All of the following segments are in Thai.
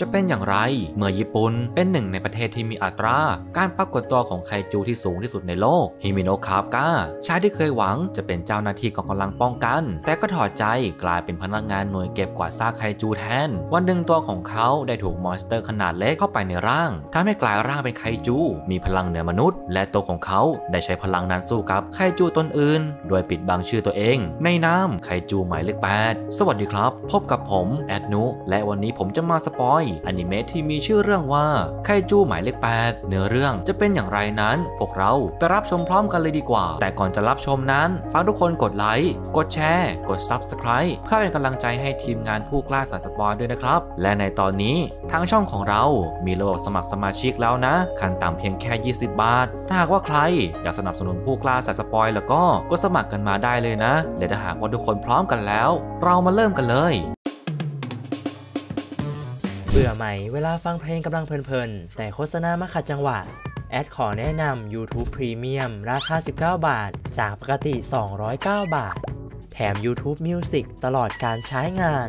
จะเป็นอย่างไร เมื่อญี่ปุ่นเป็นหนึ่งในประเทศที่มีอัตรา การปรากฏตัวของไคจูที่สูงที่สุดในโลก ฮิมิโนะคาบกาชายที่เคยหวังจะเป็นเจ้าหน้าที่กองกำลังป้องกัน แต่ก็ถอดใจกลายเป็นพนักงานหน่วยเก็บกวาดซากไคจูแทน วันหนึ่งตัวของเขาได้ถูกมอนสเตอร์ขนาดเล็กเข้าไปในร่างทำให้กลายร่างเป็นไคจู มีพลังเหนือมนุษย์ และตัวของเขาได้ใช้พลังนั้นสู้กับไคจูตนอื่น โดยปิดบังชื่อตัวเอง ในนาำไคจูหมายเลข8สวัสดีครับ พบกับผมแอดนุและวันนี้ผมจะมาสปอยอนิเมะที่มีชื่อเรื่องว่าไคจูหมายเลข8เนื้อเรื่องจะเป็นอย่างไรนั้น พวกเราไปรับชมพร้อมกันเลยดีกว่า แต่ก่อนจะรับชมนั้น ฝากทุกคนกดไลค์ กดแชร์ กด Subscribe เพื่อเป็นกำลังใจให้ทีมงานผู้กล้าสายสปอนด้วยนะครับ และในตอนนี้ทางช่องของเรา มีระบบสมัครสมาชิกแล้วนะ ขั้นต่ำเพียงแค่ 20 บาท ถ้าหากว่าใคร อยากสนับสนุนผู้กล้าสายสปอยแล้วก็ก็สมัครกันมาได้เลยนะและถ้าหากว่าทุกคนพร้อมกันแล้ว เรามาเริ่มกันเลยเบื่อไหมเวลาฟังเพลงกำลังเพลินๆ แต่โฆษณามาขัดจังหวะ แอดขอแนะนำ YouTube Premium ราคา 19 บาท จากปกติ 209 บาท แถม YouTube Music ตลอดการใช้งาน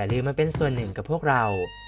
าอย่าลืมมาเป็นส่วนหนึ่งกับพวกเรา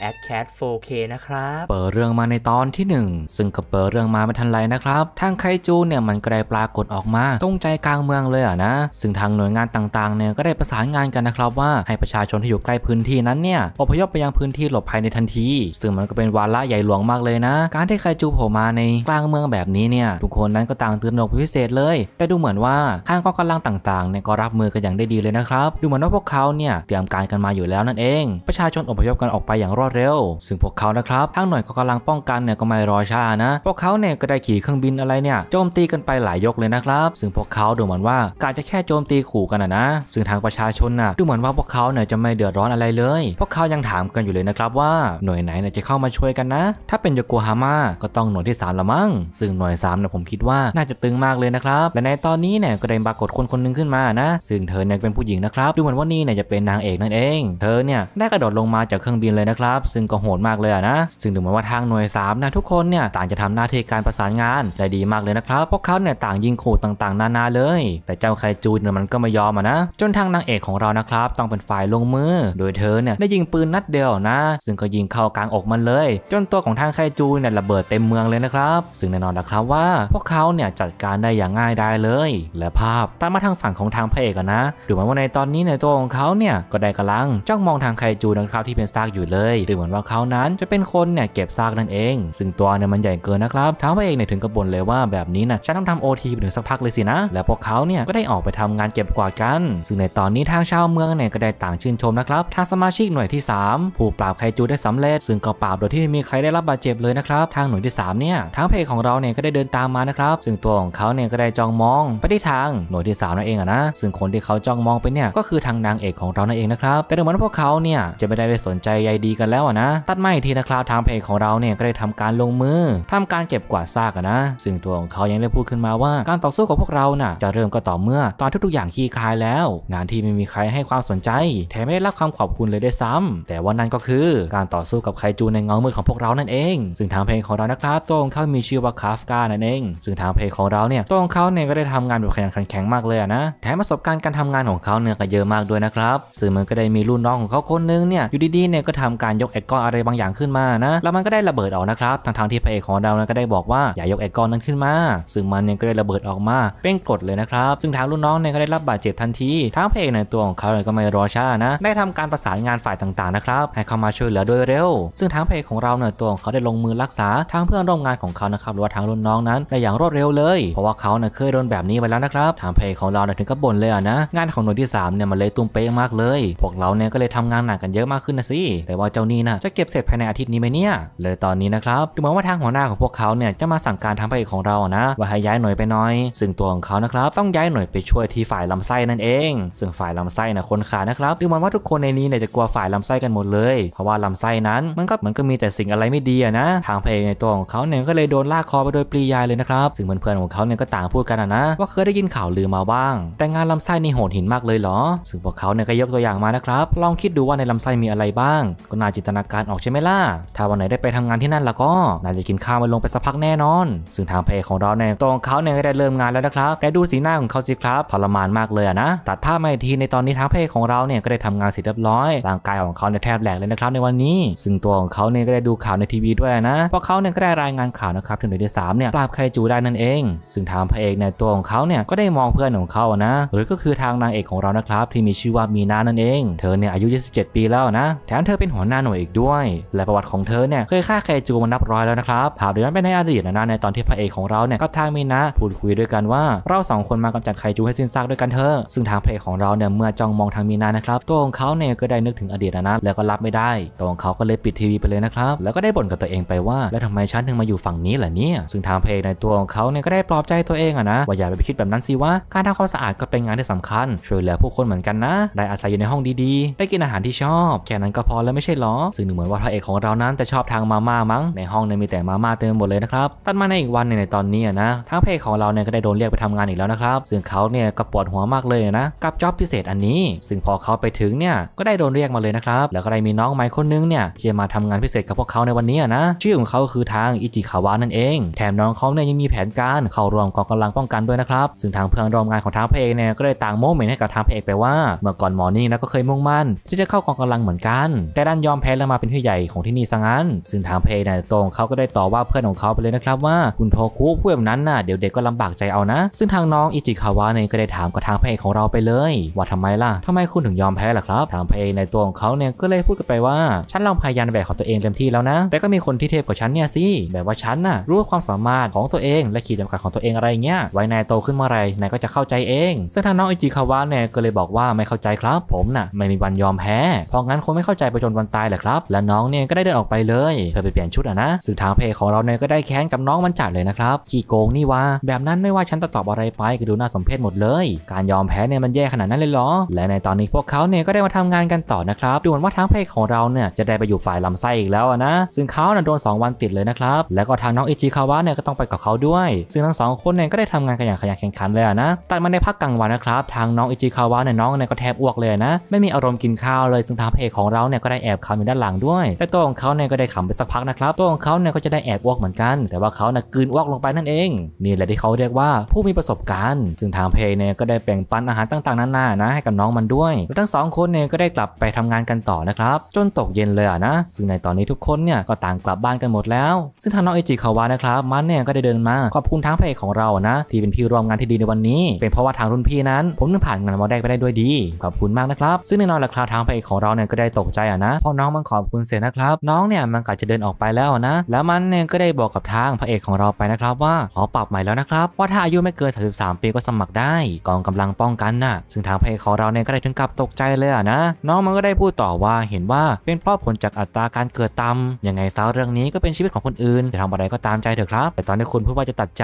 a d cat 4k นะครับ เปิดเรื่องมาในตอนที่ 1 ซึ่งก็เปิดเรื่องมาไม่ทันไรนะครับทางไคจูเนี่ยมันก็ได้ปรากฏออกมาตรงใจกลางเมืองเลยอะนะซึ่งทางหน่วยงานต่างๆเนี่ยก็ได้ประสานงานกันนะครับว่าให้ประชาชนที่อยู่ใกล้พื้นที่นั้นเนี่ยอพยพไปยังพื้นที่หลบภัยในทันที ซึ่งมันก็เป็นวาระใหญ่หลวงมากเลยนะการที่ไคจูโผล่มาในกลางเมืองแบบนี้เนี่ยทุกคนนั้นก็ต่างตื่นหนกพิเศษเลย แต่ดูเหมือนว่าทางกองกำลังต่างๆเนี่ยก็รับมือกันอย่างได้ดีเลยนะครับดูเหมือนว่าพวกเขาเนี่ยเตรียมการกันมาอยู่แล้วนั่นเองประชาชนอพยพกันออกไปอย่างรวดเร็ว ซึ่งพวกเขานะครับ ทางหน่วยก็กำลังป้องกันเนี่ยก็ไม่รอช้านะ พวกเขาเนี่ยก็ได้ขี่เครื่องบินอะไรเนี่ยโจมตีกันไปหลายยกเลยนะครับ ซึ่งพวกเขาดูเหมือนว่าการจะแค่โจมตีขู่กันนะ ซึ่งทางประชาชนน่ะดูเหมือนว่าพวกเขาเนี่ยจะไม่เดือดร้อนอะไรเลย พวกเขายังถามกันอยู่เลยนะครับว่าหน่วยไหนเนี่ยจะเข้ามาช่วยกันนะ ถ้าเป็นโยโกฮาม่าก็ต้องหน่วยที่3ละมั้ง ซึ่งหน่วย3เนี่ยผมคิดว่าน่าจะตึงมากเลยนะครับ และในตอนนี้เนี่ยก็ได้ปรากฏคนคนนึงขึ้นมานะ ซึ่งเธอเนี่ยเป็นผู้หญิงนะครับดูเหมือนว่านี่เนี่ยจะเป็นนางเอกนั่นเองเธอเนี่ยได้กระโดดลงมาจากเครื่องบินเลยนะครับ ซึ่งก็โหดมากเลยนะ ซึ่งถึงแม้ว่าทางหน่วย3นะทุกคนเนี่ยต่างจะทำหน้าที่การประสานงานได้ดีมากเลยนะครับ พวกเขาเนี่ยต่างยิงขู่ต่างๆนานาเลย แต่เจ้าไคจูเนี่ยมันก็ไม่ยอมนะ จนทางนางเอกของเรานะครับต้องเป็นฝ่ายลงมือ โดยเธอเนี่ยได้ยิงปืนนัดเดียวนะ ซึ่งก็ยิงเข้ากลางอกมันเลย จนตัวของทางไคจูเนี่ยระเบิดเต็มเมืองเลยนะครับซึ่งแน่นอนนะครับว่า พวกเขาเนี่ยจัดการได้อย่างง่ายดายเลย และภาพตามมาทางฝั่งของทางพระเอกนะดูเหมือนว่าในตอนนี้ในตัวของเขาเนี่ยก็ได้กำลังจ้องมององทางไคจูนะครับที่เป็นซากอยู่เลยดูเหมือนว่าเขานั้นจะเป็นคนเนี่ยเก็บซากนั่นเอง ซึ่งตัวเนี่ยมันใหญ่เกินนะครับท้าวพระเอกเนี่ยถึงกระบ่นเลยว่า แบบนี้นะฉันต้องทำโอทีไปถึงสักพักเลยสินะ แล้วพวกเขาเนี่ยก็ได้ออกไปทำงานเก็บกวาดกัน ซึ่งในตอนนี้ทางชาวเมืองเนี่ยก็ได้ต่างชื่นชมนะครับทางสมาชิกหน่วยที่ 3 ผู้ปราบไคจูได้สำเร็จ ซึ่งก็ปราบโดยที่ไม่มีใครได้รับบาดเจ็บเลยนะครับ ทางหน่วยที่3เนี่ยทางเพจของเราเนี่ยก็ได้เดินตามมานะครับ ซึ่งตัวของเขาเนี่ยก็ได้จ้องมองไปที่ทางหน่วยที่ 3 นั่นเองอะนะซึ่งคนที่เขาจ้องมองไปเนี่ยก็คือทางนางเอกของเรานั่นเองนะครับแต่ดูเหมือนพวกเขาเขาเนี่ยจะไม่ได้ได้สนใจใยดีกันแล้วนะ ตัดไม่ทีนะครับ ทางเพจของเราเนี่ยก็ได้ทำการลงมือ ทำการเก็บกวาดซากนะ ซึ่งตัวของเขายังได้พูดขึ้นมาว่า การต่อสู้ของพวกเราน่ะจะเริ่มก็ต่อเมื่อตอนทุกๆอย่างคลี่คลายแล้ว งานที่ไม่มีใครให้ความสนใจ แถมไม่ได้รับคำขอบคุณเลยด้วยซ้ำ แต่ว่านั่นก็คือการต่อสู้กับไคจูในเงามืดของพวกเรานั่นเอง ซึ่งทางเพจของเรานะครับตัวของเขามีชื่อว่าคาฟกานั่นเอง ซึ่งทางเพจของเราเนี่ยตัวของเขาเนี่ยก็ได้ทำงานแบบขยันขันแข็งมากเลยนะแถมประสบการณ์การทำงานของเขาเนี่ยก็เยอะมากด้วยนะครับซึ่งมันก็ได้มีรุ่นน้องของเขาคนนึงเนี่ยอยู่ดีๆเนี่ยก็ทำการยกไอกก้อนอะไรบางอย่างขึ้นมานะแล้วมันก็ได้ระเบิดออกนะครับทางทางที่พระเอกของเราก็ได้บอกว่าอย่ายกไอกก้อนนั้นขึ้นมา ซึ่งมันเนี่ยก็ได้ระเบิดออกมาเป็นกฎเลยนะครับซึ่งทางรุ่นน้องเนี่ยก็ได้รับบาดเจ็บทันทีทางพระเอกในตัวของเขาเนี่ยก็ไม่รอช้านะ ได้ทำการประสานงานฝ่ายต่างๆนะครับให้เข้ามาช่วยเหลือโดยเร็ว ซึ่งทางพระเอกของเราเนี่ยตัวของเขาได้ลงมือรักษาทางเพื่อนร่วมงานของเขานะครับหรือว่าทางรุ่นน้องนั้นได้อย่างรวดเร็วเลย เพราะว่าเขาเนี่ยเคยโดนแบบนี้ไปแล้วนะครับทางพระเอกของเราเนี่ยถึงกับบ่นเลยนะงานของหน่วยที่3เนี่ยมันเลยตุ้มเป๊ะมากเลยพวกเราเนี่ยก็เลยทำงานหนักกันเยอะมากขึ้นนะสิ แต่ว่าเจ้านี่นะจะเก็บเสร็จภายในอาทิตย์นี้ไหมเนี่ย เลยตอนนี้นะครับดูเหมือนว่าทางหัวหน้าของพวกเขาเนี่ยจะมาสั่งการทางไปกของเรานะ ว่าให้ย้ายหน่วยไปน้อย ซึ่งตัวของเขานะครับต้องย้ายหน่วยไปช่วยที่ฝ่ายลำไส้นั่นเอง ซึ่งฝ่ายลำไส้นะคนขานะครับดูเหมือนว่าทุกคนในนี้เนี่ยจะกลัวฝ่ายลำไส้กันหมดเลย เพราะว่าลำไส้นั้นมันก็เหมือนก็มีแต่สิ่งอะไรไม่ดีนะ ทางพระเในตัวของเขาเนี่ยก็เลยโดนลากคอไปโดยปริยายเลยนะครับ ซึ่งเพื่อนๆของเขาเนี่ยก็ต่างพูดกันนะ ว่าเคยได้ยินข่าวลือมาบ้าง แต่งานลาไส้นี่โหดหินมากเลยเหรอ ซึ่งพวกเขาเนี่ยก็ยกตัวอย่างมานะครับลองคิดดูว่าในลำไส้มีอะไรบ้างก็น่าจินตนาการออกใช่ไหมล่ะถ้าวันไหนได้ไปทำงานที่นั่นแล้วก็น่าจะกินข้าวมาลงไปสักพักแน่นอน ซึ่งทางพรเพของเราเนี่ยตัวของเขาเนี่ยก็ได้เริ่มงานแล้วนะครับแกดูสีหน้าของเขาสิครับทรมานมากเลยนะตัดภาพมาอีกทีในตอนนี้ทางพรเพของเราเนี่ยก็ได้ทำงานเสร็จเรียบร้อยร่างกายของเขาเนี่ยแทบแหลกเลยนะครับในวันนี้ ซึ่งตัวของเขาเนี่ยก็ได้ดูข่าวในทีวีด้วยนะ เพราะเขาเนี่ยก็ได้รายงานข่าวนะครับถึงหน่วยที่สามเนี่ยปราบไคจูได้นั่นเอง ซึ่งทางพเอกในตัวของเขาเนี่ยก็ได้มองเพื่อนของเขานะหรือก็คือทางนางเอกของเรานะครับที่มีชื่อว่ามีนานั่นเอง เธอเนี่ยอายุ27ปีแล้วนะแถมเธอเป็นหัวหน้าหน่วยอีกด้วย และประวัติของเธอเนี่ยเคยฆ่าแคจูมานับร้อยแล้วนะครับภาพเด้อนไปในอดีตนะในตอนที่พระเอกของเราเนี่ยกับทางมินะพูดคุยด้วยกันว่าเราสองคนมากำจัดไคจูให้สิ้นซากด้วยกันเถอะ ซึ่งทางพระเอกของเราเนี่ยเมื่อจ้องมองทางมินะนะครับตัวของเขาเนี่ยก็ได้นึกถึงอดีตนะแล้วก็รับไม่ได้ ตัวของเขาก็เลยปิดทีวีไปเลยนะครับแล้วก็ได้บ่นกับตัวเองไปว่าแล้วทำไมฉันถึงมาอยู่ฝั่งนี้ล่ะเนี่ย ซึ่งทางพระเอกในตัวของเขาเนี่ยก็ได้ปลอบใจตัวเองอะนะว่าอย่าไปคิดแบบนั้นสิว่าการทำความสะอาดก็เป็นงานที่สำคัญ ช่วยเหลือผู้คนเหมือนกันนะ ได้อาศัยอยู่ในห้องดีๆได้กินอาหารหารที่ชอบแค่นั้นก็พอแล้วไม่ใช่หรอซึ่งเหมือนว่าพระเอกของเรานั้นจะชอบทางมาม่ามั้งในห้องเนี่ยมีแต่มาม่าเต็มหมดเลยนะครับตัดมาในอีกวันในตอนนี้นะทางพเพกของเราเนี่ยก็ได้โดนเรียกไปทำงานอีกแล้วนะครับซึ่งเขาเนี่ยก็ปวดหัวมากเลยนะกับจ็อบพิเศษอันนี้ ซึ่งพอเขาไปถึงเนี่ยก็ได้โดนเรียกมาเลยนะครับแล้วก็ได้มีน้องใหม่คนนึงเนี่ยที่มาทำงานพิเศษกับพวกเขาในวันนี้นะชื่อของเขาคือทางอิจิคาวะนั่นเอง แถมน้องเขาเนี่ยยังมีแผนการเข้าร่วมกองกำลังป้องกันด้วยนะครับซึ่งทางเพื่อนร่วมงานของทางเพกเนี่ยก็ได้ต่างโม้เหม็นให้กับทางเพกไปว่าเมื่อก่อนหมอนี่นะก็เคยมุ่งมั่นที่จะเข้ากองกำลังเหมือนกัน แต่ดันยอมแพ้แล้วมาเป็นผู้ใหญ่ของที่นี่ซะงั้นซึ่งทางเพยนายตรงเขาก็ได้ต่อว่าเพื่อนของเขาไปเลยนะครับว่าคุณโทคุผู้แบบนั้นน่ะเดี๋ยวเด็กก็ลำบากใจเอานะ ซึ่งทางน้องอิจิคาวะเนี่ยก็ได้ถามกับทางเพย์ของเราไปเลย ว่าทำไมล่ะทำไมคุณถึงยอมแพ้ล่ะครับทางเพ์ในตัวของเขาเนี่ยก็เลยพูดกันไปว่าฉันลองพยายามแบบของตัวเองเต็มที่แล้วนะ แต่ก็มีคนที่เทพกว่าฉันเนี่ยสิแบบว่าฉันน่ะรู้ความสามารถของตัวเอง และขีดจำกัดของตัวเองอะไรเงี้ยไว้นายโตขึ้นเมื่อไรนายก็จะเข้าใจเองซึ่งทางน้องอิจิคาวะเนี่ยก็เลยบอกว่าไม่เข้าใจครับ ผมน่ะไม่มีวันยอมแพ้เพราะงั้นคงไม่เข้าใจประจนวันตายแหละครับ และน้องเนี่ยก็ได้เดินออกไปเลยเพื่อไปเปลี่ยนชุดอ่ะนะสื่อทางเพจของเราเนี่ยก็ได้แค้นกับน้องมันจัดเลยนะครับขี้โกงนี่วะแบบนั้นไม่ว่าฉันจะตอบอะไรไปก็ดูน่าสมเพชหมดเลย การยอมแพ้เนี่ยมันแย่ขนาดนั้นเลยเหรอและในตอนนี้พวกเขาเนี่ยก็ได้มาทำงานกันต่อนะครับ ดูเหมือนว่าทางเพจของเราเนี่ยจะได้ไปอยู่ฝ่ายลำไส้อีกแล้วนะซึ่งเขาน่โดน2วันติดเลยนะครับแล้วก็ทางน้องอิจิคาวะเนี่ยก็ต้องไปกับเขาด้วย ซึ่งทั้งสองคนเนี่ยก็ได้ทำงานกันอย่างขยันแข่งขันเลยนะแต่มาในพักกลางวันนะครับทางน้องอิจิคาวะเนี่ยน้องเนี่ยก็แทบอ้วกเลยนะไม่มีอารมณ์กินข้าวาวเลยซึ่งทางพระเอกของเราเนี่ยก็ได้แอบขำอยู่ด้านหลังด้วย แต่ตัวของเขาเนี่ยก็ได้ขำไปสักพักนะครับ ตัวของเขาเนี่ยก็จะได้แอบอ้วกเหมือนกัน แต่ว่าเขาเนี่ยกืนอ้วกลงไปนั่นเอง นี่แหละที่เขาเรียกว่าผู้มีประสบการณ์ ซึ่งทางเพลเนี่ยก็ได้แบ่งปันอาหารต่างๆนานานะ ให้กับน้องมันด้วย ทั้งสองคนเนี่ยก็ได้กลับไปทำงานกันต่อนะครับ จนตกเย็นเลยนะ ซึ่งในตอนนี้ทุกคนเนี่ยก็ต่างกลับบ้านกันหมด แล้ว ซึ่งทางน้องเอจิคาวานะครับมันเนี่ยก็ได้เดินมาขอบคุณทางเพลของเรานะที่เป็นพี่ร่วมงานที่ดีในวันนี้เป็นเพราะว่าทางรุ่นพี่นั้น ผมนึกผ่านงานมาได้ไปได้ด้วยดีขอบคุณมากนะครับ ซึ่งแน่นอนละครับทางางพระเอกของเราเนี่ยก็ได้ตกใจอ่ะนะพอน้องมันขอบคุณเสร็จนะครับ น้องเนี่ยมันก็จะเดินออกไปแล้วนะแล้วมันเนี่ยก็ได้บอกกับทางพระเอกของเราไปนะครับว่าขอปรับใหม่แล้วนะครับว่าถ้าอายุไม่เกิน33ปีก็สมัครได้ กองกำลังป้องกันน่ะซึ่งทางพระเอกของเราเนี่ยก็ได้ถึงกับตกใจเลยอ่ะนะน้องมันก็ได้พูดต่อว่าเห็นว่าเป็นเพราะผลจากอัตราการเกิดต่ำยังไงซะเรื่องนี้ก็เป็นชีวิตของคนอื่นจะทำอะไรก็ตามใจเถอะครับ แต่ตอนที่คุณพูดว่าจะตัดใจ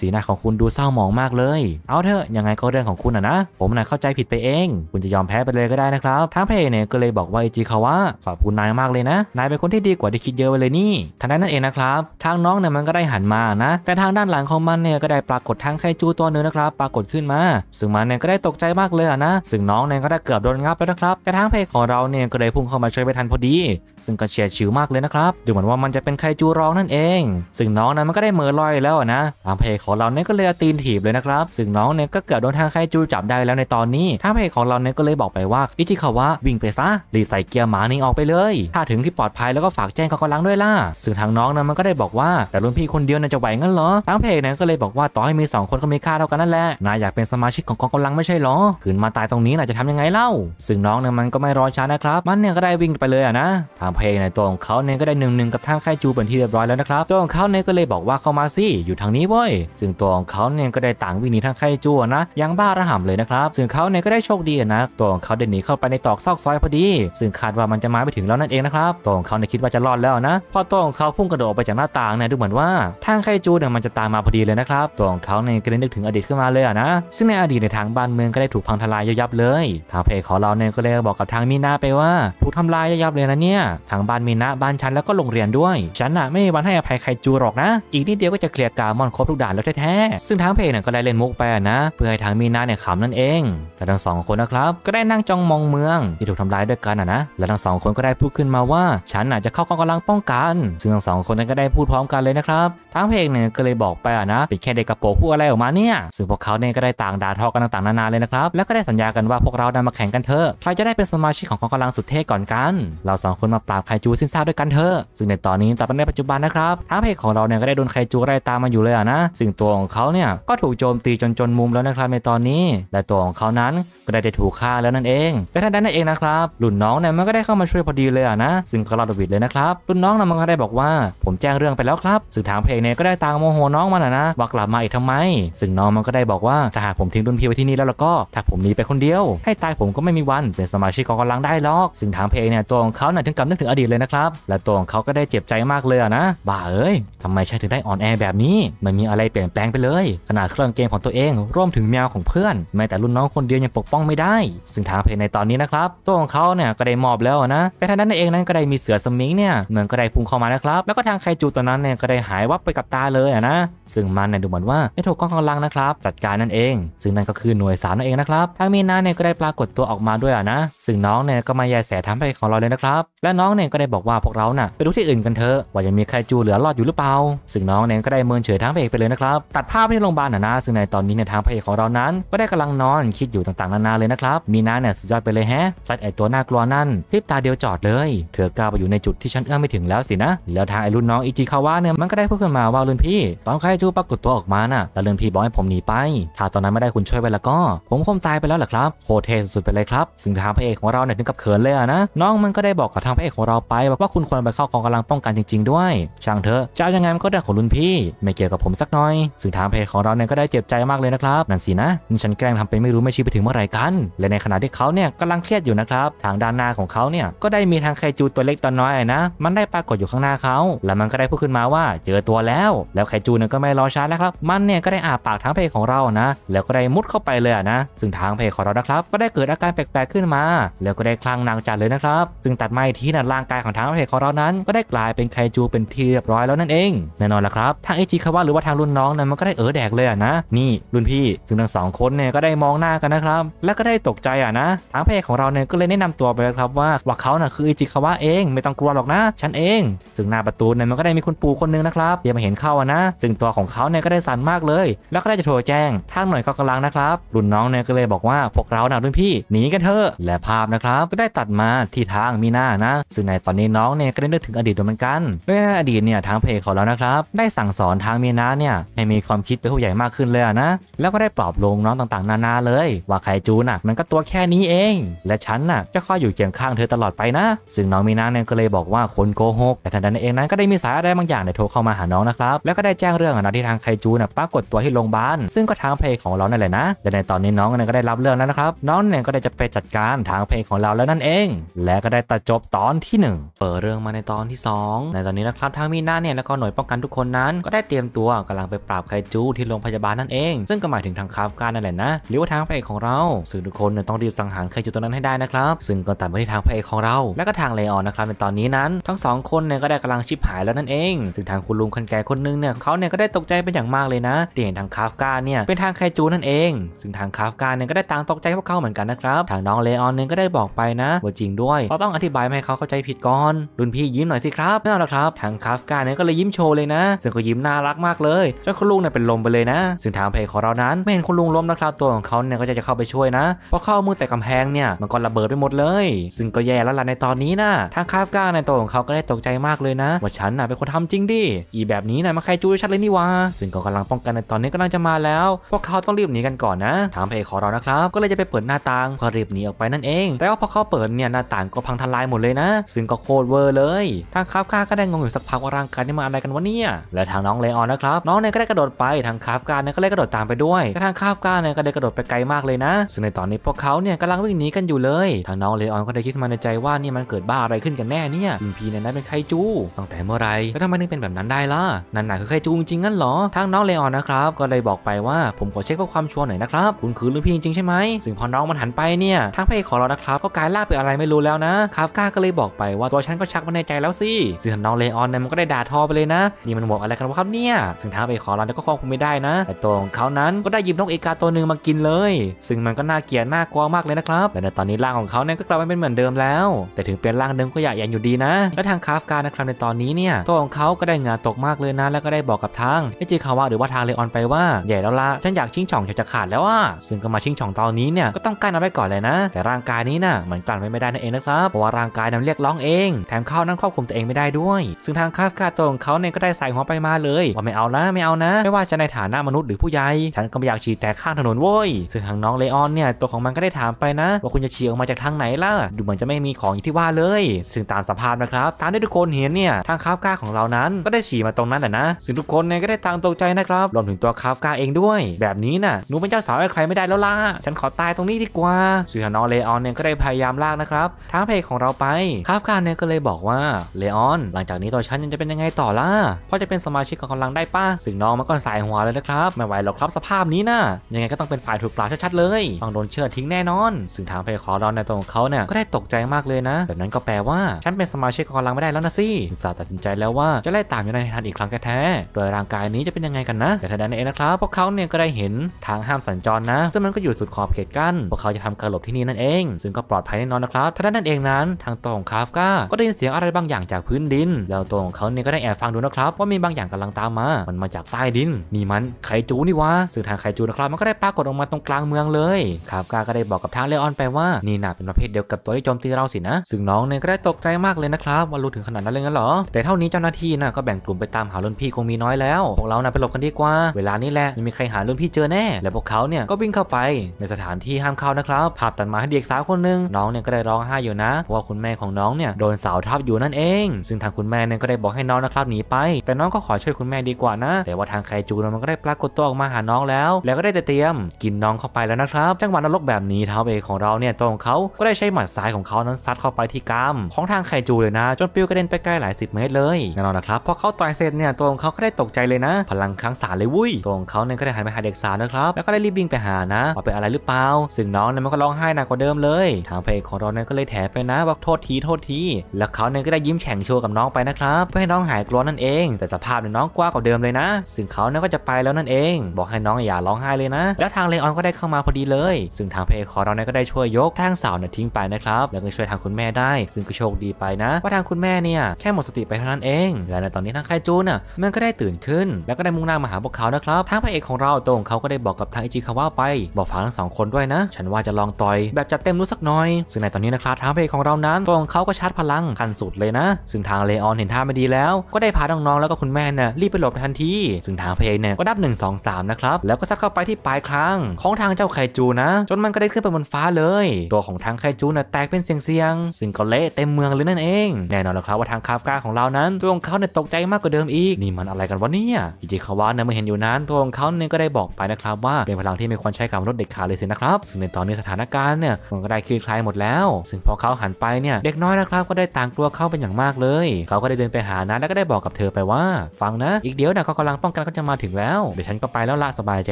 สีหน้าของคุณดูเศร้าหมองมากเลยเอาเถอะยังไงก็เรื่องของคุณอ่ะนะผมน่ะเข้าใจผิดไปเองคุณจะยอมแพ้ไปเลยก็ได้นะครับทางพระเนี่ยก็เลยบอกว่าอจิคาวะขอบคุณนายมากเลยนะ นายเป็นคนที่ดีกว่าที่คิดเยอะไปเลยนี่ทาใดนนั่นเองนะครับ ทางน้องเนี่ยมันก็ได้หันมา นะ แต่ทางด้านหลังของมันเนี่ยก็ได้ปรากฏทางไคจูตัวนึงนะครับปรากฏขึ้นมา ซึ่งมันเนี่ยก็ได้ตกใจมากเลยนะ ซึ่งน้องเนี่ยก็ได้เกือบโดนงับแล้วนะครับ แต่ทางเพจของเราเนี่ยก็เลยพุ่งเข้ามาช่วยไปทันพอดี ซึ่งก็เฉียดฉิวมากเลยนะครับ ดูเหมือนว่ามันจะเป็นไคจูร้องนั่นเอง ซึ่งน้องนั้นมันก็ได้เมอลอยแล้วนะ ทางเพจของเราเนี่ยก็เลยตีนถีบเลยนะครับ ซึ่งน้องเนี่ยก็เกือบโดนทางไคจูจับได้แล้วในตอนนี้ทางเพจของเราเนี่ยก็เลยบอกไปว่าอิจิคาวะิ่งไปซะรีบใส่เกียร์หมานีออกไปเลย ถ้าถึงที่ปลอดภัยแล้วก็ฝากแจ้งกองกำลังด้วยล่ะ ซึ่งทางน้องนั้นมันก็ได้บอกว่าแต่รุ่นพี่คนเดียวน่าจะไหวงั้นเหรอทั้งเพจนั้นก็เลยบอกว่าต่อให้มี2คนก็มีค่าเท่ากันนั่นแหละ นายอยากเป็นสมาชิกของกองกำลังไม่ใช่หรอขืนมาตายตรงนี้นายจะทำยังไงเล่า ซึ่งน้องนะมันก็ไม่รอช้านะครับ มันเนี่ยก็ได้วิ่งไปเลยอะนะ ทางเพจในตัวของเขาเนี่ยก็ได้หนึ่งหนึ่งกับทางคจูเป็นที่เรียบร้อยแล้วนะครับ ตัวของเขาเนี่ยก็เลยบอกว่าเข้ามาสิ อยู่ทางนี้เว้ยซึ่งตัวของเขาเนี่ยก็ได้ต่างวิ่งหนีทางคจูนะยังบ้าระห่ำเลยนะครับซึ่งเขาเนี่ยก็ได้โชคดีนะ ตัวของเขาได้หนีเข้าไปในตอกซอกอกซอยพอดีซึ่งคาดว่ามันจะมาไม่ถึง แล้วนั่นเองนะครับตัวของเขาในคิดว่าจะรอดแล้วนะพอตัวของเขาพุ่งกระโดดไปจากหน้าต่างเนี่ยดูเหมือนว่า ทางไคจูเนี่ยมันจะตามมาพอดีเลยนะครับตัวของเขาในก็เลยนึกถึงอดีตขึ้นมาเลยนะซึ่งในอดีตในทางบ้านเมืองก็ได้ถูกพังทลายยับเลยทางเพจของเราเนี่ยก็เลยบอกกับทางมีนาไปว่าถูกทำลายยับเลยนะเนี่ยทางบ้านมีนาบ้านฉันแล้วก็โรงเรียนด้วย ฉันน่ะไม่มีวันให้อภัยไคจูหรอกนะ อีกนิดเดียวก็จะเคลียร์การมอนครบทุกด่านแล้วแท้ๆซึ่งทางเพจเนี่ยก็ได้เล่นมุกไปนะเพื่อให้ทางมีนาเนี่ยขำนั่นเองแต่ทั้งสองคนนะครับก็ได้นั่งจ้องมองเมืองทีถูกทำร้ายด้วยกันอ่ะนะ แล้วทั้งสองคนก็ได้พูดขึ้นมาว่า ฉันอาจจะเข้ากองกำลังป้องกัน ซึ่งทั้งสองคนนั้นก็ได้พูดพร้อมกันเลยนะครับทั้งเพลงเนี่ยก็เลยบอกไปอ่ะนะเป็นแค่เด็กกระโปงพูดอะไรออกมาเนี่ยซึ่งพวกเขาเนี่ยก็ได้ต่างด่าทอกันต่างๆนานาเลยนะครับ แล้วก็ได้สัญญากันว่าพวกเราจะมาแข่งกันเถอะ ใครจะได้เป็นสมาชิกของกองกำลังสุดเท่ก่อนกัน เราสองคนมาปราบไคจูสิ้นซากด้วยกันเถอะ ซึ่งในตอนนี้ตัดมาในปัจจุบันนะครับทั้งเพลงของเราเนี่ยก็ได้โดนไคจูไล่ตามมาอยู่เลยอ่ะนะซึ่งตัวของเขาเนี่ยก็ถูกโจมตีจนจนมุมแล้วนะครับในตอนนี้และตัวของเขานั้นก็ได้ถูกฆ่าแล้วนั่นเองและท่าน้นั้นเองนะครับรุ่นน้องเนี่ยมันก็ได้เข้ามาช่วยพอดีเลยอ่ะนะ ซึ่งก็รอดวิดเลยนะครับรุ่นน้องนะมันก็ได้บอกว่า ผมแจ้งเรื่องไปแล้วครับ สื่อถามเพลงเนี่ยก็ได้ตางโมโหน้องมันอ่ะนะ ว่ากลับมาอีกทำไม ซึ่งน้องมันก็ได้บอกว่า ถ้าหากผมทิ้งรุ่นพี่ไว้ที่นี่แล้วล่ะก็ ถ้าผมหนีไปคนเดียว ให้ตายผมก็ไม่มีวันเป็นสมาชิกกองกำลังได้หรอกซึ่งถามเพลงเนี่ยตัวของเขาเนี่ยถึงกับนึกถึงอดีตเลยนะครับและตัวของเขาก็ได้เจ็บใจมากเลยอ่ะนะบ้าเอ้ยทำไมใช่ถึงได้อ่อนแอแบบนี้มันมีอะไรเปลี่ยนแปลงไปเลยขนาดเครื่องเกมของตัวเองรวมถึงแมวของเพื่อนแม้แต่รุ่นน้องคนเดียวยังปกป้องไม่ได้ซึ่งถามเพงในตอนนี้นะครับตัวของเขาเนี่ยก็ได้มอบแล้วนะแต่ทางด้านเองนั้นก็ได้มีเสือสมิงเนี่ยเหมือนก็ได้พุ่งเข้ามานะครับ แล้วก็ทางไคจูตัวนั้นเนี่ยก็ได้หายวับไปกับตาเลยนะ ซึ่งมันเนี่ยดูเหมือนว่าได้ถูกกองกำลังนะครับจัดการนั่นเอง ซึ่งนั่นก็คือหน่วยสามนั่นเองนะครับ ทางมีนาเนี่ยก็ได้ปรากฏตัวออกมาด้วยนะ ซึ่งน้องเนี่ยก็มาแยแสทำไปของเราเลยนะครับ และน้องเนี่ยก็ได้บอกว่าพวกเราน่ะไปดูที่อื่นกันเถอะ ว่ายังมีไคจูเหลือรอดอยู่หรือเปล่า ซึ่งน้องเนี่ยก็ได้เมินเฉยท้งพระเอกไปเลยนะครับตัดภาพที่โรงพยาบาลนะซึ่งในตอนนี้เนี่ยทางพระเอกของเรานั้น ก็ได้กำลังนอนคิดอยู่ต่างๆนานาเลยนะครับมีนาเนี่ยสุดยอดไปเลยแฮะสายไอตัวน่ากลัวนั่นพริบตาเดียวจอดเลยเธอก้าวไปอยู่ในจุดที่ฉันเอื้อมไม่ถึงแล้วสินะแล้วทางไอรุ่นน้องอิจิคาวะเนี่ยมันก็ได้พูดขึ้นมาว่ารุ่นพี่ตอนใครจูปรากฏตัวออกมาน่ะแล้วรุ่นพี่บอกให้ผมหนีไปถ้าตอนนั้นไม่ได้คุณช่วยไว้แล้วก็ ผมคงตายไปแล้วลหะครับโคเทสุดไปเลยครับซึ่งทางพระเอกของเราเนี่ยถึงกับเขินเลยอะนะน้องมันก็ได้บอกกับทางพระเอกของเราไปว่าคุณควรไปเข้ากองกำลังป้องกันจริงๆด้วยช่างเถอะจะยังไงมันก็ได้ของรุ่นพี่ไม่เกี่ยวกับผมสักหน่อยซึ่งทางพระเอกของเราเนี่ยก็ได้เจ็บใจมากเลยนะครับนั่นสินะนี่ฉันแกล้งทำเป็นไม่รู้ไม่ชี้ไปถึงเมื่อไหร่กัน และในขณะที่เขาเนี่ยกำลังเครียดอยู่นะครับทางด้านหน้าของเขาเนี่ยก็ได้มีทางไคจูตัวเล็กตัวน้อยนะมันได้ปรากฏอยู่ข้างหน้าเขาแล้วมันก็ได้พูดขึ้นมาว่า เจอตัวแล้ว แล้วไคจูเนี่ยก็ไม่รอช้านะครับ มันเนี่ยก็ได้อาปากทางเพของเรานะแล้วก็ได้มุดเข้าไปเลยนะ ซึ่งทางเพของเรานะครับก็ได้เกิดอาการแปลกๆขึ้นมา แล้วก็ได้คลั่งนางจัดเลยนะครับ ซึ่งตัดไม้ที่นั่นร่างกายของทางเพของเรานั้น ก็ได้กลายเป็นไคจูเป็นที่เรียบร้อยแล้วนั่นเองแน่นอนละครับทางไอจีคาวะหรือว่าทางรุ่นน้องนั้นมันก็ได้เออแดกเลยนะนี่รุ่นพี่ซึ่งทั้งสองคนเนี่ยก็ได้มองหน้ากันนะครับ แล้วก็ได้ตกใจอ่ะนะทางเพของเราเนี่ยก็เลยแนะนำตัวไปแล้วครับ ว่า ว่าเขาน่ะคืออิจิคาวะเอง ไม่ต้องกลัวหรอกนะ ฉันเอง ซึ่งหน้าประตูเนี่ยมันก็ได้มีคุณปู่คนนึงนะครับเดี๋ยวมาเห็นเข้านะ ซึ่งตัวของเขาเนี่ยก็ได้สั่นมากเลย แล้วก็ได้จะโทรแจ้งทางหน่วยก็กำลังนะครับ รุ่นน้องเนี่ยก็เลยบอกว่า พวกเราน่ะรุ่นพี่หนีกันเถอะและภาพนะครับก็ได้ตัดมาที่ทางมีหน้านะซึ่งในตอนนี้น้องเนี่ยก็ได้นึกถึงอดีตด้วยเหมือนกันด้วยในอดีตเนี่ยทางเพจของเรานะครับได้สั่งสอนทางมีนาเนี่ยให้มีความคิดเป็นผู้ใหญ่มากขึ้นเลยนะ แล้วก็ได้ปลอบลงน้องต่างๆ นานาเลย ว่าไคจูน่ะมันก็ตัวแค่นี้เอง และฉัันน่ะจะคอยอยู่เคียงข้างเธอตลอดไปนะ ซึ่งน้องมีนาเนี่ยก็เลยบอกว่าคนโกหกแต่ทันใดนั้นเองนั้นก็ได้มีสายอะไรบางอย่างเนี่ยโทรเข้ามาหาน้องนะครับ แล้วก็ได้แจ้งเรื่องนะที่ทางไคจูน่ะปรากฏตัวที่โรงพยาบาลซึ่งก็ทางเพลของเรานั่นแหละนะ และในตอนนี้น้องเนี่ยก็ได้รับเรื่องแล้วนะครับน้องเนี่ยก็ได้จะไปจัดการทางเพลของเราแล้วนั่นเอง และก็ได้ตัดจบตอนที่ 1 เปิดเรื่องมาในตอนที่ 2 ในตอนนี้นะครับ ทางมีนาเนี่ยแล้วก็หน่วยป้องกันทุกคนนั้น ก็ได้เตรียมตัวกำลังไปปราบไคจูที่โรงพยาบาลนั่นเองซึ่งก็หมายถึงทางคาฟกานั่นแหละนะ หรือว่าทางเพลของเราซึ่งทุกคนเนี่ยต้องรีบสังหารไคจูตัวนั้นให้ได้นะนะครับซึ่งก็ตัดมาที่ทางพระเอกของเรา และก็ทางเลออนนะครับในตอนนี้นั้น ทั้ง2คนเนี่ยก็ได้กำลังชิบหายแล้วนั่นเองซึ่งทางคุณลุงคันแก่คนนึงเนี่ยเขาเนี่ยก็ได้ตกใจเป็นอย่างมากเลยนะที่เห็นทางคาฟกาเนี่ยเป็นทางไคจูนั่นเองซึ่งทางคาฟกาเนี่ยก็ได้ต่างตกใจพวกเขาเหมือนกันนะครับ ทางน้องเลออนเนี่ยก็ได้บอกไปนะว่าจริงด้วยเราต้องอธิบายให้เขาเข้าใจผิดก่อนรุ่นพี่ยิ้มหน่อยสิครับแน่นอนะครับ ทางคาฟกาเนี่ยก็เลยยิ้มโชว์เลยนะซึ่งก็ยิ้มน่ารักมากเลยจนคุณลุงเนี่ยเป็นลมไปเลยนะซึ่งทางเพจของเรานั้นไม่เห็นคุณลุงล้มนะครับตัวของเขาเนี่ยก็จะจะเข้าไปช่วยนะพะเข้ามือแต่กำแพงเนี่ยมันก็ระเบิดไปหมดเลย ซึ่งก็แย่แล้วล่ะในตอนนี้นะ ทางคาบก้าในตัวของเขาก็ได้ตกใจมากเลยนะว่าฉันน่ะเป็นคนทำจริงดิ อีแบบนี้นะมาใครจู้ชัดเลยนี่วะ ซึ่งก็กำลังป้องกันในตอนนี้กำลังจะมาแล้ว พวกเขาต้องรีบหนีกันก่อนนะทางพรเอกของรอนะครับก็เลยจะไปเปิดหน้าต่างเพื่อรีบหนีออกไปนั่นเอง แต่ว่าพอเขาเปิดเนี่ยหน้าต่างก็พังทลายหมดเลยนะ ซึ่งก็โคตรเวอร์เลย ทางคาบก้าก็ได้งงอยู่สักพักว่าร่างกายนี่มาอะไรกันวะเนี่ย และทางน้องเลออนนะครับ น้องเนี่ยก็ได้กระโดดไปทางคาบกาเนี่ยก็ได้กระโดดตามไปด้วยแต่ทางคาบกาเนี่ยก็ได้กระโดดไปไกลมากเลยนะซึ่งในตอนนี้พวกเขาเนี่ยกำลังวิ่งหนีกันอยู่เลยทางน้องเลออนก็ได้คิดมาในใจว่านี่มันเกิดบ้าอะไรขึ้นกันแน่เนี่ยอิงพีนั้นเป็นไคจูตั้งแต่เมื่อไรแล้วทำไมถึงเป็นแบบนั้นได้ล่ะนั่นน่ะคือไคจูจริงงั้นหรอทางน้องเลออนนะครับก็เลยบอกไปว่าผมขอเช็คเพื่อความชัวร์หน่อยนะครับ คุณคือลูกพีจริงใช่ไหมซึ่งพอน้องมันหันไปเนี่ยทางพระอกของเรานะครับก็กลายล่าเป็นอะไรไม่รู้แล้วนะคาฟก้าก็เลยบอกไปว่าตัวฉันก็ชักมาในใจแล้วสิซึ่งน้องเลออนเนี่ยมันก็ได้ด่าทอไปเลยนะ นี่มันบอกอะไรกันวะครับเนี่ยซึ่งทางพระอของเราเนี่ยก็ควบคุมไม่ได้นะแต่ตัวของเขานั้นก็ได้หยิบนกเอกาตัวหนึ่งมากินเลย ซึ่งมันก็น่าเกลียดน่ากลัวมากเลยนะครับและในตอนนี้ร่างของเขาเนี่ยก็กลับมาเป็นเหมือนเดิมแล้ว แต่ถึงเปลี่ยนร่างเดิมก็อยากอย่างอยู่ดีนะ และทางคาฟการนะครับในตอนนี้เนี่ยตัวของเขาก็ได้งานตกมากเลยนะแล้วก็ได้บอกกับทางเอจิคาวะหรือว่าทางเลออนไปว่าใหญ่แล้วละฉันอยากชิงช่องจะขาดแล้วว่าซึ่งก็มาชิงช่องตอนนี้เนี่ยก็ต้องกั้นเอาไว้ก่อนเลยนะ แต่ร่างกายนี้น่ะมันกลั่นไม่ได้นั่นเองนะครับเพราะว่าร่างกายนั้นเรียกร้องเองแถมเขานั้นควบคุมตัวเองไม่ได้ด้วย ซึ่งทางคาฟการตัวของเขาเนี่ยก็ได้ใส่หัวไปมาเลย ว่าไม่เอานะไม่เอานะไม่ว่าจะในฐานะมนุษย์หรือผู้ใหญ่ฉันก็ไม่อยากฉีดแต่ข้างถนนโว้ยซึ่งทางน้องเลออนเนี่ยตัวของมันก็ได้ถามไปนะ ว่าคุณจะฉีดออกมาจากทางไหนล่ะ ดูเหมือนจะไม่มีของอย่างที่ว่าเลย ซึ่งตามสัมภาษณ์นะครับ ตามที่ทุกคนเห็นเนี่ย ทางคาฟกาของเรานั้น ก็ได้ฉี่มาตรงนั้นแหละนะ ซึ่งทุกคนเนี่ยก็ได้ต่างตกใจนะครับ รวมถึงตัวคาฟกาเองด้วย แบบนี้น่ะ หนูเป็นเจ้าสาวให้ใครไม่ได้แล้วล่ะ ฉันขอตายตรงนี้ดีกว่าซึ่งน้องเลออนเนี่ยก็ได้พยายามลากนะครับ ทางเพจของเราไปคาฟกาเนี่ยก็เลยบอกว่า เลออน หลังจากนี้ตัวฉันยังจะเป็นยังไงต่อล่ะพอจะเป็นสมาชิกของกำลังได้ป้าซึ่งน้องมันก็สายหัวเลยนะครับ ไม่ไหวหรอกครับสภาพนี้น่ะยังไงก็ต้องเป็นฝ่ายถูกปราบชัดๆเลยต้องโดนเชือทิ้งแน่นอนซึ่งทางเพจของเราอนในตัวของเขาเนี่ยก็ได้ตกใจมากเลยนะ แบบนั้นก็แปลว่าฉันเป็นสมาชิกของลังไม่ได้แล้วนะ สิมิซาตัดสินใจแล้วว่าจะไล่ตามยูไนทันอีกครั้งแท้โดยร่างกายนี้จะเป็นยังไงกันนะ แต่ทันใดนั้นเองนะครับ พวกเขาเนี่ยก็ได้เห็นทางห้ามสัญจรนะ ซึ่งมันก็อยู่สุดขอบเขตกั้น พวกเขาจะทำการหลบที่นี่นั่นเอง ซึ่งก็ปลอดภัยแน่นอนนะครับ ทันใดนั้นเองนั้น ทางตัวของคาฟก้าก็ได้ยินเสียงอะไรบางอย่างจากพื้นดิน แล้วตัวของเขาเนี่ยก็ได้แอบฟังดูนะครับ ว่ามีบางอย่างกำลังตามมา มันมาจากใต้ดิน นี่มันไคจูนี่วะซึ่งทางไคจูนะครับมันก็ได้ปรากฏออกมาตรงกลางเมืองเลยคาฟก้าก็ได้บอกกับทางเลออนไปว่านีี่น่าเป็นประเภทเดียวกับตัวที่โจมตีเราสินะ ซึ่งน้องเนี่ยก็ได้ตกใจมากเลยนะครับว่ารู้ถึงขนาดนั้นเลยงั้นหรอ แต่เท่านี้เจ้าหน้าที่น่ะก็แบ่งกลุ่มไปตามหารุ่นพี่คงมีน้อยแล้วพวกเราน่ะไปหลบกันดีกว่า เวลานี้แหละไม่มีใครหารุ่นพี่เจอแน่และพวกเขาเนี่ยก็วิ่งเข้าไปในสถานที่ห้ามเข้านะครับภาพตัดมาให้เด็กสาวคนหนึ่งน้องเนี่ยก็ได้ร้องไห้อยู่นะเพราะว่าคุณแม่ของน้องเนี่ยโดนสาวทับอยู่นั่นเอง ซึ่งทางคุณแม่เนี่ยก็ได้บอกให้น้องนะครับหนีไป แต่น้องก็ขอช่วยคุณแม่ดีกว่านะแต่ว่าทางไคจูนมันก็ได้ปรากฏตัวออกมาหาน้องแล้ว แล้วก็ได้แต่เตรียม กินน้องเข้าไปแล้วนะครับจังหวะนรกแบบนี้ท้าเอกของเราเนี่ยต้องขาก็ได้ใช้หมัดซ้ายของเขานั้นซัดเข้าไปที่กรามของทางไคจูเลยนะจนปิวกระเด็นไปไกลหลายสิบเมตรเลยแน่นอนนะครับพอเขาต่อยเสร็จเนี่ยตัวของเขาก็ได้ตกใจเลยนะพลังครั้งสารเลยวุ้ยตัวของเขาเนี่ยก็ได้หันไปหาเด็กสาวนะครับแล้วก็ได้รีบวิ่งไปหานะว่าเป็นอะไรหรือเปล่าซึ่งน้องเนี่ยมันก็ร้องไห้หนักกว่าเดิมเลยทางพเอจของเราเนี่ยก็เลยแถไปนะบอกโทษทีโทษทีแล้วเขาเนี่ยก็ได้ยิ้มแฉ่งโชว์กับน้องไปนะครับเพื่อให้น้องหายกลัวนั่นเอง แต่สภาพเนี่ยน้องกว้ากว่าเดิมเลยนะ ซึ่งเขาเนี่ยก็จะไปแล้วนั่นเอง บอกให้น้องอย่าร้องไห้เลยนะ แล้วทางเลออนก็ได้เข้ามาพอดีเลยซึ่งทางเพจของเราเนี่ยก็ได้ช่วยยกทางสาวเนี่ยทิ้งไปนะครับแล้วก็ช่วยทางคุณแม่ได้ ซึ่งก็โชคดีไปนะว่าทางคุณแม่เนี่ยแค่หมดสติไปเท่านั้นเองและในตอนนี้ทางไคจูน่ะมันก็ได้ตื่นขึ้น แล้วก็ได้มุ่งหน้ามาหาพวกเขานะครับทางพระเอกของเราตรงเขาก็ได้บอกกับทางไอจิคาว่าไปบอกฝาทั้งสองคนด้วยนะฉันว่าจะลองต่อยแบบจัดเต็มรู้สักหน่อย ซึ่งในตอนนี้นะครับทางพระเอกของเรานั้นตรงเขาก็ชาร์จพลังขันสุดเลยนะซึ่งทางเลออนเห็นท่าไม่ดีแล้วก็ได้พาน้องๆแล้วก็คุณแม่น่ะรีบไปหลบทันทีซึ่งทางพระเอกเนี่ยก็นับ1 2 3นะครับแล้วก็ซัดเข้าไปที่ปลายคังของทางเจ้าไคจูนะจนมันก็ได้ขึ้นไปบนฟ้าเลยตัวของทางไคจูน่ะแตกเป็นเสียงๆซึ่งก็เละเต็มเมืองเลยนั่นเองแน่นอนแล้วครับว่าทางคาฟกาของเรานั้นตัวของเขาเนี่ยตกใจมากกว่าเดิมอีก นี่มันอะไรกันวะเนี่ยอิจิคาวะเนี่ยเมื่อเห็นอยู่นั้นตัวของเขาเนี่ยก็ได้บอกไปนะครับ ว่าเป็นพลังที่ไม่ควรใช้กับมนุษย์เด็กขาเลยสินะครับซึ่งในตอนนี้สถานการณ์เนี่ยมันก็ได้คลี่คลายหมดแล้วซึ่งพอเขาหันไปเนี่ยเด็กน้อยนะครับ ก็ได้ต่างกลัวเข้าเป็นอย่างมากเลย เขาก็ได้เดินไปหานะแล้วก็ได้บอกกับเธอไปว่า ฟังนะ อีกเดี๋ยวนะเขากำลังป้องกันก็จะมาถึงแล้วเดี๋ยวฉันก็ไปแล้วละสบายใจ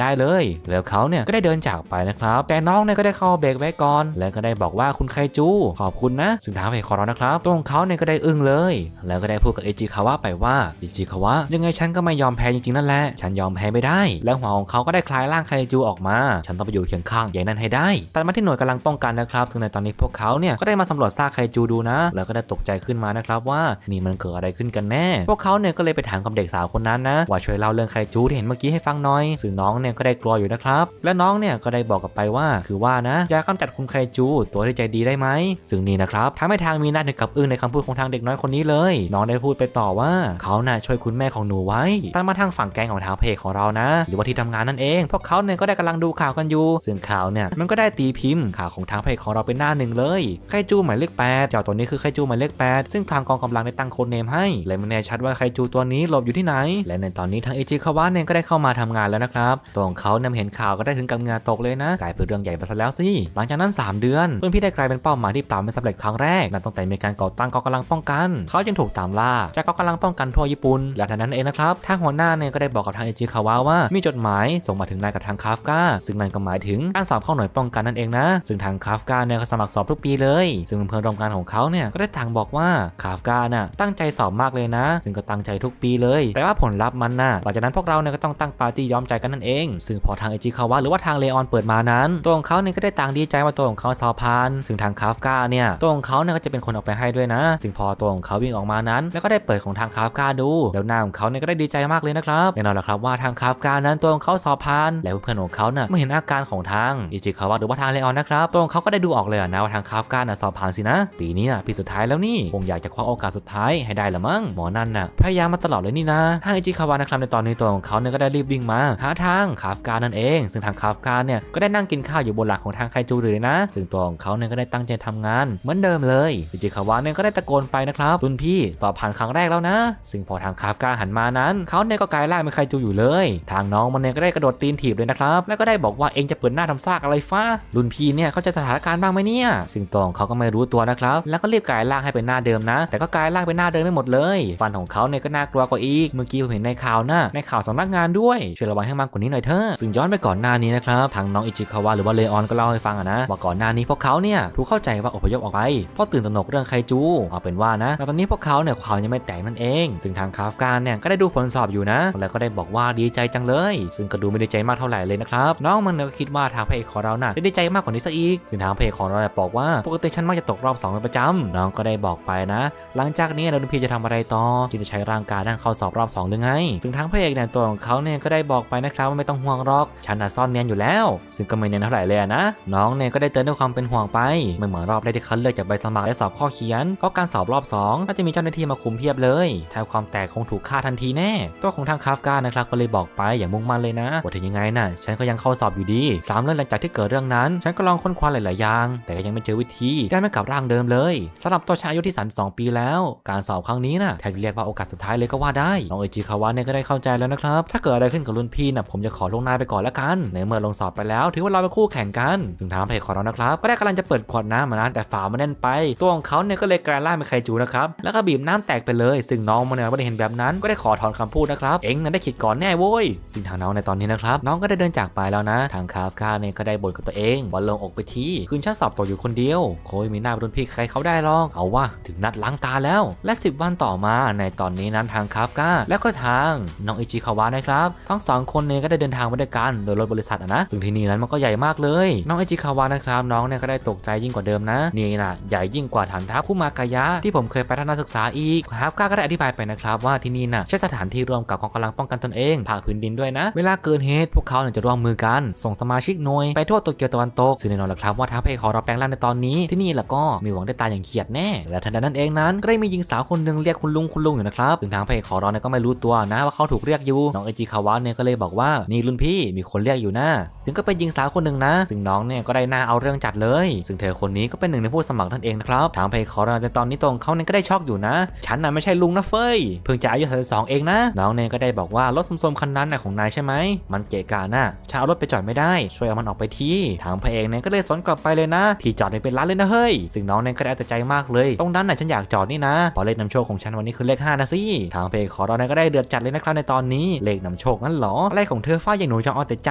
ได้เลย แล้วเขาเนี่ยก็ได้เดินจากไปนะครับแต่น้องเนี่ยก็ได้เข้าเบรกไว้ก่อนแล้วก็ได้บอกว่าคุณไคจูขอบคุณนะซึ่งทางเพคขอร้องนะครับตัวของเขาเนี่ยก็ได้อึ้งเลยแล้วก็ได้พูดกับเอจิคาวะไปว่าเอจิคาวะยังไงฉันก็ไม่ยอมแพ้จริงๆนั่นแหละ ฉันยอมแพ้ไม่ได้แล้วหัวของเขาก็ได้คลายร่างไคจูออกมา ฉันต้องไปอยู่เคียงข้างใหญ่นั้นให้ได้ตัดมาที่หน่วยกำลังป้องกันนะครับ ซึ่งในตอนนี้พวกเขาเนี่ยก็ได้มาสำรวจซากไคจูดูนะ แล้วก็ได้ตกใจขึ้นมานะครับ ว่านี่มันเกิดอะไรขึ้นกันแน่ พวกเขาเนี่ยก็เลยไปถามกับเด็กสาวคนนั้นนะว่าช่วยเล่าเรื่องไคจูที่เห็นเมื่อกี้ให้ฟังหน่อยซึ่งน้องเนี่ยก็ได้กลัวอยู่นะครับ และน้องเนี่ยก็ได้บอกกับไปว่าคือว่านะยากำจัดคุณไคจููตัวที่ใจดีได้ไหมซึ่งนี่นะครับทำให้ทางมีน่าถึงกับอึ้งในคำพูดของทางเด็กน้อยคนนี้เลย น้องได้พูดไปต่อว่าเขาน่ะช่วยคุณแม่ของหนูไว้ตามมาทางฝั่งแกงของทางเพจของเรานะ หรือว่าที่ทำงานนั่นเองพวกเขาเนี่ยก็ได้กำลังดูข่าวกันอยู่ ซึ่งข่าวเนี่ยมันก็ได้ตีพิมพ์ข่าวของทางเพจของเราเป็นหน้าหนึ่งเลยไคจูหมายเลขแปดเจ้าตัวนี้คือไคจูหมายเลขแปดซึ่งทางกองกำลังได้ตั้งโค้ดเนมให้เลยมันแน่ชัดว่าไคจูตัวนี้หลบอยู่ที่ไหน และในตอนนี้ทางเอจิคาวะเนี่ยก็ได้เข้ามาทำงานแล้วนะครับตัวของเขาน่ยเห็นข่าวก็ได้ถึงกับงานตกเลยนะกลายเป็นเรื่องใหญ่ไปซะแล้วสิหลังจากนั้น3เดือนเพื่อนพี่ได้กลายเป็นเป้าหมายที่ปราบไม่สำเร็จครั้งแรกนันตั้งแต่มีการก่อตั้งกองกำลังป้องกัน เขาจึงถูกตามล่าจากกองกำลังป้องกันทั่วญี่ปุ่นและทันนั้นเองนะครับทางหัวหน้าเนี่ยก็ได้บอกกับทางเอจิคาวะว่า มีจดหมายส่งมาถึงนายกับทางคาฟกาซึ่งนั่นก็หมายถึงการสอบเข้าหน่วยป้องกันนั่นเองนะ ซึ่งทางคาฟกาเนี่ยก็สมัครสอบทุกปีเลย ซึ่งเพื่อนร่วมงานของเขาเนี่ยก็ได้ต่างบอกว่าคาฟกาน่ะตั้งใจสอบมากเลยนะซึ่งก็ตั้งใจทุกปีเลยแต่ว่าผลลัพธ์มันน่ะหลังจากนั้นพวกเราเนี่ยก็ต้องตั้งปาร์ตี้ย้อมใจกันนั่นเอง ซึ่งพอทางเอจิคาวะหรือว่าทางเลออนเปิดมานั้นตัวของเขาเนี่ยก็ได้ต่างดีใจว่าตัวของเขาสอพาน ซึ่งทางคาฟกาเนี่ยตัวของเขาเนี่ยก็จะเป็นคนออกไปให้ด้วยนะซึ่งพอตัวของเขาวิ่งออกมานั้น แล้วก็ได้เปิดของทางคาฟกาดู แล้วหน้าของเขาเนี่ยก็ได้ดีใจมากเลยนะครับ แน่นอนละครับว่าทางคาฟกานั้นตัวของเขาสอบพาน และเพื่อนของเขาเนี่ยไม่เห็นอาการของทางอิจิคาวะหรือว่าทางเลออนนะครับตัวของเขาก็ได้ดูออกเลยนะว่าทางคาฟกาเนี่ยสอบพานสินะ ปีนี้อ่ะปีสุดท้ายแล้วนี่ คงอยากจะคว้าโอกาสสุดท้ายให้ได้ละมั้งหมอนั่นน่ะ พยายามมาตลอดเลยนี่นะทางอิจิคาวะนะครับในตอนนี้ตัวของเขาเนี่ยก็ได้รีบวิ่งมาหาทางคาฟกานั่นเอง ซึ่งทางคาฟกาเนี่ยก็ได้นั่งกินข้าวอยู่บนหลังของทางไคจูเลยนะซึ่งตัวของเขาเนี่ยก็ได้ตั้งใจทำงานเหมือนเดิมเลย อิจิคาวะเนี่ยก็ได้ตะโกนไปนะครับรุ่นพี่ สอบผ่านครั้งแรกแล้วนะ ซึ่งพอทางคาฟกาหันมานั้นเขาเนี่ยก็กลายร่างเป็นใครจูอยู่เลย ทางน้องมันเนี่ยก็ได้กระโดดตีนถีบเลยนะครับแล้วก็ได้บอกว่าเองจะเปิดหน้าทำซากอะไรฟ้า รุ่นพี่เนี่ยเขาจะสถานการณ์บ้างไหมเนี่ยซึ่งตัวของเขาก็ไม่รู้ตัวนะครับแล้วก็รีบกลายร่างให้เป็นหน้าเดิมนะ แต่ก็กลายร่างเป็นหน้าเดิมไม่หมดเลย ฟันของเขาเนี่ยก็น่ากลัวกว่าอีก เมื่อกี้ผมเห็นในข่าวนะในข่าวสำนักงานด้วยช่วยระวังให้มากกว่านี้หน่อยเถอะซึ่งย้อนไปก่อนหน้านี้นะครับทางน้องอิจิคาวะหรือว่าเลออนก็เล่าให้ฟังอะนะว่าก่อนหน้านี้พวกเขาเนี่ยถูกเข้าใจว่าอพยพออกไป เพราะตื่นตระหนกเรื่องไคจูเอาเป็นว่านะตอนนี้พวกเขาเนี่ยข่าวยังไม่แตกนั่นเองซึ่งทางคาฟการเนี่ยก็ได้ดูผลสอบอยู่นะ แล้วก็ได้บอกว่าดีใจจังเลย ซึ่งก็ดูไม่ดีใจมากเท่าไหร่เลยนะครับน้องมันเนี่ยก็คิดว่าทางพเอกของเราน่ะจะดีใจมากกว่านี้ซะอีกซึ่งทางพเอกของเราเนี่ยบอกว่าปกติฉันมักจะตกรอบ2เป็นประจำน้องก็ได้บอกไปนะ หลังจากนี้เราดุพีจะทำอะไรต่อที่จะใช้ร่างกายด้านเข้าสอบรอบ2หรือไงซึ่งทางพเอกในตัวของเขาเนี่ยก็ได้บอกไปนะครับว่าไม่ต้องห่วงหรอกฉันน่ะซ่อนเนียนอยู่แล้ว ซึ่งก็ไม่เนียนเท่าไหร่เลยนะน้องเนี่ยก็ได้เตือนด้วยควความเป็นห่วงไปไม่เหมือนรอบแรกที่เขาเลือกจากใบสมัครและสอบข้อเขียนเพราะการสอบรอบ2ก็จะมีเจ้าหน้าที่มาคุมเพียบเลยถ้าความแตกคงถูกฆ่าทันทีแน่ตัวของทางคาฟกานะครับ ก็เลยบอกไปอย่ามุ่งมั่นเลยนะว่าถึงยังไงนะฉันก็ยังเข้าสอบอยู่ดีสามเรื่องหลังจากที่เกิดเรื่องนั้นฉันก็ลองค้นคว้าหลายๆอย่างแต่ก็ยังไม่เจอวิธีได้ไม่กลับร่างเดิมเลยสำหรับตัวชายอายุที่32ปีแล้ว การสอบครั้งนี้นะ่ะแทบเรียกว่าโอกาสสุดท้ายเลยก็ว่าได้น้องเอจิคาวะเนี่ยก็ได้เข้าใจแล้วนะครับถ้าเกิดอะไรขึ้นกับรุ่นพี่นะ่ะผมจะขอลงนายไปก่อนละกันในเมื่อลงสอบไปแล้วถือว่าเราเป็นคู่แข่งกันถึงทางเพจขอร้องนะครับับก็ได้กำลังจะเปิดขวดน้ำนะแต่ฝามันแน่นไปตัวของเขาเนี่ยก็เลยกลายร่างเป็นไคจูนะครับแล้วก็บีบน้ำแตกไปเลยซึ่งน้องมันเนี่ยไม่ได้เห็นแบบนั้นก็ได้ขอถอนคำพูดนะครับเอ็งนั้นได้ขิดก่อนแน่โว้ยสิ่งทางน้องในตอนนี้นะครับ น้องก็ได้เดินจากไปแล้วนะ ทางคาฟคาเนี่ยก็ได้บ่นกับตัวเองบอลลงอกไปทีคืนชั้นสอบตกอยู่คนเดียวโคยมีหน้าไรุดนพี่ใครเขาได้ลองเอาว่าถึงนัดล้างตาแล้วและ10วันต่อมาในตอนนี้นั้นทางคาฟ่าแล้วก็ทางน้องอิจิคาวะนะครับทั้งสองคนเนี่ยก็ได้เดินทางมาด้วยกันโดยรถบริษัทนะซึ่งที่นี่นั้นมันก็ใหญ่มากเลย น้องอิจิคาวะนะครับน้องเนี่ยก็ได้ตกใจยิ่งกว่าเดิมนะนี่นะใหญ่ยิ่งกว่าฐานทัพคู้มากายะที่ผมเคยไปทัศนศึกษาอีกฮาร์ฟก้าก็ได้อธิบายไปนะครับว่าที่นี่นะใช้สถานที่รวมกับกองกำลังป้องกันตนเองภาคพื้นดินด้วยนะ เวลาเกินเหตุพวกเขาเนี่ยจะร่วมมือกัน ส่งสมาชิกหน่วยไปทั่วโตเกียวตะวันตกซึ่งแน่นอนแหละครับ ว่าทาพเอกของเราแปลงร่างในตอนนี้ที่นี่แหละก็มีหวังได้ตายอย่างเขียดแน่และทันใดนั้นเองนั้นก็ได้มีหญิงสาวคนหนึ่งเรียกคุณลุงคุณลุงอยู่นะครับ ถึงทางพเพคของเรานก็ไม่รู้ตัวนะ ว่าเขาถูกเรียกอยู่น้องเอจิคาวะเนี่ยก็เลยบอกว่านี่รุ่นพี่มีคนเรียกอยู่นะซึ่งก็เป็นหญิงสาวคนหนึ่งนะซึ่งน้องเนี่ยก็ได้หน้าเอาเรื่องจัดเลย ซึ่งเธอคนนี้ก็เป็นหนึ่งในผู้สมัครท่านเองนะครับ ทางเพย์คอร์แต่ตอนนี้ตรงเขาเนี่ยก็ได้ช็อกอยู่นะ ฉันน่ะไม่ใช่ลุงนะเฟยเพิ่งจะอายุ32เองนะ น้องเนีก็ได้บอกว่ารถสมๆคันนั้นน่ะของนายใช่ไหมมันเกะกะน่ะฉันเอารถไปจอดไม่ได้ ช่วยเอามันออกไปทีทางพย์เองเนี่ยก็เลยสอนกลับไปเลยนะ ที่จอดนี่เป็นร้านเลยนะเฮ้ยซึ่งน้องเนีก็ได้แต่ใจมากเลย ตรงนั้นน่ะฉันอยากจอดนี่นะพอเลขนำโชคของฉันวันนี้คือเลข5นะสิทางเพย์คอร์เนี่ยก็ได้เดือดจัดเลยนะครับในตอนนี้เลขนำโชคงั้นหรออะไรของเธอฝ้ายอย่างหนูจะเอาแต่ใจ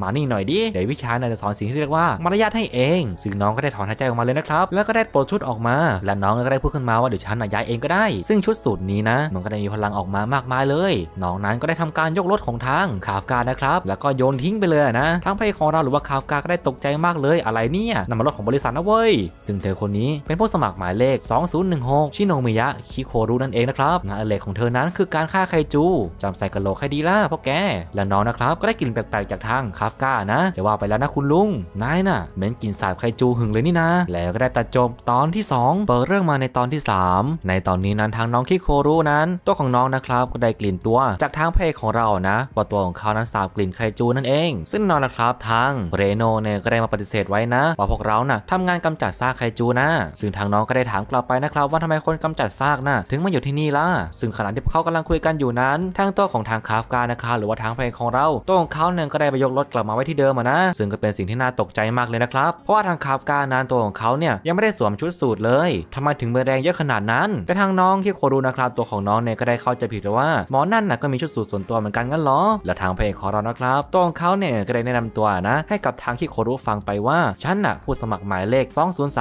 มานี่หน่อยดิเดี๋ยววิชาเนี่ยจะสอนสิ่งที่เรียกว่ามารยาทให้เองซึ่งน้องก็ได้ถอนหายใจออกมาเลยนะครับ แล้วก็ได้ปลดชุดออกมา และน้องก็ได้พูดขึ้นมาว่าเดี๋ยวฉันย้ายเองก็ได้ ซึ่งชุดสูตรนี้นะ มันก็ได้มีพลังออกมามากมายเลย น้องนั้นก็ได้ทำการยกรถของทางคาฟกานะครับ แล้วก็โยนทิ้งไปเลยนะ ทั้งพระเอของเราหรือว่าคาฟกาก็ได้ตกใจมากเลย อะไรเนี่ยนำมารถของบริษัทนะเว้ย ซึ่งเธอคนนี้เป็นผู้สมัครหมายเลข2016ชิโนมิยะคิโครุนั่นเองนะครับงานอเล็กของเธอนั้นคือการฆ่าไคจูจำใส่กระโหลกให้ดีล่ะพ่อแกและน้องนะครับก็ได้กลิ่นแปลกๆจากทางคาฟกานะจะว่าไปแล้วนะคุณลุงนายน่ะเหม็นกลิ่นสาไคจูหึงเลยนี่นะ แล้วก็ได้ตัดจบตอนที่2เปิดเรื่องมาในตอนที่ 3 ในตอนนี้นั้นทางน้องคิโครุนั้นตัวของน้องนะครับก็ได้กลิ่นตัว จากทางเพจของเรานะว่าตัวของเขานั้นสาบกลิ่นไคจูนั่นเอง ซึ่งนอนนะครับทางเรโนเนี่ยก็ได้มาปฏิเสธไว้นะว่าพวกเรานะ่ะทำงานกำจัดซากไคจูนะซึ่งทางน้องก็ได้ถามกลับไปนะครับ ว่าทำไมคนกำจัดซากนะ่ะถึงมาอยู่ที่นี่ล่ะ ซึ่งขณะที่เขากำลังคุยกันอยู่นั้นทางตัวของทางคาฟกานะครับหรือว่าทางเพจของเราตัวของเขาเนี่ยก็ได้ไปยกรถกลับมาไว้ที่เดิมนะ ซึ่งก็เป็นสิ่งที่น่าตกใจมากเลยนะครับเพว่าทางคาบกานานตัวของเขาเนี่ยยังไม่ได้สวมชุดสูทเลยทำไมถึงมีอรแงเยอะขนาดนั้น แต่ทางน้องที่โครูนะครับ ตัวของน้องเนี่ยก็ได้เข้าใจผิดว่าหมอนั่นน่ะก็มีชุดสูทส่วนตัวเหมือนกันงั้นหรอและทางพเอกของเรานะครับตัวของเขาเนี่ยก็ได้แนะนำตัวนะ ให้กับทางที่โครูฟังไปว่าฉันน่ะผู้สมัครหมายเลข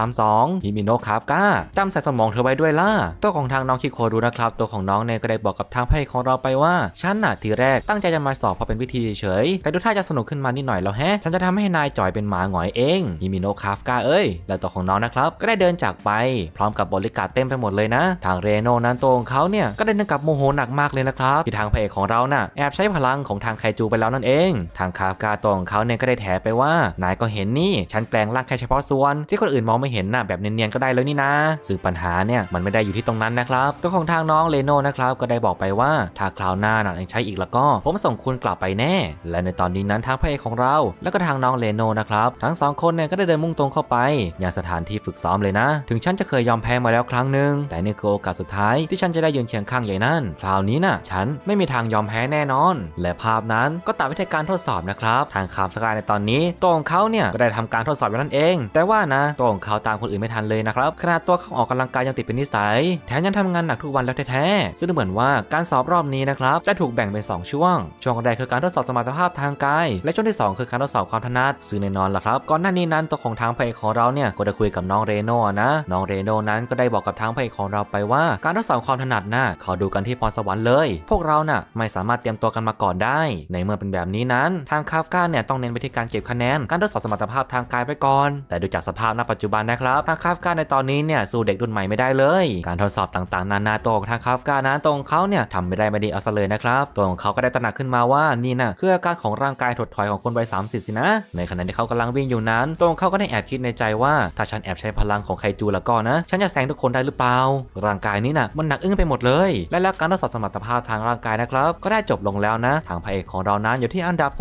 2032ฮิมิโนคาบกาจำใส่สมองเธอไว้ด้วยล่ะตัวของทางน้องคิโครูนะครับตัวของน้องเนี่ยก็ได้บอกกับทางพเอกของเราไปว่าฉันน่ะทีแรกตั้งใจจะมาสอบเพราะเป็นวิธีเฉยแต่ดูท่าจะสนุกขึ้นมานิดหน่อยแล้วแฮะฉันจะทำให้นายจ่อยเป็นหมาหงอยเองฮิมิโนคาฟกาเอ้ยแลวตัวของน้องนะครับ ก็ได้เดินจากไปพร้อมกับบริการเต็มไปหมดเลยนะ ทางเรโนนั้นตัวของเขาเนี่ย ก็ได้นั่งกับโมโหหนักมากเลยนะครับ ที่ทางพระเอกของเราน่ะ แอบใช้พลังของทางไคจูไปแล้วนั่นเอง ทางคาฟกาตัวของเขาเนี่ยก็ได้แถไปว่า นายก็เห็นนี่ ฉันแปลงร่างแค่เฉพาะส่วนที่คนอื่นมองไม่เห็นน่ะแบบเนียนๆก็ได้แล้วนี่นะซึ่งปัญหาเนี่ย มันไม่ได้อยู่ที่ตรงนั้นนะครับตัวของทางน้องเรโนนะครับ ก็ได้บอกไปว่า ถ้าคราวหน้าน่ะยังใช้อีกแล้วก็ผมส่งคุณกลับไปแน่ และในตอนนี้นั้นทางพระเอกของเรา แล้วก็ทางน้องเรโนนะครับทั้งสองคนเนี่ยก็ได้เดินมุ่งตรงเข้าไปยังสถานที่ฝึกซ้อมเลยนะถึงฉันจะเคยยอมแพ้มาแล้วครั้งหนึ่งแต่นี่คือโอกาสสุดท้ายที่ฉันจะได้ยืนเคียงข้างใหญ่นั่นคราวนี้นะ่ะฉันไม่มีทางยอมแพ้แน่นอน และภาพนั้นก็ตัดวิธีการทดสอบนะครับทางคามสกายในตอนนี้ตัวของเขาเนี่ยก็ได้ทำการทดสอบอย่างนั้นเอง แต่ว่านะตัวของเขาตามคนอื่นไม่ทันเลยนะครับขนาดตัวเขาออกกำลังกายยังติดเป็นนิสัยแถมยังทำงานหนักทุกวันแล้วแท้ๆซึ่งเหมือนว่าการสอบรอบนี้นะครับจะถูกแบ่งเป็น2ช่วงช่วงแรกคือการทดสอบสมรรถภาพทางกายและช่วงที่2คือการทดสอบความถนัดซึ่งแน่นอนล่ะครับก่อนหน้านี้นั้นตัวของทางพรเของเราเนี่ยก็ได้คุยกับน้องเรโน่นะน้องเรโน่นั้นก็ได้บอกกับทางพรเของเราไปว่าการทดสอบความถนัดนะ่ะเขาดูกันที่พรสวรรค์เลยพวกเรานะ่ะไม่สามารถเตรียมตัวกันมาก่อนได้ ในเมื่อเป็นแบบนี้นั้น ทางคาฟก้าเนี่ยต้องเน้นไปที่การเก็บคะแนนการทดสอบสมรรถภาพทางกายไปก่อนแต่ดูจากสภาพณปัจจุบันนะครับทางคาฟก้าในตอนนี้เนี่ยสู้เด็กรุ่นใหม่ไม่ได้เลย การทดสอบต่างๆ นานาตัวของทางคาฟก้านั้นตรงเขาเนี่ยทำไม่ได้ไม่ดีเอาซะเลยนะครับตัวของเขาก็ได้ตระหนักขึ้นมาว่านี่นะ่ะคืออาการของร่างกายถดถอยของคนวัยสามสินะ ในขณะที่เขากำลังวิ่งอยู่นั้น ตรงเขาก็ได้แอบคิดในใจว่า ถ้าฉันแอบใช้พลังของไคจูแล้วก็นะ ฉันจะแซงทุกคนได้หรือเปล่าร่างกายนี้นะ่ะมันหนักอึ้งไปหมดเลย และแล้วการทดสอบสมรรถภาพทางร่างกายนะครับ ก็ได้จบลงแล้วนะ ทางพระเอกของเรานั้นอยู่ที่อันดับ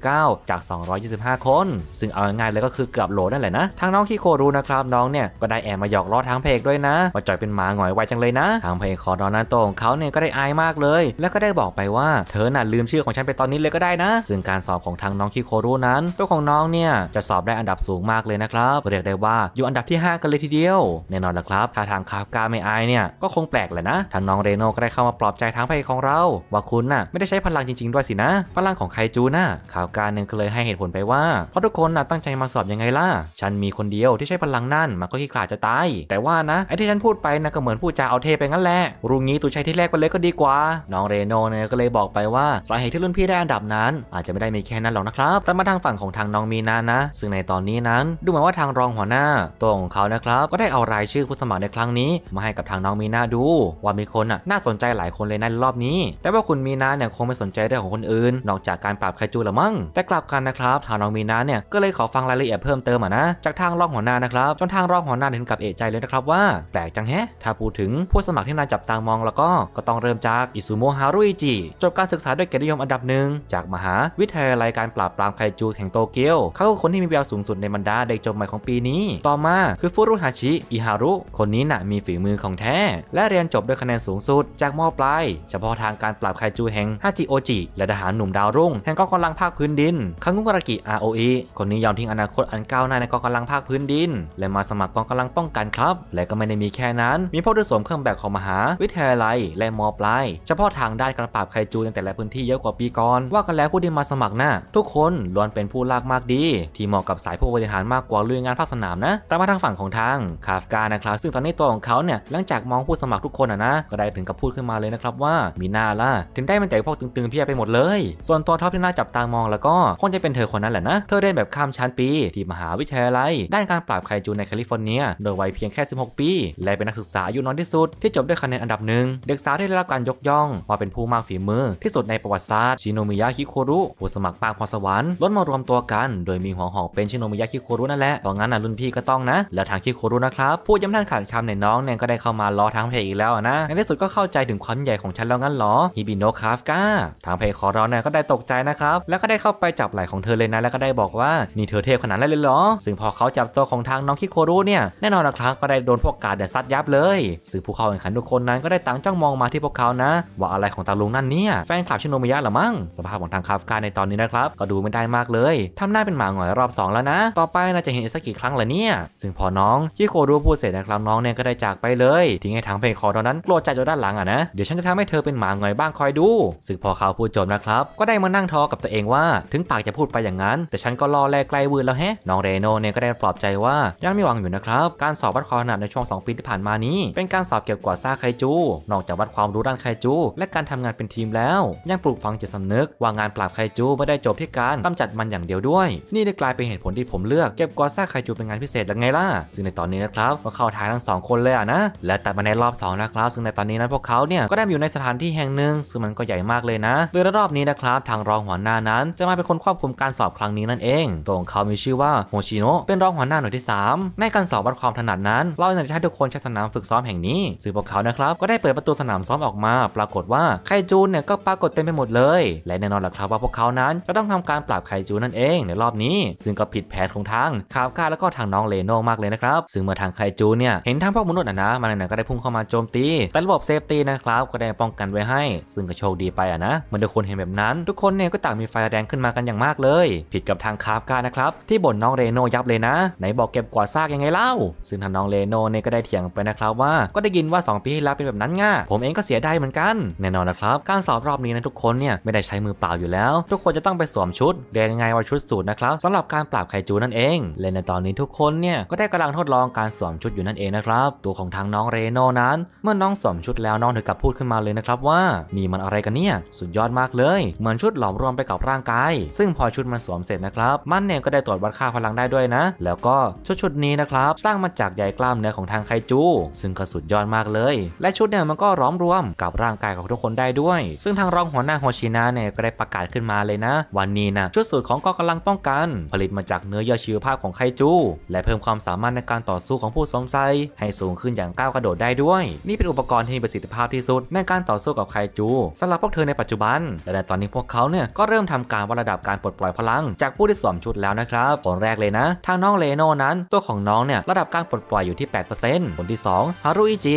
219 จาก 225 คน ซึ่งเอาง่ายๆเลยก็คือเกือบโหลนั่นแหละนะทางน้องคิโครูนะครับน้องเนี่ยก็ได้แอบมาหยอกล้อทางพระเอกด้วยนะมาจ่อยเป็นหมาหงอยไวจังเลยนะ ทางพระเอกของเรานั้นตรงเขาเนี่ยก็ได้อายมากเลย แล้วก็ได้บอกไปว่า เธอน่ะลืมชื่อของฉันไปตอนนี้เลยก็ได้นะ ซึ่งการสอบของทางน้องคิโครูนั้น ตัวของน้องเนี่ยจะสอบได้อันดับสูงมาากเลยนะครับเรียกได้ว่าอยู่อันดับที่ 5กันเลยทีเดียวแน่นอนนะครับท้าทางคาฟกาไม่อายเนี่ย ก็คงแปลกแหละนะทางน้องเรโนก็ได้เข้ามาปลอบใจทางพี่ของเราว่าคุณน่ะไม่ได้ใช้พลังจริงๆด้วยสินะ พลังของไคจูน่ะข่าวการหนึ่งก็เลยให้เหตุผลไปว่าเพราะทุกคนน่ะตั้งใจมาสอบยังไงล่ะฉันมีคนเดียวที่ใช้พลังนั่นมันก็ขี้ขลาดจะตายแต่ว่านะไอ้ที่ฉันพูดไปนะก็เหมือนพูดจาเอาเทไปงั้นแหละรุ่งี้ตวใช้ที่แรกไปเลยก็ดีกว่า น้องเรโนเนี่ยก็เลยบอกไป ว่าสาเหตุที่รุ่นพี่ได้อันดับนั้น อาจจะไม่ได้มีแค่นั้นหรอกนะครับ แต่มาทางฝั่งของทางน้องมีนานะ ซึ่งในตอนนี้นั้นดูเหมือนว่าทางรองหัวหน้าตัวของเขานะครับ ก็ได้เอารายชื่อผู้สมัครในครั้งนี้ มาให้กับทางน้องมีนาดู ว่ามีคน น่าสนใจหลายคนเลยในรอบนี้ แต่ว่าคุณมีนาเนี่ยคงไม่สนใจเรื่องของคนอื่นนอกจากการปราบไคจูละมั้งแต่กลับกันนะครับ ทางน้องมีนาเนี่ยก็เลยขอฟังรายละเอียดเพิ่มเติมอ่ะนะจากทางรองหัวหน้านะครับจนทางรองหัวหน้าถึงกับเอะใจเลยนะครับว่าแปลกจังแฮะถ้าพูดถึงผู้สมัครที่นายจับตามองแล้วก็ก็ต้องเริ่มจากอิซูโมฮารุอิจิจบการศึกษาด้วยเกียรติยศอันดับหนึ่งจากมหาวิทยาลัยการปราบปรามไคจูแห่งโตเกียวเขาคือคนที่มีเบลสูงสุดในบรรดาเด็กจบใหม่ของปีนี้ ต่อมาคือฟุรุฮาชิ อิฮารุ คนนี้นะ่ะมีฝีมือของแท้ และเรียนจบด้วยคะแนนสูงสุด จากมอปลาย เฉพาะทางการปราบไคจูแห่งฮาจิโอจิ และทหารหนุ่มดาวรุ่ง แห่งกองกำลังภาคพื้นดินคังกุกรากิอาโออิคนนี้ยอมทิ้งอนาคตอันก้าวหน้าในกองกำลังภาคพื้นดิน และมาสมัครกองกำลังป้องกันครับ และก็ไม่ได้มีแค่นั้น มีพวกที่สวมเครื่องแบบของมหาวิทยาลัยและมอปลายเฉพาะทางด้านการปราบไคจูในแต่ละพื้นที่เยอะกว่าปีก่อนว่ากันแล้วผู้ที่มาสมัครน่ะทุกคนล้วนเป็นผู้ลากมากดีที่เหมาะกับสายผู้บริหารารมากกว่าลุยงานภาคสนามนะแต่มาทางฝั่งของทางคาฟกานะครับ ซึ่งตอนนี้ตัวของเขาเนี่ย หลังจากมองผู้สมัครทุกคนอะนะ ก็ได้ถึงกับพูดขึ้นมาเลยนะครับว่า มีหน้าล่ะถึงได้มันแต่พวกตึงๆพี่ไปหมดเลย ส่วนตัวท็อปที่น่าจับตามองแล้วก็คงจะเป็นเธอคนนั้นแหละนะ เธอเรียนแบบข้ามชั้นปี ที่มหาวิทยาลัย ด้านการปราบไคจูในแคลิฟอร์เนียโดยวัยเพียงแค่ 16 ปี และเป็นนักศึกษาอายุน้อยที่สุด ที่จบด้วยคะแนนอันดับหนึ่ง เด็กสาวที่ได้รับการยกย่องว่าเป็นผู้มากฝีมือ ที่สุดในประวัติศาสตร์ ชิโนมิยะคิโครุผู้สมัครปางพรสวรรค์ล้นมารวมตัวกัน โดยมีหัวหอกเป็นชิโนมิยะคิโครุนั่นแหละเพราะงั้นนะรุ่นพี่ก็ต้องนะ แล้วทางคิโครุนะครับพูดย้ำท่านขาดคำในน้องเนี่ยก็ได้เข้ามาล้อทางเพ์อีกแล้วนะในที่สุดก็เข้าใจถึงความใหญ่ของฉันแล้วงั้นหรอฮิบิโนะคาฟกาทางเพ์ขอร้องเนี่ยก็ได้ตกใจนะครับ แล้วก็ได้เข้าไปจับไหล่ของเธอเลยนะแล้วก็ได้บอกว่านี่เธอเทพขนาดนั้นเลยหรอซึ่งพอเขาจับตัวของทางน้องคิโครุเนี่ยแน่นอนนะครับก็ได้โดนพวกกาดเดซัดยับเลยซึ่งผู้เข้าแข่งขันทุกคนนั้นก็ได้ตั้งจ้องมองมาที่พวกเขานะว่าอะไรของตาลุงนั่นเนี่ยแฟนคลับชิโนมิยะหรือมั้งสภาพของทางคาฟกาในตอนนี้นะครับ ก็ดูไม่ได้มากเลยทำหน้าเป็นหมาหงอยรอบ2แล้วนะต่อไปไน่าจะเห็นสักกี่ครั้งละเนี่ย ซึ่งพอน้องที่โครู้พูดเสร็จนะครับ น้องเนี่ยก็ได้จากไปเลยทิ้งให้ทางเพลงคอตอนนั้น โกรธจัดอยู่ด้านหลังอ่ะนะ เดี๋ยวฉันจะทำให้เธอเป็นหมาหงอยบ้างคอยดู ซึ่งพอเขาพูดจบนะครับ ก็ได้มานั่งทอกับตัวเองว่า ถึงปากจะพูดไปอย่างนั้น แต่ฉันก็รอแลไกลวืนแล้วแฮะน้องเรโนเนี่ยก็ได้ปลอบใจว่า ยังมีหวังอยู่นะครับ การสอบวัดความถนัดในช่วง2ปีที่ผ่านมานี้ เป็นการสอบเกี่ยวกับซาไคจูนอกจากวัดความรู้ด้านไคจู และการทำงานเป็นทีมแล้วยังปลูกฝังจิตสำนึกว่างานปราบไคจูไม่ได้จบที่การกำจัดมันอย่างเดียวด้วย นี่ได้กลายเป็นเหตุผลที่ผมเลือกเก็บกอซ่าไคจูเป็นงานพิเศษยังไงล่ะ ซึ่งในตอนนี้นะครับก็เข้าทางทั้งสองคนเลยอ่ะนะ และตัดมาในรอบ 2 นะครับ ซึ่งในตอนนี้นั้นพวกเขาเนี่ยก็ได้อยู่ในสถานที่แห่งหนึ่งซึ่งมันก็ใหญ่มากเลยนะโดยรอบนี้นะครับทางรองหัวหน้านั้นจะมาเป็นคนควบคุมการสอบครั้งนี้นั่นเองตัวของเขามีชื่อว่าโฮชิโนะเป็นรองหัวหน้าหน่วยที่ 3 ในการสอบวัดความถนัดนั้น เราจะใช้ทุกคนใช้สนามฝึกซ้อมแห่งนี้ซึ่งพวกเขานะครับก็ได้เปิดประตูสนามซ้อมออกมา ปรากฏว่าไคจูนเนี่ยก็ปรากฏเต็มไปหมดเลย และแน่นอนแหละครับว่าพวกเขานั้นก็ต้องทำการปราบไคจูนั่นเองในรอบนี้ซึ่งก็ผิดแผนของทางคาบกาแล้วก็ทางน้องเลโนมากเลยนะครับ ซึ่งเมื่อทางไคจูเนี่ย เห็นทางพวกมนุษย์อ่ะนะ มันน่ะก็ได้พุ่งเข้ามาโจมตีแต่ระบบเซฟตี้นะครับก็ได้ป้องกันไว้ให้ ซึ่งก็โชคดีไปอ่ะนะเมื่อทุกคนเห็นแบบนั้น ทุกคนเนี่ยก็ต่างมีไฟแรงขึ้นมากันอย่างมากเลย ผิดกับทางคาบกานะครับที่บ่นน้องเรโนยับเลยนะ ไหนบอกเก็บกวาดซากยังไงเล่า ซึ่งทางน้องเรโนเนี่ยก็ได้เถียงไปนะครับว่าก็ได้ยินว่า2ปีที่แล้วเป็นแบบนั้นง่าผมเองก็เสียได้เหมือนกันแน่นอนนะครับการสอบรอบนี้นะทุกคนเนี่ยไม่ได้ใช้มือเปล่าอยู่แล้ว ทุกคนจะต้องไปสวมชุดเรียนยังไงว่าชุดสูตรนะครับสำหรับการปราบไคจูนั่นเองและในตอนนี้ทุกคนเนี่ยก็ได้กำลังทดลองการสวมชุดอยู่นั่นเองนะครับตัวของทางน้องเรโนนั้น เมื่อน้องสวมชุดแล้วน้องถึงกับพูดขึ้นมาเลยนะครับ ว่านี่มันอะไรกันเนี่ย สุดยอดมากเลย เหมือนชุดหลอมรวมไปกับร่างกายซึ่งพอชุดมันสวมเสร็จนะครับ มันเนี่ยก็ได้ตรวจวัดค่าพลังได้ด้วยนะ แล้วก็ชุดชุดนี้นะครับ สร้างมาจากใยกล้ามเนื้อของทางไคจูซึ่งก็สุดยอดมากเลย และชุดเนี่ยมันก็ร้อมรวมกับร่างกายของทุกคนได้ด้วย ซึ่งทางรองหัวหน้าโฮชินะเนี่ยก็ได้ประกาศขึ้นมาเลยนะ วันนี้นะชุดสูตรของกองกำลังป้องกัน ผลิตมาจากเนื้อเยื่อชีวภาพของไคจูและเพิ่มความสามารถในการต่อสู้ของผู้สวมใส่ให้สูงขึ้นอย่างก้าวกระโดดได้ด้วยนี่เป็นอุปกรณ์ที่มีประสิทธิภาพที่สุด ในการต่อสู้กับไคจูสำหรับพวกเธอในปัจจุบันและในตอนนี้พวกเขาเนี่ยก็เริ่มทำการวัดระดับการปลดปล่อยพลังจากผู้ที่สวมชุดแล้วนะครับคนแรกเลยนะทางน้องเลโนนั้นตัวของน้องเนี่ยระดับการปลดปล่อยอยู่ที่ 8%คนที่2ฮารุอิจิ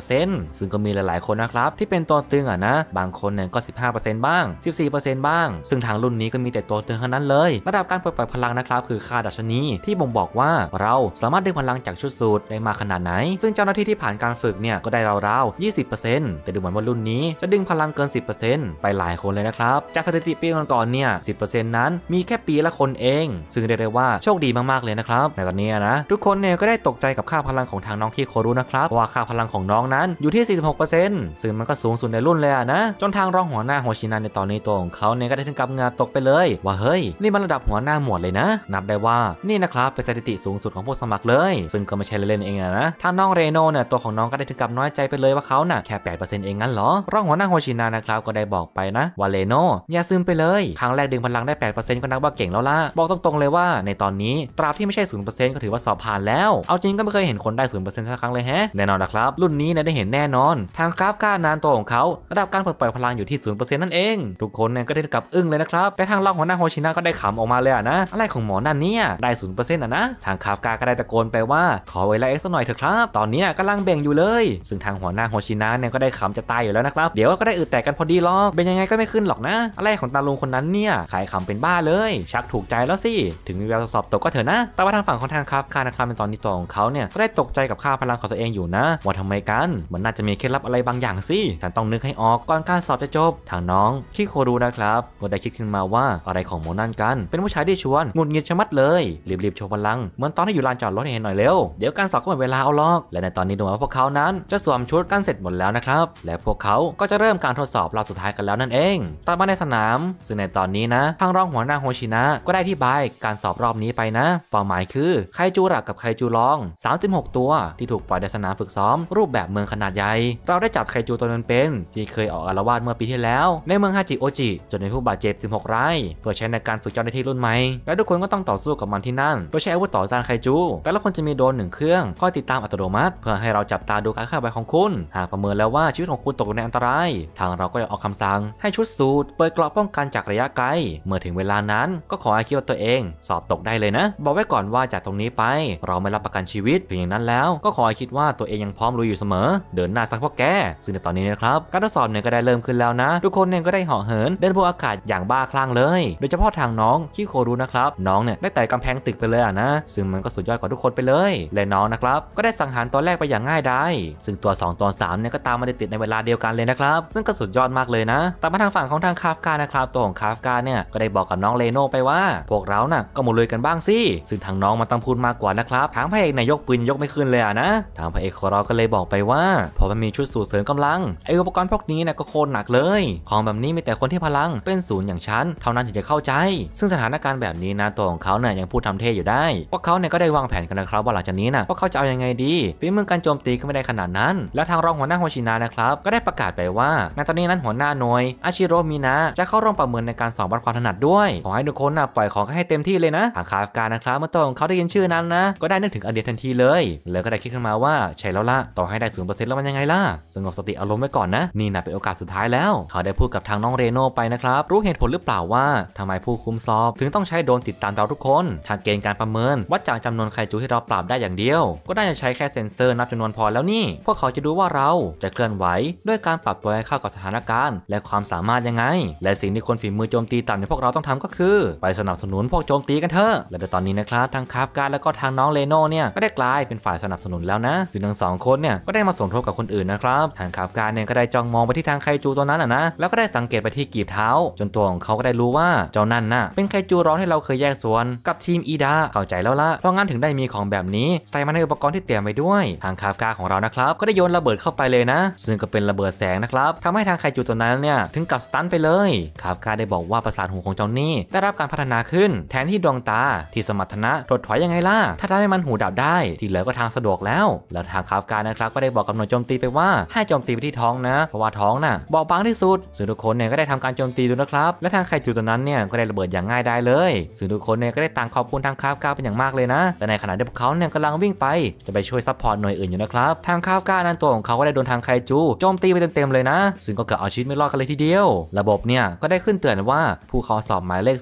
18%ซึ่งก็มีหลายๆ คนนะครับที่เป็นตัวตึงอ่ะนะบางคนเนี่ยก็ 15%บ้าง 14%บ้าง ซึ่งทางรุ่นนี้ก็มีแต่ตัวตึงเท่านั้นเลย ระดับการปลดปล่อยพลังนะครับคือค่าดัชชนีที่บ่งบอกว่าเราสามารถดึงพลังจากชุดสูตร ได้มาขนาดไหน ซึ่งเจ้าหน้าที่ที่ผ่านการฝึกเนี่ยก็ได้ราวๆ 20%แต่ดูเหมือนว่ารุ่นนี้จะดึงพลังเกิน 10%ไปหลายคนเลยนะครับ จากสถิติปีก่อนๆ เนี่ย 10%นั้นมีแค่ปีละคนเอง ซึ่งเรียกได้ว่าโชคดีมากๆ เลยนะครับในตอนนี้นะ ทุกคนเนี่ยก็ได้ตกใจกับค่าพลังของทางน้องคีโครุนะครับว่าค่าพลังของน้องนั้นอยู่ที่ 46%ซึ่งมันก็สูงสุดในรุ่นเลยนะ จนทางรองหัวหน้าหัวชินันในตอนนี้ตัวของเขาเนี่ยก็ได้ถึงกับงาตกไปเลย ว่าเฮ้ยนี่มันระดับหัวหน้าหมวดเลยนะ นับได้ว่านี่นะครับเป็นสถิติสูงสุดของผู้สมัครเลย ซึ่งก็ไม่ใช่เล่นเองนะ ถ้าน้องเรโนเนี่ย ตัวของน้องก็ได้ถึงกับน้อยใจไปเลยว่าเขาน่ะแค่ 8%เองงั้นเหรอร่องหัวหน้าโฮชินานะครับก็ได้บอกไปนะ ว่าเรโนอย่าซึมไปเลย ครั้งแรกดึงพลังได้ 8%ก็นับว่าเก่งแล้วล่ะ บอกตรงๆ เลยว่าในตอนนี้ตราบที่ไม่ใช่ 0%ก็ถือว่าสอบผ่านแล้วเอาจริงก็ไม่เคยเห็นคนได้0%อสักครั้งเลยแฮะแน่นอนนะครับรุ่นนี้เนี่ยได้เห็นแน่นอน ทางกราฟก้านานตัวของเขาระดับการปลดปล่อยพลังอยู่ที่0%นั่นเอง ทุกคนเนี่ยก็ได้กับอึ้งเลยนะครับแต่ทางรองหัวหน้าโฮชินาก็ได้ขำออกมาเลยนะอะไรของหมอนั่นเนี่ยได้ศูนย์เปอร์เซ็นต์อ่ะนะ ทางคาฟกาก็ได้ตะโกนไปว่าขอเวลาเอ็กซ์หน่อยเถอะครับ ตอนนี้กำลังเบ่งอยู่เลย ซึ่งทางหัวหน้าโฮชินะเนี่ยก็ได้ขำจะตายอยู่แล้วนะครับ เดี๋ยวก็ได้อึดแตกกันพอดีหรอก เป็นยังไงก็ไม่ขึ้นหรอกนะ อะไรของตาลุงคนนั้นเนี่ย ขายขำเป็นบ้าเลย ชักถูกใจแล้วสิ ถึงมีแววสอบตกก็เถอะนะ แต่ว่าทางฝั่งของทางคาฟกานะครับในตอนนี้ตัวของเขาเนี่ยก็ได้ตกใจกับค่าพลังของตัวเองอยู่นะ ว่าทำไมกัน มันน่าจะมีเคล็ดลับอะไรบางอย่างสิฉันต้องนึกให้ออกก่อนการสอบจะจบทางน้องคิโครูนะครับก็ได้คิดขึ้นมาว่าอะไรของโมนั่นกันเป็นผู้ชายที่ชวนงุนงิดชะมัดเลยรีบๆโชว์พลัง เหมือนตอนที่อยู่ลานจอดรถให้เห็นหน่อยเร็ว เดี๋ยวการสอบก็หมดเวลาเอาล็อก และในตอนนี้ดูว่าพวกเขานั้นจะสวมชุดกันเสร็จหมดแล้วนะครับ และพวกเขาก็จะเริ่มการทดสอบรอบสุดท้ายกันแล้วนั่นเองตอนมาในสนาม ซึ่งในตอนนี้นะ ทางรองหัวหน้าโฮชินะก็ได้ที่บายการสอบรอบนี้ไปนะเป้าหมายคือไคจูรักกับไคจูรอง 36 ตัวที่ถูกปล่อยในสนามฝึกซ้อมรูปแบบเมืองขนาดใหญ่ เราได้จับไคจูตัวนึงเป็น ที่เคยออกอารวาสเมื่อปีที่แล้ว ในเมืองฮาจิโอจิจนในผู้บาดเจ็บ16รายเพื่อใช้ในการฝึกเจ้าหน้าที่รุ่นใหม่และทุกคนก็ต้องต่อสู้กับของมันที่นั่น โดยใช้อาวุธต่อจานไคจู แต่ละคนจะมีโดนหนึ่งเครื่องคอยติดตามอัตโนมัติเพื่อให้เราจับตาดูการเคลื่อนไหวของคุณ หากประเมินแล้วว่าชีวิตของคุณตกอยู่ในอันตราย ทางเราก็จะออกคำสั่ง ให้ชุดสูตรเปิดกรอบป้องกันจากระยะไกล เมื่อถึงเวลานั้นก็ขอให้คิดว่าตัวเอง สอบตกได้เลยนะ บอกไว้ก่อนว่าจากตรงนี้ไป เราไม่รับประกันชีวิตถึงอย่างนั้นแล้ว ก็ขอให้คิดว่าตัวเองยังพร้อมลุยอยู่เสมอ เดินหน้าสักพ่อแก ซึ่งในตอนนี้นะครับการทดสอบเนี่ยก็ได้เริ่มขึ้นแล้วนะ ทุกคนเนี่ยก็ได้เหาะเหินเดินบนอากาศอย่างบ้าคลั่งเลย โดยเฉพาะทางน้องที่โครู้นะครับน้องเนี่ยได้แต่กาแพงตึกไปเลยอะนะซึ่งมันก็สุดยอดกว่าทุกคนไปเลยและน้องนะครับ ก็ได้สังหารตอนแรกไปอย่างง่ายดายซึ่งตัว 2ตัว3เนี่ยก็ตามมาติดในเวลาเดียวกันเลยนะครับซึ่งก็สุดยอดมากเลยนะ แต่มาทางฝั่งของทางคาฟกานะครับตัวของคาฟกาเนี่ยก็ได้บอกกับน้องเลโน่ไปว่า พวกเราน่ะก็มาลุยกันบ้างสิ ซึ่งทางน้องมันต้องพูดมากกว่านะครับทางพระเอกนายยกปืนยกไม่ขึ้นเลยอะนะทางพระเอกของเราก็เลยบอกไปว่า พอมันมีชุดสูตรเสริมกำลังไออุปกรณ์พวกนี้นะก็โคตรหนักเลย ของแบบนี้มีแต่คนที่พลังเป็นศูนย์อย่างฉันเท่านั้นถึงจะเข้าใจซึ่งสถานการณ์แบบนี้นะตัวของเขาเนี่ยยังังพูดทำเท่อยู่ได้ พวกเขาเนี่ยก็ได้วางแผนกันนะครับ ว่าหลังจากนี้นะพวกเขาจะเอายังไงดี ฝีมือการโจมตีก็ไม่ได้ขนาดนั้น และทางรองหัวหน้าโฮชินานะครับ ก็ได้ประกาศไปว่า ในตอนนี้นั้นหัวหน้าหน่วยอาชิโรมินะ จะเข้าร่วมประเมินในการสอบวัดความถนัดด้วย ขอให้ทุกคนนะปล่อยของให้เต็มที่เลยนะ ทางคาฟการนะครับเมื่อตอนเขาได้ยินชื่อนั้นนะก็ได้นึกถึงอดีตทันทีเลย แล้วก็ได้คิดขึ้นมาว่าใช่แล้วล่ะต่อให้ได้ศูนย์เปอร์เซ็นต์แล้วมันยังไงล่ะ สงบสติอารมณ์ไว้ก่อนนะนี่นะเป็นโอกาสสุดท้ายแล้ว เขาได้พูดกับทางน้องเรโน่ไปนะครับรู้เหตุผลหรือเปล่าว่า ทำไมผู้คุมสอบถึงต้องใช้โดนติดตามเราทุกคนทางเกณฑ์การประเมินวัดจากจำนวนไคจูที่เราปราบได้อย่างเดียว ก็ได้จะใช้แค่เซ็นเซอร์ นับจำนวนพอแล้วนี่พวกเขาจะดูว่าเราจะเคลื่อนไหวด้วยการปรับตัวให้เข้ากับสถานการณ์และความสามารถยังไง และสิ่งที่คนฝีมือโจมตีต่ำในพวกเราต้องทำก็คือ ไปสนับสนุนพวกโจมตีกันเถอะและในตอนนี้นะครับทางคาฟการและก็ทางน้องเลโน่เนี่ยก็ได้กลายเป็นฝ่ายสนับสนุนแล้วนะซึ่งทั้งสองคนเนี่ยก็ได้มาส่งทบกับคนอื่นนะครับ ทางคาฟการเนี่ยก็ได้จ้องมองไปที่ทางไคจูตัวนั้นอ่ะนะแล้วก็ได้สังเกตไปที่กีบเท้า จนตัวของเขาก็ได้รู้ว่าเจ้านั่นน่ะเป็นไคจูร้องให้เราเคยแยกส่วนกับททีมอีดาเข้าใจแล้วละเพราะงั้นถึงได้มีของแบบนี้ ใส่มาในอุปกรณ์ที่เตรียมไว้ด้วย ทางคาฟกาของเรานะครับก็ได้โยนระเบิดเข้าไปเลยนะ ซึ่งก็เป็นระเบิดแสงนะครับทำให้ทางไคจูตัวนั้นเนี่ยถึงกับสตันไปเลยคาฟกาได้บอกว่าประสาทหูของเจ้านี่ ได้รับการพัฒนาขึ้น แทนที่ดวงตาที่สมรรถนะถดถอยยังไงล่ะถ้าทำให้มันหูดับได้ ที่เหลือก็ทางสะดวกแล้ว แล้วทางคาฟกานะครับก็ได้บอกกับหน่วยโจมตีไปว่าให้โจมตีไปที่ท้องนะเพราะว่าท้องน่ะบอกบางที่สุดซึ่งทุกคนเนี่ยก็ได้ทำการโจมตีดูนะครับและทางไคจูตัวนั้นเนี่ยก็ได้ระเบิดอย่างง่ายได้เลยซึ่งทุกคนเนี่ยก็ได้ต่างขอบคุณทางคาบก้าเป็นอย่างมากเลยนะและในขณะที่พวกเขาเนี่ยกำลังวิ่งไป จะไปช่วยซัพพอร์ตหน่วยอื่นอยู่นะครับ ทางคาบก้านั้นตัวของเขาก็ได้โดนทางไคจูโจมตีไปเต็มๆเลยนะ ซึ่งก็เกิดเอาชีวิตไม่รอดกันเลยทีเดียว ระบบเนี่ยก็ได้ขึ้นเตือนว่า ผู้เข้าสอบหมายเลข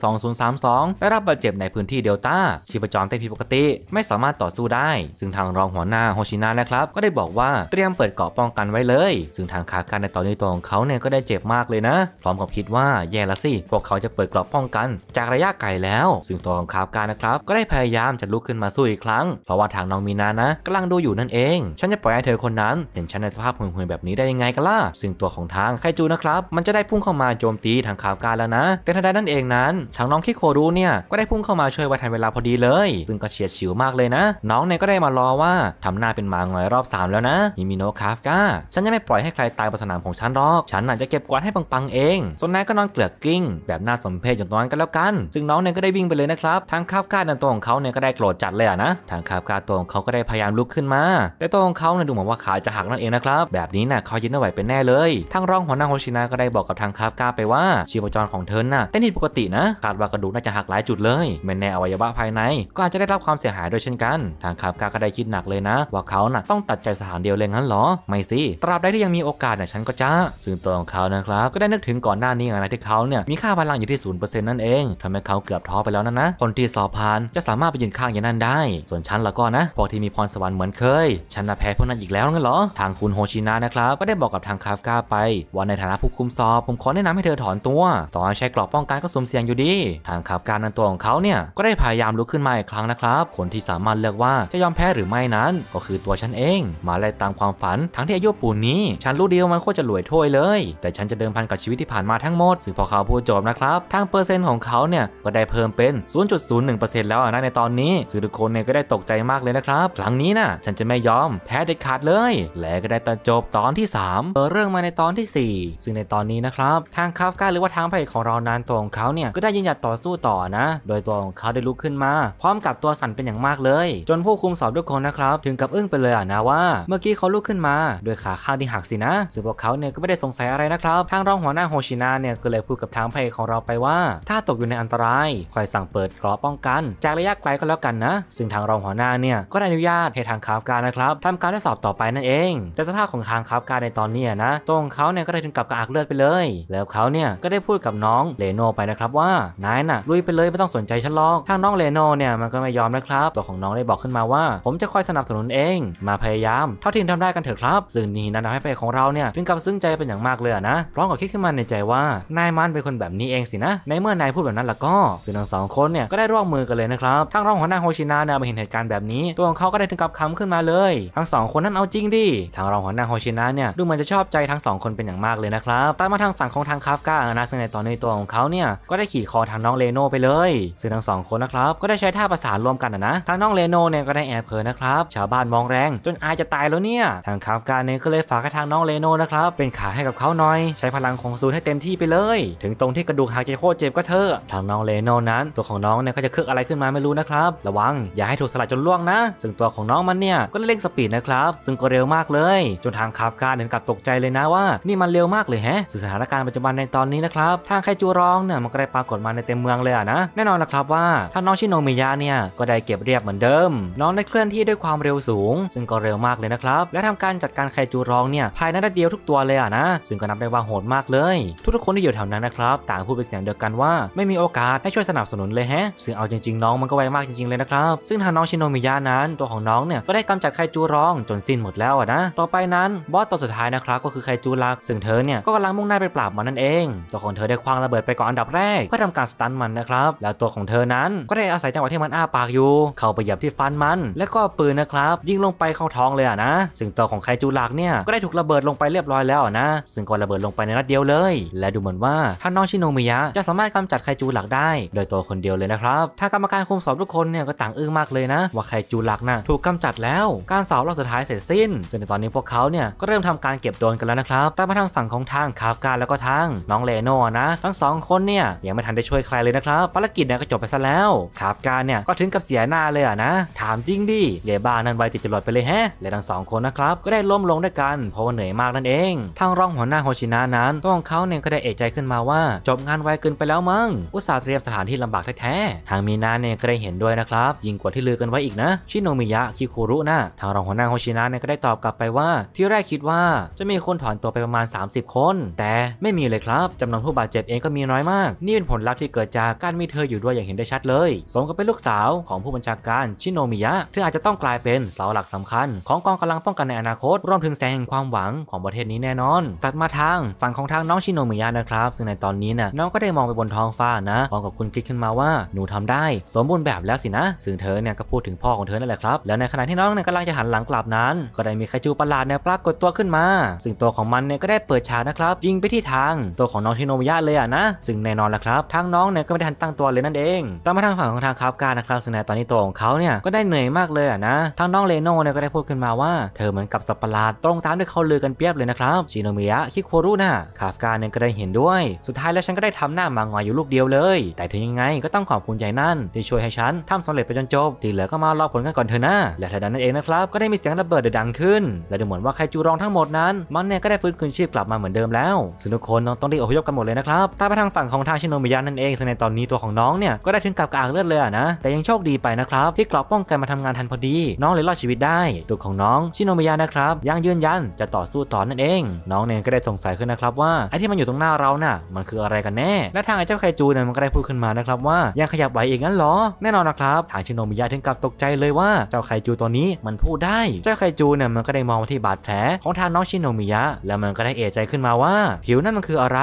2032 ได้รับบาดเจ็บในพื้นที่เดลต้าชีพจรเต้นผิดปกติไม่สามารถต่อสู้ได้ ซึ่งทางรองหัวหน้าโฮชินานะครับก็ได้บอกว่าเตรียมเปิดเกาะป้องกันไว้เลย ซึ่งทางคาก้าในตอนนี้ตัวของเขาเนี่ยก็ได้เจ็บมากเลยนะ พร้อมกับคิดว่าแย่ละสิพวกเขาจะเปิดเกราะป้องกัน จากระยะไกลแล้ว ซึ่งตัวของคาบการนะครับก็ได้พยายามจะลุกขึ้นมาสู้อีกครั้ง เพราะว่าทางน้องมีนานะกำลังดูอยู่นั่นเองฉันจะปล่อยให้เธอคนนั้น เห็นฉันในสภาพห่วยๆแบบนี้ได้ยังไงกันล่ะซึ่งตัวของทางไคจูนะครับมันจะได้พุ่งเข้ามาโจมตีทางข่าวการแล้วนะ แต่ทันใดนั่นเองนั้น ทางน้องคิโครุเนี่ยก็ได้พุ่งเข้ามาช่วยไว้ทันเวลาพอดีเลย ซึ่งก็เฉียดฉิวมากเลยนะ น้องเนี่ยก็ได้มารอว่าทำหน้าเป็นหมาหงอยรอบ 3 แล้วนะมิมิโนคาฟกาฉันจะไม่ปล่อยให้ใครตายบนสนามของฉันหรอก ฉันอาจจะเก็บกวาดให้ปังๆเอง ส่วนนายก็นอนเกลือกกิ้ง แบบน่าสมเพชอย่างนั้นกันแล้วกัน ซึ่งน้องเนี่ยก็ได้วิ่งไปเลยนะครับทางคาบกาาในตัวของเขาเนี่ยก็ได้โกรธจัดเลยอะนะ ทางคาบกาดตัวของเขาก็ได้พยายามลุกขึ้นมา แต่ตัวของเขาเนี่ยดูเหมือนว่าขาจะหักนั่นเองนะครับ แบบนี้น่ะเขายืนไม่ไหวเป็นแน่เลย ทางรองหัวหน้าโฮชินะก็ได้บอกกับทางคาบกาดไปว่าชีพจรของเธอน่ะเต้นผิดปกตินะขาดว่ากระดูกน่าจะหักหลายจุดเลยแม้แน่อวัยวะภายใน ก็อาจจะได้รับความเสียหายด้วยเช่นกัน ทางคาบกาดก็ได้คิดหนักเลยนะ ว่าเขาน่ะต้องตัดใจสถานเดียวเลยงั้นหรอ ไม่สิตราบใดที่ยังมีโอกาสน่ะฉันก็จะซึ่งตัวของเขานะครับก็ได้นึกถึงก่อนหน้านี้นะที่เขาเนี่ยมีค่าพลังอยู่ที่ศูนย์เปอร์เซ็นต์นั่นเองทำให้เขาเกือบท้อไปแล้วนะนะคนที่สอบผ่านจะสามารถไปยืนข้างยานั่นได้ ส่วนฉันละก็นะพวกที่มีพรสวรรค์เหมือนเคย ฉันน่ะแพ้พวกนั้นอีกแล้วงั้นเหรอ ทางคุณโฮชินะนะครับ ก็ได้บอกกับทางคาฟกาไป ว่า ในฐานะผู้คุมสอบ ผมขอแนะนำให้เธอถอนตัวต่อใใช้กรอบป้องกันก็สมเสียงอยู่ดี ทางคาฟกานั้นตัวของเขาเนี่ย ก็ได้พยายามลุกขึ้นมาอีกครั้งนะครับคนที่สามารถเลือกว่าจะยอมแพ้หรือไม่นั้น ก็คือตัวฉันเอง มาไล่ตามความฝันทั้งที่อายุปูนนี้ ฉันรู้ดีว่ามันโคตรจะรวยถ้วยเลย แต่ฉันจะเดิมพันกับชีวิตที่ผ่านมาทั้งหมดสื่อพอเขาพูดจบนะครับทางเปอร์เซ็นต์ของเขาเนี่ยก็ได้เพิ่มเป็น 0.0 1%แล้วนะในตอนนี้ซึ่งทุกคนเนี่ยก็ได้ตกใจมากเลยนะครับครั้งนี้นะฉันจะไม่ยอมแพ้เด็ดขาดเลยและก็ได้ตัดจบตอนที่3เปิดเรื่องมาในตอนที่4ซึ่งในตอนนี้นะครับทางคาฟกาหรือว่าทางพระเอกของเรานานตัวของเขาเนี่ยก็ได้ยืนหยัดต่อสู้ต่อนะ โดยตัวของเขาได้ลุกขึ้นมาพร้อมกับตัวสั่นเป็นอย่างมากเลย จนผู้คุมสอบทุกคนนะครับถึงกับอึ้งไปเลยอ่ะนะว่าเมื่อกี้เขาลุกขึ้นมาโดยขาข้างที่หักสินะซึ่งพวกเขาเนี่ยก็ไม่ได้สงสัยอะไรนะครับทางรองหัวหน้าโฮชินาเนี่ยก็เลยพูดกับทางพระเอกของเราไปว่า ถ้าตกอยู่ในอันตรายคอยสั่งเปิดเกราะป้องกัน จากระยะไกลก็แล้วกันนะ ซึ่งทางรองหัวหน้าเนี่ย ก็ได้อนุญาตให้ทางคาบการนะครับทำการทดสอบต่อไปนั่นเอง แต่สภาพของทางคาบการในตอนนี้นะตรงเขาเนี่ยก็ได้ถึงกับกระอักเลือดไปเลย แล้วเขาเนี่ยก็ได้พูดกับน้องเลโนไปนะครับว่า นายน่ะลุยไปเลยไม่ต้องสนใจฉันหรอก ทางน้องเลโนเนี่ยมันก็ไม่ยอมนะครับ ตัวของน้องได้บอกขึ้นมาว่า ผมจะคอยสนับสนุนเอง มาพยายามเท่าที่ทำได้กันเถอะครับซึ่งนี่นั้นทำให้ไปของเราเนี่ยถึงกับซึ้งใจเป็นอย่างมากเลยนะ พร้อมกับคิดขึ้นมาในใจว่านายมันเป็นคนแบบนี้เองสินะ ในเมื่อนายพูดแบบนั้นแล้วก็ซึ่งทั้งสองคนเนี่ยก็ได้ร่วมวมมือกันเลยนะครับท้งรองหัวหน้าโฮชินะเนี่ยมาเห็นเหตุการณ์แบบนี้ ตัวของเขาก็ได้ถึงกับคำขึ้นมาเลย ทั้งสองคนนั้นเอาจริงดิทางรองหัวหน้าโฮชินะเนี่ยดูเหมือนจะชอบใจทั้งสองคนเป็นอย่างมากเลยนะครับตามมาทางฝั่งของทางคาฟกานะซึ่งในตอนนี้ตัวของเขาเนี่ยก็ได้ขี่คอทางน้องเลโน่ไปเลยซึ่งทั้งสองคนนะครับก็ได้ใช้ท่าประสานร่วมกันนะ ทางน้องเลโน่เนี่ยก็ได้แอบเผยนะครับชาวบ้านมองแรง จนอายจะตายแล้วเนี่ยทางคาฟกาเนี่ยก็เลยฝากให้ทางน้องเลโน่นะครับเป็นขาให้กับเขาหน่อย ใช้พลังของซูนให้เต็มที่ไปเลย ถึงตรงที่กระดูกหักจะโคตรเจ็บก็เถอะทางน้องเลโน่นั้น ตัวของน้องเนี่ยก็จะเครืออะไรขึ้นมาไม่รู้นะครับ ระวังอย่าให้ถูกสลัดจนล่วงนะ ซึ่งตัวของน้องมันเนี่ยก็เร่งสปีดนะครับ ซึ่งก็เร็วมากเลย จนทางคาบการถึงกับตกใจเลยนะว่านี่มันเร็วมากเลยแฮะสถานการณ์ปัจจุบันในตอนนี้นะครับทางไคจูร้องเนี่ยมันก็ได้ปรากฏมาในเต็มเมืองเลยอะนะ แน่นอนนะครับว่า ถ้าน้องชิโนมิยะเนี่ยก็ได้เก็บเรียบเหมือนเดิมน้องได้เคลื่อนที่ด้วยความเร็วสูง ซึ่งก็เร็วมากเลยนะครับและทำการจัดการไคจูร้องเนี่ยภายในนาทเดียวทุกตัวเลยอะนะซึ่งก็นับได้ว่าโหดมากเลย ทุกๆคนที่อยู่แถวนั้นนะครับต่างพูดเป็นเสียงเดียวกันว่า ไม่มีโอกาสให้ช่วยสนับสนุนเลยแฮะซึ่งเอาจริงๆน้องมันก็ไวมากจริง ๆเลยนะครับ ซึ่งทางน้องชินโนมิยะนั้นตัวของน้องเนี่ยก็ได้กำจัดไคจูร้องจนสิ้นหมดแล้วนะต่อไปนั้นบอสตัวสุดท้ายนะครับก็คือไคจูลักซึ่งเธอเนี่ยก็กำลังมุ่งหน้าไปปราบมันนั่นเอง ตัวของเธอได้คว้างระเบิดไปก่อนอันดับแรกเพื่อทำการสตันมันนะครับแล้วตัวของเธอนั้นก็ได้อาศัยจังหวะที่มันอ้าปากอยู่เข้าไปหยับที่ฟันมัน แล้วก็ปืนนะครับ ยิงลงไปเข้าท้องเลยอะนะซึ่งตัวของไคจูลักเนี่ยก็ได้ถูกระเบิดลงไปเรียบร้อยแล้วนะซึ่งก็ระเบิดลงไปในนัดเดียวเลย และดูเหมือนว่าถ้าน้องชิโนมิยะจะสามารถกำจัดไคจูรักได้ โดยตัวคนเดียวเลยนะครับับทางกรรมการคุมสอบทุกคนเนี่ย ก็ต่างอึ้งมากเลยนะ ว่าไคจูหลักนะถูกกำจัดแล้วการสอบรอบสุดท้ายเสร็จสิ้นซึ่งในตอนนี้พวกเขาเนี่ย ก็เริ่มทำการเก็บโดนกันแล้วนะครับแต่มาทางฝั่งของทางคาฟกาแล้วก็ทางน้องเลโน่นะ ทั้งสองคนเนี่ยยังไม่ทันได้ช่วยใครเลยนะครับภารกิจเนี่ยก็จบไปซะแล้วคาฟกาเนี่ยก็ถึงกับเสียหน้าเลยอะนะ ถามจริงดิยายบ้านันไวติดจรวดไปเลยแฮะและทั้งสองคนนะครับก็ได้ล้มลงด้วยกันเพราะว่าเหนื่อยมากนั่นเองทางรองหัวหน้าโฮชินะนั้นตัวของเขาเนี่ยก็ได้เอกใจขึ้นมาว่า จบงานไวเกินไปแล้วมั้งอุตส่าห์เตรียมสถานที่ลำบากแท้ๆางมีนาเนี่ยก็ได้เห็นด้วยนะครับยิ่งกว่าที่ลือกันไว้อีกนะ ชิโนมิยะคิคุรุนะทางรองหัวหน้าโฮชินะเนี่ยก็ได้ตอบกลับไปว่า ที่แรกคิดว่าจะมีคนถอนตัวไปประมาณ 30 คน แต่ไม่มีเลยครับจำนวนผู้บาดเจ็บเองก็มีน้อยมาก นี่เป็นผลลัพธ์ที่เกิดจากการมีเธออยู่ด้วยอย่างเห็นได้ชัดเลย สมกับเป็นลูกสาวของผู้บัญชาการชิโนมิยะเธออาจจะต้องกลายเป็นเสาหลักสำคัญ ของกองกำลังป้องกันในอนาคตรวมถึงแสงแห่งความหวังของประเทศนี้แน่นอน ตัดมาทางฝั่งของทางน้องชิโนมิยะนะครับ ซึ่งในตอนนี้นะ่ะน้องก็ได้มองไปบนท้องฟ้านะพร้อมกับคุณคิดขึ้นมาว่าหนูทำได้สมบูรณ์แบบแล้วสินะซึ่งเธอเนี่ยก็พูดถึงพ่อของเธอนั่นแหละครับแล้วในขณะที่น้องเนี่ยกำลังจะหันหลังกลับนั้น ก็ได้มีไคจูประหลาดเนี่ยปรากฏตัวขึ้นมา ซึ่งตัวของมันเนี่ยก็ได้เปิดฉากนะครับ ยิงไปที่ทางตัวของน้องชิโนมิยะเลยอ่ะนะซึ่งแน่นอนแล้วครับทางน้องเนี่ยก็ไม่ได้ทันตั้งตัวเลยนั่นเองตามมาทางฝั่งของทางคาบการนะครับซึ่งในตอนนี้ตัวของเขาเนี่ยก็ได้เหนื่อยมากเลยอ่ะนะทางน้องเลโน่เนี่ยก็ได้พูดขึ้นมาว่าเธอเหมือนกับสัปประหลาดตรงตามที่เขาลือกันเปียบเลยนะครับชิโนมิยะคิโครุน่ะคาบการเนี่ยก็ได้เห็นด้วย สุดท้ายแล้วฉันก็ได้ทำหน้ามางอยอยู่ลูกเดียวเลย แต่ถึงยังไงก็ต้องขอบคุณในั่นที่ช่วยให้ฉันทำสำเร็จไปจนจบ ที่เหลือก็มารอผลกันก่อนเถอะนะ และทันนั้นั้นเองนะครับ ก็ได้มีเสียงระเบิดดังขึ้น และดูเหมือนว่าไคจูรองทั้งหมดนั้น มันเนี่ยก็ได้ฟื้นคืนชีพกลับมาเหมือนเดิมแล้ว สุนงทุกคนต้องรีบอพยพกันหมดเลยนะครับถ้าไปทางฝั่งของทางชินโนมิยะนั่นเองในตอนนี้ตัวของน้องเนี่ยก็ได้ถึงกับกางเลือดเลยนะแต่ยังโชคดีไปนะครับ ที่กรอบป้องกันมาทำงานทันพอดีน้องเลยรอดชีวิตได้ตัวของน้องชินโนมิยะนะครับยังยืนยันจะต่อสู้ต่อนั่นเอง น้องเนี่ยก็ได้สงสัยขึ้นนะครับว่าไอ้ที่มันอยู่ตรงหน้าเราน่ะมันคืออะไรกันแน่และทางไอ้เจ้าไคจูเนี่ยมันก็ได้พูดขึ้นมานะครับว่ายังขยับไหวอย่างนั้นหรอแน่นอนนะครับทางชินโนมิยะถึงกับตกใจเลยว่าเจ้าไคจูตัวนี้มันพูดได้เจ้าไคจูเนี่ยมันก็ได้มองมาที่บาดแผล ของทางน้องชินโนมิยะแล้วมันก็ได้เอะใจขึ้นมาว่า ผิวนั่นมันคืออะไร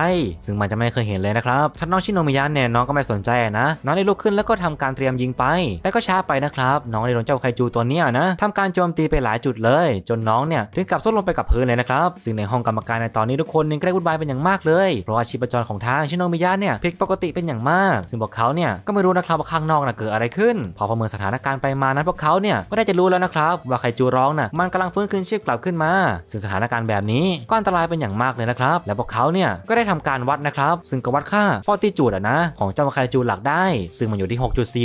ซึ่งมันจะไม่เคยเห็นเลยนะครับทางน้องชินโนมิยะเนี่ยน้องก็ไม่สนใจนะ น้องได้ลุกขึ้นแล้วก็ทำการเตรียมยิงไปแต่ก็ช้าไปนะครับน้องได้โดนเจ้าไคจูตัวนี้นะทำการโจมตีไปหลายจุดเลย จนน้องเนี่ยถึงกับซุดลงไปกับพื้นเลยนะครับซึ่งในห้องกรรมการในตอนนี้ทุกคนนึงก็ได้วุ่นวายเป็นอย่างมากเลยเพราะว่าชีพจรของทางชิโนมิยะเนี่ยผิดปกติเป็นอย่างมาก ซึ่งบอกเขาเนี่ยก็ไม่รู้นะครับาว่าข้างนอกน่ะเกิดอะไรขึ้น พอประเมินสถานการณ์ไปมานั้นพวกเขาเนี่ยก็ได้จะรู้แล้วนะครับว่าไคจูร้องน่ะมันกำลังฟื้นคืนชีพกลับขึ้นมาซึ่งสถานการณ์แบบนี้ก็อันตรายเป็นอย่างมากเลยนะครับและพวกเขาเนี่ยก็ได้ทำการวัดนะครับ ซึ่งก็วัดค่าฟอร์ติจูดอะนะของเจ้าไคจูหลักได้ ซึ่งมันอยู่ที่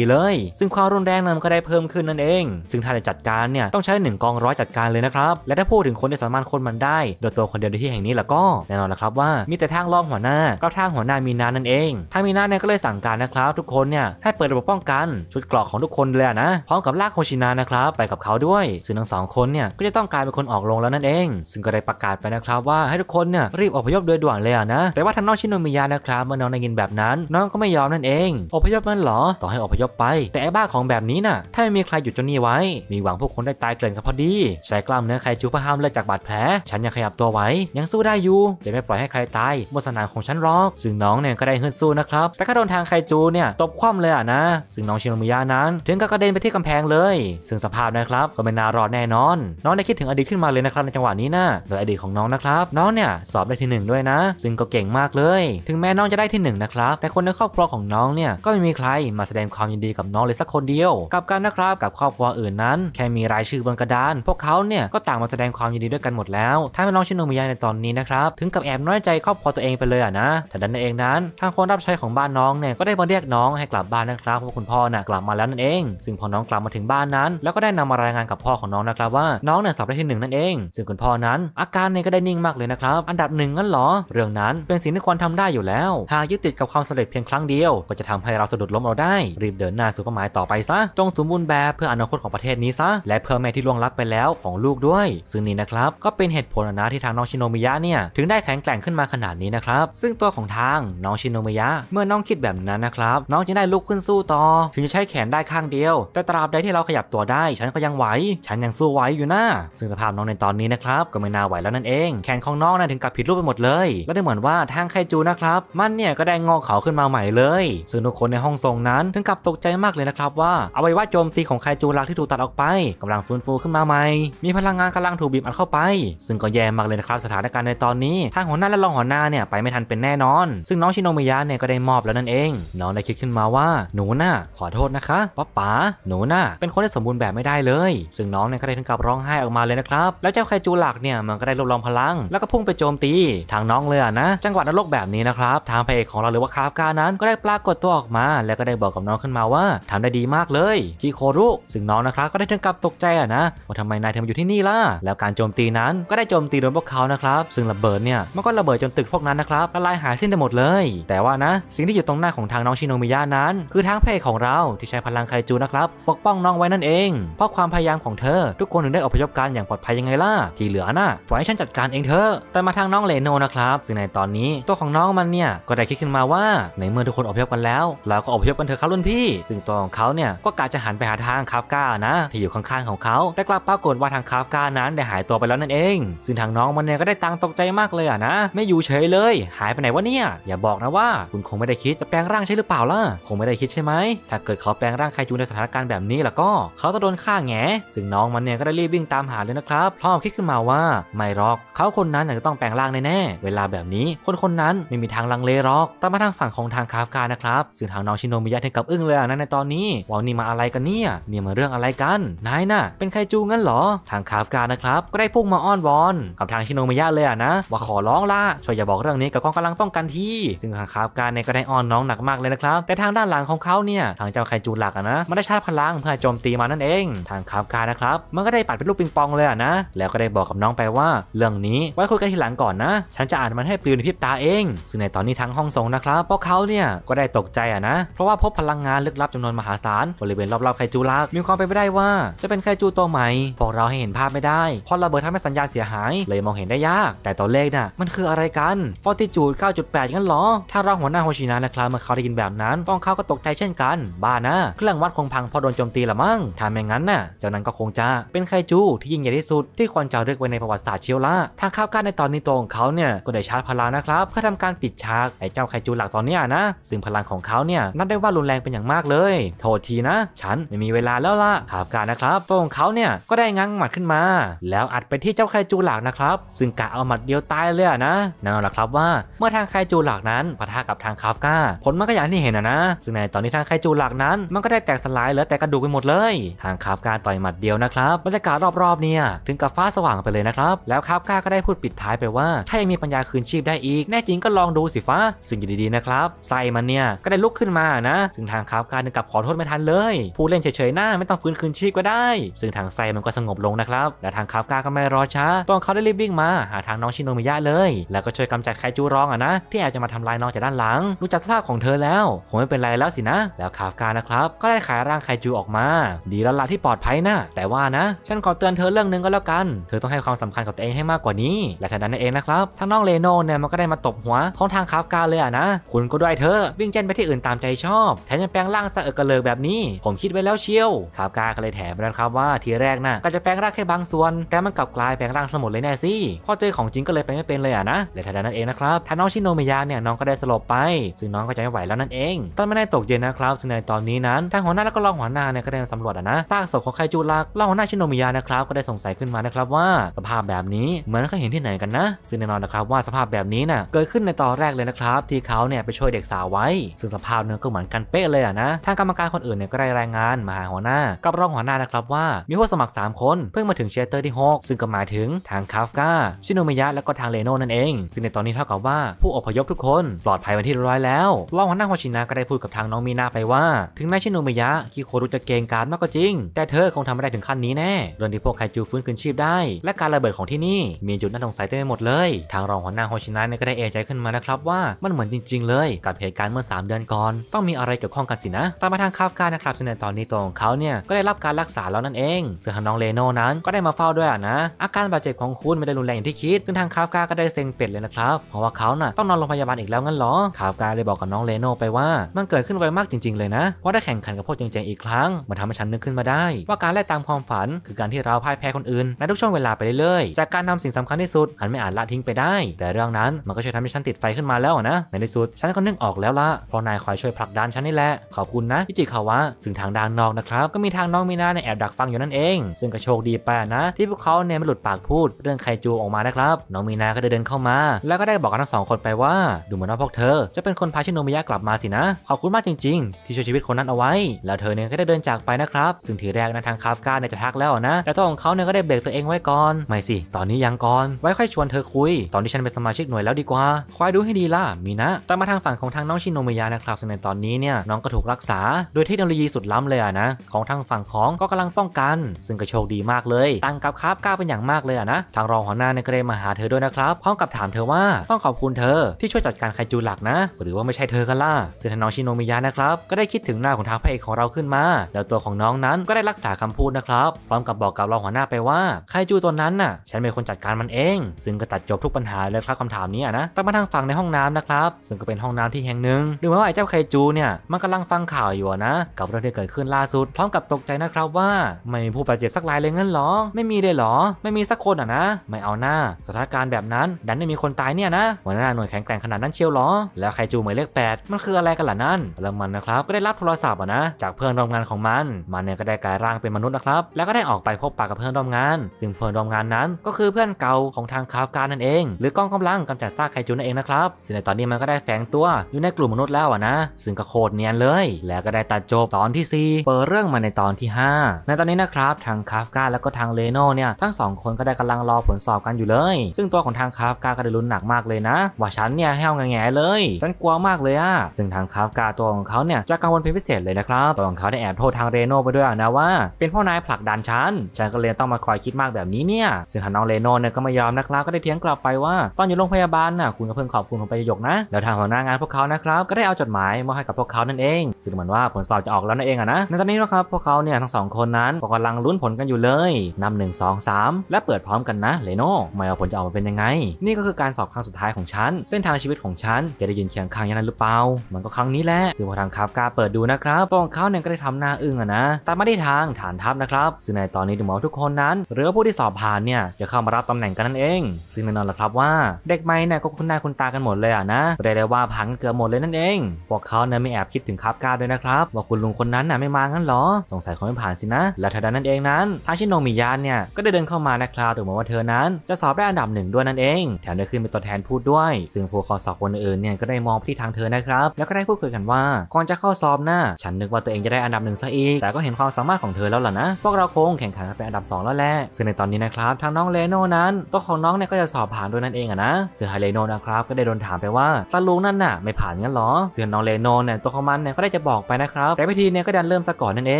6.4เลย ซึ่งความรุนแรงนั้นก็ได้เพิ่มขึ้นนั่นเอง ซึ่งถ้าจะจัดการเนี่ยต้องใช้1กองร้อยจัดการเลยนะครับและถ้าพูดถึงคนที่สามารถคนมันได้ โดยตัวคนเดียวในที่แห่งนี้แล้วก็แน่นอนนะครับว่ามีแต่ทางรองหัวหน้ากับทางหัวหน้ามีนานั่นเองทางมีนาเนี่ยก็เลยสั่งการนะครับ ทุกคนเนี่ยให้เปิดระบบป้องกันชุดเกราะของทุกคนเลยนะพร้อมกับลากโฮชินานะครับไปกับเขาด้วยซึ่งทั้งสองคนเนี่ยก็จะต้องกลายเป็นคนออกลงแล้วนั่นเองซึ่งก็ได้ประกาศไปนะครับว่าให้ทุกคนเนี่ยรีบอพยพโดยด่วนเลยนะแต่ว่าทางน้องชินโนมิยะนะครับเมื่อน้องได้ยินแบบนั้น น้องก็ไม่ยอมนั่นเอง อพยพมันหรอต่อให้อพยพไป แต่ไอ้บ้าของแบบนี้น่ะถ้าไม่มีใครหยุดเจ้านี่ไว้มีหวังพวกคนได้ตายเกลื่อนกันพอดีใช้กล้ามเนื้อใครจูพะหามเลือดจากบาดแผลฉันยังขยับตัวไหวยังสู้ได้อยู่จะไม่ปล่อยให้ใครตายบนสนามของฉันรอก ซึ่งน้องเนี่ยก็ได้ฮึดสู้นะครับแต่้าโดนทางไคจูเนี่ยตบคว่ำเลยอ่ะนะซึ่งน้องชิโนมิยะนั้น ถึงกับกระเด็นไปที่กำแพงเลย ซึ่งสภาพนะครับ ก็ไม่น่ารอดแน่นอน น้องได้คิดถึงอดีตขึ้นมาเลยนะครับในจังหวะนี้นะโดยอดีตของน้องนะครับน้องเนี่ยสอบได้ที่1ด้วยนะซึ่งก็เก่งมากเลย ถึงแม้น้องจะได้ที่1นะครับแต่คนในครอบครัวของน้องเนี่ยก็ไม่มีใครมาแสดงความยินดีกับน้องเลยสักคนเดียวกับการนะครับกับครอบครัวอื่นนั้น แค่มีรายชื่อบนกระดาน พวกเขาเนี่ยก็ต่างมาแสดงความยินดีด้วยกันหมดแล้ว ถ้าน้องชิโนมิยะในตอนนี้นะครับถึงกับแอบน้อยใจครอบครัวตัวเองไปเลยอะนะแต่ดันเองนั้นทางคนรับใช้ของบ้านน้องเนี่ยก็ได้มาเรียกน้องให้กลับบ้านนะะครับว่าคุณพ่อน่ะกลับมาแล้วนั่นเอง ซึ่งพอน้องกลับมาถึงบ้านนั้น แล้วก็ได้นำมารายงานกับพ่อของน้องนะครับว่าน้องเนี่ยสอบได้ที่หนึ่งนั่นเองซึ่งคุณพ่อนั้นอาการเนี่ยก็ได้นิ่งมากเลยนะครับอันดับหนึ่งงั้นหรอ เรื่องนั้น เป็นสิ่งที่ควรทำได้อยู่แล้วหากยึดติดกับความสำเร็จเพียงครั้งเดียว ก็จะทำให้เราสะดุดล้มเราได้ รีบเดินหน้าสู่เป้าหมายต่อไปซะจงสมบูรณ์แบบเพื่ออนาคตของประเทศนี้ซะ และเพื่อแม่ที่ล่วงลับไปแล้วของลูกด้วย ซึ่งนี่นะครับก็เป็นเหตุผลนะที่ทางน้องชิโนมิยะเนี่ยถึงได้แข็งแกร่งขึ้นมาขนาดนี้นะครับซึ่งตัวของทางน้องชิโนมิยะ เมื่อน้องคิดแบบนั้นนะครับน้องจะได้ลุกขึ้นนสู้ต่อถึงจะใช้แขนได้ข้างเดียว แต่ตราบใดที่เราขยับตัวได้ ฉันก็ยังไหว ฉันยังสู้ไหวอยู่ นะซึ่งสภาพน้องในตอนนี้นะครับก็ไม่น่าไหวแล้วนั่นเอง แขนของน้องนะ่ะถึงกับผิดรูปไปหมดเลย และได้เหมือนว่าทางไคจูนะครับ มันเนี่ย ก็ได้งอเขาขึ้นมาใหม่เลย ซึ่งทุกคนในห้องทรงนั้นถึงกับตกใจมากเลยนะครับ ว่าเอว้ววาโจมตีของไคจูหลักที่ถูกตัดออกไป กำลังฟื้นฟูขึ้นมาใหม่มีพลังงานกำลังถูกบีบอัดเข้าไป ซึ่งก็แย่มากเลยนะครับสถานการณ์ในตอนนี้ทางหัวหน้าและรองหัวหน้าเนี่ยไปไม่ทันเป็นแน่นอน ซึ่งน้องชิโนมิยะเนี่ยก็ได้มอบแล้วนั่นเองน้องได้คิดขึ้นมาว่าหนูหน้าขอโทษนะคะป้าป๋าหนูหน้าเป็นคนที่สมบูรณ์แบบไม่ได้เลย ซึ่งน้องเนี่ยก็ได้ถึงกับร้องไห้ออกมาเลยนะครับแล้วเจ้าไคจูหลักเนี่ยมันก็ได้รวบรวมพลัง แล้วก็พุ่งไปโจมตี ทางน้องเลยนะ จังหวะนรกแบบนี้นะครับทางพระเอกของเราหรือว่าคาฟกานั้นก็ได้ปรากฏตัวออกมา แล้วก็ได้บอกกับน้องขึ้นมาว่า ทำได้ดีมากเลยคิโครุซึ่งน้องนะครับก็ได้ถึงกับตกใจอะนะ ว่าทำไมนายถึงอยู่ที่นี่ล่ะแล้วการโจมตีนั้น ก็ได้โจมตีโดนพวกเขานะครับซึ่งระเบิดเนี่ยมันก็ระเบิดจนตึกพวกนั้นนะครับละลายหายสิ้นไปหมดเลย แต่ว่านะสิ่งที่อยู่ตรงหน้าของทางน้องชินโนมิยะนั้นคืคือทางเพ่ของเราที่ใช้พลังไคจูนะครับปกป้องน้องไว้นั่นเองเพราะความพยายามของเธอ ทุกคนถึงได้อพยพการอย่างปลอดภัยยังไงล่ะที่เหลือน่ะปล่อยให้ฉันจัดการเองเถอะแต่มาทางน้องเลโนนะครับซึ่งในตอนนี้ตัวของน้องมันเนี่ยก็ได้คิดขึ้นมาว่า ในเมื่อทุกคนอพยพกันแล้วเราก็อพยพกันเถอะครับรุ่นพี่ ซึ่งตัวของเขาเนี่ยก็กะจะหันไปหาทางคาฟก้านะ ที่อยู่ข้างๆของเขาแต่กลับปรากฏว่าทางคาฟก้านั้น ได้หายตัวไปแล้วนั่นเองซึ่งทางน้องมันเนี่ยก็ได้ตังตกใจมากเลยอะนะ ไม่อยู่เฉยเลย หายไปไหนวะเนี่ยอย่าบอกนะว่า คุณคงไม่ได้คิดจะแปลงร่างใช่หรือเปล่าล่ะคงไม่ได้คิดใช่ไหมถ้าเกิดเขาแปลงร่างไคจูในสถานการณ์แบบนี้แล้วก็เขาจะโดนฆ่าแงซึ่งน้องมันเนี่ยก็ได้รีบวิ่งตามหาเลยนะครับพร้อมคิดขึ้นมาว่าไม่หรอกเขาคนนั้นอาจจะต้องแปลงร่างแน่ๆเวลาแบบนี้ คนคนนั้นไม่มีทางลังเลหรอกตามมาทางฝั่งของทางคาฟกานะครับซึ่งทางน้องชิโนมิยะถึงกับอึ้งเลยนะในตอนนี้ว่านี่มาอะไรกันเนี่ยเนี่ยมาเรื่องอะไรกันนายน่ะ เป็นไคจูงั้นเหรอ ทางคาฟกานะครับก็ได้พุ่งมาอ้อนวอน กับทางชิโนมิยะเลยอะนะ ว่าขอร้องล่ะช่วยอย่าบอกเรื่องนี้กับกองกำลังป้องกันที่ ซึ่งทางคาฟกาเนี่ยก็ได้อ้อนน้องหนักมากเลยนะครับ แต่ทางด้านหลังของของเขาเนี่ยทางเจ้าไคจูหลักอะนะ มันได้ชาร์จพลังเพื่อโจมตีมานั่นเอง ทางคาบคานะครับมันก็ได้ปัดเป็นลูกปิงปองเลยอะนะแล้วก็ได้บอกกับน้องไปว่า เรื่องนี้ไว้คุยกันทีหลังก่อนนะ ฉันจะอ่านมันให้ปลิวในพริบตาเองซึ่งในตอนนี้ทางห้องทรงนะครับพวกเขาเนี่ยก็ได้ตกใจอะนะเพราะว่าพบพลังงานลึกลับจำนวนมหาศาลบริเวณรอบๆไคจูหลักมีความเป็นไปได้ว่า จะเป็นไคจูตัวใหม่พวกเราให้เห็นภาพไม่ได้เพราะระเบิดทำให้สัญญาณเสียหาย เลยมองเห็นได้ยากแต่ตัวเลขน่ะมันคืออะไรกันฟอร์ติจูด9.8 งั้นหรอถ้าเราหัวหน้าโฮชินะนะครับเมื่อเขาได้ยินแบบนั้นกองเขาก็ตกใจยเช่นกันบ้านะเครื่องวัดคงพังพอโดนโจมตีละมั้งถ้าไม่งั้นน่ะเจ้านั้นก็คงจะเป็นไคจูที่ยิ่งใหญ่ที่สุดที่ควรจะเลือกไว้ในประวัติศาสตร์เชียวละทางข้าวก้าในตอนนี้ตรของเขาเนี่ยก็ได้ชาร์จพลังนะครับเพื่อทำการปิดฉากไอ้เจ้าไคจูหลักตอนนี้นะซึ่งพลังของเขาเนี่ยนับได้ว่ารุนแรงเป็นอย่างมากเลยโทษทีนะ ฉันไม่มีเวลาแล้วล่ะข้าวก้านนะครับตรงเขาเนี่ยก็ได้งังหมัดขึ้นมาแล้วอัดไปที่เจ้าไคจูหลักนะครับ ซึ่งกะเอาหมัดเดียวตายเลยนะแน่นอนละครับว่าเมื่อทางไคจูหลักนั้นปะทะกับทางคาฟก้า ผลมันก็อย่างที่เห็นนะ ซึ่งในตอนนี้ทางไคจูหลักนั้น มันก็ได้แตกสลายเหลือแต่กระดูกไปหมดเลย ทางคาบกาต่อยหมัดเดียวนะครับบรรยากาศรอบๆเนี่ยถึงกับฟ้าสว่างไปเลยนะครับแล้วคาบกาก็ได้พูดปิดท้ายไปว่าถ้ายังมีปัญญาคืนชีพได้อีกแน่จริงก็ลองดูสิฟ้าสิ่งดีๆนะครับไส่มันเนี่ยก็ได้ลุกขึ้นมานะ ซึ่งทางคาบกาถึงกับขอโทษไม่ทันเลยผู้เล่นเฉยๆหน้าไม่ต้องฟื้นคืนชีพก็ได้ ซึ่งทางไสมันก็สงบลงนะครับและทางคาบกาก็ไม่รอช้าต้องเขาได้รีบวิ่งมาหาทางน้องชิโนมิยะเลย แล้วก็ช่วยกำจัดไคจูร้องอะนะที่แอบจะมาทำลายน้องจากด้านหลัง รู้จักสภาพของเธอแล้วคงไม่เป็นไรแล้วสินะแล้วคาฟกานะครับ ก็ได้ขายร่างไคจูออกมา ดีแล้วละที่ปลอดภัยนะแต่ว่านะ ฉันขอเตือนเธอเรื่องนึงก็แล้วกัน เธอต้องให้ความสำคัญกับตัวเองให้มากกว่านี้ และทันนั้นเองนะครับทั้งน้องเลโนเนี่ยมันก็ได้มาตบหัว ของทางคาฟกาเลยอะนะ คุณก็ด้วยเธอ วิ่งเจนไปที่อื่นตามใจชอบแถมยังแปลงร่างซะเอกระเลิกแบบนี้ ผมคิดไว้แล้วเชียวคาฟกาก็เลยแถมไปนะครับว่าทีแรกนะ่ะก็จะแปลงร่างแค่บางส่วน แต่มันกลับกลายแปลงร่างสมุดเลยแน่สิพอเจอของจริงก็เลยไปไม่เป็นเลยอะนะและทันนั้นเองนะครับท้งน้องชิโนมิยะเนี่ยน้องก็ได้สลบไป ซึ่งน้องก็จะไม่ไหวแล้วนั่นเอง ตอนไม่ได้ตกเย็นนะครับซึ่งในตอนนี้นั้น ทางหัวหน้าและก็รองหัวหน้าเนี่ยนนได้สำรวจนะซากศพของไคจูรักรองหัวหน้าชิโนมิยะนะครับก็ได้สงสัยขึ้นมานะครับว่าสภาพแบบนี้เหมือนเคยเห็นที่ไหนกันนะ ซึ่งแน่นอนนะครับว่าสภาพแบบนี้น่ะเกิดขึ้นในตอนแรกเลยนะครับที่เขาเนี่ยไปช่วยเด็กสาวไว้ ซึ่งสภาพเนี่ยก็เหมือนกันเป๊ะเลยอ่ะนะทางกรรมการคนอื่นเนี่ยก็ได้รายงาน มาหาหัวหน้ากับรองหัวหน้านะครับว่ามีผู้สมัคร 3 คนเพิ่งมาถึงเชเตอร์ที่6ซึ่งก็หมายถึงทางคาฟกาชิโนมิยะและก็ทางเลโน่นั่นเอง ซึ่งในตอนนี้เท่ากับว่าผู้อพยพทุกคนปลอดภัยไปที่รร้อยแล้วรองหัวหน้าฮอชินะก็ได้พูดกับทางน้องน้องมีนาไปว่าถึงแม้ชิโนมิยะคิโครุจะเก่งการมากก็จริง แต่เธอคงทำไม่ได้ถึงขั้นนี้แน่เรื่องที่พวกไคจูฟื้นคืนชีพได้ และการระเบิดของที่นี่ มีจุดน่าสงสัยเต็มไปหมดเลย ทางรองหัวหน้าโฮชินะก็ได้เอใจขึ้นมานะครับ ว่ามันเหมือนจริง ๆ เลยกับเหตุการณ์เมื่อ 3 เดือนก่อน ต้องมีอะไรเกี่ยวข้องกันสินะ ตามมาทางคาฟกานะครับเสนอในตอนนี้ตรงเขาเนี่ยก็ได้รับการรักษาแล้วนั่นเองสึ่งน้องเลโน่นั้น ก็ได้มาเฝ้าด้วยนะอาการบาดเจ็บของคุณไม่ได้รุนแรงอย่างที่คิดซึ่งทางคาฟกาก็ได้เซ็งเป็ดเลยนะครับ เพราะว่าเขาน่ะต้องนอนโรงพยาบาลอีกแล้วงั้นหรอคาฟกาเลยบอกกับน้องเลโน่ไปว่า มันเกิดขึ้นไไปมากจริงๆเลยนะเพราะได้แข่งขันกับพวกเจ๋งๆอีกครั้ง มันทำให้ฉันนึกขึ้นมาได้ ว่าการแลกตามความฝันคือการที่เราพ่ายแพ้คนอื่น ในทุกช่วงเวลาไปเรื่อยๆจากการนำสิ่งสำคัญที่สุดฉันไม่อาจละทิ้งไปได้ แต่เรื่องนั้นมันก็ช่วยทำให้ฉันติดไฟขึ้นมาแล้วนะ ในที่สุดฉันก็นึกออกแล้วละเพราะนายคอยช่วยผลักดันฉันนี่แหละ ขอบคุณนะพิจิคาวะซึ่งทางด้านนอกนะครับก็มีทางน้องมีนาในแอบดักฟังอยู่นั่นเอง ซึ่งก็โชคดีไปนะที่พวกเขาเนี่ยไม่หลุดปากพูดเรื่องไคจูออกมานะครับ น้องมีนาก็ได้เดินเข้ามา แล้วก็ได้บอกกับทั้งสองคนไปว่าดูเหมือนว่าพวกเธอ จะเป็นคนพาชิโนมิยะกลับมาสินะขอบคุณมากจจริงที่ช่วยชีวิตคนนั้นเอาไว้ แล้วเธอเนี่ยก็ได้เดินจากไปนะครับซึ่งทีแรกนะทางคาฟกาเนี่ยจะทักแล้วนะ แต่ตัวของเขาเนี่ยก็ได้เบรกตัวเองไว้ก่อนไม่สิ ตอนนี้ยังก่อนไว้ค่อยชวนเธอคุย ตอนที่ฉันเป็นสมาชิกหน่วยแล้วดีกว่าคอยดูให้ดีล่ะมีนะแต่มาทางฝั่งของทางน้องชินโนมิยะนะครับซึ่งในตอนนี้เนี่ยน้องก็ถูกรักษาโดยเทคโนโลยีสุดล้ำเลยอะนะของทางฝั่งของก็กำลังป้องกัน ซึ่งก็โชคดีมากเลย ตั้งกับคาฟกาเป็นอย่างมากเลยอะนะทางรองหัวหน้าเนี่ยก็เลยมาหาเธอด้วยนะครับพร้อมกับถามเธอว่าต้องขอบคุณเธอ ที่ช่วยจัดการไคจูหลักนะ หรือว่าไม่ใช่เธอกันล่ะซึ่งทางน้องชินโนมิยะนะครับก็ได้คิดถึงหน้าของทางพระเอกของเราขึ้นมา แล้วตัวของน้องนั้นก็ได้รักษาคำพูดนะครับพร้อมกับบอกกับเราหัวหน้าไปว่าไคจูตัวนั้นน่ะฉันเป็นคนจัดการมันเองซึ่งก็ตัดจบทุกปัญหาเลยครับคำถามนี้นะตั้งมาทางฝั่งในห้องน้ำนะครับซึ่งก็เป็นห้องน้ำที่แห่งหนึ่งดูเหมือนว่าไอ้เจ้าไคจูเนี่ยมันกำลังฟังข่าวอยู่นะ กับเรื่องที่เกิดขึ้นล่าสุด พร้อมกับตกใจนะครับ ว่าไม่มีผู้บาดเจ็บสักรายเลยเงิ้นหรอไม่มีเลยหรอ ไม่มีสักคนอ่ะนะไม่เอาหน้าสถานการณ์แบบนั้น ดันไม่มีคนตายเนี่ยนะหัวหน้าหน่วยแข็งแกร่งขนาดนั้นเชียวหรอแล้วไคจูหมายเลข8มันคืออะไรกันล่ะนั่นเรามันนะครับก็ได้รับโทรศัพท์นะจากเพื่อนร่วมงานของมัน มันเนี่ยก็ได้กลายร่างเป็นมนุษย์นะครับแล้วก็ได้ออกไปพบปะกับเพื่อนร่วมงานซึ่งเพื่อนร่วมงานนั้นก็คือเพื่อนเก่าของทางคาฟการนั่นเอง หรือกองกำลังกำจัดซากไคจูนั่นเองนะครับซึ่งในตอนนี้มันก็ได้แฝงตัวอยู่ในกลุ่มมนุษย์แล้วนะซึ่งก็โคตรเนียนเลย แล้วก็ได้ตัดจบตอนที่ 4 เปิดเรื่องมาในตอนที่ 5 ในตอนนี้นะครับทางคาฟการแล้วก็ทางเลโน่เนี่ยทั้งสองคนก็ได้กำลังรอผลสอบกันอยู่เลย ซึ่งตัวของทางคาฟการก็ได้ลุ้นหนักมากเลยนะ ว่าฉันเนี่ยแห้วแง่เลยฉันกลัวมากเลยอะซึ่งทางคาฟการตัวของเขาเนี่ยจะกังวลเป็นพิเศษเลยนะครับตัวของเขาได้แอบโทษทางเรโน่ไปด้วยนะว่าเป็นพ่อนายผลักดันฉัน ฉันก็เลยต้องมาคอยคิดมากแบบนี้เนี่ยซึ่งทางน้องเรโน่เนี่ยก็ไม่ยอมนะครับก็ได้เถียงกลับไปว่าตอนอยู่โรงพยาบาลน่ะคุณก็เพิ่งขอบคุณผมไปยกนะ แล้วทางหัวหน้างานพวกเขานะครับก็ได้เอาจดหมายมาให้กับพวกเขานั่นเอง ซึ่งเหมือนว่าผลสอบจะออกแล้วนั่นเองอะนะในตอนนี้นะครับพวกเขาเนี่ยทั้งสองคนนั้นกำลังลุ้นผลกันอยู่เลยนำหนึ่งสองสามและเปิดพร้อมกันนะเรโน่ไม่ว่าผลจะออกมาเป็นยังไง นี่ก็คือการสอบครั้งสุดท้ายของฉันเส้นทางชีวิตของฉันจะได้ยืนเคียงข้างยันหรือเปล่ามันก็ครั้งนี้แหละซึ่งพทางคับกาเปิดดูนะครับตัวของเขาเนี่ยก็ได้ทำหน้าอึ้งอะนะ แต่ไม่ได้ทางฐานทัพนะครับ ซึ่งในตอนนี้ถึงหมอทุกคนนั้นหรือผู้ที่สอบผ่านเนี่ยจะเข้ามารับตำแหน่งกันนั่นเอง ซึ่งแน่นอนละครับว่าเด็กใหม่เนี่ยก็คุ้นหน้าคุ้นตากันหมดเลยอะนะีดกได้ว่าพังเกือบหมดเลยนั่นเอง พวกเขาเนี่ยไม่แอบคิดถึงคับกาด้วยนะครับว่าคุณลุงคนนั้นน่ะไม่มางั้นหรอ สงสัยคงไม่ผ่านสินะ และทดนั่นเองนั้นทางชิโนมิยานเนี่ยก็ได้เดินเข้ามานะครับถึงบมกว่าเธอนั้นจะสอบได้อันดับหนึ่งด้วยนั่นเองแถมได้ขึ้นเป็นตัวแทนพูดด้วยซึ่งผู้คอสอบคนอื่นเนี่ยก็ได้มองไปที่ทางเธอนะครับ แล้วก็ได้พูดคุยกันว่าก่อนจะเข้าซ้อมหน้าฉันนึกว่าตัวเองจะได้อันดับหนึ่งซะอีก แต่ก็เห็นความสามารถของเธอแล้วล่ะนะพวกเราคงแข่งขันกันเป็นอันดับ2แล้วแหละซึ่งในตอนนี้นะครับ ทางน้องเลโน่นั้น ตัวของน้องเนี่ยก็จะสอบผ่านด้วยนั่นเองอะนะซึ่งไฮเลโน่นะครับ ก็ได้โดนถามไปว่าตาลุงนั่นน่ะไม่ผ่านงั้นหรอซึ่งน้องเลโน่เนี่ยตัวของมันเนี่ยก็ได้จะบอกไปนะครับ แต่พิธีเนี่ยก็ดันเริ่มซะก่อนนั่นเอ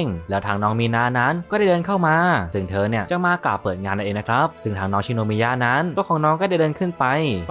ง แล้วทางน้องมีนานั้น ก็ได้เดินเข้ามา ซึ่งเธอเนี่ยจะมากราบเปิดงานนั่นเองนะครับ ซึ่งทางน้องชิโนมิยะนั้น ตัวของน้องก็ได้เดินขึ้นไป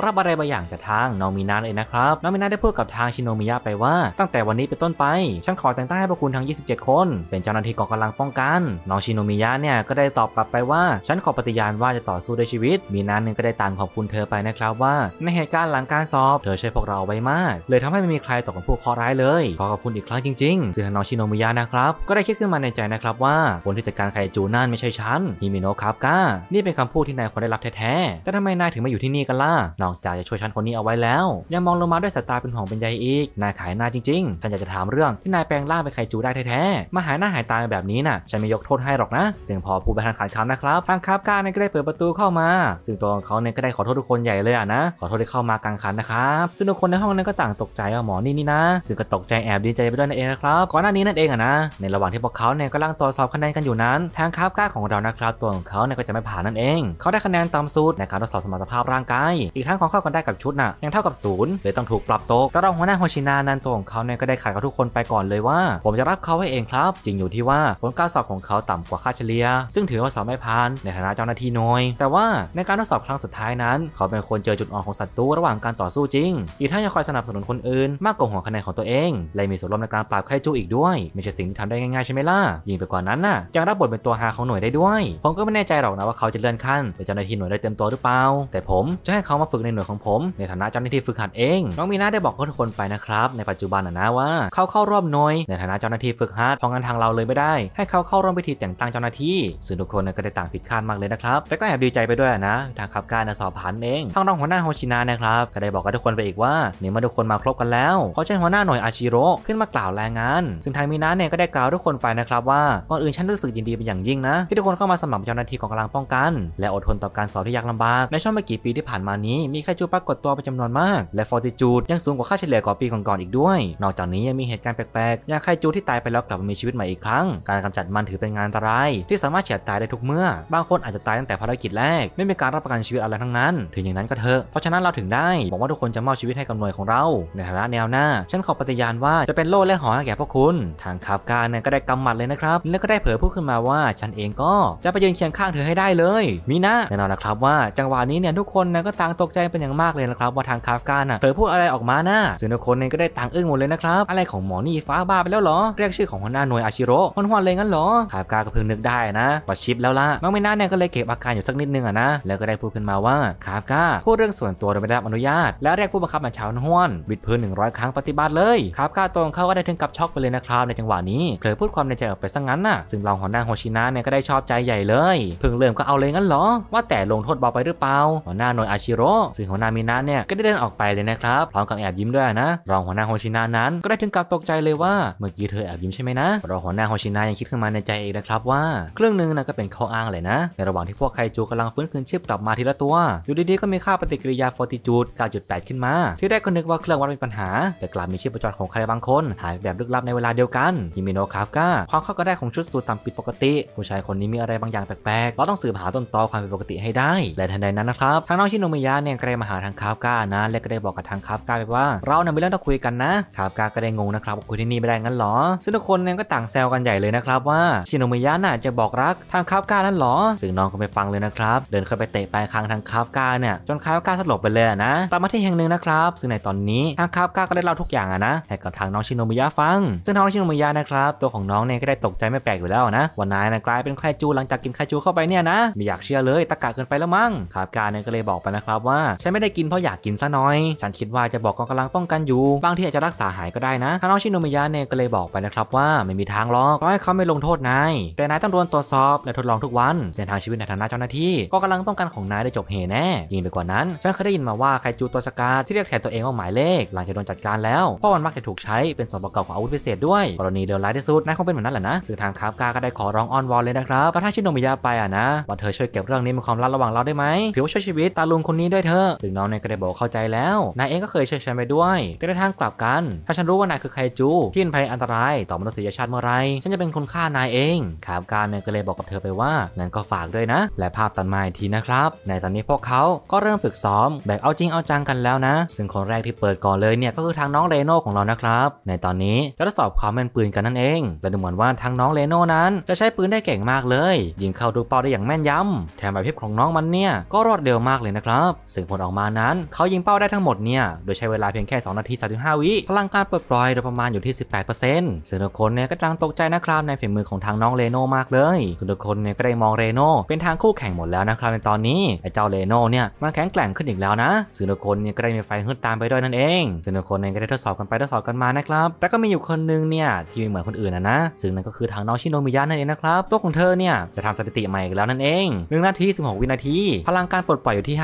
รับอะไรบางอย่างจากทางน้องมีนาเองนะครับน้องมีนาได้พูดกับทางชิโนมิยะไปว่าตั้งแต่วันนี้เป็นต้นไป ฉันขอแต่งตั้งให้พวกคุณทั้ง 27 คน เป็นเจ้าหน้าที่กองกำลังป้องกัน น้องชิโนมิยะเนี่ยก็ได้ตอบกลับไปว่า ฉันขอปฏิญาณว่าจะต่อสู้ด้วยชีวิต มีนันหนึ่งก็ได้ต่างขอบคุณเธอไปนะครับว่าในเหตุการณ์หลังการสอบ เธอช่วยพวกเราไว้มาก เลยทำให้ไม่มีใครตกกัผู้กคอร้ายเลย ขอขอบคุณอีกครั้งจริงๆซึ่งน้องชิโนมิยะนะครับ ก็ได้คิดขึ้นมาในใจนะครับว่าคนที่จัดการไคจูนั่นไม่ใช่ฉันฮิมิโนะคาบก้านี่เป็นคำพูดที่นายคนได้รับแท้ๆแต่ทำไมนายถึงมาอยู่ที่นี่กันล่ะนอกจากจะช่วยฉันคนนี้เอาไว้แล้ว ยังมองลงมาด้วยสายตาเป็นห่วงเป็นใยอีกนายขายหน้าจริงฉันอยากจะถามเรื่องที่นายแปลงร่างเป็นไคจูได้แท้ๆมาหายหน้าหายตาแบบนี้น่ะฉันไม่ยกโทษให้หรอกนะสี่งพอผู้บริหารขานคำนะครับทางคาบก้าเนี่ยก็ได้เปิดประตูเข้ามา ซึ่งตัวของเขาเนี่ยก็ได้ขอโทษทุกคนใหญ่เลยอ่ะนะขอโทษที่เข้ามากลางคันนะครับซึ่งทุกคนในห้องนั้นก็ต่างตกใจว่าหมอนี่นี่นะซึ่งก็ตกใจแอบดีใจไปด้วยนั่นเองนะครับก่อนหน้านี้นั่นเองอ่ะนะในระหว่างที่พวกเขาเนี่ยกำลังตรวจสอบคะแนนกันอยู่นั้นทางคาบก้าของเรานะครับ ตัวของเขาเนี่ยก็จะไม่ผ่านนั่นเอง เขาได้คะแนนตามสูตรในการทดสอบสมรรถภาพร่างกายอีกทั้งของเขาก็ได้กับชุดน่ะยังเท่ากับ์เลยต้องถูกปรับตะแต่รองหัวหน้าโฮชินานันตัวของเขาเนี่ยก็ได้ขายกับทุกคนไปก่อนเลยว่า ผมจะรับเขาให้เองครับ จริงอยู่ที่ว่าผลการสอบของเขาต่ำกว่าค่าเฉลี่ย ซึ่งถือว่าสอบไม่ผ่าน ในฐานะเจ้าหน้าที่น้อยแต่ว่าในการทดสอบครั้งสุดท้ายนั้นเขาเป็นคนเจอจุดอ่อนของศัตรูระหว่างการต่อสู้จริง อีกทั้งยังคอยสนับสนุนคนอื่น มากกว่าหัวคะแนนของตัวเองและมีส่วนร่วมในการปราบไคจูอีกด้วยไม่ใช่สิ่งที่ทำได้ง่ายๆใช่ไหมล่ะ ยิ่งไปกว่านั้นน่ะยังรับบทเป็นตัวฮาของหน่วยได้ด้วย ผมก็ไม่แน่ใจหรอกนะว่าเขาจะเลื่อนขั้นเป็นเจ้าหน้าที่หน่วยได้เต็มตัวหรือเปล่าแต่ผมจะให้เขามาฝึกในหน่วยของผม ในฐานะเจ้าหน้าที่ฝึกหัดเองน้องมีน่าได้บอกทุกคนไปนะครับในปัจจุบันนะว่าว่าเขาเข้ารอบน้อยในฐานะเจ้าหน้าที่ฝึกฮัดเพราะงั้นทางเราเลยไม่ได้ ให้เขาเข้าร่วมพิธีแต่งตั้งเจ้าหน้าที่ซึ่งทุกคนก็ได้ต่างผิดคาดมากเลยนะครับแต่ก็แอบดีใจไปด้วยนะทางขับการสอบผ่านเองทางรองหัวหน้าโฮชินะนะครับ ก็ได้บอกกับทุกคนไปอีกว่าเนี่ยมาทุกคนมาครบกันแล้วเขาเชิญหัวหน้าหน่วยอาชิโร่ขึ้นมากล่าวแรงงาน ซึ่งทางมินาเนี่ยก็ได้กล่าวทุกคนไปนะครับ ว่าก่อนอื่นฉันรู้สึกยินดีเป็นอย่างยิ่งนะที่ทุกคนเข้ามาสมัครเจ้าหน้าที่ของกำลังป้องกัน และอดทนต่อการสอบที่ยากลำบากในช่วงไม่กี่ปีที่ผ่านมานี้มีค่าจูปรากฏตัวเป็นจำนวนมาก และฟอร์ติจูดยังสูงกว่าค่าเฉลี่ย่อปีก่อนๆอีกด้วยนอกจากนี้ยังมีเหตุการณ์แปลกๆอย่างไคจูที่ตายไปแล้วกลับมามีชีวิตใหม่อีกครั้ง การกำจัดมันถือเป็นงานอันตราย ที่สามารถเฉียดตายได้ทุกเมื่อบางคนอาจจะตายตั้งแต่ภารกิจแรก ไม่มีการรับประกันชีวิตอะไรทั้งนั้น ถึงอย่างนั้นก็เถอะเพราะฉะนั้นเราถึงได้ บอกว่าทุกคนจะมอบชีวิตให้กับหน่วยของเรา ในฐานะแนวหน้าฉันขอปฏิญาณว่าจะเป็นโลดและหอยแก่พวกคุณ ทางคาฟกาเนี่ยก็ได้กำหมัดเลยนะครับแล้วก็ได้เผยพูดขึ้นมาว่า ฉันเองก็จะไปยืนเคียงข้างเธอให้ได้เลย มีนะแน่นอนนะครับว่า จังหวะนี้เนี่ยทุกคนนะก็ต่างตกใจเป็นอย่างมากเลยนะครับ ว่าทางคาฟกาน่ะเผยพูดอะไรออกมานะซึ่งทุกคนเนี่ยก็ได้ต่างอึ้งหมดเลยนะครับอะไรของหมอนี่ฟ้าบ้าไปแล้วเหรอ เรียกชื่อของหัวหน้าหน่วยอาชิโร่ฮ้วนเลยงั้นเหรอคาบกาก็เพิ่งนึกได้นะว่าชิปแล้วล่ะมังไม่น่าเนี่ยก็เลยเก็บอาการอยู่สักนิดนึงอะนะแล้วก็ได้พูดขึ้นมาว่าคาบกาพูดเรื่องส่วนตัวโดยไม่ได้รับอนุญาต และเรียกผู้บังคับบัญชาฮ้วนบิดพื้น100 ครั้งปฏิบัติเลยคาบกาตรงเข้าก็ได้ถึงกับช็อกไปเลยนะครับในจังหวะนี้เผลอพูดความในใจออกไปซะงั้นน่ะซึ่งรองหัวหน้าโฮชินะเนี่ยก็ได้ชอบใจใหญ่เลยเพิ่งเริ่มก็เอาเลยงั้นเหรอว่าแต่ลงโทษเบาไปหรือเปล่าหัวหน้าหน่วยอาชิโร่ซึ่งหัวหน้ามินะเนี่ยก็ได้เดินออกไปเลยนะครับพร้อมกับแอบยิ้มด้วยนะ รองหัวหน้าโฮชินะนั้นกได้ถึงกับตกใจเลยว่า เมื่อกี้เธอแอบยิ้มใช่ไหมนะเราหัวหน้าฮอชินายังคิดขึ้นมาในใจเองนะครับว่า เครื่องนึงนะก็เป็นข้ออ้างเลยนะ ในระหว่างที่พวกไคจูกำลังฟื้นคืนชีพกลับมาทีละตัว อยู่ดีๆก็มีค่าปฏิกิริยาฟอร์ติจูด9.8 ขึ้นมา ที่แรกก็นึกว่าเครื่องวัดมีปัญหา แต่กลับมีชีพจรของใครบางคน หายแบบลึกลับในเวลาเดียวกันยิมิโนคาฟกาความเข้ากันได้ของชุดสูทต่ำปิดปกติผู้ชายคนนี้มีอะไรบางอย่างแปลกๆเราต้องสืบหาต้นตอความผิดปกติให้ได้ และทันใดนั้นนะครับทางน้องชิโนมิยะเนี่ยก็ได้มาหาทางคาฟกานะและก็ได้บอกกับทางคาฟกาไปว่าเราเนี่ยมีเรื่องต้องคุยกันนะคาฟกาก็็ได้งงนะครับคุยที่นี่ไม่ได้งั้นหรอซึ่งทุกคนเนี่ยก็ต่างแซวกันใหญ่เลยนะครับว่าชินโนมิยะน่ะจะบอกรักทางคาบกานั่นหรอซึ่งน้องก็ไม่ฟังเลยนะครับเดินเข้าไปเตะปลายคางทางคาบกาเนี่ยจนคาบกาสลบไปเลยนะตามมาที่แห่งหนึ่งนะครับ ซึ่งในตอนนี้ทางคาบกาก็ได้เล่าทุกอย่างนะให้กับทางน้องชินโนมิยะฟัง ซึ่งน้องชินโนมิยะนะครับตัวของน้องเนี่ยก็ได้ตกใจไม่แปลกอยู่แล้วนะวันนายนะกลายเป็นไคจู หลังจากกินไคจูเข้าไปเนี่ยนะไม่อยากเชื่อเลยตะกะเกินไปแล้วมั้งคาบกาเนี่ยก็เลยบอกไปนะครับว่าฉันไม่ได้กินเพราะอยากกินซะน้อยฉันคิดว่าจะบอกกองกำลังป้องกันอยู่บางที่อาจจะรักษาหายกก็ได้นะทางน้องชิโนมิยะเนี่ยก็เลยบอกไปนะครับว่าไม่มีทางหรอกก็ให้เขาไม่ลงโทษนาย แต่นายต้องโดนตรวจสอบและทดลองทุกวัน เส้นทางชีวิตในฐานะเจ้าหน้าที่ก็กำลังป้องกันของนายได้จบเหแน่ยิ่งไปกว่านั้น ฉันเคยได้ยินมาว่าไคจูตัวสกาที่เรียกแทนตัวเองว่าหมายเลข หลังจากโดนจัดการแล้วเพราะมันมักจะถูกใช้เป็นส่วนประกอบของอาวุธพิเศษด้วยกรณีเดียวร้ายที่สุดนายคงเป็นเหมือนนั้นแหละนะสื่อทางคาบกาก็ได้ขอร้องอ้อนวอนเลยนะครับ ก็ถ้าชิโนมิยะไปอ่ะนะว่าเธอช่วยเก็บเรื่องนี้เป็นความลับระหว่างเราได้ไหมถือว่าช่วยชีวิตตาลุงคนนี้ด้วยเถอซึ่งน้องเนี่ยก็ได้บอกเข้าใจแล้วนายเองก็เคยช่วยฉันไปด้วยแต่ในทางกลับกันถ้าฉันรู้ว่านายคือใครจู ที่เป็นภัยอันตราย ต่อมนุษยชาติเมื่อไรฉันจะเป็นคนฆ่านายเอง ขามการเนี่ยก็เลยบอกกับเธอไปว่างั้นก็ฝากด้วยนะ และภาพตัดมาอีกทีนะครับ ในตอนนี้พวกเขาก็เริ่มฝึกซ้อม แบบเอาจริงเอาจังกันแล้วนะ ซึ่งคนแรกที่เปิดก่อนเลยเนี่ย ก็คือทางน้องเรโน่ของเรานะครับ ในตอนนี้ก็ทดสอบความแม่นปืนกันนั่นเองและดูเหมือนว่าทางน้องเรโน่นั้นจะใช้ปืนได้เก่งมากเลย ยิงเข้าดุกเป้าได้อย่างแม่นยำแถมแบบพยบของน้องมันเนี่ยก็รอดเร็วมากเลยนะครับซึ่งผลออกมานั้นเขายิงเป้าได้ทั้งหมดเนี่ยโดยใช้เวลาเพียงแค่2นาที35วิพลังการเปิดปล่อยโดยประมาณอยู่ที่ 18%ซึ่งทุกคนเนี่ยก็ต่างตกใจนะครับในฝีมือของทางน้องเรโน่มากเลยซึ่งทุกคนเนี่ยก็ได้มองเรโน่เป็นทางคู่แข่งหมดแล้วนะครับในตอนนี้ ไอ้เจ้าเรโน่เนี่ยมาแข็งแกร่งขึ้นอีกแล้วนะซึ่งทุกคนเนี่ยก็ได้มีไฟฮึดตามไปด้วยนั่นเองซึ่งทุกคนเนี่ยก็ได้ทดสอบกันไปทดสอบกันมานะครับ แต่ก็มีอยู่คนนึงเนี่ยที่เหมือนคนอื่นนะนะซึ่งนั่นก็คือทางน้องชิโนมิยะนั่นเองนะครับ ตัวของเธอเนี่ยจะทำสถิติใหม่อีกแล้วนั่นเองหนาที 16 วินาที พลังการปลดปล่อยอยู่ที่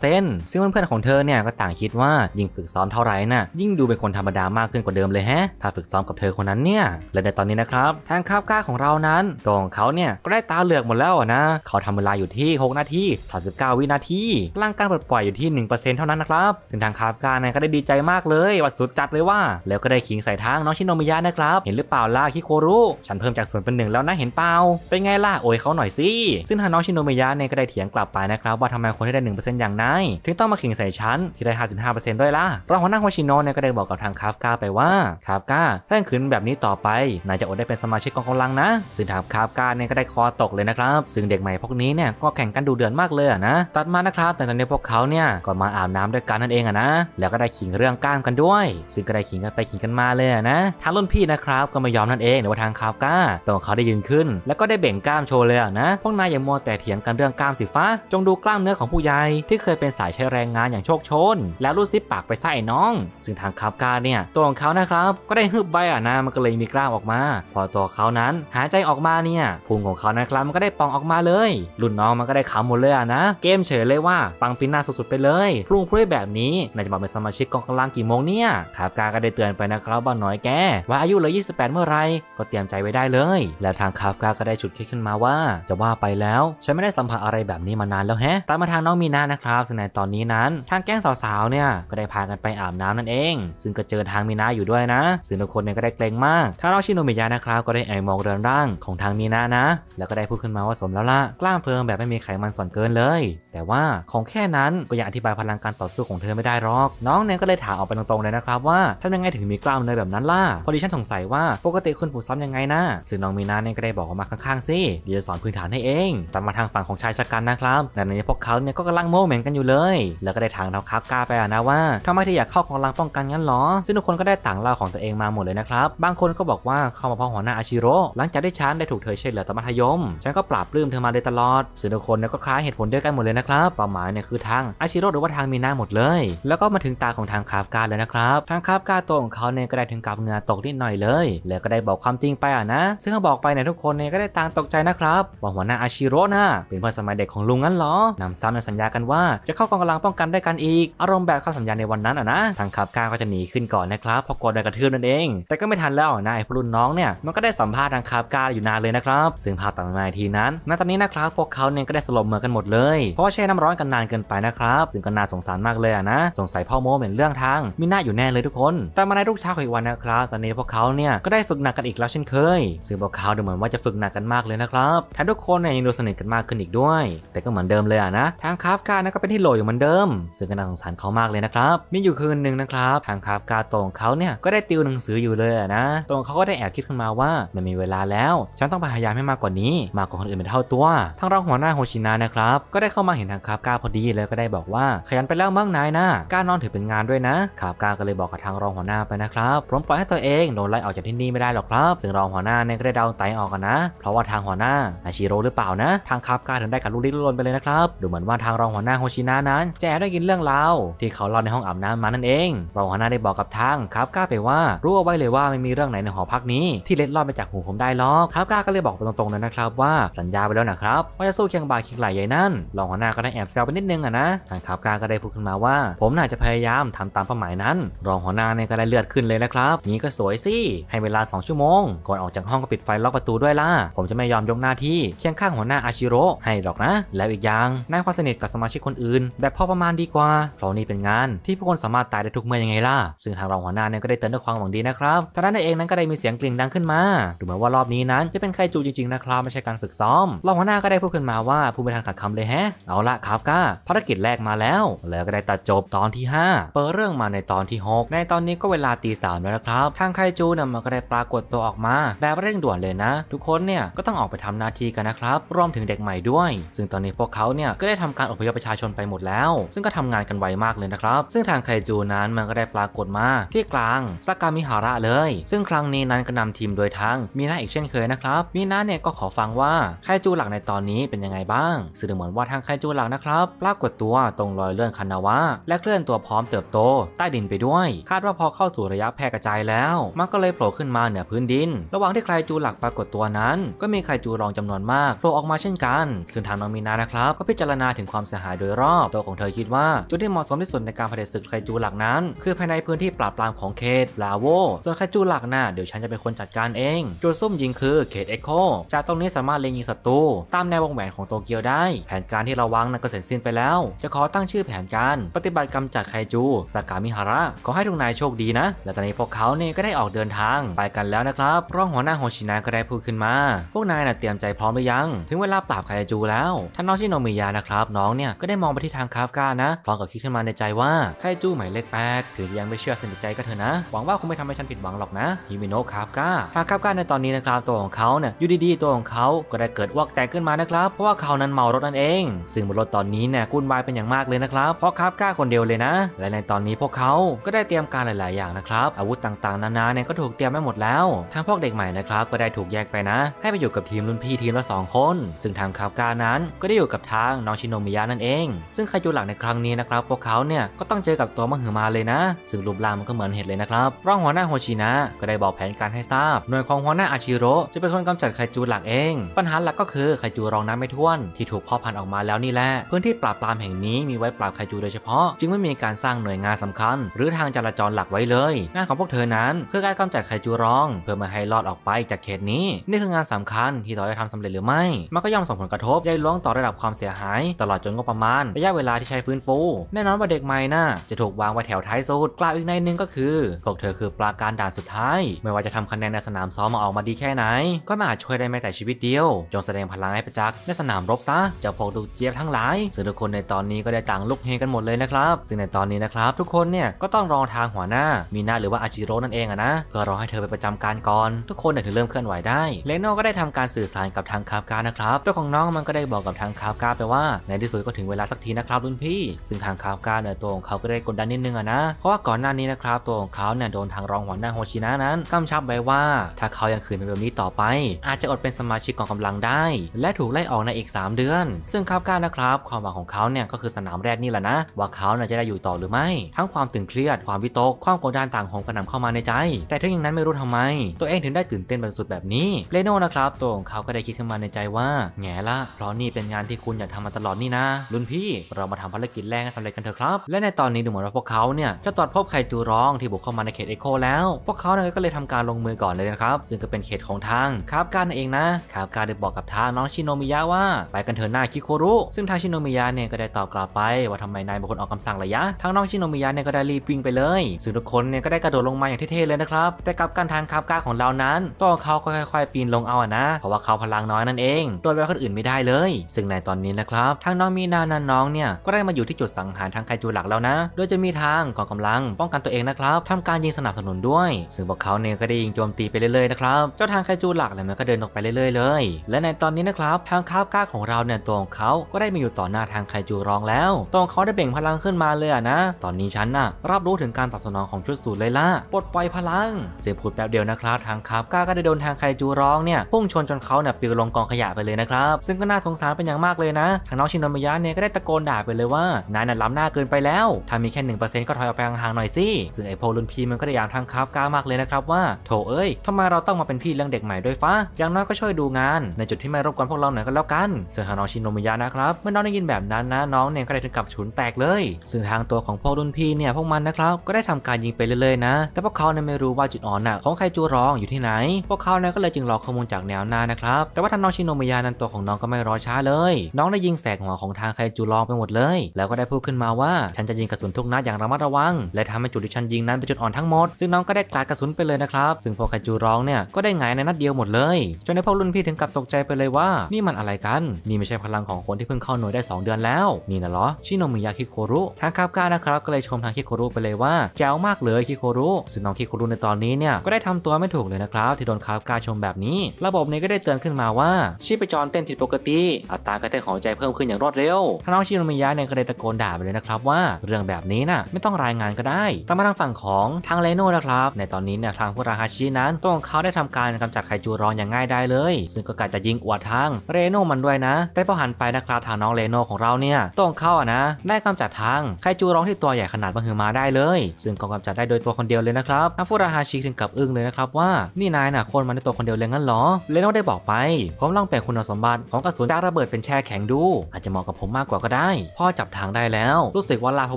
55%ซึ่งเพื่อนๆของเธอเนี่ยก็ต่างคิดว่ายิ่งฝึกซ้อมเท่าไหร่น่ะยิ่งดูเป็นคนธรรมดามากขึ้นนกว่าเดิมเลยแฮะ ถ้าฝึกซ้อมกับเธอคนนั้นเนี่ย และในตอนนี้นะครับ ทางคาบก้าของเรานั้นตัวของเขาเนี่ย ก็ได้ตาเหลือกหมดแล้วนะเขาทำเวลาอยู่ที่6นาที39 วินาทีร่างการปลดปล่อยอยู่ที่ 1%เท่านั้นนะครับ ซึ่งทางคาบก้าเนี่ยก็ได้ดีใจมากเลย วัดสุดจัดเลยว่า แล้วก็ได้ขิงใส่ทางน้องชิโนมิยะนะครับ เห็นหรือเปล่าล่ะคิโครุ ฉันเพิ่มจากส่วนเป็นหนึ่งแล้วนะเห็นเปล่า เป็นไงล่ะโอยเขาหน่อยสิ ซึ่งทางน้องชิโนมิยะเนี่ยก็ได้เถียงกลับไปนะครับว่าทำไมคนที่ได้ 1%อย่างนายถึงต้องมาขิงใส่ฉันที่ได้ 55%ด้วยล่ะราหัวหน้าโฮชิโนเนี่ยก็ได้บอกกับทางคาฟกาไปยว่าคาบกาถร่งขืนแบบนี้ต่อไปนายจะอดได้เป็นสมาชิกกองกำลังนะซึ่งทางคาบกาเนี่ยก็ได้คอตกเลยนะครับซึ่งเด็กใหม่พวกนี้เนี่ยก็แข่งกันดูเดือดมากเลยนะตัดมานะครับ แต่ตอนนี้พวกเขาเนี่ยก็มาอาบน้ำด้วยกันนั่นเองอะนะแล้วก็ได้ขิงเรื่องก้ามกันด้วย ซึ่งก็ได้ขิงกันไปขิงกันมาเลยนะทางรุ่นพี่นะครับก็ไม่ยอมนั่นเองในว่าทางคาบกาตัวงเขาได้ยืนขึ้น แล้วก็ได้เบ่งก้ามโชว์เลยนะ พวกนายอย่ามัวแต่เถียงกันเรื่องก้ามสิฟ้า จงดูกล้ามเนื้อของผู้ใหญ่ที่เคยเป็นสายใช้แรงงานอย่างโชคชน แล้วรูดซิปปากไปใส่น้อง ซึ่งทางคาบกาเนี่ยตัวของเขานะครับก็ได้ฮึบใบอ่ะนะมันก็เลยมีกล้ามออกมา พอตัวเขานั้นหายใจออกมาเนี่ยพุงของเขานะครับมันก็ได้ปองออกมาเลย รุ่นน้องมันก็ได้ขำหมดเลยอ่ะนะ เกมเฉยเลยว่าปังพินาสุดๆ ไปเลยพรุ่งพรุ่ยแบบนี้นายจะบอกเป็นสมาชิกกองกำลังกี่โมงเนี่ยคาบกาก็ได้เตือนไปนะครับบ้านน้อยแกว่าอายุเลย28 เมื่อไรก็เตรียมใจไว้ได้เลย แล้วทางคาฟกาก็ได้ฉุดคิดขึ้นมาว่าจะว่าไปแล้วฉันไม่ได้สัมผัสอะไรแบบนี้มานานแล้วแฮะ ตามมาทางน้องมีนานะครับซึ่งในตอนนี้นั้น ทางแก๊งสาวๆเนี่ยก็ได้พากันไปอาบน้ำนั่นเอง ซึ่งก็เจอทางมีนาอยู่ด้วยนะซึ่งทุกคนเนี่ยก็ได้เกรงมากทาราชิโนมิยะนะครับ ก็ได้แอบมองเรือนร่าง ของทางมีนานะ แล้วก็ได้พูดขึ้นมาว่าสมแล้วล่ะ กล้ามเฟิร์มแบบไม่มีไขมันส่วนเกินเลย แต่ว่าของแค่นั้นก็ยังอธิบายพลังการต่อสู้ของเธอไม่ได้หรอก น้องเนี่ยก็เลยถามออกไปตรงๆเลยนะครับ ว่าทำยังไงถึงมีกล้ามเนื้อแบบนั้นล่ะพอดีฉันสงสัยว่าปกติคุณฝึกซ้อมยังไงนะซึ่งน้องมีนาเนี่ยก็ได้บอกมาข้างๆสิเดี๋ยวจะสอนพื้นฐานให้เองต่มาทางฝั่งของชายชะกันนะครับแต่ในพวกเขาเนี่ยก็กำลังโม้เหม่งกันอยู่เลย แล้วก็ได้ถามทางคับกล้าไปนะว่าทำไมเธออยากเข้ากองลังป้องกันงั้นหรอซึ่งทุกคนก็ได้ต่างเล่าของตัวเองมาหมดเลยนะครับ บางคนก็บอกว่าเข้ามาเพราะหัวหน้าอาชิโร่ หลังจากได้ฉันได้ถูกเธอเช่ดเหลือตมัธยม ฉันก็ปราบปลื้มเธอมาโดยตลอดสื่อทุกคนก็คล้ายเหตุผลเดียวกันหมดเลยนะครับเป้าหมายเนี่ยคือทางอาชิโร่หรือว่าทางมีหน้าหมดเลย แล้วก็มาถึงตาของทางคาฟกาเลยนะครับ ทางคาฟกาตัวของเขาเนี่ยก็ได้ถึงกับเงาตกนิดหน่อยเลยแล้วก็ได้บอกความจริงไปอ่ะนะ ซึ่งเขาบอกไปเนี่ยทุกคนเนี่ยก็ได้ต่างตกใจนะครับว่าหัวหน้าอาชิโร่น่ะเป็นเพื่อนสมัยเด็กของลุงงั้นเหรอนำซ้ำในสัญญากันว่า จะเข้ากองกำลังป้องกันด้กันอีก อารมณ์แบบ้าสัญญาในวันนั้นอ่ะนะทางคาฟกาก็จะหนีขึ้นก่อนนะครับพอกดโดนกระทืบนั่นเอง แต่ก็ไม่ทันแล้วนะไอ้รุ่นน้องเนี่ย มันก็ได้สัมภาษณ์ทางคาบการอยู่นานเลยนะครับซึ่งภาพต่างๆทีนั้น ณ ตอนนี้นะครับ พวกเขาเนี่ยก็ได้สลบเหมือนกันหมดเลย เพราะว่าแช่น้ำร้อนกันนานเกินไปนะครับซึ่งก็น่าสงสารมากเลยนะ สงสัยพ่อโมเป็นเรื่องทาง มีหน้าอยู่แน่เลยทุกคน แต่มาในทุกเช้าของอีกวันนะครับ ตอนนี้พวกเขาเนี่ยก็ได้ฝึกหนักกันอีกแล้วเช่นเคย ซึ่งพวกเขาดูเหมือนว่าจะฝึกหนักกันมากเลยนะครับแถมทุกคนเนี่ยยังดูสนิทกันมากขึ้นอีกด้วย แต่ก็เหมือนเดิมเลยนะทางคาบกาเนี่ยก็เป็นที่โหลอยู่เหมือนเดิม ซึ่งก็น่าสงสารเขามากเลยนะครับมีอยู่คืนหนึ่งนะครับทางคาบกาตรงเขาาเนี่ยก็ได้ติว หนังสืออยู่เลยนะ ตรงเขาก็ได้แอบคิดขึ้นมาว่า มันมีเวลาแล้วฉันต้องพยายามให้มากกว่านี้ มากกว่าคนอื่นเป็นเท่าตัวทางรองหัวหน้าโฮชินานะครับก็ได้เข้ามาเห็นทางคาบกาพอดีเลยก็ได้บอกว่าขยันไปแล้วมั่งนายนะกานอนถือเป็นงานด้วยนะคาบกาก็เลยบอกกับทางรองหัวหน้าไปนะครับผมปล่อยให้ตัวเองโดนไล่ออกจากที่นี่ไม่ได้หรอกครับ ซึ่งรองหัวหน้าเนี่ยก็ได้เดาไตออกกันนะ เพราะว่าทางหัวหน้าอาชิโร่หรือเปล่านะ ทางคาบกาถึงได้กับลูกลิ้นลนไปเลยนะครับดูเหมือนว่าทางรองหัวหน้าโฮชินานั้นจะได้ยินเรื่องราวที่เขาเล่าในห้องอาบน้ำมานั่นเองรองหัวหน้าได้บอกกับทางคารับกล้าไปว่ารู้เอาไว้เลยว่าไม่มีเรื่องไหนในหอพักนี้ที่เล็ดลอดไปจากหูผมได้หรอกครับกล้าก็เลยบอกไปตรงๆเลยนะครับ ว่าสัญญาไปแล้วนะครับว่าจะสู้เคียงบ่าเคียงไหลใหญ่นั่นรองหัวหน้าก็ได้แอบแซวไปนิดนึงอะนะทางครับกล้าก็ได้พูดขึ้นมาว่า ผมน่าจะพยายามทำตามเป้าหมายนั้น รองหัวหน้าเนี่ยก็ได้เลือดขึ้นเลยนะครับ นี้ก็สวยสิให้เวลา 2 ชั่วโมงก่อนออกจากห้องก็ปิดไฟล็อกประตูด้วยล่ะผมจะไม่ยอมยกหน้าที่เคียงข้างหัวหน้าอาชิโร่ให้หรอกนะ แล้วอีกอย่างนั่งความสนิทกับสมาชิกคนอื่น แบบพอประมาณดีกว่าเพราะนี่เป็นงานที่ผู้คนสามารถตายได้ทุกเมื่อยังไงล่ะซึ่งทางรองหัวหน้าเนี่ยก็ได้เตือนด้วยความหวังดีนะครับท่านั้นเองนั้นก็ได้มีเสียงกลิ่งดังขึ้นมา ดูเหมือนว่ารอบนี้นั้นจะเป็นใครจูจริงๆ นะครับไม่ใช่การฝึกซ้อม รองหัวหน้าก็ได้พูดขึ้นมาว่าผู้ไริทารขาดคำเลยแฮะ เอาละคาฟก้าภารกิจแรกมาแล้ว แล้วก็ได้ตัดจบตอนที่ 5 เปิดเรื่องมาในตอนที่ 6 ในตอนนี้ก็เวลาตีสามแล้วนะครับทางใครจูเนี่ยมันก็ได้ปรากฏตัวออกมา แบบเร่งด่วนเลยนะ ทุกคนเนี่ยก็ต้องออกไปทำหน้าที่กันนะครับรวมถึงเด็กใหม่ด้วย ซึ่งตอนนี้พวกเขาเนี่ยก็ได้ทำการอพยพประชาชนไปหมดแล้ว ซึ่งก็ทำงานกันไวมากเลยนะครับซึ่งทางใคจูนั้นมันก็ได้ปรากฏมาที่กลางซากามิฮาระเลย ซึ่งครั้งนี้นั้นก็นำทีมโดยทั้ง มีนาอีกเช่นเคยนะครับมีนาเนี่ยก็ขอฟังว่าไคจูหลักในตอนนี้เป็นยังไงบ้างสื่อเหมือนว่าทางไคจูหลักนะครับ ปรากฏตัวตรงรอยเลื่อนคานาวะและเคลื่อนตัวพร้อมเติบโต ใต้ดินไปด้วย คาดว่าพอเข้าสู่ระยะแพร่กระจายแล้ว มันก็เลยโผล่ขึ้นมาเหนือพื้นดิน ระหว่างที่ไคจูหลักปรากฏตัวนั้น ก็มีไคจูรองจำนวนมากโผล่ออกมาเช่นกัน ซึ่งทางน้องมีนานะครับ ก็พิจารณาถึงความเสียหายโดยรอบ ตัวของเธอคิดว่า จุดที่เหมาะสมที่สุดในการผลิตศึกไคจูหลักนั้น คือภายในพื้นที่ปราบปรามของของเขตลาโวส่วนคาจูหลักนะ่ะ เดี๋ยวฉันจะเป็นคนจัดการเอง จุดซุ่มยิงคือเคทเอ็กโคจากตรงนี้สามารถเล็งยิงศัตรู ตามแนววงแหวนของโตเกียวได้ แผนการที่เราวางนั้นก็เสร็จสิ้นไปแล้ว จะขอตั้งชื่อแผนการ ปฏิบัติกำจัดไคจูสากามิฮาระ ขอให้ทุกนายโชคดีนะ และตอนนี้พวกเขาเนี่ยก็ได้ออกเดินทาง ไปกันแล้วนะครับร่องหัวหน้าโฮชินะก็ได้พูดขึ้นมา พวกนายนะ่ะเตรียมใจพร้อมหรือยัง ถึงเวลาปราบไคจูแล้ว ท่านน้องชิโนมิยานะครับน้องเนี่ยก็ได้มองไปที่ทางคาฟกานะ พร้อมกับคิดขึ้นมาในใจว่าไคจูหมายเลข8ถึงยังไม่เชื่อสนิทใจก็เถอะนะหวังว่าคงไม่ทำให้ฉันผิดหวังหรอกนะฮิมิโนะคาฟกาหากคาฟกาในตอนนี้นะครับ ตัวของเขาเนี่ยอยู่ดีๆตัวของเขาก็ได้เกิดวอกแตกขึ้นมานะครับเพราะว่าเขานั้นเมารถนั่นเอง ซึ่งบนรถตอนนี้เนี่ยกุนวายเป็นอย่างมากเลยนะครับเพราะคาฟกาคนเดียวเลยนะและในตอนนี้พวกเขาก็ได้เตรียมการหลายๆอย่างนะครับอาวุธต่างๆนานาเนี่ยก็ถูกเตรียมไว้หมดแล้วทางพวกเด็กใหม่นะครับก็ได้ถูกแยกไปนะ ให้ไปอยู่กับทีมรุ่นพี่ทีมละ2คน ซึ่งทางคาฟกานั้น ก็ได้อยู่กับทางน้องชินโนมิยะนั่นเอง ซึ่งคาย่หลักในครั้งนี้นะครับ พวกเขาเนี่ยก็ต้องเจอกับตัวมหึมาเลยนะ ซึ่งรูปร่างมันก็เหมือนเห็ดเลยนะครับรองหัวหน้าโฮชินะก็ได้บอกแผนการให้ทราบ หน่วยของหัวหน้าอาชิโร่จะเป็นคนกำจัดไคจูหลักเอง ปัญหาหลักก็คือไคจูรองน้ำไม่ท่วน ที่ถูกพ่อพันออกมาแล้วนี่แหละพื้นที่ปราบปรามแห่งนี้มีไว้ปราบไคจูโดยเฉพาะจึงไม่มีการสร้างหน่วยงานสำคัญ หรือทางจราจรหลักไว้เลยงานของพวกเธอนั้นคือการกำจัดไคจูรอง เพื่อมาให้รอดออกไปจากเขตนี้นี่คืองานสำคัญ ที่ต่อจะทำสำเร็จหรือไม่มันก็ย่อมส่งผลกระทบใหญหล้วงต่อระดับความเสียหาย ตลอดจนงบประมาณระยะเวลาที่ใช้ฟื้นฟูแน่นอนว่าเด็กใหม่น่าจะถูกวางไว้แถวท้ายสุดกล่าวอีกในหนึ่งก็คืือพวกเธอคือปราการด่านสุดท้าย ไม่ว่าจะทำคะแนนในสนามซ้อมมาออกมาดีแค่ไหน ก็ไม่อาจช่วยได้แม้แต่ชีวิตเดียว จงแสดงพลังให้ประจักษ์ในสนามรบซะเจ้าพวกดูเจี๊ยบทั้งหลายซึ่งทุกคนในตอนนี้ก็ได้ต่างลุกเฮกันหมดเลยนะครับ ซึ่งในตอนนี้นะครับ ทุกคนเนี่ยก็ต้องรองทางหัวหน้ามีหน้าหรือว่าอาชิโร่นั่นเองอะนะเพื่อรอให้เธอไปประจำการก่อนทุกคนถึงเริ่มเคลื่อนไหวได้เลโน่ก็ได้ทำการสื่อสารกับทางคาบกานะครับเจ้าของน้องมันก็ได้บอกกับทางคาบกาไปว่าในที่สุดก็ถึงเวลาสักทีนะครับรุ่นพี่ ซึ่งทางคาบกาเนี่ยตัวของเขาก็ได้กดดันนิดนึงอะนะเพราะว่าก่อนหน้านี้นะครับตัวของเขาเนี่ยโดนทางรองหัวหน้าโฮชินะนั้นกำชับไว้ว่า ถ้าเขายังขืนแบบนี้ต่อไป อาจจะอดเป็นสมาชิกกองกำลังได้ และถูกไล่ออกในอีก 3 เดือน ซึ่งคาบก้านะครับ ความหวังของเขาเนี่ยก็คือสนามแรกนี่แหละนะ ว่าเขาเนี่ยจะได้อยู่ต่อหรือไม่ ทั้งความตึงเครียดความวิตก ความกดดันต่างของกระหน่ำเข้ามาในใจ แต่ถึงอย่างนั้นไม่รู้ทำไม ตัวเองถึงได้ตื่นเต้นบป็สุดแบบนี้เลโน่นะครับตัวของเขาก็ได้คิดขึ้นมาในใจว่า แง่ละ เพราะนี่เป็นงานที่คุณอยากทำมาตลอดนี่นะรุ่นพี่เรามาทำภารกิจแรกให้สำเร็จกันเถอะครับ และในตอนนี้ดูเหมือนว่าพวกเขาเนี่ยจะตอดพบไคจูร้องที่บุกเข้ามาในเขตเอโคแล้วพวกเขานยก็เลยทำการลงมือก่อนเลยนะครับ ซึ่งก็เป็นเขตของทางคาบการนั่นเองนะคาบการได้บอกกับทางน้องชิโนมิยะว่า ไปกันเถอะหน้าคิโครุซึ่งทางชิโนมิยะเนี่ยก็ได้ตอบกลับไปว่าทำไมนายบา็คนออกคำสั่งระยะทางน้องชิโนมิยะเนี่ยก็ได้รีบวิ่งไปเลยซึ่งทุกคนเนี่ยก็ได้กระโดดลงมาอย่างเท่ๆเลยนะครับ แต่กับการทางคาบการของเรานั้นตัวเขาก็ค่อยๆปีนลงเอาอะนะเพราะว่าเขาพลังน้อยนั่นเองโดยไปคนอื่นไม่ได้เลย ซึ่งในตอนนี้นะครับทางน้องมีนานันน้องเนี่ยก็ได้มาอยู่ที่จุดสังหารทางไคจูหลักแล้วนะ โดยจะมีทางกองกำลังป้องกันตัวเองนะครับับทำการยิงสนับสนุนด้วย ซึ่งพวกเขาเนี่ยก็ได้ยิงโจมตีไปเรื่อยๆนะครับ เจ้าทางไคจูหลักเนี่ยมันก็เดินออกไปเรื่อยๆเลย และในตอนนี้นะครับทางคาบก้าของเราเนี่ยตัวของเขาก็ได้มาอยู่ต่อหน้าทางไคจูรองแล้วตัวงเขาได้เบ่งพลังขึ้นมาเลยนะ ตอนนี้ฉันน่ะรับรู้ถึงการตอบสนองของชุดสูตรเลยล่ะปลดปล่อยพลัง เสียพูดแป๊บเดียวนะครับทางคาบก้าก็ได้โดนทางไคจูรองเนี่ยพุ่งชนจนเขาเนี่ยปลิวลงกองขยะไปเลยนะครับ ซึ่งก็น่าสงสารเป็นอย่างมากเลยนะ ทางน้องชินโนมิยะเนี่ยก็ได้ตะโกนด่าไปเลยว่า นายน่ะล้ำหน้าเกินไปแล้วถ้ามีแค่์ก็ถอยออกไปห่างๆหน่อยสิซึ่งไอพวรุนพีมันก็ได้ยามทางคับก้ามากเลยนะครับว่าโถเอ้ยทำไมเราต้องมาเป็นพี่เลี้ยงเด็กใหม่ด้วยฟ้า อย่างน้อยก็ช่วยดูงาน ในจุดที่ไม่รบกวนพวกเราหน่อยก็แล้วกัน เสือหาน้องชินโนมิยะนะครับเมื่อน้องได้ยินแบบนั้นนะน้องเนี่ยก็ได้ถึงกับฉุนแตกเลยซึ่งทางตัวของพวกรุนพีเนี่ยพวกมันนะครับก็ได้ทำการยิงไปเรื่อยๆนะ แต่พวกเขาเนี่ยไม่รู้ว่าจุดอ่อนน่ะของใครจูรองอยู่ที่ไหนพวกเขาเนี่ยก็เลยจึงรอข้อมูลจากแนวหน้านะครับแต่ว่าท่านน้องชินโนมิยะนั้นตัวของน้องก็ไม่รอช้าเลย น้องได้ยิงแสกหัวของทางใครจูรองไปหมดเลย แล้วก็ได้พูดขึ้นมาว่าฉันจะยิงกระสุนทุกนัดอย่างระมัดระวัง และทำให้จุดที่ฉันยิงนั้นเป็นจุดอ่อนทั้งหมดซึ่งน้องก็ได้กลาดกระสุนไปเลยนะครับซึ่งพอคาจูร้องเนี่ยก็ได้หงายในนัดเดียวหมดเลยจนในพวกรุ่นพี่ถึงกับตกใจไปเลยว่านี่มันอะไรกันนี่ไม่ใช่พลังของคนที่เพิ่งเข้าหน่วยได้ 2 เดือนแล้วนี่นะเหรอชิโนมิยาคิโครุทางคาบก้านะครับก็เลยชมทางคิโครุไปเลยว่าแจ๋วมากเลยคิโครุซึ่งน้องคิโครุในตอนนี้เนี่ยก็ได้ทำตัวไม่ถูกเลยนะครับ ที่โดนคาบก้าชมแบบนี้ ระบบนี้ก็ได้เตือนขึ้นมาว่า ชีพจรเต้นผิดปกติ อัตราการเต้นของใจเพิ่มขึ้นอย่างรวดเร็วทางน้องชิโนมิยะเนี่ยก็ได้ตะโกนด่าไปเลยนะครับว่า เรื่องแบบนี้น่ะไม่ต้องรายงานก็ได้แต่มาทางฝั่งของของทางเลโน่นะครับ ในตอนนี้เนี่ยทางพวกราฮาชินั้นตัวของเขาได้ทำการกำจัดไคจูรอนอย่างง่ายได้เลยซึ่งก็กายจะยิงอวดทางเรโน่มันด้วยนะแต่พอหันไปนะครับทางน้องเลโน่ของเราเนี่ยตัวของเขาอะนะได้กำจัดทางไคจูรอนที่ตัวใหญ่ขนาดมหึมาได้เลย ซึ่งก็กำจัดได้โดยตัวคนเดียวเลยนะครับทางพวกราฮาชิถึงกับอึ้งเลยนะครับว่านี่นายน่ะคนมันได้ตัวคนเดียวเลยงั้นหรอเรโน่ได้บอกไปผมลองเปลี่ยนคุณสมบัติของกระสุนจากระเบิดเป็นแช่แข็งดู อาจจะเหมาะกับผมมากกว่าก็ได้พ่อจับทางได้แล้ว รู้สึกว่าลาพว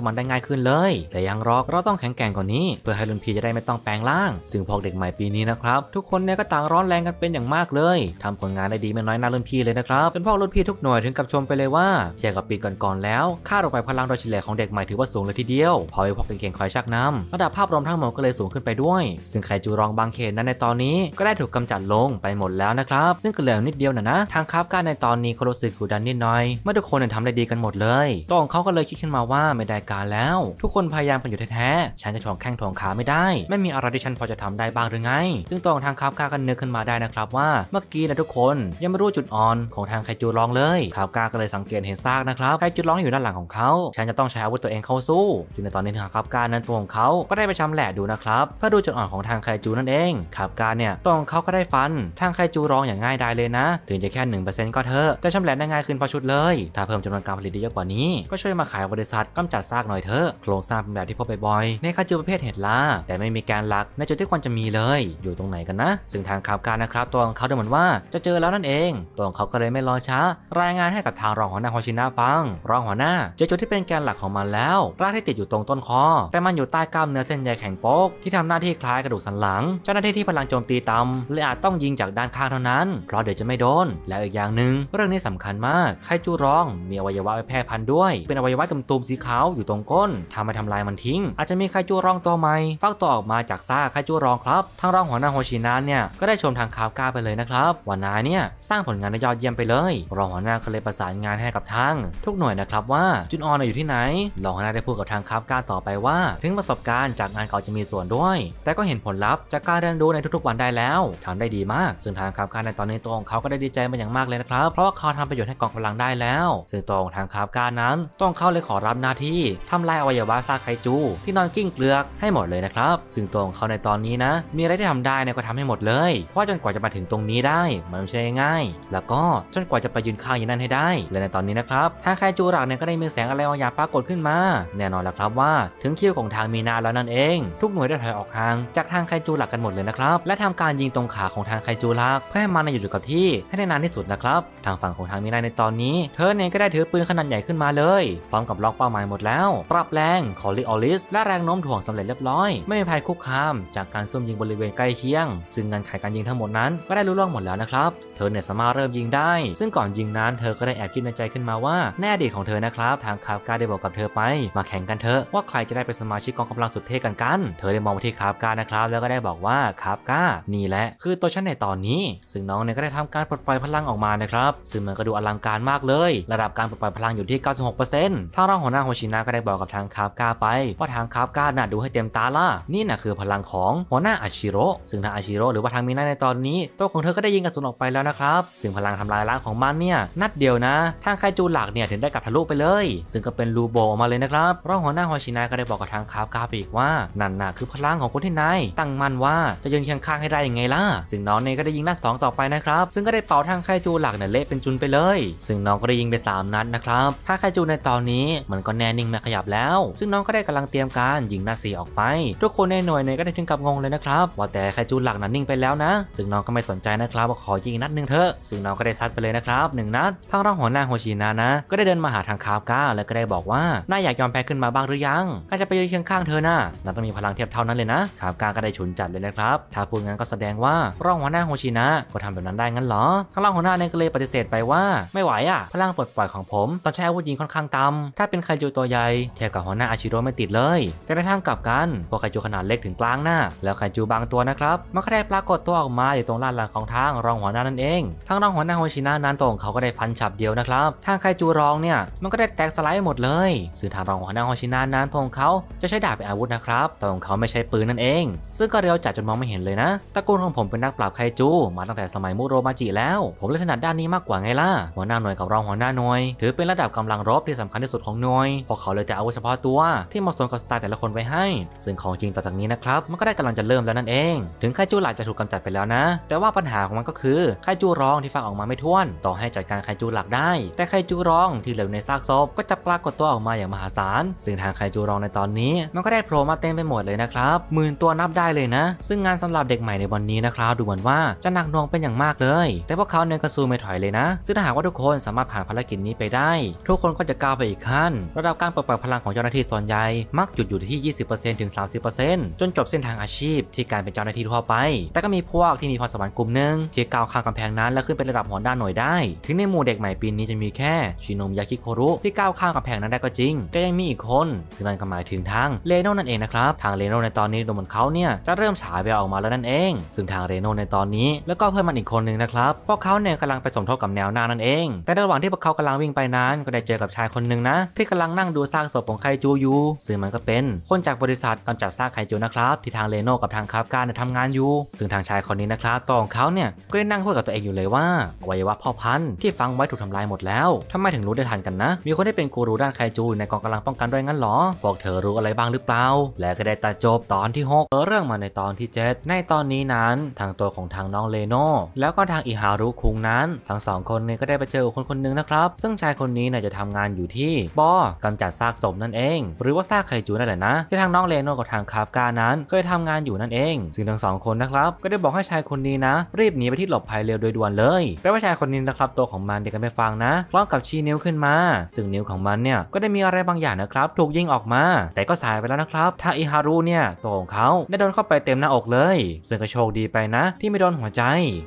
กมันได้ง่ายขึ้นเลย แต่ยังรอกเรา ต้องแข็งแกร่งกว่านี้ี้เพื่อให้รุ่นพี่จะได้ไม่ต้องแปลงร่าง ซึ่งพวกเด็กใหม่ปีนี้นะครับทุกคนเนี่ยก็ต่างร้อนแรงกันเป็นอย่างมากเลย ทำผลงานได้ดีไม่น้อยหน้ารุ่นพี่เลยนะครับจนพวกรุ่นพี่ทุกหน่วยถึงกับชมไปเลยว่าเทียบกับปีก่อนๆแล้วค่าดอกไปพลังโดยเฉลี่ยของเด็กใหม่ถือว่าสูงเลยทีเดียวพอไปพวกเก่งๆคอยชักนำระดับภาพรวมทั้งหมดก็เลยสูงขึ้นไปด้วย ซึ่งไคจูรองบางเขนนั้นในตอนนี้ ก็ได้ถูกกำจัดลงไปหมดแล้วนะครับซึ่งก็เหลือนิดเดียวนะนะ ทางคาฟการในตอนนี้เขารู้สึกกดดันนิดหน่อยเมื่อทุกคนทำได้ดีกันหมดเลยตองเขาก็เลยคิดขึ้นมาว่าไม่ได้การแล้ว ทุกคนพยายามกันอยู่แท้ๆฉันจะถ่งแข้งงทองขาไม่ได้ไม่มีอะไรที่ฉันพอจะทำได้บ้างหรือไงซึ่งตองทางคับคากันเนื้อขึ้นมาได้นะครับว่า เมื่อกี้นะทุกคนยังไม่รู้จุด อ่อนของทางไคจูร้องเลยคาบค่าก็เลยสังเกตเห็นซากนะครับไคจูร้องอยู่ด้านหลังของเขาฉันจะต้องใช้อาวุธตัวเองเข้าสู้ซึ่งในตอนนี้ทางคับการนั้นตัวของเขาก็ได้ไปชำแหละดูนะครับเพื่อดูจุดอ่อนของทางไคจูนั่นเองคาบการเนี่ยตองเขาก็ได้ฟันทางไคจูร้องอย่างง่ายได้เลยนะ ถึงจะแค่หนนึ่งเเปอร์ซ็ต์ก็เถอะแต่ชำแหละได้ง่ายขึ้นพอชุดเลย ถ้าเพิ่มจำนวนการผลิตได้เยอะกว่านี้ก็ช่วยมาขายบริษัท กำจัดซากหน่อยเถอะโครงสร้างเป็นแบบที่พบบ่อยๆในคาจูประเภศเห็ดล่าแต่ไม่มีแกนหลักในจุดที่ควรจะมีเลย อยู่ตรงไหนกันนะ ซึ่งทางข่าวการนะครับตัวของเขาดูเหมือนว่าจะเจอแล้วนั่นเองตัวของเขาก็เลยไม่รอช้ารายงานให้กับทางรองหัวหน้าฮอชินาฟังรองหัวหน้าเจอจุดที่เป็นแกนหลักของมันแล้ว รากที่ติดอยู่ตรงต้นคอ แต่มันอยู่ใต้กล้ามเนื้อเส้นใยแข็งปกที่ทำหน้าที่คล้ายกระดูกสันหลัง เจ้าหน้าที่ที่พลังโจมตีต่ำเลยอาจต้องยิงจากด้านข้างเท่านั้นเพราะเดี๋ยวจะไม่โดนแล้วอีกอย่างหนึ่งเรื่องนี้สำคัญมากไคจูร้องมีอวัยวะไปแพร่พันธุ์ด้วยเป็นอวัยวะตุ่มๆสีขาวอยู่ตรงก้นทาให้ทาลายมันทิ้ง อาจจะมีไคจูร้องตัวใหม่ฟักตัวออกมาจากซากไจูรองครับ ทางรองหัวหน้าโฮชินนเนี่ย ก็ได้ชมทางคาบกาไปเลยนะครับ วันนาเนี่ยสร้างผลงานได้ยอดเยี่ยมไปเลย รองหัวหน้าก็เลยประสานงานให้กับทางทุกหน่วยนะครับว่าจุนออนอยู่ที่ไหน รองหัวหน้าได้พูดกับทางคาบกาต่อไปว่าถึงประสบการณ์จากงานเก่าจะมีส่วนด้วย แต่ก็เห็นผลลัพธ์จากการเรียนรู้ในทุกๆวันได้แล้ว ทำได้ดีมาก ซึ่งทางคาบกาในตอนนี้ตัวของเขาก็ได้ดีใจมาอย่างมากเลยนะครับ เพราะว่าเขาทำประโยชน์ให้กองกำลังได้แล้วซึ่งตัวของทางคาบกานั้น ต้องเข้าเลยขอรับหน้าที่ทำลายอวัยวะซาคาจูที่นอนกิ้งเกลือกให้หมดเลยนะครับ ซึ่งตรงเขาในตอนนี้นะ มีอะไรที่ทำได้เนี่ยก็ทำให้หมดเลย เพราะจนกว่าจะมาถึงตรงนี้ได้มันไม่ใช่ง่าย แล้วก็จนกว่าจะไปยืนข้างอย่างนั้นให้ได้ และในตอนนี้นะครับทางไคจูรักเนี่ยก็ได้มีแสงอะไรบางอย่างปรากฏขึ้นมา แน่นอนแล้วครับว่า ถึงคิวของทางมีนาแล้วนั่นเอง ทุกหน่วยได้ถอยออกห่างจากทางไคจูรักกันหมดเลยนะครับ และทำการยิงตรงขาของทางไคจูรักเพื่อให้มันอยู่กับที่ให้ได้นานที่สุดนะครับ ทางฝั่งของทางมีนาในตอนนี้เธอเนี่ยก็ได้ถือปืนขนาดใหญ่ขึ้นมาเลยพร้อมกับล็อกเป้าหมายหมดแล้ว ปรับแรงคอลิออลิสและแรงโน้มถ่วงสำเร็จเรียบร้อย ไม่มีภัยคุกคามจากการซุ่มยิงบริเวณใกล้เคียง ซึ่งการขายการยิงทั้งหมดนั้น ก็ได้รู้ล่วงหมดแล้วนะครับเธอเนี่ยสามารถเริ่มยิงได้ ซึ่งก่อนยิงนั้นเธอก็ได้แอบคิดในใจขึ้นมาว่า แน่ดีของเธอนะครับ ทางคาบการได้บอกกับเธอไป มาแข่งกันเถอะ ว่าใครจะได้เป็นสมาชิกกองกำลังสุดเท่กัน กัน เธอได้มองไปที่คาบการนะครับแล้วก็ได้บอกว่า คาบการนี่แหละคือตัวฉันในตอนนี้ ซึ่งน้องเนี่ยก็ได้ทำการปลดปล่อยพลังออกมานะครับ ซึ่งมันก็ดูอลังการมากเลย ระดับการปลดปล่อยพลังอยู่ที่ 96%ทางร่างหัวหน้าโฮชินะก็ได้บอกกับทางคาบกาไปว่าทางคาบกาน่ะดูให้เต็มตาล่ะนี่น่ะคือพลังของหัวหน้าอาชิโร่ซึ่งทางอาชิโร่หรือว่าทางมินาในตอนนี้ตัวของเธอก็ได้ยิงกระสุนออกไปแล้วนะครับ ซึ่งพลังทำลายล้างของมันเนี่ยนัดเดียวนะทางไคจูหลักเนี่ย ถึงได้กลับทะลุไปเลย ซึ่งก็เป็นรูโบออกมาเลยนะครับร่องหัวหน้าฮอชินาก็ได้บอกกับทางคาบคาบอีกว่านั่นน่ะคือพลังของคนที่นายตั้งมันว่าจะยืนเคียงข้างให้ได้ยังไงล่ะ ซึ่งน้องเนี่ยก็ได้ยิงนัดสองต่อไปนะครับ ซึ่งก็ได้เป่าทางไคจูหลักเนี่ยเละเป็นจุนไปเลย ซึ่งน้องก็ได้ยิงไป 3 นัดนะครับถ้าไคจูในตอนนี้มันก็แน่นิ่งไม่ขยับแล้ว ซึ่งน้องก็ได้กำลังเตรียมการยิงนัดส่ออกไปทุกคนในหน่วยเนี่ยก็ได้ถึงกับงงเลยนะครับว่าแต่ไคจูหลักนั้นนิ่งไปแล้วนะ ซึ่งน้องก็ไม่สนใจนะครับว่าขอยิงนัดหนึ่งเถอะซึ่งเราก็ได้ซัดไปเลยนะครับหนึ่งนัดทางร่างหัวหน้าโฮชินานะ ก็ได้เดินมาหาทางคาบก้าแล้วก็ได้บอกว่านายอยากยอมแพ้ขึ้นมาบ้างหรือยังก็จะไปยืนเคียงข้างเธอนะ่ะนาต้องมีพลังเทียบเท่านั้นเลยนะคาบก้าก็ได้ฉุนจัดเลยนะครับถ้าพูดงั้นก็แสดงว่าร่างหัวหน้าโฮชินะ ก็ทำแบบนั้นได้งั้นเหรอทางร่างหัวหน้าเนี่ยก็เลยปฏิเสธไปว่าไม่ไหวอ่ะพลังปลดปล่อยของผม ตอนใช้อาวุธยิงค่อนข้างต่ำถ้าเป็นไคจูตัวใหญ่เทียบกับหัวหน้าอาชิโร่ไม่ติดเลย แต่ในทางกลับกันพวกไคจูขนาดเล็กถึงกลางหน้า แล้วไคจูบางตัวนะครับมันก็ได้ปรากฏตัวออกมาอยู่ตรงลานหลังของทางรองหัวหน้านั่นเงเองทางรองหัวหน้าโฮชินะนานตรองเขาก็ได้ฟันฉับเดียวนะครับ ทางไคจูรองเนี่ยมันก็ได้แตกสไลด์หมดเลย ซึ่งทางรองหัวหน้าโฮชินะนานตรองเขาจะใช้ดาบเป็นอาวุธ นะครับ แต่ของเขาไม่ใช้ปืนนั่นเอง ซึ่งก็เร็วจัดจนมองไม่เห็นเลยนะตระกูลของผมเป็นนักปราบไคจู มาตั้งแต่สมัยมูโรมาจิแล้ว ผมเลยถนัดด้านนี้มากกว่าไงล่ะ หัวหน้าหน่วยกับรองหัวหน้าหน่วยถือเป็นระดับกำลังรบที่สำคัญที่สุดของหน่วย พวกเขาเลยแต่อาวุธเฉพาะตัว ที่เหมาะสมกับสไตล์แต่ละคนไว้ให้ ซึ่งของจริงต่อจากนี้นะครับมันก็ได้กำลังจะเริ่มแล้วนั่นเอง ถึงไคจูหลักจะถูกกาจัดไปแล้วนะ แต่ว่าปัญหาของมันก็คือไคจูร้องที่ฟังออกมาไม่ท้วน ต่อให้จัดการไคจูหลักได้ แต่ไคจูร้องที่เหลือในซากศพก็จะปรากฏตัวออกมาอย่างมหาศาลซึ่งทางไคจูร้องในตอนนี้ มันก็ได้โผล่มาเต็มไปหมดเลยนะครับหมื่นตัวนับได้เลยนะ ซึ่งงานสำหรับเด็กใหม่ในวันนี้นะครับดูเหมือนว่าจะหนักหน่วงเป็นอย่างมากเลย แต่พวกเขาเนี่ยก็สู้ไม่ถอยเลยนะ ซึ่งถ้าหากว่าทุกคนสามารถผ่านภารกิจนี้ไปได้ ทุกคนก็จะก้าวไปอีกขั้นระดับการปลดปล่อยพลังของเจ้าหน้าที่ส่วนใหญ่มักหยุดอยู่ที่ 20%ถึง30%จนจบเส้นทางอาชีพที่การเป็นเจ้าหน้าที่ทั่วไป แต่ก็มีพวกที่มีพรสวรรค์กลุ่มหนึ่งที่ก้าวข้ามกำแพงนั้นและขึ้นเป็นระดับหอนด้านหน่วยได้ ถึงในหมู่เด็กใหม่ปีนี้จะมีแค่ชินมยาคิโครุที่ก้าวข้ามกำแพงนั้นได้ก็จริง ก็ยังมีอีกคน ซึ่งนั่นก็หมายถึงทางเรโน่นั่นเองนะครับ ทางเรโน่ในตอนนี้ดูเหมือนเขาเนี่ย จะเริ่มฉายแววออกมาแล้วนั่นเอง ซึ่งทางเรโน่ในตอนนี้แล้วก็เพื่อนมันอีกคนหนึ่งนะครับพวกเขาเนี่ยกำลังไปสมทบกับแนวหน้านั่นเอง แต่ระหว่างที่พวกเขากำลังวิ่งไปนั้น ก็ได้เจอกับชายคนหนึ่งนะ ที่กำลังนั่งดูซากศพของไคจูยูซึ่งมันก็เป็น คนจากบริษัทกำจัดซากไคจูนะครับที่ทางเรโน่กับทางคาบการทำงานอยู่ซึ่งทางชายคนนี้นะครับตัวของเขาเนี่ยก็ได้นั่งคุยกับตัวตัวเองอยู่เลย ว่าวัยวะพ่อพันธุ์ที่ฟังไว้ ถูกทำลายหมดแล้วทำไมถึงรู้ได้ทันกันนะ มีคนได้เป็นกูรูด้านไคจูในกองกำลังป้องกันด้วยงั้นหรอพวกเธอรู้อะไรบ้างหรือเปล่าและก็ได้ตาจบตอนที่6เออเรื่องมาในตอนที่7ในตอนนี้นั้นทางตัวของทางน้องเลโนแล้วก็ทางอิฮารุคุงนั้นทั้งสองคนเนี่ยก็ได้ไปเจอคนคนหนึ่งนะครับ ซึ่งชายคนนี้เนี่ยจะทำงานอยู่ที่บอกำจัดซากศพนั่นเอง หรือว่าซากไคจูนั่นแหละนะ ที่ทางน้องเลโนกับทางคาฟกานั้น เคยทำงานอยู่นั่นเองซึ่งทั้งสองคนนะครับก็ได้บอกให้ชายคนนี้นะรีบหนีไปที่หลบภัยเร็วดยด่วนเลย แต่ว่าชายคนนี้นะครับตัวของมันเด็กกันไม่ฟังนะ พร้อมกับชี้นิ้วขึ้นมาซึ่งนิ้วของมันเนี่ย ก็ได้มีอะไรบางอย่างนะครับถูกยิงออกมา แต่ก็สายไปแล้วนะครับทาอิฮารุเนี่ยตัวของเขาได้โดนเข้าไปเต็มหน้าอกเลยซึ่งก็โชคดีไปนะ ที่ไม่โดนหัวใจ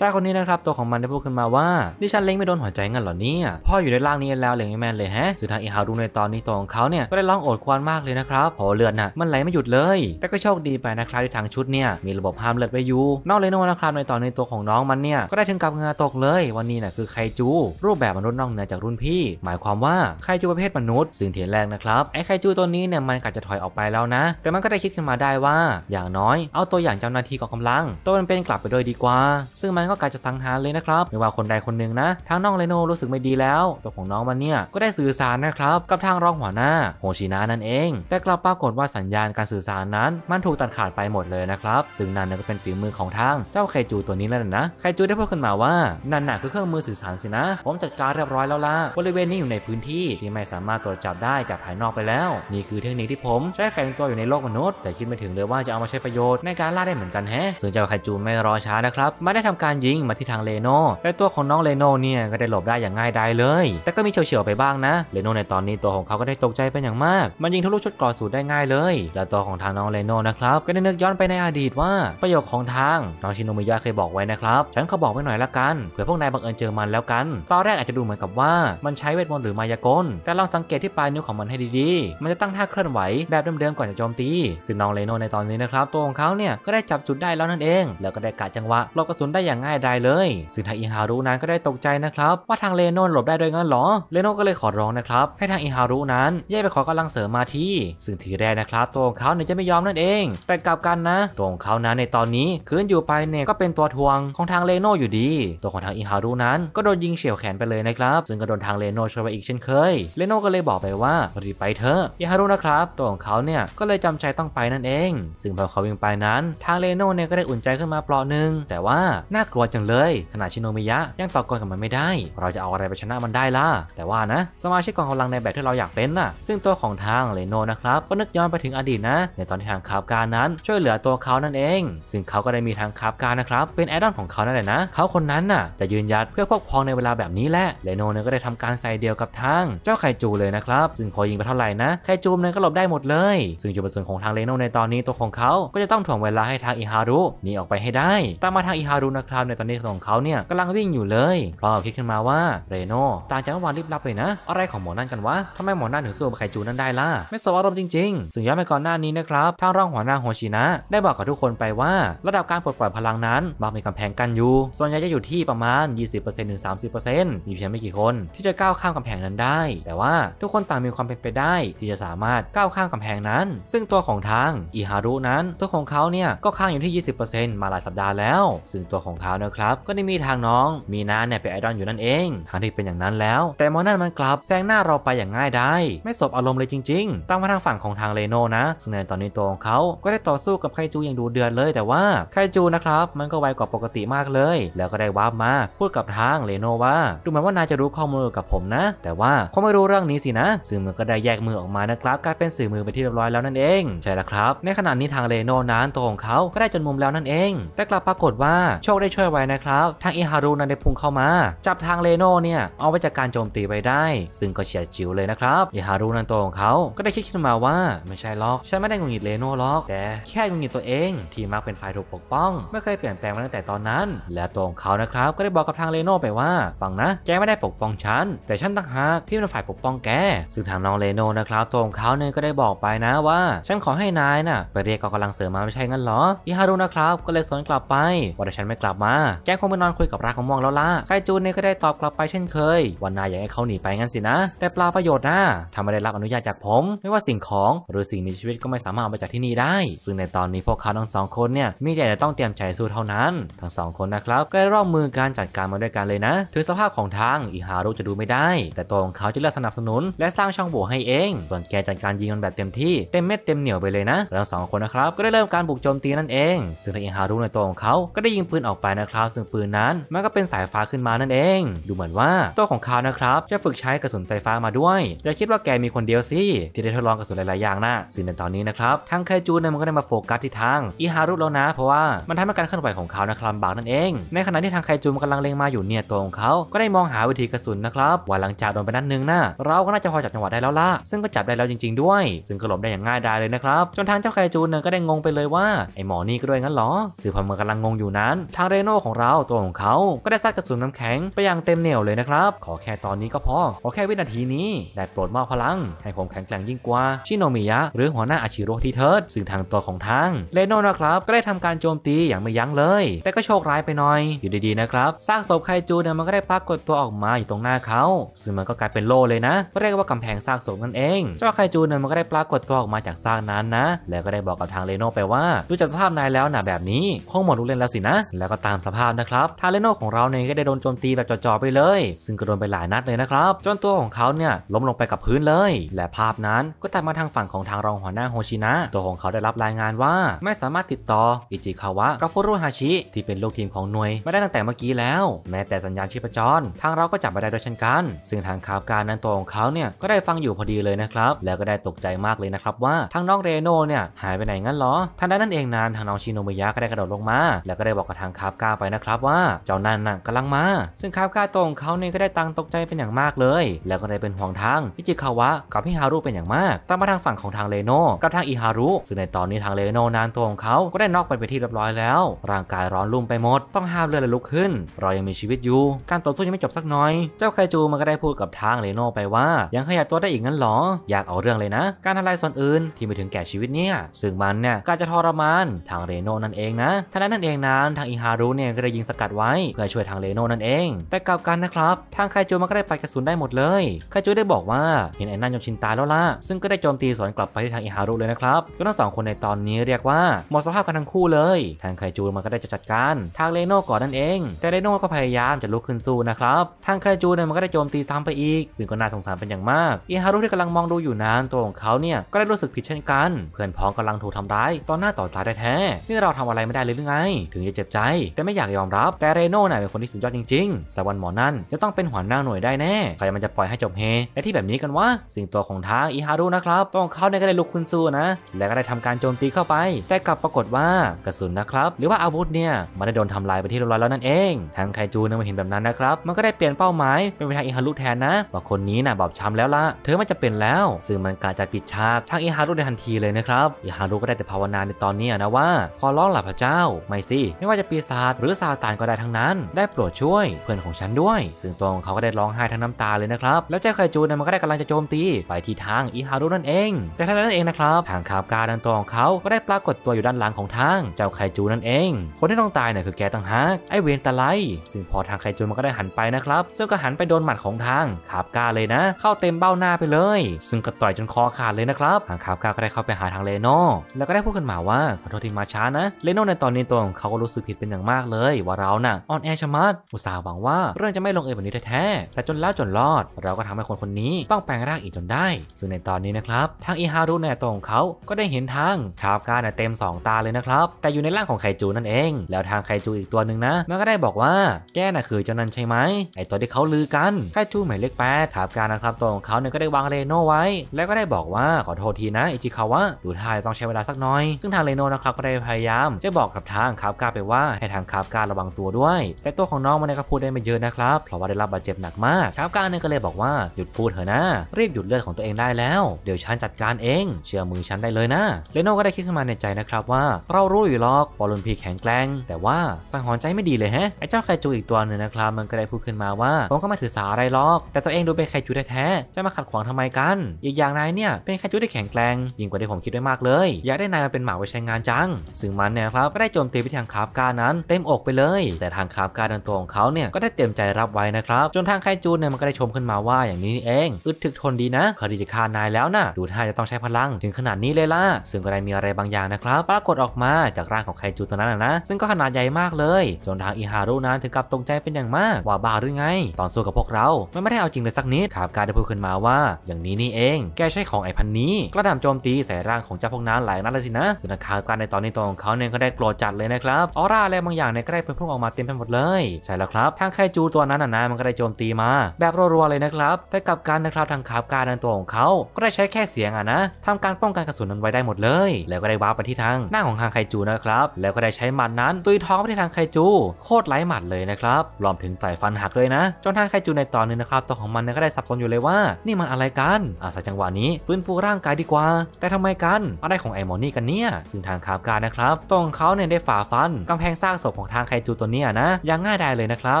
ชายคนนี้นะครับ ตัวของมันได้พูดขึ้นมาว่าดิฉันเล็งไม่โดนหัวใจงั้นเหรอเนี่ยพ่ออยู่ในร่างนี้แล้วเล็งแม่เลยแฮะสุดท้ายอิฮารุในตอนนี้ตัวของเขาเนี่ยก็ได้ร้องโอดควานมากเลยนะครับพอเลือดน่ะมันไหลไม่หยุดเลย แต่ก็โชคดีไปนะครับที่ทางชุดเนี่ยมีระบบห้ามเลือดไว้อยู่นอกเลยโนนะครับในตอนในตัวของน้องมันเนี่ยก็ได้ถึงกับเงือตกเลยวันนี้นะ่ะคือไคจู รูปแบบมนุษย์นอกเหนือจากรุ่นพี่ หมายความว่าไคจูประเภทมนุษย์สิ่งเถียนแรงนะครับไอไคจูตัวนี้เนี่ยมันก็จะถอยออกไปแล้วนะ แต่มันก็ได้คิดขึ้นมาได้ว่าอย่างน้อย เอาตัวอย่างเจ้าหน้าที่กองกำลังตัวมันเป็นกลับไปด้วยดีกว่า ซึ่งมันก็กะจะสังหารเลยนะครับไม่ว่าคนใดคนหนึ่งนะทางน้องเลโนรู้สึกไม่ดีแล้วตัวของน้องมันเนี่ยก็ได้สื่อสารนะครับกับทางรองหัวหน้าโฮชินะนั่นเอง แต่กลับปรากฏว่าสัญญาณการสื่อสารนั้น มันถูกตัดขาดไปหมดเลยนะครับซึ่งนั่นก็เป็นฝีมือของทางเจ้าไคจูตัวนี้แล้วนะไคจูได้พูดขึ้นมาว่านั่นน่ะคือเครื่องมือสื่อสารสินะ ผมจัดการเรียบร้อยแล้วล่ะ บริเวณนี้อยู่ในพื้นที่ที่ไม่สามารถตรวจจับได้จากภายนอกไปแล้ว นี่คือเทคนิคที่ผมใช้แฝงตัวอยู่ในโลกมนุษย์ แต่คิดไม่ถึงเลยว่าจะเอามาใช้ประโยชน์ในการล่าได้เหมือนกันแฮะส่วนเจ้าไคจูไม่รอช้านะครับมาได้ทำการยิงมาที่ทางเลโนแต่ตัวของน้องเลโนเนี่ยก็ได้หลบได้อย่างง่ายดายเลย แต่ก็มีเฉียวๆไปบ้างนะเลโนในตอนนี้ตัวของเขาก็ได้ตกใจเป็นอย่างมาก มันยิงทะลุชุดกรอสูตรได้ง่ายเลยและตัวของทางน้องเลโนนะครับก็ได้นึกย้อนไปในอดีตว่า ประโยคของทางน้องชินโนมิยะเคยบอกไว้นะครับฉันเขาบอกไว้หน่อยน่อยละกันเผื่อพวกนายบังเอิญเจอมันแล้วกัน ตอนแรกอาจจะดูเหมือนกับว่ามันใช้เวทมนต์หรือมายากล แต่ลองสังเกตที่ปลายนิ้วของมันให้ดีๆ มันจะตั้งท่าเคลื่อนไหวแบบเดิมๆ ก่อนจะโจมตีซึ่งน้องเลโนในตอนนี้นะครับ ตัวของเขาเนี่ยก็ได้จับจุดได้แล้วนั่นเอง แล้วก็ได้กะจังหวะหลบกระสุนได้อย่างง่ายดายเลย ซึ่งทางอิฮารุนั้นก็ได้ตกใจนะครับ ว่าทางเลโนหลบได้ด้วยงั้นหรอ เลโนก็เลยขอร้องนะครับ ให้ทางอิฮารุนั้นแยกไปขอกำลังเสริมมาที่ซึ่งทีแรกนะครับ ตัวของเขาเนี่ยจะไม่ยอมนั่นเอง แต่กลับกันนะตัวของเขานั้นในตอนนี้คืนอยู่ไปเนี่ยก็เป็นตัวทวงของทางเลโนอยู่ดีีตัวของทางอิงฮารุนั้นก็โดนยิงเฉียวแขนไปเลยนะครับ ซึ่งก็โดนทางเลโน่ช่วยไปอีกเช่นเคยเลโน่ก็เลยบอกไปว่ารีบไปเถอะอิงฮารุนะครับ ตัวของเขาเนี่ย ก็เลยจำใจต้องไปนั่นเอง ซึ่งพอเขาวิ่งไปนั้น ทางเลโน่เนี่ย ก็ได้อุ่นใจขึ้นมาเปลาะหนึ่งแต่ว่าน่ากลัวจังเลยขนาดชิโนมิยะยังต่อกรกับมันไม่ได้ เราจะเอาอะไรไปชนะมันได้ล่ะแต่ว่านะ สมาชิกกองกำลังในแบบที่เราอยากเป็นน่ะ ซึ่งตัวของทางเลโน่นะครับก็นึกย้อนไปถึงอดีตนะ ในตอนที่ทางคาบการนั้น ช่วยเหลือตัวเขานั่นเอง ซึ่งเขาก็ได้มีทางคาบการนะครับเป็นแอดอนของเขานั่นแหละนะเขาคนนั้นน่ะจะยืนยัดเพื่อพวกพ้องในเวลาแบบนี้แหละเลโนเน่ก็ได้ทำการใส่เดียวกับทางเจ้าไคจูเลยนะครับซึ่งพอยิงไปเท่าไหร่นะไคจูเนก็หลบได้หมดเลยซึ่งจุดประสงค์ของทางเลโนในตอนนี้ตัวของเขาก็จะต้องถ่วงเวลาให้ทางอิฮารุหนีออกไปให้ได้ตามมาทางอิฮารุนะครับในตอนนี้ของเขาเนี่ยกำลังวิ่งอยู่เลย เพราะคิดขึ้นมาว่าเรโนต่างจากเมื่อวานรีบรับเลยนะ อะไรของหมอนั่นกันวะทำไมหมอนั่นถึงสู้ไคจูนั่นได้ล่ะไม่สบอารมณ์จริงๆซึ่งย้อนไปก่อนหน้านี้นะครับทางร่องหัวหน้าโฮชินะ ได้บอกกับทุกคนไปว่า ระดับการปลดปล่อยพลังนั้นมักมีกำแพงกันอยู่ ส่วนใจะอยู่ที่ประมาณ 20%ถึง 30%มีเพียงไม่กี่คนที่จะก้าวข้ามกำแพงนั้นได้ แต่ว่าทุกคนต่างมีความเป็นไปได้ ที่จะสามารถก้าวข้ามกำแพงนั้น ซึ่งตัวของทางอิฮารุนั้นตัวของเขา เนี่ย ก็ค้างอยู่ที่ 20%มาหลายสัปดาห์แล้ว ซึ่งตัวของเขานะครับก็ได้มีทางน้องมีน้าเนี่ยไปไอดอนอยู่นั่นเอง ทางที่เป็นอย่างนั้นแล้ว แต่มอนั่นมันกลับแซงหน้าเราไปอย่างง่ายได้ ไม่สบอารมณ์เลยจริงๆตั้งมาทางฝั่งของทางเลโนนะ ซึ่งในตอนนี้ตัวของเขา ก็ได้ต่อสู้กับไคจูอย่างดูเดือดเลย แต่ว่าไคจูนะครับมันก็ไวกว่าปกติมากเลยแล้วก็ได้ว้ามาพูดกับทางเลโนว่าดูเหมือนว่านายจะรู้ข้อมูลกับผมนะ แต่ว่าเขาไม่รู้เรื่องนี้สินะสื่อมือก็ได้แยกมือออกมานะครับกลายเป็นสื่อมือไปที่เรียบร้อยแล้วนั่นเองใช่แล้วครับ ในขณะนี้ทางเลโนนั้นตัวของเขาก็ได้จนมุมแล้วนั่นเอง แต่กลับปรากฏว่าโชคได้ช่วยไว้นะครับทางอิฮารุนั้นได้พุ่งเข้ามาจับทางเลโนเนี่ยเอาไว้จากการโจมตีไว้ได้ซึ่งก็เฉียดจิ๋วเลยนะครับอิฮารุนั้นตัวของเขาก็ได้คิดขึ้นมาว่าไม่ใช่ล็อกฉันไม่ได้งงหงิดเลโนล็อก แต่ แค่งงหงิดตัวเองที่มักเป็นฝ่ายถูกปกป้องไม่เคยเปลี่ยนแปลงมาตั้งแต่ตอนนั้น และตัวของเขานะครับก็ได้บอกกับทางเลโน่ไปว่าฟังนะแกไม่ได้ปกป้องฉัน แต่ฉันต่างหากที่เป็นฝ่ายปกป้องแก ซึ่งทางน้องเลโน่นะครับตรงเขาเนี่ยก็ได้บอกไปนะว่าฉันขอให้นายน่ะไปเรียกกองกำลังเสริมมา ไม่ใช่งั้นหรออิฮารุนะครับ ก็เลยสวนกลับไปว่าถ้าฉันไม่กลับมา แกคงไปนอนคุยกับรักของมองแล้วล่ะไคจูนเนี่ยก็ได้ตอบกลับไปเช่นเคยว่านายอยากให้เขาหนีไปงั้นสินะ แต่ปลาประโยชน์นะทำาไม่ได้รับอนุญาตจากผมไม่ว่าสิ่งของหรือสิ่งมีชีวิตก็ไม่สามารถออกไปจากที่นี่ได้ ซึ่งในตอนนี้พวกเขาทั้งสองคนเนี่ยมีแต่จะต้องเตรียมใจสู้เท่านั้นทั้งสองคนนะครับก็ร่วมือการจัดการมาด้วยกันเลยนะถึงสภาพของทางอิฮารุจะดูไม่ได้ แต่ตัวของเขาจะเลือกสนับสนุนและสร้างช่องโหว่ให้เองส่วนแกจัดการยิงมันแบบเต็มที่เต็มเม็ดเต็มเหนียวไปเลยนะแล้วสองคนนะครับก็ได้เริ่มการบุกโจมตีนั่นเองซึ่งทางอิฮารุในตัวของเขาก็ได้ยิงปืนออกไปนะครับซึ่งปืนนั้น มันก็เป็นสายฟ้าขึ้นมานั่นเอง ดูเหมือนว่าตัวของเขานะครับจะฝึกใช้กระสุนไฟฟ้ามาด้วยอย่าคิดว่าแกมีคนเดียวสิที่ได้ทดลองกระสุนหลายๆอย่างนะซึ่งในตอนนี้นะครับทางไคจูนมันก็ได้มาโฟกัสที่ทางอิฮารุแล้วนะ เพราะว่ามันทำให้การเคลื่อนไหวของเขานะครับบากนั่นเองในขขณะที่ทางไคจูมกำลังเล็งมาอยู่เนี่ยตัวของเขาก็ได้มองหาวิธีกระสุนนะครับว่าหลังจากโดนไปนัดนึ่งนะเราก็น่าจะพอจับจังหวะได้แล้วล่ะ ซึ่งก็จับได้แล้วจริงๆด้วย ซึ่งก็หลบได้อย่างง่ายดายเลยนะครับจนทางเจ้าไคจูนก็ได้งงไปเลยว่า ไอหมอนี่ก็ด้วยงั้นหรอสื่อพมันกำลังงงอยู่นั้นทางเรโน่ของเรา ตัวของเขาก็ได้ซัดกระสุนน้ำแข็งไปอย่างเต็มเหนี่ยวเลยนะครับขอแค่ตอนนี้ก็พอขอแค่วินาทีนี้ได้โปรดมอบพลังให้ผมแข็งแกร่งยิ่งกว่าชิโนมิยะหรือหัวหน้าอาชิโร่ที่เทิดซึ่งทางตัวของทางเรโน่นะครับก็ได้ทำการโจมตีอย่างไม่ยั้งเลย แต่ก็โชคร้ายไปหน่อยอยู่ดีๆนะครับซากศพไคจูเนี่ยมันก็ได้ปรากฏตัวออกมาอยู่ตรงหน้าเขาซึ่งมันก็กลายเป็นโลเลยนะ เรียกว่ากำแพงซากศพนั่นเองเจ้าไคจูเนี่ยมันก็ได้ปรากฏตัวออกมาจากซากนั้นนะ แล้วก็ได้บอกกับทางเลโน่ไปว่าดูจากสภาพนายแล้วนะแบบนี้คงหมดลูกเล่นแล้วสินะ แล้วก็ตามสภาพนะครับทางเลโน่ของเราเนี่ยก็ได้โดนโจมตีแบบจ่อๆไปเลย ซึ่งก็โดนไปหลายนัดเลยนะครับจนตัวของเขาเนี่ยล้มลงไปกับพื้นเลย และภาพนั้นก็ตัดมาทางฝั่งของทางรองหัวหน้าโฮชินะ ตัวของเขาได้รับรายงานว่า ไม่สามารถติดต่ออิจิคาวะกับฟูรุฮาชิที่เป็นลูกทีมของหน่วยมได้ตั้งแต่เมื่อกี้แล้ว แม้แต่สัญญาณชีพจรทางเราก็จับมาได้ด้วยเช่นกัน ซึ่งทางคาบการนั้นตัวของเขาเนี่ยก็ได้ฟังอยู่พอดีเลยนะครับ แล้วก็ได้ตกใจมากเลยนะครับ ว่าทางน้องเรโนเนี่ยหายไปไหนงั้นหรอทันใดนั้นเองนานทางน้องชิโนมิยะก็ได้กระโดดลงมา แล้วก็ได้บอกกับทางคาบการไปนะครับ ว่าเจ้านั่นน่ะกำลังมา ซึ่งคาบการตัวของเขาเนี่ยก็ได้ตั้งตกใจเป็นอย่างมากเลย แล้วก็ได้เป็นห่วงทางอิจิคาวะกับพี่ฮารุเป็นอย่างมากตามมาทางฝั่งของทางเรโนกับทางอิฮารุซึ่งในตอนนี้ทางเรโนนานตัวของเขาก็ได้นอกไปไปที่เรียบร้อยแล้ว ร่างกายร้อนรุ่มไปหมดต้องห้ามเลเลยลุกขึ้น เรายังมีชีวิตอยู่การต่อสู้ยังไม่จบสักน้อย เจ้าไคจูมันก็ได้พูดกับทางเลโน่ไปว่า ยังขยับตัวได้อีกงั้นหรอ อยากเอาเรื่องเลยนะ การทำลายส่วนอื่นที่ไม่ถึงแก่ชีวิตเนี่ย ซึ่งมันเนี่ยการจะทรมานทางเรโน่นั่นเองนะท่านั้นนั่นเองนั้นทางอิฮารุเนี่ยก็ได้ยิงสกัดไว้เพื่อช่วยทางเรโน่นั่นเอง แต่กลับกันนะครับ ทางไคจูมันก็ได้ไปกระสุนได้หมดเลยไคจูได้บอกว่าเห็นไอ้นั่นยมชินตายแล้วล่ะซึ่งก็ได้โจมตีสวนกลับไปที่ทางอิฮารุเลยนะครับจนทั้งสองคนในตอนนี้เรียกว่าหมดสภาพกันทั้งคู่เลย ทางไคจูมันก็ได้จัดการทางเรโน่ก่อนนั่นเองแต่ไดโน่ก็พยายาม จะลุกขึ้นสู้นะครับ ทางไคจูเนี่ยมันก็ ได้ โจมตีซ้ำไปอีกซึ่งก็น่า สงสารเป็นอย่างมาก อิฮารุที่กำลังมองดูอยู่นั้นตัวของเขา เนี่ย ก็ได้รู้สึกผิดเช่นกัน เพื่อนพ้องกำลัง ถูกทำร้ายตอนหน้าต่อตาแท้ทนี่เราทำอะไรไม่ได้เลยหรือไง ถึงจะเจ็บใจ แต่ไม่อยากยอมรับ แต่เรโน่น่ะเป็นคนที่สุดยอดจริงๆ สวั์หมอนั่นจะต้องเป็นหัวหน้าหน่วยได้แน่ ใครมันจะปล่อยให้จบเฮ และที่แบบนี้กันวะสิ่งตัวของทางอิฮารุนะครับตัวของเขาเนี่ยก็ได้ลุกขึ้นสู้นะ และก็ได้ทำการโจมตีเข้าไป แต่กลับปรากฏว่ากระสุนนะครับหรือว่าอาวุธเนี่ยมันได้โดนทำลายไปที่รร้อยแล้วนั่นเอง ทางไคจูนะมาเห็นแบบนั้นนะครับ มันก็ได้เปลี่ยนเป้าหมายเป็นไปทางอิฮารุแทนนะว่าคนนี้น่ะบอบช้ำแล้วละ เธอมันจะเป็นแล้ว ซึ่งมันกาจะปิดฉากทางอิฮารุในทันทีเลยนะครับอิฮารุก็ได้แต่ภาวนาในตอนนี้นะว่าขอร้องหลับพระเจ้า ไม่สิ ไม่ว่าจะปีศาจหรือซาตานก็ได้ทั้งนั้น ได้โปรดช่วย เพื่อนของฉันด้วย ซึ่งตัวของเขาก็ได้ร้องไห้ทั้งน้ำตาเลยนะครับ แล้วเจ้าไคจูนะมันก็ได้กำลังจะโจมตีไปที่ทางอิฮารุนั่นเอง แต่ทั้นั้นเองนะครับทางคาบกาดันตัวของเขาก็ได้ปรากฏตัวอยู่ด้านหลังของทาง เจ้าไคจูนั่นเอง คนที่ต้องตายเนี่ยคือแกต่างหากไอเวนตะไลซึ่งพอทางไคจูนมันก็ได้หันไปนะครับ ซึ่งก็หันไปโดนหมัดของทางคาบกาเลยนะ เข้าเต็มเบ้าหน้าไปเลย ซึ่งก็ต่อยจนคอขาดเลยนะครับทางคาบกาก็ได้เข้าไปหาทางเลโน่แล้วก็ได้พูดกันมาว่าขอโทษที่มาช้านะเลโน่ในตอนนี้ตัวของเขาก็รู้สึกผิดเป็นอย่างมากเลย ว่าเรานะ่ะอ่อนแอชะมัดอุตส่าห์หวังว่าเรื่องจะไม่ลงเอยแบบนี้แท้แต่จนแล้วจนรอด เราก็ทำให้คนคนนี้ต้องแปลงร่างอีกจนได้ ซึ่งในตอนนี้นะครับทางอิฮารุในตัวของเขาก็ได้เห็นทางคาบกาเน่ยเต็ม2ตาเลยนะครับแต่อยู่ในร่างของไคจูนั่นเอง แล้วทางไคจูอีกตัวหนึ่งนะมันก็ได้บอกว่าแกน่ะคือเจ้านั้นใช่ไหมไอตัวที่เขาลือกันคทูหมายเลขแปดถามการนะครับตัวของเขาเนี่ยก็ได้วางเรโนไว้ แล้วก็ได้บอกว่าขอโทษทีนะ อิจิคาวะดูท่าจะต้องใช้เวลาสักน้อย ซึ่งทางเรโนนะครับก็ได้พยายามจะบอกกับทางคาบกาไปว่าให้ทางคาบการระวังตัวด้วย แต่ตัวของน้องมันก็พูดได้ไม่เยอะนะครับเพราะว่าได้รับบาดเจ็บหนักมากคาบกาเนี่ยก็เลยบอกว่าหยุดพูดเถอะนะ รีบหยุดเลือดของตัวเองได้แล้วเดี๋ยวฉันจัดการเอง เชื่อมือฉันได้เลยนะเรโนก็ได้คิดขึ้นมาในใจนะครับว่าเรารู้อยู่หรอกบอลลูนพีแข็งแกร่งแต่ว่าสังหรณ์ใจไม่ไม่ดีเลยฮะไอ้เจ้าไคจูอีกตัวหนึ่งนะครับ มันก็ได้พูดขึ้นมาว่า ผมก็มาถือสาอะไรหรอก แต่ตัวเองดูเป็นไคจูแท้ๆจะมาขัดขวางทำไมกันอีกอย่างนายเนี่ยเป็นไคจูที่แข็งแกร่งยิ่งกว่าที่ผมคิดไว้มากเลย อยากได้นายมาเป็นหมาไว้ใช้งานจัง ซึ่งมันเนี่ยครับก็ได้โจมตีไปทางคาบกานั้น เต็มอกไปเลย แต่ทางคาบกาดันตัวของเขาเนี่ยก็ได้เต็มใจรับไว้นะครับ จนทางไคจูเนี่ยมันก็ได้ชมขึ้นมาว่าอย่างนี้เอง อึดถึกทนดีนะเขาดีจะฆ่านายแล้วนะดูท่าจะต้องใช้พลัง ถึงขนาดนี้เลยล่ะ ซึ่งก็ได้มีอะไรบางอย่างนะครับ ปรากฏออกมาจากร่างของไคจูตัวนั้นนะซึ่งก็ขนาดใหญ่มากเลยจนทางอิฮารุนั้นถึงกับตกใจเป็นอย่างมาก ว่าบ้าหรือไง ตอนสู้กับพวกเราไม่ไม่ได้เอาจริงเลยสักนิดขาบการได้พูดขึ้นมาว่า อย่างนี้นี่เอง แกใช้ของไอพันนี้ กระดามโจมตีใส่ร่างของเจ้าพวกนั้นหลายนัดเลยสินะส่วนขาบการในตอนนี้ตัวของเขาเนี่ยก็ได้โกรธจัดเลยนะครับ ออร่าอะไรบางอย่างเนี่ยก็ได้พุ่งออกมาเต็มไปหมดเลยใช่แล้วครับ ทางไคจูตัวนั้นนะมันก็ได้โจมตีมา แบบรัวๆเลยนะครับแต่กับการนะครับทางขาบการในตัวของเขาก็ได้ใช้แค่เสียงอ่ะนะทำการป้องกันกระสุนนั้นไว้ได้หมดเลย แล้วก็ได้ว์ปไปที่ทางหน้าของทางไคจูนะครับแล้วก็ได้ใช้มันนั้นตุยท้องไปที่ทางไคจูโคตรไร้หมัดเลยนะครับรวมถึงต่ฟันหักเลยนะ จนทางไคจูในตอนนึงนะครับ ตัวของมันก็ได้สับสนอยู่เลยว่า นี่มันอะไรกัน อาศัยจังหวะนี้ ฟื้นฟูร่างกายดีกว่า แต่ทำไมกันอะไรของไอหมอนี่กันเนี่ยซึ่งทางคาบการนะครับตรงเขาเนี่ยได้ฝ่าฟันกำแพงสร้างศพของทางไคจูตัวนี้นะยังง่ายได้เลยนะครับ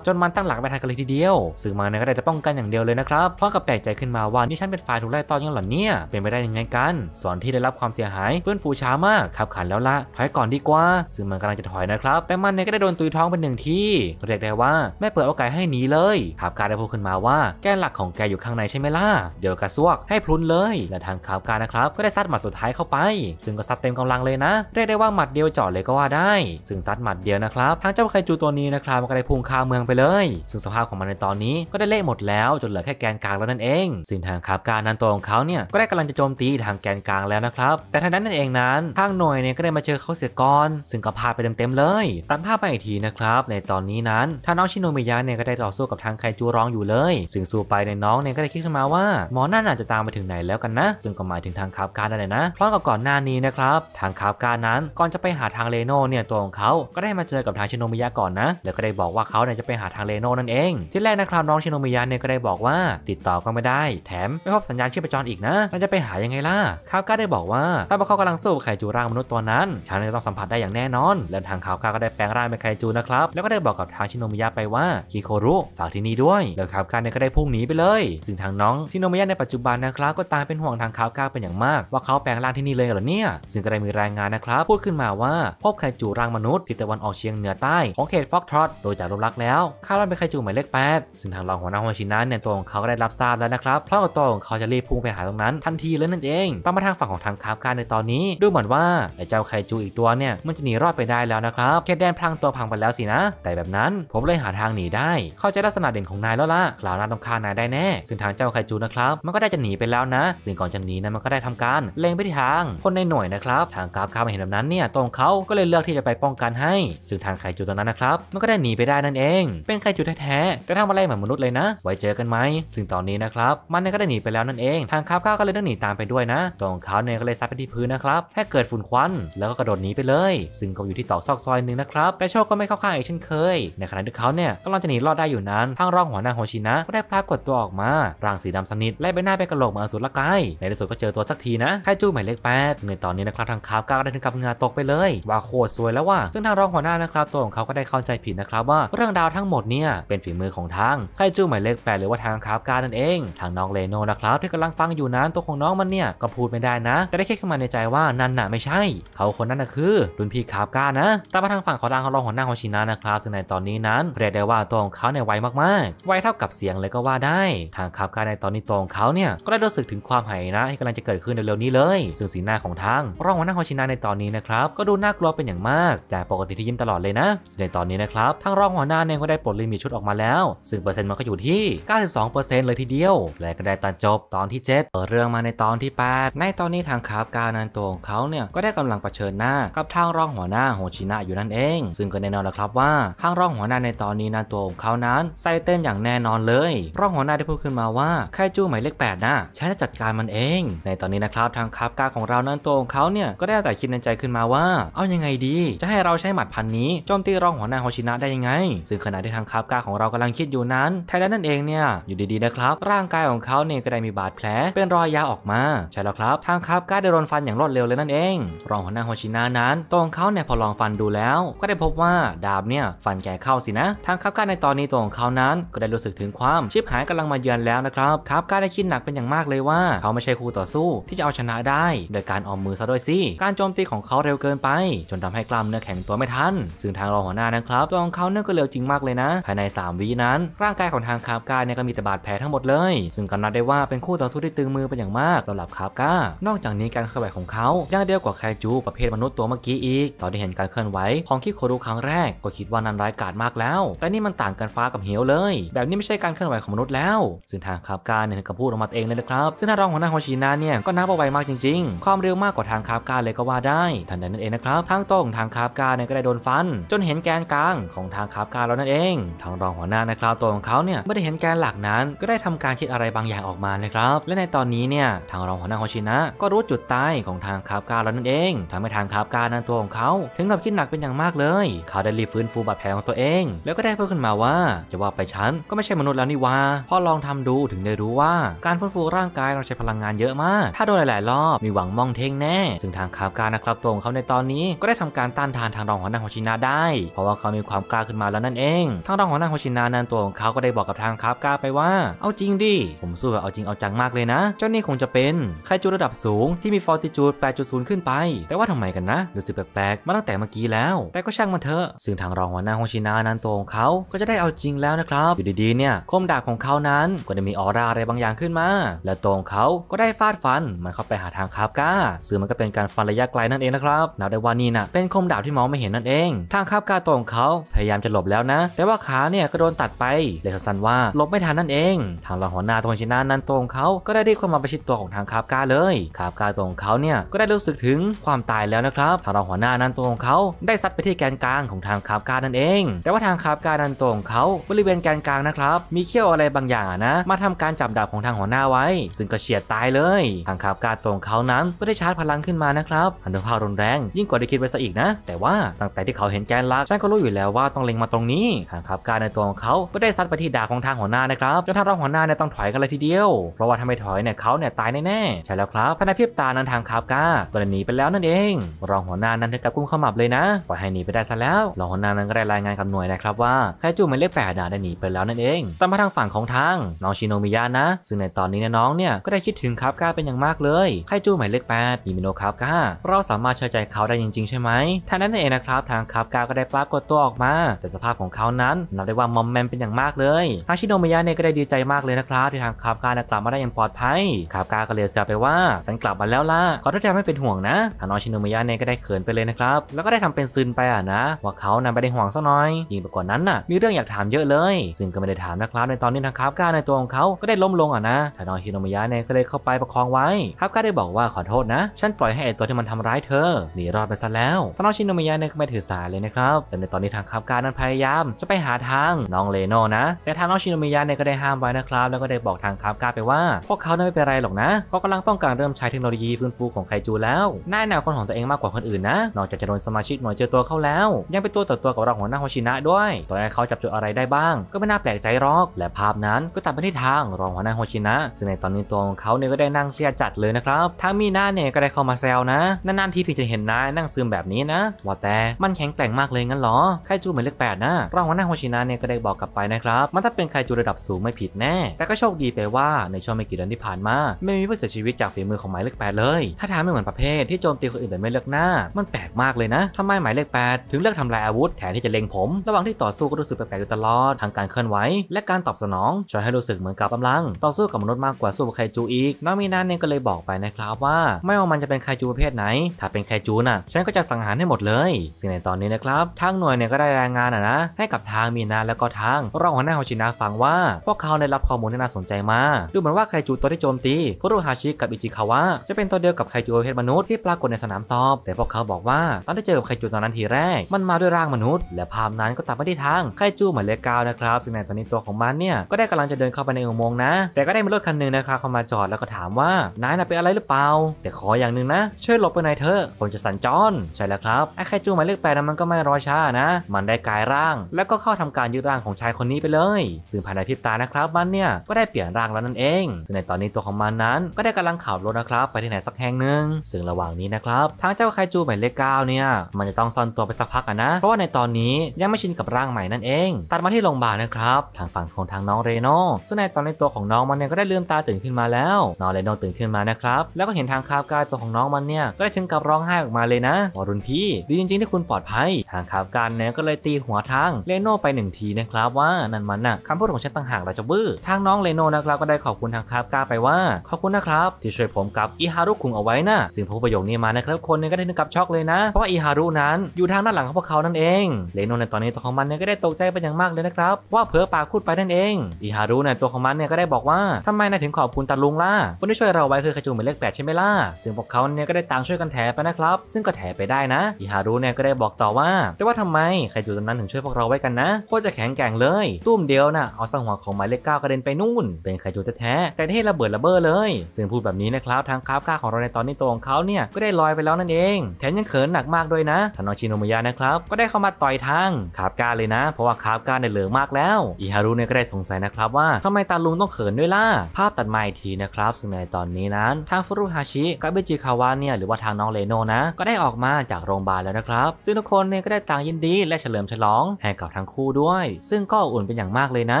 จนมันตั้งหลักไปทางกันเลยทีเดียว ซึ่งมันก็ได้จะป้องกันอย่างเดียวเลยนะครับพร้อมกับแปลกใจขึ้นมาว่า นี่ฉันเป็นฝ่ายถูกไล่ตอนยังหรอเนี่ย เป็นไปได้ยังไงกัน ส่วนที่ได้รับความเสียหาย ฟื้นฟูช้ามากขับขันแล้วละถอยก่อนดีกว่าซึ่งมันกำลังจะถอยนะครับแต่มันเนี่ยก็ได้โดนตุยท้ององเป็นหนึ่งที่เรียกได้ว่าแม่เปิดโอกาสให้หนีเลยขาบการได้พูดขึ้นมาว่า แกนหลักของแกอยู่ข้างในใช่ไหมล่ะเดี๋ยวกระซวกให้พลุนเลยและทางขาบการนะครับก็ได้ซัดหมัดสุดท้ายเข้าไป ซึ่งก็ซัดเต็มกำลังเลยนะเรียกได้ว่าหมัดเดียวจอดเลยก็ว่าได้ซึ่งซัดหมัดเดียวนะครับทางเจ้าไคจูตัวนี้นะครับก็ได้พุ่งข้าเมืองไปเลยซึ่งสภาพของมันในตอนนี้ก็ได้เละหมดแล้วจนเหลือแค่แกนกลางแล้วนั่นเองซึ่งทางขาบการนั้นตัวของเขาเนี่ยก็ได้กำลังจะโจมตีทางแกนกลางแล้วนะครับแต่ทางนั้นนั่นเองนั้นทางหน่วยเนี่ยก็ได้มาเจอเขาเสียก่อนซึ่งก็พาไปเต็มๆเลยตัดภาพไปอีกทีนะครับ ในตอนนี้นั้นถ้าน้องชิโนมิยะเนี่ยก็ได้ต่อสู้กับทางไคจูร้องอยู่เลย ซึ่งซูไปในน้องเนี่ยก็ได้คิดขึ้นมาว่าหมอนั่นอาจจะตามไปถึงไหนแล้วกันนะซึ่งก็หมายถึงทางคาบการนั่นแหละนะพรอมกับก่อนหน้านี้นะครับทางคาบการนั้น ก่อนจะไปหาทางเลโน่เนี่ยตัวของเขาก็ได้มาเจอกับทางชิโนมิยะก่อนนะแล้วก็ได้บอกว่าเขาเนี่ยจะไปหาทางเลโน่นั่นเอง ที่แรกนะครับน้องชิโนมิยะเนี่ยก็ได้บอกว่า ติดต่อก็ไม่ได้ แถมไม่พบสัญญาณชีพจรอีกนะ มันจะไปหายังไงล่ะคาบการได้บอกว่าถ้าพวกเขากำลังสู้ไคจูร่างมนุษย์ตัวนั้นฉันจะต้องสัมผัสได้อย่างแน่นอนและทางคาบการก็ได้แปลงร่างเป็นไคจูนะครับแล้วก็ได้บอกกับทางชินโนมิยะไปว่าคิโครุฝากที่นี่ด้วยแล้วคาบคาเนี่ยก็ได้พุ่งหนีไปเลย ซึ่งทางน้องชินโนมิยะในปัจจุบันนะครับก็ตามเป็นห่วงทางคาบคาเป็นอย่างมาก ว่าเขาแปลงร่างที่นี่เลยเหรอเนี่ย ซึ่งก็ได้มีรายงานนะครับ พูดขึ้นมาว่าพบไคจูร่างมนุษย์ ที่ตะวันออกเฉียงเหนือใต้ของเขตฟ็อกทรอตโดยจากลมรักแล้วคาดว่าเป็นไคจูหมายเลข8ซึ่งทางรองหัวหน้าฮอชินะเนี่ยตัวของเขาก็ได้รับทราบแล้วนะครับพร้อมกับตัวของเขาจะรีบพุ่งไปหาตรงนั้น ทันทีเลยนั่นเองตามมาทางฝั่งของทางคาบคาในตอนนี้ดูเหมือนว่าไอ้เจ้าไคจูอีกตัวเนี่ยมันจะหนีรอดไปได้แล้วนะครับเขตแดนพังตัวพังไปแล้วสินะแต่แบบนั้นผมเลยหาทางหนีได้ เข้าใจลักษณะเด่นของนายแล้วล่ะกล่าวนาต้องฆ่านายได้แน่ ซึ่งทางเจ้าไคจูนะครับ มันก็ได้จะหนีไปแล้วนะ ซึ่งก่อนจะหนีนะมันก็ได้ทำการเล็งไปที่ทาง คนในหน่วยนะครับ ทางกราฟข้ามาเห็นแบบนั้นเนี่ย ตรงเขาก็เลยเลือกที่จะไปป้องกันให้ ซึ่งทางไคจูตอนนั้นนะครับ มันก็ได้หนีไปได้นั่นเอง เป็นไคจูแท้ๆแต่ทำอะไรเหมือนมนุษย์เลยนะ ไว้เจอกันไหม ซึ่งตอนนี้นะครับมันก็ได้หนีไปแล้วนั่นเอง ทางคาบข้าก็เลยต้องหนีตามไปด้วยนะ ตรงเขาเนี่ยก็เลยซัดไปที่พื้นนะครับให้เกิดฝุ่นควันแล้วก็กระโดดหนีไปเลย ซึ่งก็อยู่ที่ตอกซอกซอยหนึ่งนะครับแต่โชคก็ไม่เข้าข้าาอีกเช่นเคย ในขณะที่เขาเนี่ยกำลังจะหนีรอดได้อยู่นั้น ทางรองหัวหน้าโฮชินะก็ได้ปรากฏตัวออกมาร่างสีดำสนิทและใบหน้าเป็นกระโหลกมาอสุดละกายในที่สุดก็เจอตัวสักทีนะไคจูหมายเลขแปดในตอนนี้นะครับทาง คาบก้าได้ถึงกับเงาตกไปเลย ว่าโคตรสวยแล้วว่าซึ่งทางรองหัวหน้านะครับตัวของเขาก็ได้เข้าใจผิดนะครับ ว่าเรื่องราวทั้งหมดเนี่ยเป็นฝีมือของทางไคจูหมายเลขแปดหรือว่าทางคาบก้านั่นเอง ทางน้องเลโนนะครับที่กำลังฟังอยู่นั้นตัวของน้องมันเนี่ยก็พูดไม่ได้นะแต่ได้คิดขึ้นมาในใจว่านั่นน่ะไม่ใช่ เขาคนนั้นน่ะคือรุ่นพี่คาบก้านะแต่มาทางฝั่งของทางรองหัวหน้าโฮชินนะนะครับซึ่งในตอนนี้นั้นเรียกได้ว่าตัวของเขาในวัยไวมากๆ ไวเท่ากับเสียงเลยก็ว่าได้ทางคาบกาในตอนนี้ตัวของเขาเนี่ยก็ได้รู้สึกถึงความหายนะที่กำลังจะเกิดขึ้นในเร็วนี้เลยซึ่งสีหน้าของทางรองหัวหน้าฮอชินะในตอนนี้นะครับก็ดูน่ากลัวเป็นอย่างมากจากปกติที่ยิ้มตลอดเลยนะในตอนนี้นะครับทางรองหัวหน้าเนี่ยก็ได้ปลดลิมิตชุดออกมาแล้วซึ่งเปอร์เซ็นต์มันก็อยู่ที่ 92%เลยทีเดียวและก็ได้ตัดจบตอนที่7เปิดเรื่องมาในตอนที่8ในตอนนี้ทางคาบการในตัวของเขาเนี่ยก็ได้กำลังเผชิญหน้ากับทางรองหัวหน้าโฮชินะอยู่นั่นเอง ซึ่งก็แน่นอนละครับว่าข้างร่องหัวหน้าในตอนนี้นันตัวของเขานั้นใส่เต็มอย่างแน่นอนเลยร่องหัวหน้า ได้พูดขึ้นมาว่าไคจูหมายเลขแปดนะฉันจะจัดการมันเอง ในตอนนี้นะครับทางคาบกาของเรานั้นตัวของเขาเนี่ยก็ได้แต่คิดในใจขึ้นมาว่า เอายังไงดีจะให้เราใช้หมัดพันนี้โจมตีร่องหัวหน้าฮอชินะได้ยังไงซึ่งขณะที่ทางคาบกาของเรากำลังคิดอยู่นั้น ไทแลนนั่นเองเนี่ยอยู่ดีๆนะครับ ร่างกายของเขาเนี่ยก็ได้มีบาดแผลเป็นรอยยาออกมาใช่แล้วครับทางคาบกาได้โดนฟันอย่างรวดเร็วเลยนั่นเองรองหัวหน้าฮอชินะนั้นตองเขาเนี่ยพอลองฟันดูแล้ว ก็ได้พบว่าดดาบเนี่ยฟันแกเข้าสินะ ทางคาบก้าในตอนนี้ตัวของเขานั้น ก็ได้รู้สึกถึงความชิบหายกำลังมาเยือนแล้วนะครับ คาบก้าได้คิดหนักเป็นอย่างมากเลยว่า เขาไม่ใช่คู่ต่อสู้ที่จะเอาชนะได้ โดยการออมมือซะด้วยสิการโจมตีของเขาเร็วเกินไป จนทำให้กล้ามเนื้อแข็งตัวไม่ทัน ซึ่งทางรองหัวหน้านะครับตัวของเขาเนี่ยก็เร็วจริงมากเลยนะ ภายใน3วินั้นร่างกายของทางคาบก้าเนี่ยก็มีแต่บาดแผลทั้งหมดเลย ซึ่งก็นับได้ว่าเป็นคู่ต่อสู้ที่ตึงมือเป็นอย่างมากสำหรับคาบก้านอกจากนี้การเคลื่อนไหวของเขายังเดียวกว่าไคจู ประเภทมนุษย์ตัวเมื่อกี้อีกตอนที่เห็นการเคลื่อนไหวของคิโครุครั้งแรกก็คิดว่านั้นร้ายกาจมากแล้ว แต่นี่มันต่างกันฟ้ากับเหวเลย แบบนี้ไม่ใช่การเคลื่อนไหวของมนุษย์แล้วซึ่งทางคาบการเนี่ยก็พูดออกมาเองเลยนะครับซึ่งทางรองหัวหน้าฮอชินาเนี่ยก็น่าประไวยมากจริงๆ ความเร็วมากกว่าทางคาบการเลยก็ว่าได้ทันใดนั้นเองนะครับทางตรงทางคาบการเนี่ยก็ได้โดนฟัน จนเห็นแกนกลางของทางคาบการแล้วนั่นเอง ทางรองหัวหน้านะครับตัวของเขาเนี่ยไม่ได้เห็นแกนหลักนั้น ก็ได้ทำการคิดอะไรบางอย่างออกมาเลยครับและในตอนนี้เนี่ยทางรองหัวหน้าฮอชินะ ก็รู้จุดตายของทางคาบการแล้วนั่นเอง ทำให้ทางคาบการนั้นตัวของเขาถึงกับคิดหนักเป็นอย่างมากเลยเขาได้รีฟื้นฟูบาดแผลของตัวเอง แล้วก็ได้เพิ่มขึ้นมาว่า จะว่าไปฉันก็ไม่ใช่มนุษย์แล้วนี่วาพอลองทำดูถึงได้รู้ว่า การฟื้นฟูร่างกายเราใช้พลังงานเยอะมาก ถ้าโดนหลาย ๆ รอบ มีหวังมองเท่งแน่ ซึ่งทางคาบการนะครับตัวของเขาในตอนนี้ก็ได้ทำการต้านทานทางรองของนางฮอชินาได้ เพราะว่าเขามีความกล้าขึ้นมาแล้วนั่นเองทางรองของนางฮอชินานั้นตัวของเขาก็ได้บอกกับทางคาบการไปว่า เอาจริงดิผมสู้แบบเอาจริงเอาจังมากเลยนะ เจ้านี่คงจะเป็นไคจูระดับสูงที่มีฟอร์ติจูด8.0 ขึ้นไป แต่ว่าทำไมกันนะดูสิแปลกๆมาตั้งแต่เมื่อกี้แล้ว แต่ก็ช่างมันเถอะซึ่งทางรองหัวหน้าฮงชินานั้นตัวของเขาก็จะได้เอาจริงแล้วนะครับอยู่ดีๆเนี่ยคมดาบของเขานั้นก็ได้มีออร่าอะไรบางอย่างขึ้นมา และตัวของเขาก็ได้ฟาดฟันมันเข้าไปหาทางคาบกาซึ่งมันก็เป็นการฟันระยะไกลนั่นเองนะครับนับได้ว่านี่นะเป็นคมดาบที่มองไม่เห็นนั่นเองทางคาบกาตัวของเขาพยายามจะหลบแล้วนะแต่ว่าขาเนี่ยก็โดนตัดไปเลยสั้นว่าหลบไม่ทันนั่นเองทางรองหัวหน้าทงชินานั้นตัวของเขาก็ได้ได้ความาประชิดตัวของทางคาบกาเลยคาบกาตัวของเขาเนี่ยก็ได้รู้สึกถึงความตายแล้วนะครับทางรองหัวหน้านั้นตัวของเขาได้ซัดไปที่แกนกลางของทางคาบการนั่นเอง แต่ว่าทางคาบกานันตรงเขาบริเวณแกนกลางนะครับมีเขี้ยวอะไรบางอย่างนะมาทำการจับดาบของทางหัวหน้าไว้ ซึ่งก็เฉียดตายเลย ทางคาบกาตรงเขานั้นก็ได้ชาร์จพลังขึ้นมานะครับอนุภาพรุนแรง ยิ่งกว่าที่คิดไว้ซะอีกนะ แต่ว่าตั้งแต่ที่เขาเห็นแกนลักฉันก็รู้อยู่แล้วว่าต้องเล็งมาตรงนี้ ทางคาบกาในตัวของเขาก็ได้ซัดไปที่ดาบของทางหัวหน้านะครับ จนทางรองหัวหน้าเนี่ยต้องถอยกันเลยทีเดียว เพราะว่าถ้าไม่ถอยเนี่ยเขาเนี่ยตายแน่ๆใช่แล้วครับภพีบตานั้นทางคาบกาก็เลยหนีไปแล้วนั่นเอง รองหัวหน้านั้นถึงกับกุ้มขมับเลยนะปล่อยให้หนีไปได้ซะแล้วรองหัวนางนั้นก็ได้รายงานกับหน่วยนะครับว่าไคจูหมายเลขแปดได้หนีไปแล้วนั่นเองตามมาทางฝั่งของทางน้องชิโนมิยะนะ ซึ่งในตอนนี้น้องเนี่ยก็ได้คิดถึงคาบก้าเป็นอย่างมากเลยไคจูหมายเลขแปดมีมิโนคาบก้าเราสามารถเชื่อใจเขาได้จริงๆใช่ไหม ท่านั้นเองนะครับ ทางคาบก้าก็ได้ปรากฏตัวออกมา แต่สภาพของเขานั้น นับได้ว่ามอมแมม เป็นอย่างมากเลยทางชิโนมิยะเนี่ยก็ได้ดีใจมากเลยนะครับที่ทางคาบก้ากลับมาได้อย่างปลอดภัยคาบก้าก็เลยเสียไปว่า ฉันกลับมาแล้วล่ะ ขอโทษที่ทำให้เป็นห่วงนะ ทางน้องชิโนมิยะเนี่ยก็ได้เขินไปเลยนะครับแล้วก็ได้ทำเป็นซึนไปอ่ะนะว่าเขานไปได้ห่วงสักหน่อยยิ่งไปกว่านั้นน่ะมีเรื่องอยากถามเยอะเลย ซึ่งก็ไม่ได้ถามนะครับในตอนนี้ทางคับก้าในตัวของเขาก็ได้ล้มลงอ่ะนะทานอนฮิโนมิยะเนี่ยก็เลยเข้าไปประคองไว้ ครับก้าได้บอกว่าขอโทษนะฉันปล่อยให้ไอตัวที่มันทำร้ายเธอหนีรอดไปซะแล้วทานอนชิโนมิยะเนี่ยก็ไม่ถือสาเลยนะครับแต่ในตอนนี้ทางครับก้านั้นพยายามจะไปหาทางน้องเลโนนะ แต่ทางน้องชิโนมิยะเนี่ยก็ได้ห้ามไว้นะครับ แล้วก็ได้บอกทางครับก้าไปว่าพวกเขาไม่เป็นไรหรอกนะ ก็กำลังป้องกันเริ่มใช้เทคโนโลยีฟื้นฟูของไคจูแล้วน่าแนวคนของตัวเองมากกว่าคนอื่นนะนอกจากจะโดนสมาชิกหน่วยเจอตัวเข้าแล้ว ยังเป็นตัวต่อตัวกับรองหัวหน้าฮชินะด้วยตอนนี้เขาจับจุดอะไรได้บ้าง ก็ไม่น่าแปลกใจหรอกและภาพนั้นก็ตัดไปที่ทางรองหัวหน้าฮชินะซึ่งในตอนนี้ตัวของเขาเนี่ยก็ได้นั่งเคีย์จัดเลยนะครับทางมีนาเนี่ยก็ได้เข้ามาแซวนะนานๆทีถึงจะเห็นนายนั่งซึมแบบนี้นะว่าแต่มันแข็งแกร่งมากเลยงั้นหรอไคจูเหมือนเลขแปดนะรองหัวหน้าฮชินะเนี่ยก็ได้บอกกลับไปนะครับมันถ้าเป็นไคจูระดับสูงไม่ผิดแน่แต่ก็โชคดีไปว่าในช่วงไม่กี่เดือนที่ผ่านมา ไม่มีผู้เสียชีวิตจากฝีมือของหมายเลขแปดเลยถ้าทาไม่เหมือนประเภทที่โจมตีคนอื่นแบบไม่เลือกหน้า มันแปลกมากเลยนะทำไมหมายเลขแปดถึงเลือกทำลายอาววุธแทนที่จะเล็งผม ระหว่างที่ต่อสู้ก็รู้สึกแปลกๆอยู่ตลอดทางการเคลื่อนไหวและการตอบสนองช่วยให้รู้สึกเหมือนกับกำลัง ต่อสู้กับมนุษย์มากกว่าสู้กับไคจูอีกน้องมีนาเนี่ยก็เลยบอกไปนะครับว่าไม่ว่ามันจะเป็นไคจูประเภทไหนถ้าเป็นไคจูน่ะฉันก็จะสังหารให้หมดเลยซึ่งในตอนนี้นะครับทางหน่วยเนี่ย ก็ได้รายงานอ่ะนะ ให้กับทางมีนาแล้วก็ทางรองหัวหน้าฮอชินะฟังว่า พวกเขาได้รับข้อมูลที่น่าสนใจมาดูเหมือนว่าไคจูตัวที่โจมตีคุรุฮาชิกับอิจิคาวะจะเป็นตัวเดียวกับไคจูประเภทมนุษย์ที่ปรากฏในสนามสอบ แต่พวกเขาบอกว่า ตอนที่เจอกับไคจูตอนนั้นทีแรก มันมาด้วยร่างางมนุษย์ และภาพนั้นก็ตัดไปที่ทางไคจูหมายเลขเก้านะครับ ซึ่งในตอนนี้ตัวของมันเนี่ยก็ได้กำลังจะเดินเข้าไปในอุโมงค์นะ แต่ก็ได้มีรถคันหนึ่งนะครับเข้ามาจอดแล้วก็ถามว่านายน่ะเป็นอะไรหรือเปล่า แต่ขออย่างหนึ่งนะ ช่วยหลบไปหน่อยเถอะผมจะสัญจรใช่แล้วครับไอ้ไคจูหมายเลขแปดมันก็ไม่รอช้านะ มันได้กายร่าง แล้วก็เข้าทำการยึดร่างของชายคนนี้ไปเลย ซึ่งภายในพริบตานะครับ มันเนี่ยก็ได้เปลี่ยนร่างแล้วนั่นเองซึ่งในตอนนี้ตัวของมันนั้น ก็ได้กำลังขับรถนะครับ ไปที่ไหนสักแห่งหนึ่งซึ่งระหว่างนี้นะครับทางเจ้าไคจูหมายเลขเก้าเนี่ยมันจะต้องซ่อนตัวไปสักพักนะเพราะในตอนนี้ยังไม่ชินกับร่างใหม่นั่นเอง ตัดมาที่โรงพยาบาลนะครับ ทางฝั่งของทางน้องเรโน่ซึ่งในตอนในตัวของน้องมันเนี่ยก็ได้ลืมตาตื่นขึ้นมาแล้วน้องเรโน่ตื่นขึ้นมานะครับ แล้วก็เห็นทางคาบกายตัวของน้องมันเนี่ยก็ได้ถึงกับร้องไห้ออกมาเลยนะวอรุณพี่ดีจริงๆที่คุณปลอดภัย ทางคาบกายเนี่ยก็เลยตีหัวทางเรโน่ไปหนึ่งทีนะครับว่านั่นมันน่ะคำพูดของฉันต่างหากเราจะบื้อทางน้องเรโน่นะครับก็ได้ขอบคุณทางคาบกายไปว่าขอบคุณนะครับ ที่ช่วยผมกับอิฮารุคุงเอาไว้นะซึ่งพดประโยคนี้มานะครับคนนึงก็ได้ถึงกับช็อกเลยนะเพราะว่าอิฮารุนั้นอยู่ทางด้านหลังของพวกเขานั่นเองเลโนในตอนนี้ตัวของมันเนี่ยก็ได้ตกใจเป็นอย่างมากเลยนะครับ ว่าเผลอปากพูดไปนั่นเองอิฮารุในตัวของมันเนี่ยก็ได้บอกว่าทำไมนายถึงขอบคุณตาลุงล่ะคนที่ช่วยเราไว้คือคาจูหมายเลขแปดใช่ไหมล่ะ ซึ่งพวกเขาเนี่ยก็ได้ต่างช่วยกันแถไปนะครับ ซึ่งก็แถไปได้นะอิฮารุเนี่ยก็ได้บอกต่อว่า แต่ว่าทำไมคาจูตอนนั้นถึงช่วยพวกเราไว้กันนะโคตรจะแข็งแกร่งเลยตุ้มเดียวนะ่ะเอาสังหวะของหมายเลขเก้ากระเด็นไปนู่น เป็นคาจูแท้แต่ที่ระเบิดระเบ้อเลย ซึ่งพูดแบบนี้นะครับทางคาบค่าของเราในตอนนี้ตัวของเขาเนี่ยก็ได้ลอยไปแล้วนั่นเองแถมยังเขินหนักมากด้วยนะทานอชิโนมยะนะครับก็ได้เามาต่อยทางคาบกาเลยนะ เพราะว่าคาบกาเนี่ยเหลืองมากแล้วอิฮารุเนี่ยก็ได้สงสัยนะครับ ว่าทำไมตาลุงต้องเขินด้วยล่ะภาพตัดมาอีกทีนะครับซึ่งในตอนนี้นั้น ทางฟรุฮาชิกับเบจิคาวะเนี่ยหรือว่าทางน้องเลโนนะก็ได้ออกมาจากโรงพยาบาลแล้วนะครับซึ่งทุกคนเนี่ยก็ได้ต่างยินดี และเฉลิมฉลองให้กับทั้งคู่ด้วย ซึ่งก็อุ่นเป็นอย่างมากเลยนะ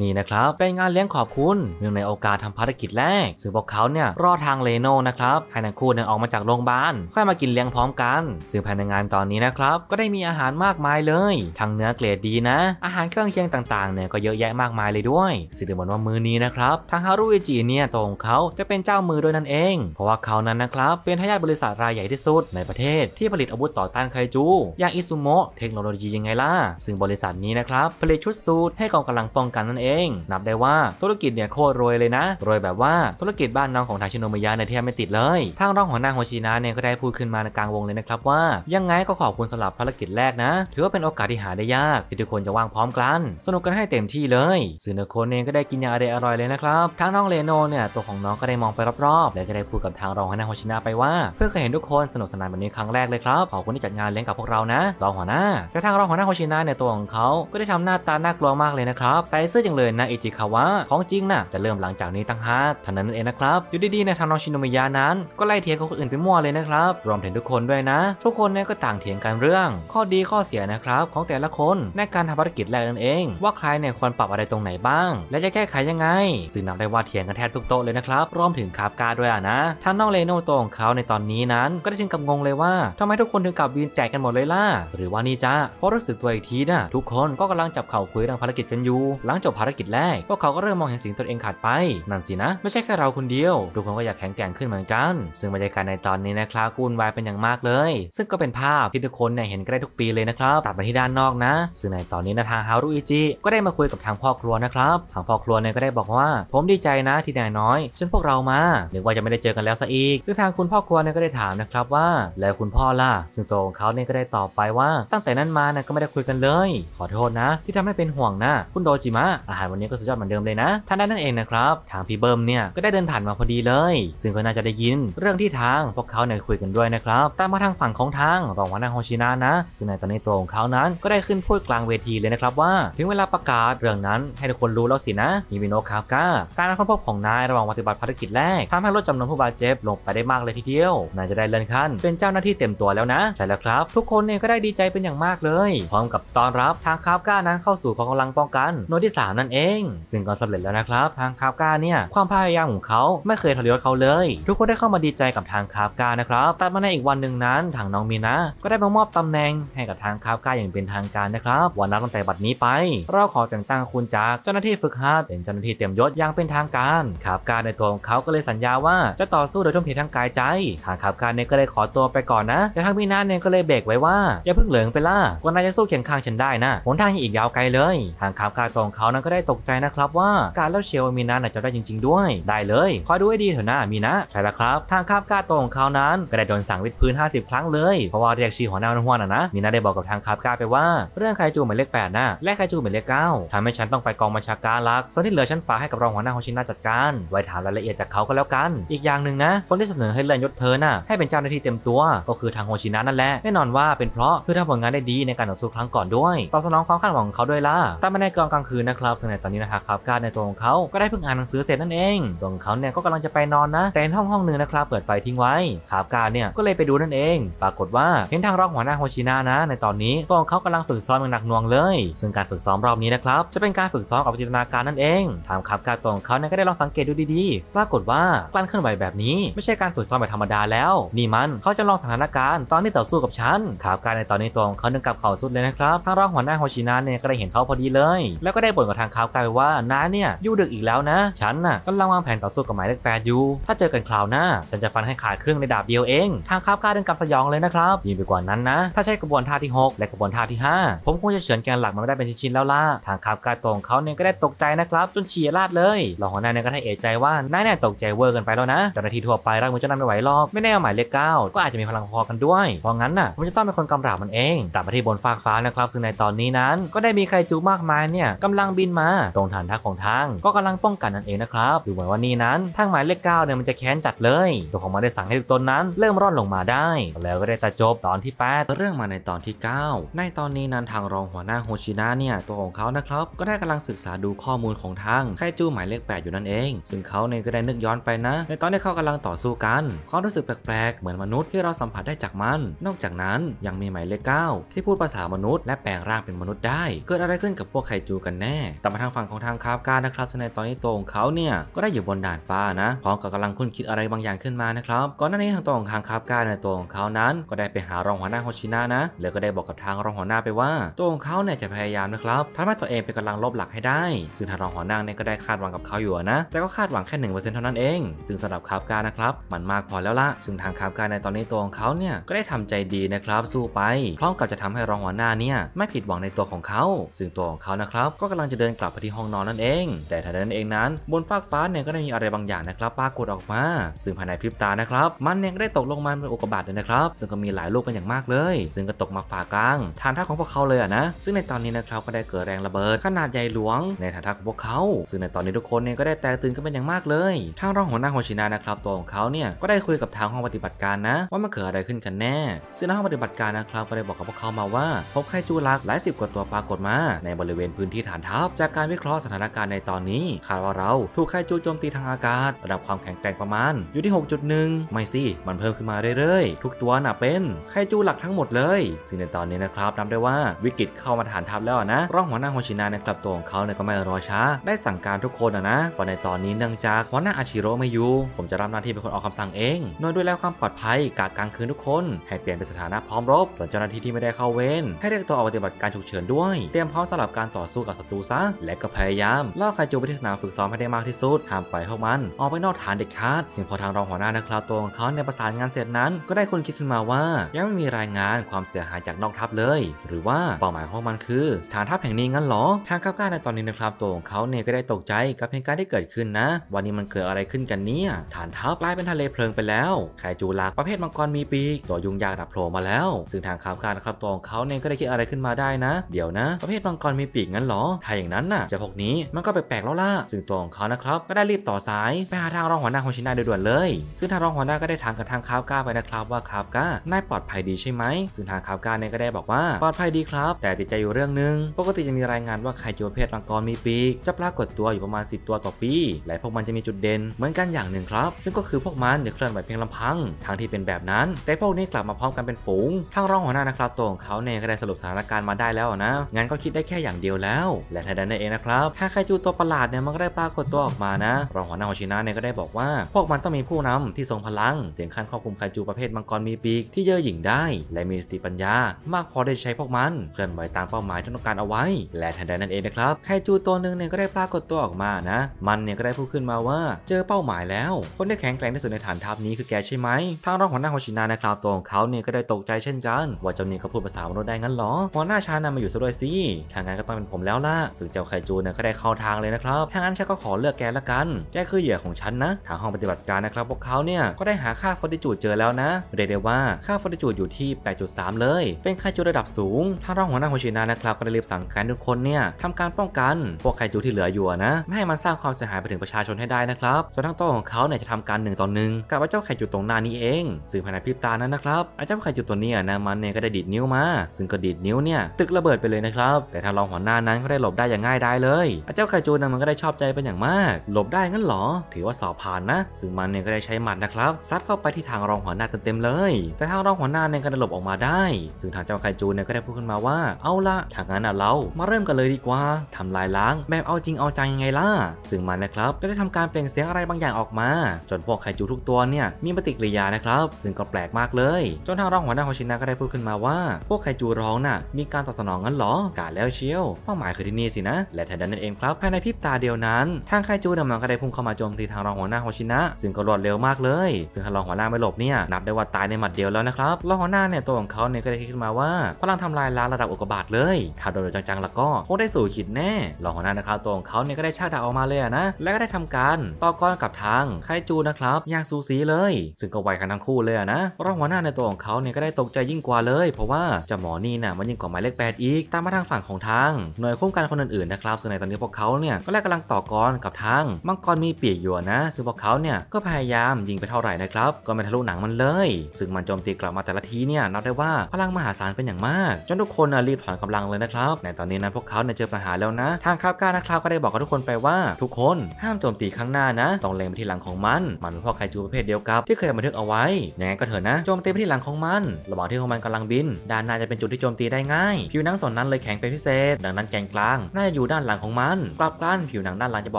นี่นะครับเป็นงานเลี้ยงขอบคุณเนื่องในโอกาสทำภารกิจแรกซึ่งพวกเขาเนี่ยรอทางเลโนนะครับให้ทั้งคู่เนี่ยออกมาจากโรงพยาบาลค่อยมากินเลี้ยงพร้อมกันซึ่งภายในงานตอนนี้นะครับก็ได้มีอาหารมากมายเลยทั้งเนื้อเกรดดีนะ อาหารเครื่องเคียงต่างๆเนี่ยก็เยอะแยะมากมายเลยด้วยสื่อถึงว่ามือนี้นะครับ ทางฮารุอิจิเนี่ยตัวของเขาจะเป็นเจ้ามือด้วยนั่นเอง เพราะว่าเขานั้นนะครับเป็นทายาทบริษัทรายใหญ่ที่สุดในประเทศ ที่ผลิตอาวุธต่อต้านไคจูอย่างอิซุโมะเทคโนโลยียังไงล่ะ ซึ่งบริษัทนี้นะครับ ผลิตชุดสูทให้กองกำลังป้องกันนั่นเองนับได้ว่าธุรกิจเนี่ยโคตรรวยเลยนะรวยแบบว่าธุรกิจบ้านน้องของทาชิโนมิยะเนี่ยแทบไม่ติดเลย ทางรองหัวหน้าโฮชินะเนี่ยก็ได้พูดขึ้นมาในกลางวงเลยนะครับ ว่ายังไงก็ขอบคุณสำหรับภารกิจแรกนะถือว่าเป็นโอกาสที่หาได้ยากที่ทุกคนจะว่างพร้อมกัน สนุกกันให้เต็มที่เลยซเนาโคนเองก็ได้กินยาอะไรอร่อยเลยนะครับทางน้องเลโนเนี่ยตัวของน้องก็ได้มองไปรอบๆและก็ได้พูดกับทางรองหัวหน้าโฮชินาไปว่าเพื่อเคยเห็นทุกคนสนุกสนานแบบนี้ครั้งแรกเลยครับขอบคุณที่จัดงานเลี้ยงกับพวกเรานะรองหัวหน้า แต่ทางรองหัวหน้าโฮชินาเนี่ยตัวของเขา ก็ได้ทำหน้าตาน่ากลัวมากเลยนะครับใส่เสื้อจังเลยนะอิจิคาวะของจริงนะแต่เริ่มหลังจากนี้ตั้งฮาร์ดท่านั้นเองนะครับอยู่ดีๆในทางน้องชินโนมิยานั้น ก็ไล่เถียงคนอื่นไปมั่วเลยนะครับรวมถึงทุกคนด้วยนะ ทุกคนเนี่ยก็ต่างเถียงกันเรื่อง ข้อดีข้อเสียียนะครับของแต่ละคนในการทำภารกิจแรกนั่นเอง ว่าใครเนี่ยควรปรับอะไรตรงไหนบ้างและจะแก้ไขยังไง ซึ่งนับได้ว่าเถียงกันแทบทุกโต๊ะเลยนะครับรวมถึงคาบกาด้วยนะทางน้องเลโนโตของเขาในตอนนี้นั้น ก็ได้ถึงกับงงเลยว่าทำไมทุกคนถึงกับวีนแตกกันหมดเลยล่ะ หรือว่านี่จ้าเพราะรู้สึกตัวอีกทีนะทุกคนก็กำลังจับเข่าคุยเรื่องภารกิจกันอยู่หลังจบภารกิจแรกพวกเขาก็เริ่มมองเห็นสิ่งตนเองขาดไป นั่นสินะ ไม่ใช่แค่เราคนเดียวทุกคนก็อยากแข็งแกร่งขึ้นเหมือนกัน ซึ่งบรรยากาศในตอนนี้นะครับกุนวายเป็นอย่างมากเลย ซึ่งก็เป็นภาพที่ทุกคนเนี่ยเห็นกันได้ทุกปีเลยนะครับับตัดมาที่ด้านนอกนะซึ่งในตอนนี้นะทางฮารุอิจิก็ได้มาคุยกับทางพ่อครัวนะครับทางพ่อครัวเนี่ยก็ได้บอกว่าผมดีใจนะ ที่นายน้อยเชิญพวกเรามาหรือว่าจะไม่ได้เจอกันแล้วซะอีก ซึ่งทางคุณพ่อครัวเนี่ยก็ได้ถามนะครับว่าแล้วคุณพ่อล่ะซึ่งตัวของเขาเนี่ยก็ได้ตอบไปว่าตั้งแต่นั้นมานยก็ไม่ได้คุยกันเลย ขอโทษนะ ที่ทำให้เป็นห่วงนะ คุณโดจิมะอาหารวันนี้ก็สุดยอดเหมือนเดิมเลยนะท่านนั้นั่นเองนะครับทางพี่เบิ้มเนี่ยก็ได้เดินผ่านมาพอดีเลย ซึ่งก็น่าจะได้ยินเรื่องที่ทางพวกเขาเนี่ยคุยกันด้วยนะครับตามมาทางฝั่งของทางรองวหนาฮฮชินะนะซึ่งในตอนนี้ตัวงเขานั้นก็ได้ขึ้นพูดกลางเวทีเลยนะครับว่าถึงเวลาประกาศเรื่องนั้นให้ทุกคนรู้แล้วสินะมิมิโนคาก้าการค้นพบของนายระหว่างปฏิบัติภารกิจแรกทำให้ลดจำนวนผู้บาดเจ็บลงไปได้มากเลยทีเดียวนายจะได้เลื่อนขั้นเป็นเจ้าหน้าที่เต็มตัวแล้วนะ ใช่แล้วครับ ทุกคนเนี่ยก็ได้ดีใจเป็นอย่างมากเลย พร้อมกับต้อนรับทางคาบก้านั้นเข้าสู่กองกำลังป้องกันหน่วยที่ 3 นั่นเองซึ่งก็สำเร็จแล้วนะครับ ทางคาบก้าเนี่ยความพยายามของเขาไม่เคยทลยะเขาเลย ทุกคนได้เข้ามาดีใจกับทางคาบก้านะครับตัดมาในอีกวันหนึ่งนั้นทางน้องมีนะก็ได้มามอบตำแหน่งให้กับทางคาบก้าอย่างเป็นทางการนะครับวันนับตั้งแต่บัดนี้ไปเราขอแต่งตั้งคุณจากเจ้าหน้าที่ฝึกหัดเป็นเจ้าหน้าที่เต็มยศอย่างเป็นทางการคาบก้าในตัวของเขาก็เลยสัญญาว่าจะต่อสู้โดยทุ่มเททั้งกายใจทางคาบก้าเนี่ยก็เลยขอตัวไปก่อนนะแต่ทางมีนาเนี่ยก็เลยเบรกไว้ว่าอย่าเพิ่งเหลิงไปล่ะกว่านายจะสู้เขียงข้างฉันได้นะหนทางยังอีกยาวไกลเลย ทางคาบก้าตัวของเขานั้นก็ได้ตกใจนะครับว่าการเล่าเชียวมีนาจะได้จริงๆด้วยได้เลยคอยดูให้ดีเถอะนะมีนาใช่แล้วครับ ทางคาบก้าตัวของเขานั้นก็ได้โดนสั่งวิดพื้น 50 ครั้งเลย เพราะว่าเรียกชีหัวหน้าหัวนะนะมีนาได้บอกกับทางคาบกาไปว่าเรื่องไคจูหมายเลขแปดนะและไคจูหมายเลขเก้าทำให้ฉันต้องไปกองบัญชาการลักส่วนที่เหลือฉันฝากให้กับรองหัวหน้าของชินาจัดการ ไว้ถามรายละเอียดจากเขาก็แล้วกัน อีกอย่างหนึ่งนะคนที่เสนอให้เลื่อนยศเธอน่ะให้เป็นเจ้าหน้าที่เต็มตัวก็คือทางโฮชินะนั่นแหละแน่นอนว่าเป็นเพราะเพื่อทำผลงานได้ดีในการต่อสู้ครั้งก่อนด้วย ตอบสนองความคาดหวังของเขาด้วยล่ะตามมาในกองกลางคืนนะครับสึงในตอนนี้นะครับคบการในตัวของเขาก็ได้เพิ่งอ่านหนังสือเสร็จนั่นเองตัวของเขาเนี่ยก็กำลังจะไปนอนนะ แต่ห้องห้องหนึ่งนะครับเปิดไฟทิ้งไว้คาบการเนี่ยก็เลยไปดูนั่นเอง ปรากฏว่าเห็นทางรองหัวหน้าโฮชินะนะ ในตอนนี้ี้พวกเขากำลังฝึกซ้อมอย่างหนักหน่วงเลย ซึ่งการฝึกซ้อมรอบนี้นะครับจะเป็นการฝึกซ้อมกับจินตนาการนั่นเอง ทางขับการตรงเขาเนี่ยก็ได้ลองสังเกตดูดีๆ ปรากฏว่าการเคลื่อนไหวแบบนี้ไม่ใช่การฝึกซ้อมแบบธรรมดาแล้ว นี่มันเขาจะลองสถานการณ์ตอนที่ต่อสู้กับฉันขับการในตอนนี้ตรงเขาเนื่องกับเขาสุดเลยนะครับ ทางรองหัวหน้าโฮชินาเนี่ยก็ได้เห็นเขาพอดีเลย แล้วก็ได้บ่นกับทางขับการว่าน้าเนี่ยยู่ดึกอีกแล้วนะ ฉันน่ะกำลังวางแผนต่อสู้กับหมายเลขแปดอยู่ ถ้าเจอกันคราวหน้าฉันจะฟันให้ขาดครึ่งในดาบเดียวเอง ทางขับการเนื่กับสยองเลยนะครับยิ่งไปกว่านั้นนะถ้าใช้กระบวนท่าที่6และกระบวนท่าที่ 5 ผมคงจะเฉือนแกนหลักมันไม่ได้เป็นชิ้นๆแล้วล่ะ ทางขับการตรงเขาเนี่ยก็ได้ตกใจนะครับจนเฉียราดเลยรองหัวหน้าเนี่ยก็ทด้เอะใจว่านายเนี่ยตกใจเวอร์กันไปแล้วนะเจ้าหน้าที่ทั่วไปร่างมือจะนัไม่ไหวหรอกไม่แน่หมายเลขเก้าก็อาจจะมีพลังพอกันด้วยเพราะงั้นน่ะผมจะต้องเป็นคนกำราบมันเองกลับมาที่บนฟากฟ้านะครับซึ่งในตอนนี้นั้นก็ได้มีใครจูมากมายเนี่ยกำลังบินมาตรงฐานทัพของทางก็กำลังป้องกันนั่นเองนะครับดูเหมือนว่านี่นั้นทางหมายเลขเก้าเนี่ยมันจะแค้นจัดเลยตัวของมันได้สั่งให้ทุกตนนั้น เริ่มร่อนลงมาได้ แล้วก็ได้ตะจบตอนที่8เรื่องมาในตอนที่ 9 9ในตอนนี้นั้นทางรองหัวหน้าโฮชินะเนี่ย ตัวของเขานะครับ ก็ได้กำลังศึกษาดูข้อมูลของทางไคจูหมายเลข8อยู่นั่นเอง ซึ่งเขาเนี่ยก็ได้นึกย้อนไปนะ ในตอนที่เขากำลังต่อสู้กัน เขารู้สึกแปลกๆ เหมือนมนุษย์ที่เราสัมผัสได้จากมัน นอกจากนั้นยังมีหมายเลข9ที่พูดภาษามนุษย์และแปลงร่างเป็นมนุษย์ได้เกิดอะไรขึ้นกับพวกไคจูกันแน่แต่มาทางฝั่งของทางคาบการนะครับ ในตอนนี้ตัวของเขาเนี่ยก็ได้อยู่บนด่านฟ้านะพร้อมกับกำลังคุ้นคิดอะไรบางอย่างขึ้นมานะครับก่อนหน้านี้ทางตัวของทางคาบการในตัวของเขานั้น ก็ได้ไปหารองหัวหน้าโฮชินะนะแล้วก็ได้บอกกับทางรองหัวหน้าไปว่า ตัวของเขาเนี่ยจะพยายามนะครับทำให้ตัวเองเป็นกำลังลบหลักให้ได้ซึ่งทางรองหัวหน้าเนี่ยก็ได้คาดหวังกับเขาอยู่นะแต่ก็คาดหวังแค่หนึ่งเปอร์เซ็นต์เท่านั้นเอง ซึ่งสำหรับคาบการนะครับมันมากพอแล้วละซึ่งทางคาบการในตอนนี้ตัวของเขาเนี่ยก็ได้ทำใจดีนะครับ สู้ไปพร้อมกับจะทำให้รองหัวหน้าเนี่ยไม่ผิดหวังในตัวของเขาซึ่งตัวของเขานะครับก็กำลังจะเดินกลับไปที่ห้องนอนนั่นเอง แต่ทันใดนั้นเองนั้น บนฟากฟ้าเนี่ยก็ได้มีอะไรบางอย่างนะครับปรากฏออกมาซึ่งภายในพริบตานะครับมันเนี่ยก็ได้ตกลงมาเป็นอุกกาบาตเลยนะครับ ซึ่งก็มีหลายลูกเป็นอย่างมากเลยซึ่งก็ตกมาฝากลางฐานทัพของพวกเขาเลยอะนะซึ่งในตอนนี้นะครับ ก็ได้เกิดแรงระเบิดขนาดใหญ่หลวงในฐานทัพของพวกเขาซึ่งในตอนนี้ทุกคนเนี่ยก็ได้แตกตื่นกันเป็นอย่างมากเลย ทางรองหัวหน้าโฮชินานะครับตัวของเขาเนี่ยก็ได้คุยกับทางห้องปฏิบัติการนะว่ามันเกิดอะไรขึ้นกันแน่ ซึ่งห้องปฏิบัติการนะครับก็ได้บอกกับพวกเขามาว่า พบไคจูรักหลายสิบกว่าตัวปรากฏมาในบริเวณพื้นที่ฐานทัพจากการวิเคราะห์สถานการณ์ในตอนนี้คาดว่าเราถูกไคจูโจมตีทางอากาศระดับความแข็งแกร่งประมาณอยู่ที่ 6.1ไม่สิมันเพิ่มขึ้นมาเรื่อยๆทุกตัวน่ะเป็นไคจูหลักทั้งหมดเลยซึ่งในตอนอนนี้นะครับนับได้ว่าวิกฤตเข้ามาฐานทัพแล้วนะร่องหัวหน้าโงชินะนะครับตัวของเขาเนี่ยก็ไม่รอช้าได้สั่งการทุกคนนะว่าในตอนนี้เนื่องจากหัวหน้าอาชิโร่ไม่อยู่ผมจะรับหน้าที่เป็นคนออกคำสั่งเองโดยด้วยแล้วความปลอดภัยกากลางคืนทุกคน ให้เปลี่ยนเป็นสถานะพร้อมรบส่วนเจ้าหน้าที่ที่ไม่ได้เข้าเวรให้เรียกตัวออกปฏิบัติการฉุกเฉินด้วยเตรียมพร้อมสำหรับการต่อสู้กับศัตรูซะและก็พยายามล่อคาจูไปที่สนามฝึกซ้อมให้ได้มากที่สุดห้ามปล่อยพวกมันออกไปนอกฐานเด็ดขาดสิ่งพอทางรองหัวหน้านะครับตัวของเขาในประสานงานเสร็จนั้นก็ได้คนคิดขึ้นมาว่ายังไม่มีรายงานความเสียหายจากนอกทัพเลยหรือว่าเป้าหมายของมันคือฐานทัพแห่งนี้งั้นหรอทาง้ัวก้าในตอนนี้นะครับตัวของเขาเนี่ยก็ได้ตกใจกับเหตุการณ์ที่เกิดขึ้นนะ วันนี้มันเกิดอะไรขึ้นกันเนี่ยฐานทัพกลายเป็นทะเลเพลิงไปแล้วไคจูหลกประเภทมังกรมีปีกตัวยุงยากดับโผล่มาแล้วซึ่งทางคาบการนะครับตัวของเขาเนี่ยก็ได้คิดอะไรขึ้นมาได้นะ เดี๋ยวนะ ประเภทมังกรมีปีกงั้นหรอถ้าอย่างนั้นน่ะจะพวกนี้มันก็แปลกๆแล้วล่ะซึ่งตัวของเขานะครับก็ได้รีบต่อสายไปหาทางรองหัวหน้าของชินาโดยด่วนเลย ซึ่งทางรองหัวหน้าก็ได้ทางกับทางคาบการไปนะครับว่าคาบการนายปลอดภัยดีใช่ไหมซึ่งทางคาบการเนี่ยก็ไดได้บอกว่าปลอดภัยดีครับ แต่ติดใจอยู่เรื่องนึง ปกติจะมีรายงานว่าไข่จิวเพศมังกรมีปีก จะปรากฏตัวอยู่ประมาณ 10 ตัวต่อปี และพวกมันจะมีจุดเด่น เหมือนกันอย่างหนึ่งครับ ซึ่งก็คือพวกมันจะเคลื่อนไหวเพียงลำพังทางที่เป็นแบบนั้น แต่พวกนี้กลับมาพร้อมกันเป็นฝูงทางรองหัวหน้านะครับตัวของเขาเนี่ยก็ได้สรุปสถานการณ์มาได้แล้วนะงั้นก็คิดได้แค่อย่างเดียวแล้วและทันใดนั้นเองนะครับถ้าไข่จูตัวประหลาดเนี่ยมันก็ได้ปรากฏตัวออกมานะรองหัวหน้าโฮชินะเนี่ยก็ได้บอกว่า พวกมันต้องมีผู้นำที่ทรงพลังถึงขั้นควบคุมไจูประเภทมังกรมีปีกที่เย่อหยิ่งได้ และมีสติปัญญาากพอได้ใช้พวกมันเคลื่อนไหวตามเป้าหมายที่ต้องการเอาไว้ และทันใดนั้นเองนะครับไคจูตัวหนึ่งเนี่ยก็ได้ปรากฏตัวออกมานะ มันเนี่ยก็ได้พูดขึ้นมาว่าเจอเป้าหมาย แล้วคนที่แข็งแกร่งที่สุดในฐานทัพนี้คือแกใช่ไหมทางรองหัวหน้าโฮชินานะครับตัวของเขาเนี่ยก็ได้ตกใจเช่นกัน ว่าเจ้านี่เขาพูดภาษามนุษย์ได้งั้นหรอหัวหน้าชานะมาอยู่ซะด้วยสิทางนั้นก็ต้องเป็นผมแล้วล่ะซึ่งเจ้าไคจูเนี่ยก็ได้เข้าทางเลยนะครับทางนั้นฉันก็ขอเลือกแกละกัน แกคือเหยื่อของฉันนะทางห้องปฏิบัติการนะครับพวกเขาเนี่ยก็ได้หาค่าฟอร์ติจูดเจอแล้วนะเรียกได้ว่าค่าฟอร์ติจูดอยู่ที่ 8.3 เลย เป็นค่าาจูระดับสูงทางรองหัวหน้าโฮชินานะครับก็ได้รีบสั่งการทุกคนเนี่ยทำการป้องกัน พวกไคจูที่เหลืออยู่นะไม่ให้มันสร้างความเสียหายไปถึงประชาชนให้ได้นะครับ ส่วนทางโต้ของเขาเนี่ยจะทำการหนึ่งต่อหนึ่งกับเจ้าไคจูตรงหน้านี้เอง ซึ่งภายในพริบตานั้นนะครับอเจ้าไคจูตัวนี้นะมันเนี่ยก็ได้ดีดนิ้วมา ซึ่งก็ดีดนิ้วเนี่ยตึกระเบิดไปเลยนะครับ แต่ทางรองหัวหน้านั้นก็ได้หลบได้อย่างง่ายได้เลยเจ้าไคจูนะมันก็ได้ชอบใจเป็นอย่างมาก หลบได้งั้นหรอถือว่าสอบผ่านนะซึ่งมันเนี่ยก็ได้ใช้หมัดนะครับซัดเข้าไปที่ทางรองหัวหน้าเต็มๆเลย แต่ทางรองหัวหน้าเนี่ยก็ได้หลบออกมาได้ซึ่งทางเอไคจูเนี่ยก็ได้พูดขึ้นมาว่า เอาละถ้างั้นเรา มาเริ่มกันเลยดีกว่า ทำลายล้าง แบบเอาจริงเอาจังยังไงล่ะ ซึ่งมันนะครับ ก็ได้ทำการเปล่งเสียงอะไรบางอย่างออกมา จนพวกไคจูทุกตัวเนี่ย มีปฏิกิริยานะครับ ซึ่งก็แปลกมากเลย จนทางรองหัวหน้าของชินะก็ได้พูดขึ้นมาว่า พวกไคจูร้องน่ะ มีการตอบสนองงั้นหรอ การแล้วเชียว เป้าหมายคือที่นี่สินะ และทันนั้นเองครับภายในพริบตาเดียวนั้น ทางไคจูน่ยมันก็ได้พุ่งเข้ามาโจมตีทางรองหัวหน้าของชินะ ซึ่งก็รวดเร็วมากเลยซึ่งทางรองหัวหน้าไม่หลบเนี่ยนับได้ว่าตายในหมัดเดียวแล้วนะครับรองหัวหน้าเนี่ยตัวของเขาเนี่ยก็ได้คิดขึ้นมาว่าพลังทำลายล้างระดับอุกกาบาตเลย ถ้าโดนจังๆ แล้วก็คงได้สู่ขิดแน่รองหัวหน้านะครับตัวของเขาเนี่ยก็ได้ชักดาบออกมาเลยนะและก็ได้ทำการต่อกรกับทางไคจูนะครับอย่างสูสีเลยซึ่งก็ไวกันทั้งคู่เลยนะรองหัวหน้าในตัวของเขาเนี่ยก็ได้ตกใจยิ่งกว่าเลย เพราะว่าเจะหมอนี่นะมันยิ่งกว่าหมายเลขแปดอีกตามมาทางฝั่งของทางหน่วยคุ้มกันคนอื่นๆนะครับซึ่งในตอนนี้พวกเขาเนี่ยก็แลกกำลังต่อกรกับทางมังกรมีเปียกอยู่นะ ซึ่งพวกเขาเนี่ยก็พยายามยิงไปเท่าไหร่นะครับก็ไม่ทะลุหนังมันเลย ซึ่งมันโจมตีกลับมาแต่ละทีเนี่ยนับได้ว่าพลังมหาศาารเป็นอย่างมากจนทุกคนรีบถอนกำลังเลยนะครับ ในตอนนี้นะพวกเขาเจอปัญหาแล้วนะทางคาบก้านะครับก็ได้บอกกับทุกคนไปว่า ทุกคนห้ามโจมตีข้างหน้านะต้องเล็งไปที่หลังของมันมันเป็นพวกไคจูประเภทเดียวกับ ที่เคยบันทึกเอาไว้ยังไงก็เถอะนะโจมตีไปที่หลังของมันระหว่างที่ของมันกำลังบิน ด้านหน้าจะเป็นจุดที่โจมตีได้ง่ายผิวหนังส่วนนั้นเลยแข็งเป็นพิเศษ ดังนั้นแกนกลางน่าจะอยู่ด้านหลังของมันกลับกันผิวหนังด้านหลังจะเบ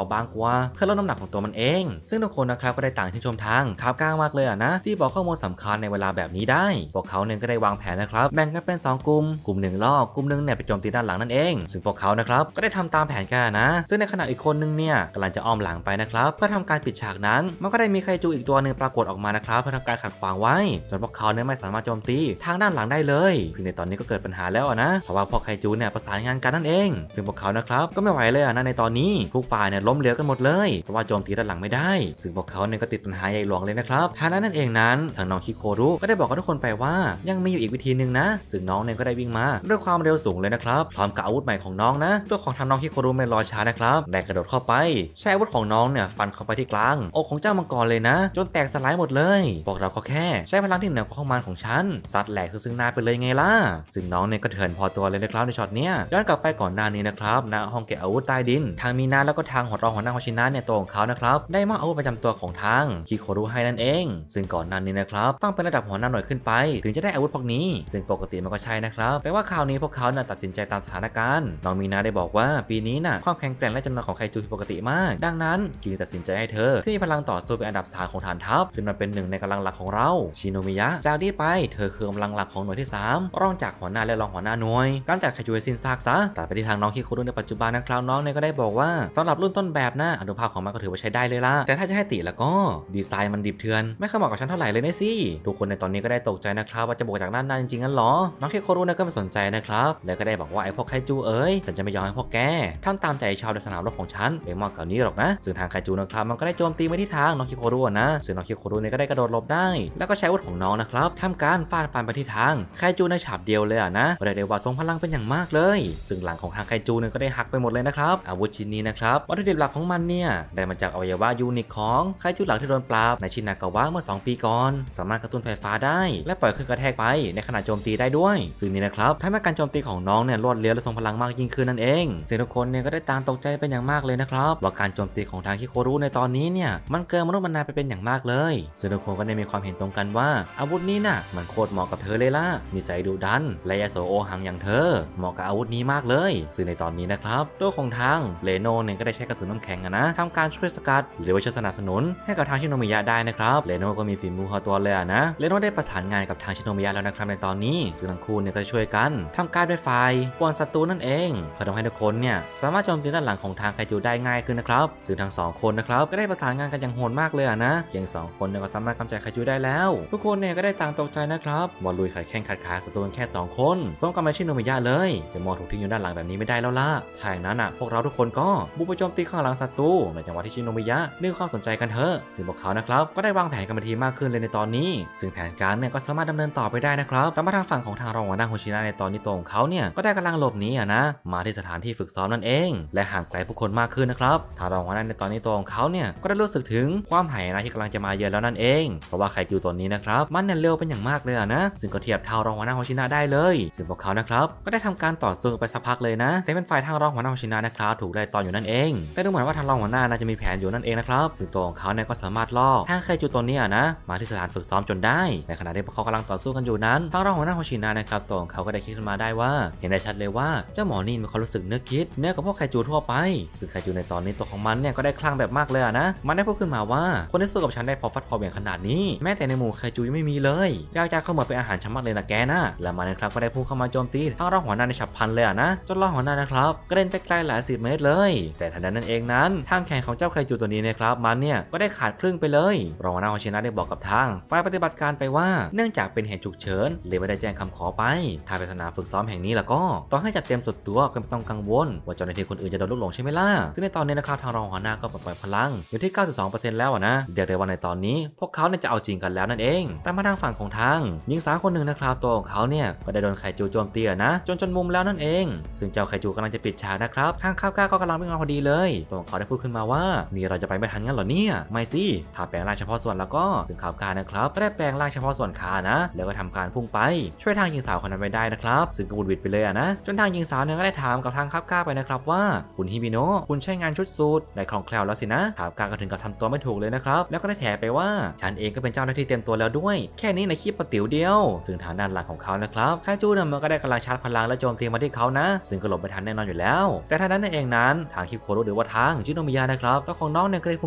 าบางกว่าเพื่อลดน้ำหนักของตัวมันเองซึ่งทุกคนนะครับก็ได้ต่างชื่นชมทางคาบก้ามากเลยนะ ที่บอกข้อมูลสำคัญในเวลาแบบนี้ได้พวกเขาเนี่ยก็ได้วางแผนนะครับแบ่งกันเป็น2กลุ่มกลุ่มหนึ่งลอกกลุ่มหนึ่งเนี่ยไปโจมตีด้านหลังนั่นเองซึ่งพวกเขานะครับก็ได้ทำตามแผนการนะ ซึ่งในขณะอีกคนนึงเนี่ยกำลังจะอ้อมหลังไปนะครับ เพื่อทำการปิดฉากนั้น มันก็ได้มีไคจูอีกตัวหนึ่งปรากฏออกมานะครับเพื่อทำการขัดขวางไว้ จนพวกเขาเนี่ยไม่สามารถโจมตีทางด้านหลังได้เลยซึ่งในตอนนี้ก็เกิดปัญหาแล้วนะเพราะว่าพวกไคจูเนี่ยประสานงานกันนั่นเอง ซึ่งพวกเขานะครับ ก็ไม่ไหวเลยนะในตอนนี้ทุกฝ่ายเนี่ยล้มเหลวกันหมดเลยเพราะว่าโจมตีด้านหลังไม่ได้ซึ่งพวกเขาเนี่ยก็ติดปัญหาใหญ่หลวงเลยนะครับทางนั้นนั่นเองนั้นทางน้องคิโครุก็ได้บอกกับทุกคนไปว่ายังมีอยู่อีกวิธีหนึ่งนะซึ่งน้องเนี่ยก็ได้วิ่งมา ด้วยความเร็วสูงเลยนะครับพร้อมกับอาวุธใหม่ของน้องนะตัวของทางน้องฮิโครุไม่รอช้านะครับได้กระโดดเข้าไปใช้อาวุธของน้องเนี่ยฟันเข้าไปที่กลางอกของเจ้ามังกรเลยนะจนแตกสลายหมดเลย บอกเราก็แค่ใช้พลังที่เหนือวของมันของฉันซัดแหลกซึ่งหน้าไปเลยไงล่ะซึ่งน้องเนี่ยก็เถื่อนพอตัวเลยนะครับในช็อตเนี้ยย้อนกลับไปก่อนหน้านี้นะครับณห้องเก็บอาวุธใต้ดิน ทางมีนาแล้วก็ทางหัวรองหัวหน้าขอชินาเนี่ยตัวของเขานะครับได้มอบอาวุธประจำตัวของทางฮิโครุให้นั่นเอง ซึ่งก่อนหน้านี้นะครับต้องเป็นระดับหัวหน้าหน่วยขึ้นไป ถึงจะได้อาวุธพวกนี้ซึ่งปกติติมันก็ใช่นะครับ แต่ว่าคราวนี้พวกเขาน่ะตัดสินใจตามสถานการณ์ น้องมีนาได้บอกว่าปีนี้น่ะความแข็งแกร่งและจำนวนของไคจูผิดปกติมาก ดังนั้นกินตัดสินใจให้เธอที่มีพลังต่อสู้เป็นอันดับสามของฐานทัพขึ้นมาเป็นหนึ่งในกำลังหลักของเรา ชินโนมิยะ จากนี้ไป เธอคือกำลังหลักของหน่วยที่ 3รองจากหัวหน้าและรองหัวหน้าหน่วย การจัดไคจูสินซากซะ แต่ไปที่ทางน้องคิคุรุในปัจจุบันนะครับน้องเนี่ยก็ได้บอกว่าสำหรับรุ่นต้นแบบนะอนุภาพของมันก็ถือว่าใช้ได้เลยล่ะ แต่ถ้าจะให้ติแล้วก็ดีไซน์มันดิบเถือน ไม่เข้าเหมาะกับฉันเท่าไหร่เลยนะสิทุกคนในตอนนี้ก็ได้ตกใจนะครับว่าจะบอกจากด้านหน้าจริงๆงั้นหรอน้องเคโครุนะก็ไม่สนใจนะครับ แล้วก็ได้บอกว่าไอ้พวกไคจูเอ๋ยฉันจะไม่ยอมให้พวกแกทำตามใจชาวในสนามรบของฉันไปมากกว่านี้หรอกนะซึ่งทางไคจูนะครับมันก็ได้โจมตีไปที่ทางน้องเคโครุนะซึ่งน้องเคโครุเนี่ยก็ได้กระโดดหลบได้ แล้วก็ใช้อาวุธของน้องนะครับทำการฟาดฟันไปที่ทางไคจูในฉาบเดียวเลยนะเรียกได้ว่าทรงพลังเป็นอย่างมากเลย ซึ่งหลังของทางไคจูเนี่ยก็ได้หักไปหมดเลยนะครับอาวุธชิ้นนี้นะครับวัตถุดิบหลักของมันเนี่ยได้มาจากอวัยวะยูนิคของไคจูหลักที่โดนปราบในชินากาวะเมื่อ 2 ปีก่อนสามารถกระตุ้นไฟฟ้าได้ และปล่อยขึ้นกระแทกไป ในขณะโจมตีได้ดด้วยซึ่งนี่นะครับทำให้การโจมตีของน้องเนี่ยรวดเร็วและทรงพลังมากยิ่งขึ้นนั่นเองซึ่งทุกคนเนี่ยก็ได้ตามตกใจเป็นอย่างมากเลยนะครับ ว่าการโจมตีของทางคิโครุในตอนนี้เนี่ยมันเกินมนุษย์มนาไปเป็นอย่างมากเลยซึ่งทุกคนก็ได้มีความเห็นตรงกันว่า อาวุธนี้น่ะมันโคตรเหมาะกับเธอเลยล่ะ มีสายดุดันและยโสโอหังอย่างเธอ เหมาะกับอาวุธนี้มากเลยซึ่งในตอนนี้นะครับตัวของทางเลโนเนี่ยก็ได้ใช้กระสุนน้ำแข็งนะทำการช่วยสกัด หรือว่าช่วยสนับสนุนให้กับทางชิโนมิยะได้นะครับเลโนก็มีฝีมือพอตัวเลยนะเลโนได้ประสานงานกับทางชิโนมิยะแล้วนะครับในตอนนี้ือทั้งคู่เนี่ยก็ช่วยกัน ทำการเป็นฝ่ายป่วนศัตรูนั่นเองเพื่อทำให้ทุกคนเนี่ยสามารถโจมตีด้านหลังของทางไคจูได้ง่ายขึ้นนะครับซึ่งทั้งสองคนนะครับก็ได้ประสานงานกันอย่างโหดมากเลยนะเพียงสองคนเนี่ยก็สามารถกำจัดไคจูได้แล้ว ทุกคนเนี่ยก็ได้ต่างตกใจนะครับบอลลุยไข่แข้งขาดขาศัตรูแค่ 2 คนสงกัไมใชิโนมิยะเลย จะมองถูกทิ้งอยู่ด้านหลังแบบนี้ไม่ได้แล้วล่ะถ่างนั้นอ่ะพวกเราทุกคนก็บุกไปโจมตีข้างหลังศัตรูในจังหวะที่ชิโนมิยะดึงความสนใจกันเถอะซึ่งพวกเขานะครับก็ได้วางแผนกันมาทีมากขึ้นเลยในตอนนี้ซึ่งแผนการเนี่ยก็สามารถดำเนินต่อไปได้นะครับแต่มาทางฝั่งของทางรองหัวหน้าโฮชินะในตอนนี้ตรงเขาเนี่ยก็ได้กำลังหลบหนีอะนะมาที่สถานที่ฝึกซ้อมนั่นเอง และห่างไกลผู้คนมากขึ้นนะครับทางรองหัวหน้าในตอนนี้ตรงเขาเนี่ยก็ได้รู้สึกถึงความหายนะที่กำลังจะมาเยือนแล้วนั่นเองเพราะว่าไคจูตัวนี้นะครับมันเนี่ยเร็วเป็นอย่างมากเลยนะซึ่งก็เทียบเท่ารองหัวหน้าโฮชินะได้เลยซึ่งพวกเขานะครับก็ได้ทำการต่อสู้ไปสักพักเลยนะแต่เป็นฝ่ายทางรองหัวหน้าโฮชินะนะครับถูกไล่ตอนอยู่นั่นเองแต่ดูเหมือนว่าทางรองหัวหน้าน่าจะมีแผนอยู่นั่นเองนะครับซึ่งตัวของเขาเนี่ยก็สามารถล่อทางไคจตัวนี้นะมาที่สถานฝึกซ้อมจนได้ในขณะที่พวกเขากำลังต่อสู้กันอยู่นั้นทางรองหัวหน้าชิีินานะครับตัวของเขาก็ได้คิดขึ้นมาได้ว่า เห็นได้ชัดเลยว่าเจ้าหมอนี่มีความรู้สึกเนื้อคิดเนื้อกับพวกไคจูทั่วไปซึ่งไคจูในตอนนี้ตัวของมันเนี่ยก็ได้คลั่งแบบมากเลยนะมันได้พูดขึ้นมาว่า คนที่สู้กับฉันได้พอฟัดพอเบี่ยงขนาดนี้แม้แต่ในหมู่ไคจูยังไม่มีเลยยากจะเข้ามาเป็นอาหารชนมัดเลยนะแกนะและมันนะครับก็ได้พุ่งเข้ามาโจมตีทั้งร่างหัวหน้าในฉับพลันเลยนะจนร่างหัวหน้านะครับกระเด็นไปไกลหลายสิบเมตรเลย แต่ทันใดนั้นเองนั้นทางแขนของเจ้าไคจูตัวนี้นะครับมันเนี่ยก็ได้ขาดครึ่งไปเลยรองหัวหน้าของชินะได้บอกกับทางฝ่ายปฏิบัติการไปว่าเนื่องจากเป็นเหตุฉุกเฉินเลยไม่ได้แจ้งคำาขอไปถ้าไปสนามฝึกซ้อมแห่งนี้แล้วก็ต้องให้จัดเต็มสุดตัวก็ไม่ต้องกังวล ว่าเจ้าหน้าที่คนอื่นจะโดนลูกหลงใช่ไหมล่ะซึ่งในตอนนี้นะครับทางรองหัวหน้าก็ปลด่อยพลังอยู่ที่ 92%แล้วนะเดียกในวันในตอนนี้พวกเขาเนี่ยจะเอาจริงกันแล้วนั่นเองแต่มาทางฝั่งของทางหญิงสาวคนหนึ่งนะครับตัวของเขาเนี่ยก็ได้โดนไคจูโจมตีนะ จนจนมุมแล้วนั่นเองซึ่งเจ้าไคจูกำลังจะปิดฉากนะครับทางข้าวก้าก็กำลังวิ่งมาพอดีเลยตัวของเขาได้พูดขึ้นมาว่านี่เราจะไปไม่ทันงั้นหรอเนี่ยไม่สิถ้าแปลงร่างเฉพาะส่วนแล้วก็ซึ่งข้าวก้านะครับก็ได้แปลงร่างเฉพาะส่วนขานะแล้วก็ทำการพุ่งไปช่วยทางหญิงสาวคนนั้นไปได้นะครับ ซึ่งก็บุดวิดไปเลยอะนะจนทางหญิงสาวเนี่ยก็ได้ถามกับทางคับก้าไปนะครับ ว่า คุณฮิบิโนะคุณใช้งานชุดสูตรในคล่องแคล่วแล้วสินะถามกาก็ถึงกับทำตัวไม่ถูกเลยนะครับแล้วก็ได้แถไปว่าฉันเองก็เป็นเจ้าหน้าที่เต็มตัวแล้วด้วย แค่นี้ในคีบปะติ๋วเดียวซึ่งฐานด้านหลังของเขานะครับคาจูเนี่ยมันก็ได้กำลังชาร์จพลังและโจมตีมาที่เขานะซึ่งก็หลบไปทันแน่นอนอยู่แล้ว แต่ทางนั้นเองนั้น ทางคิโคโรหรือว่าทางจิโนมิยะนะครับตัวของน้องเนี่ยก็ได้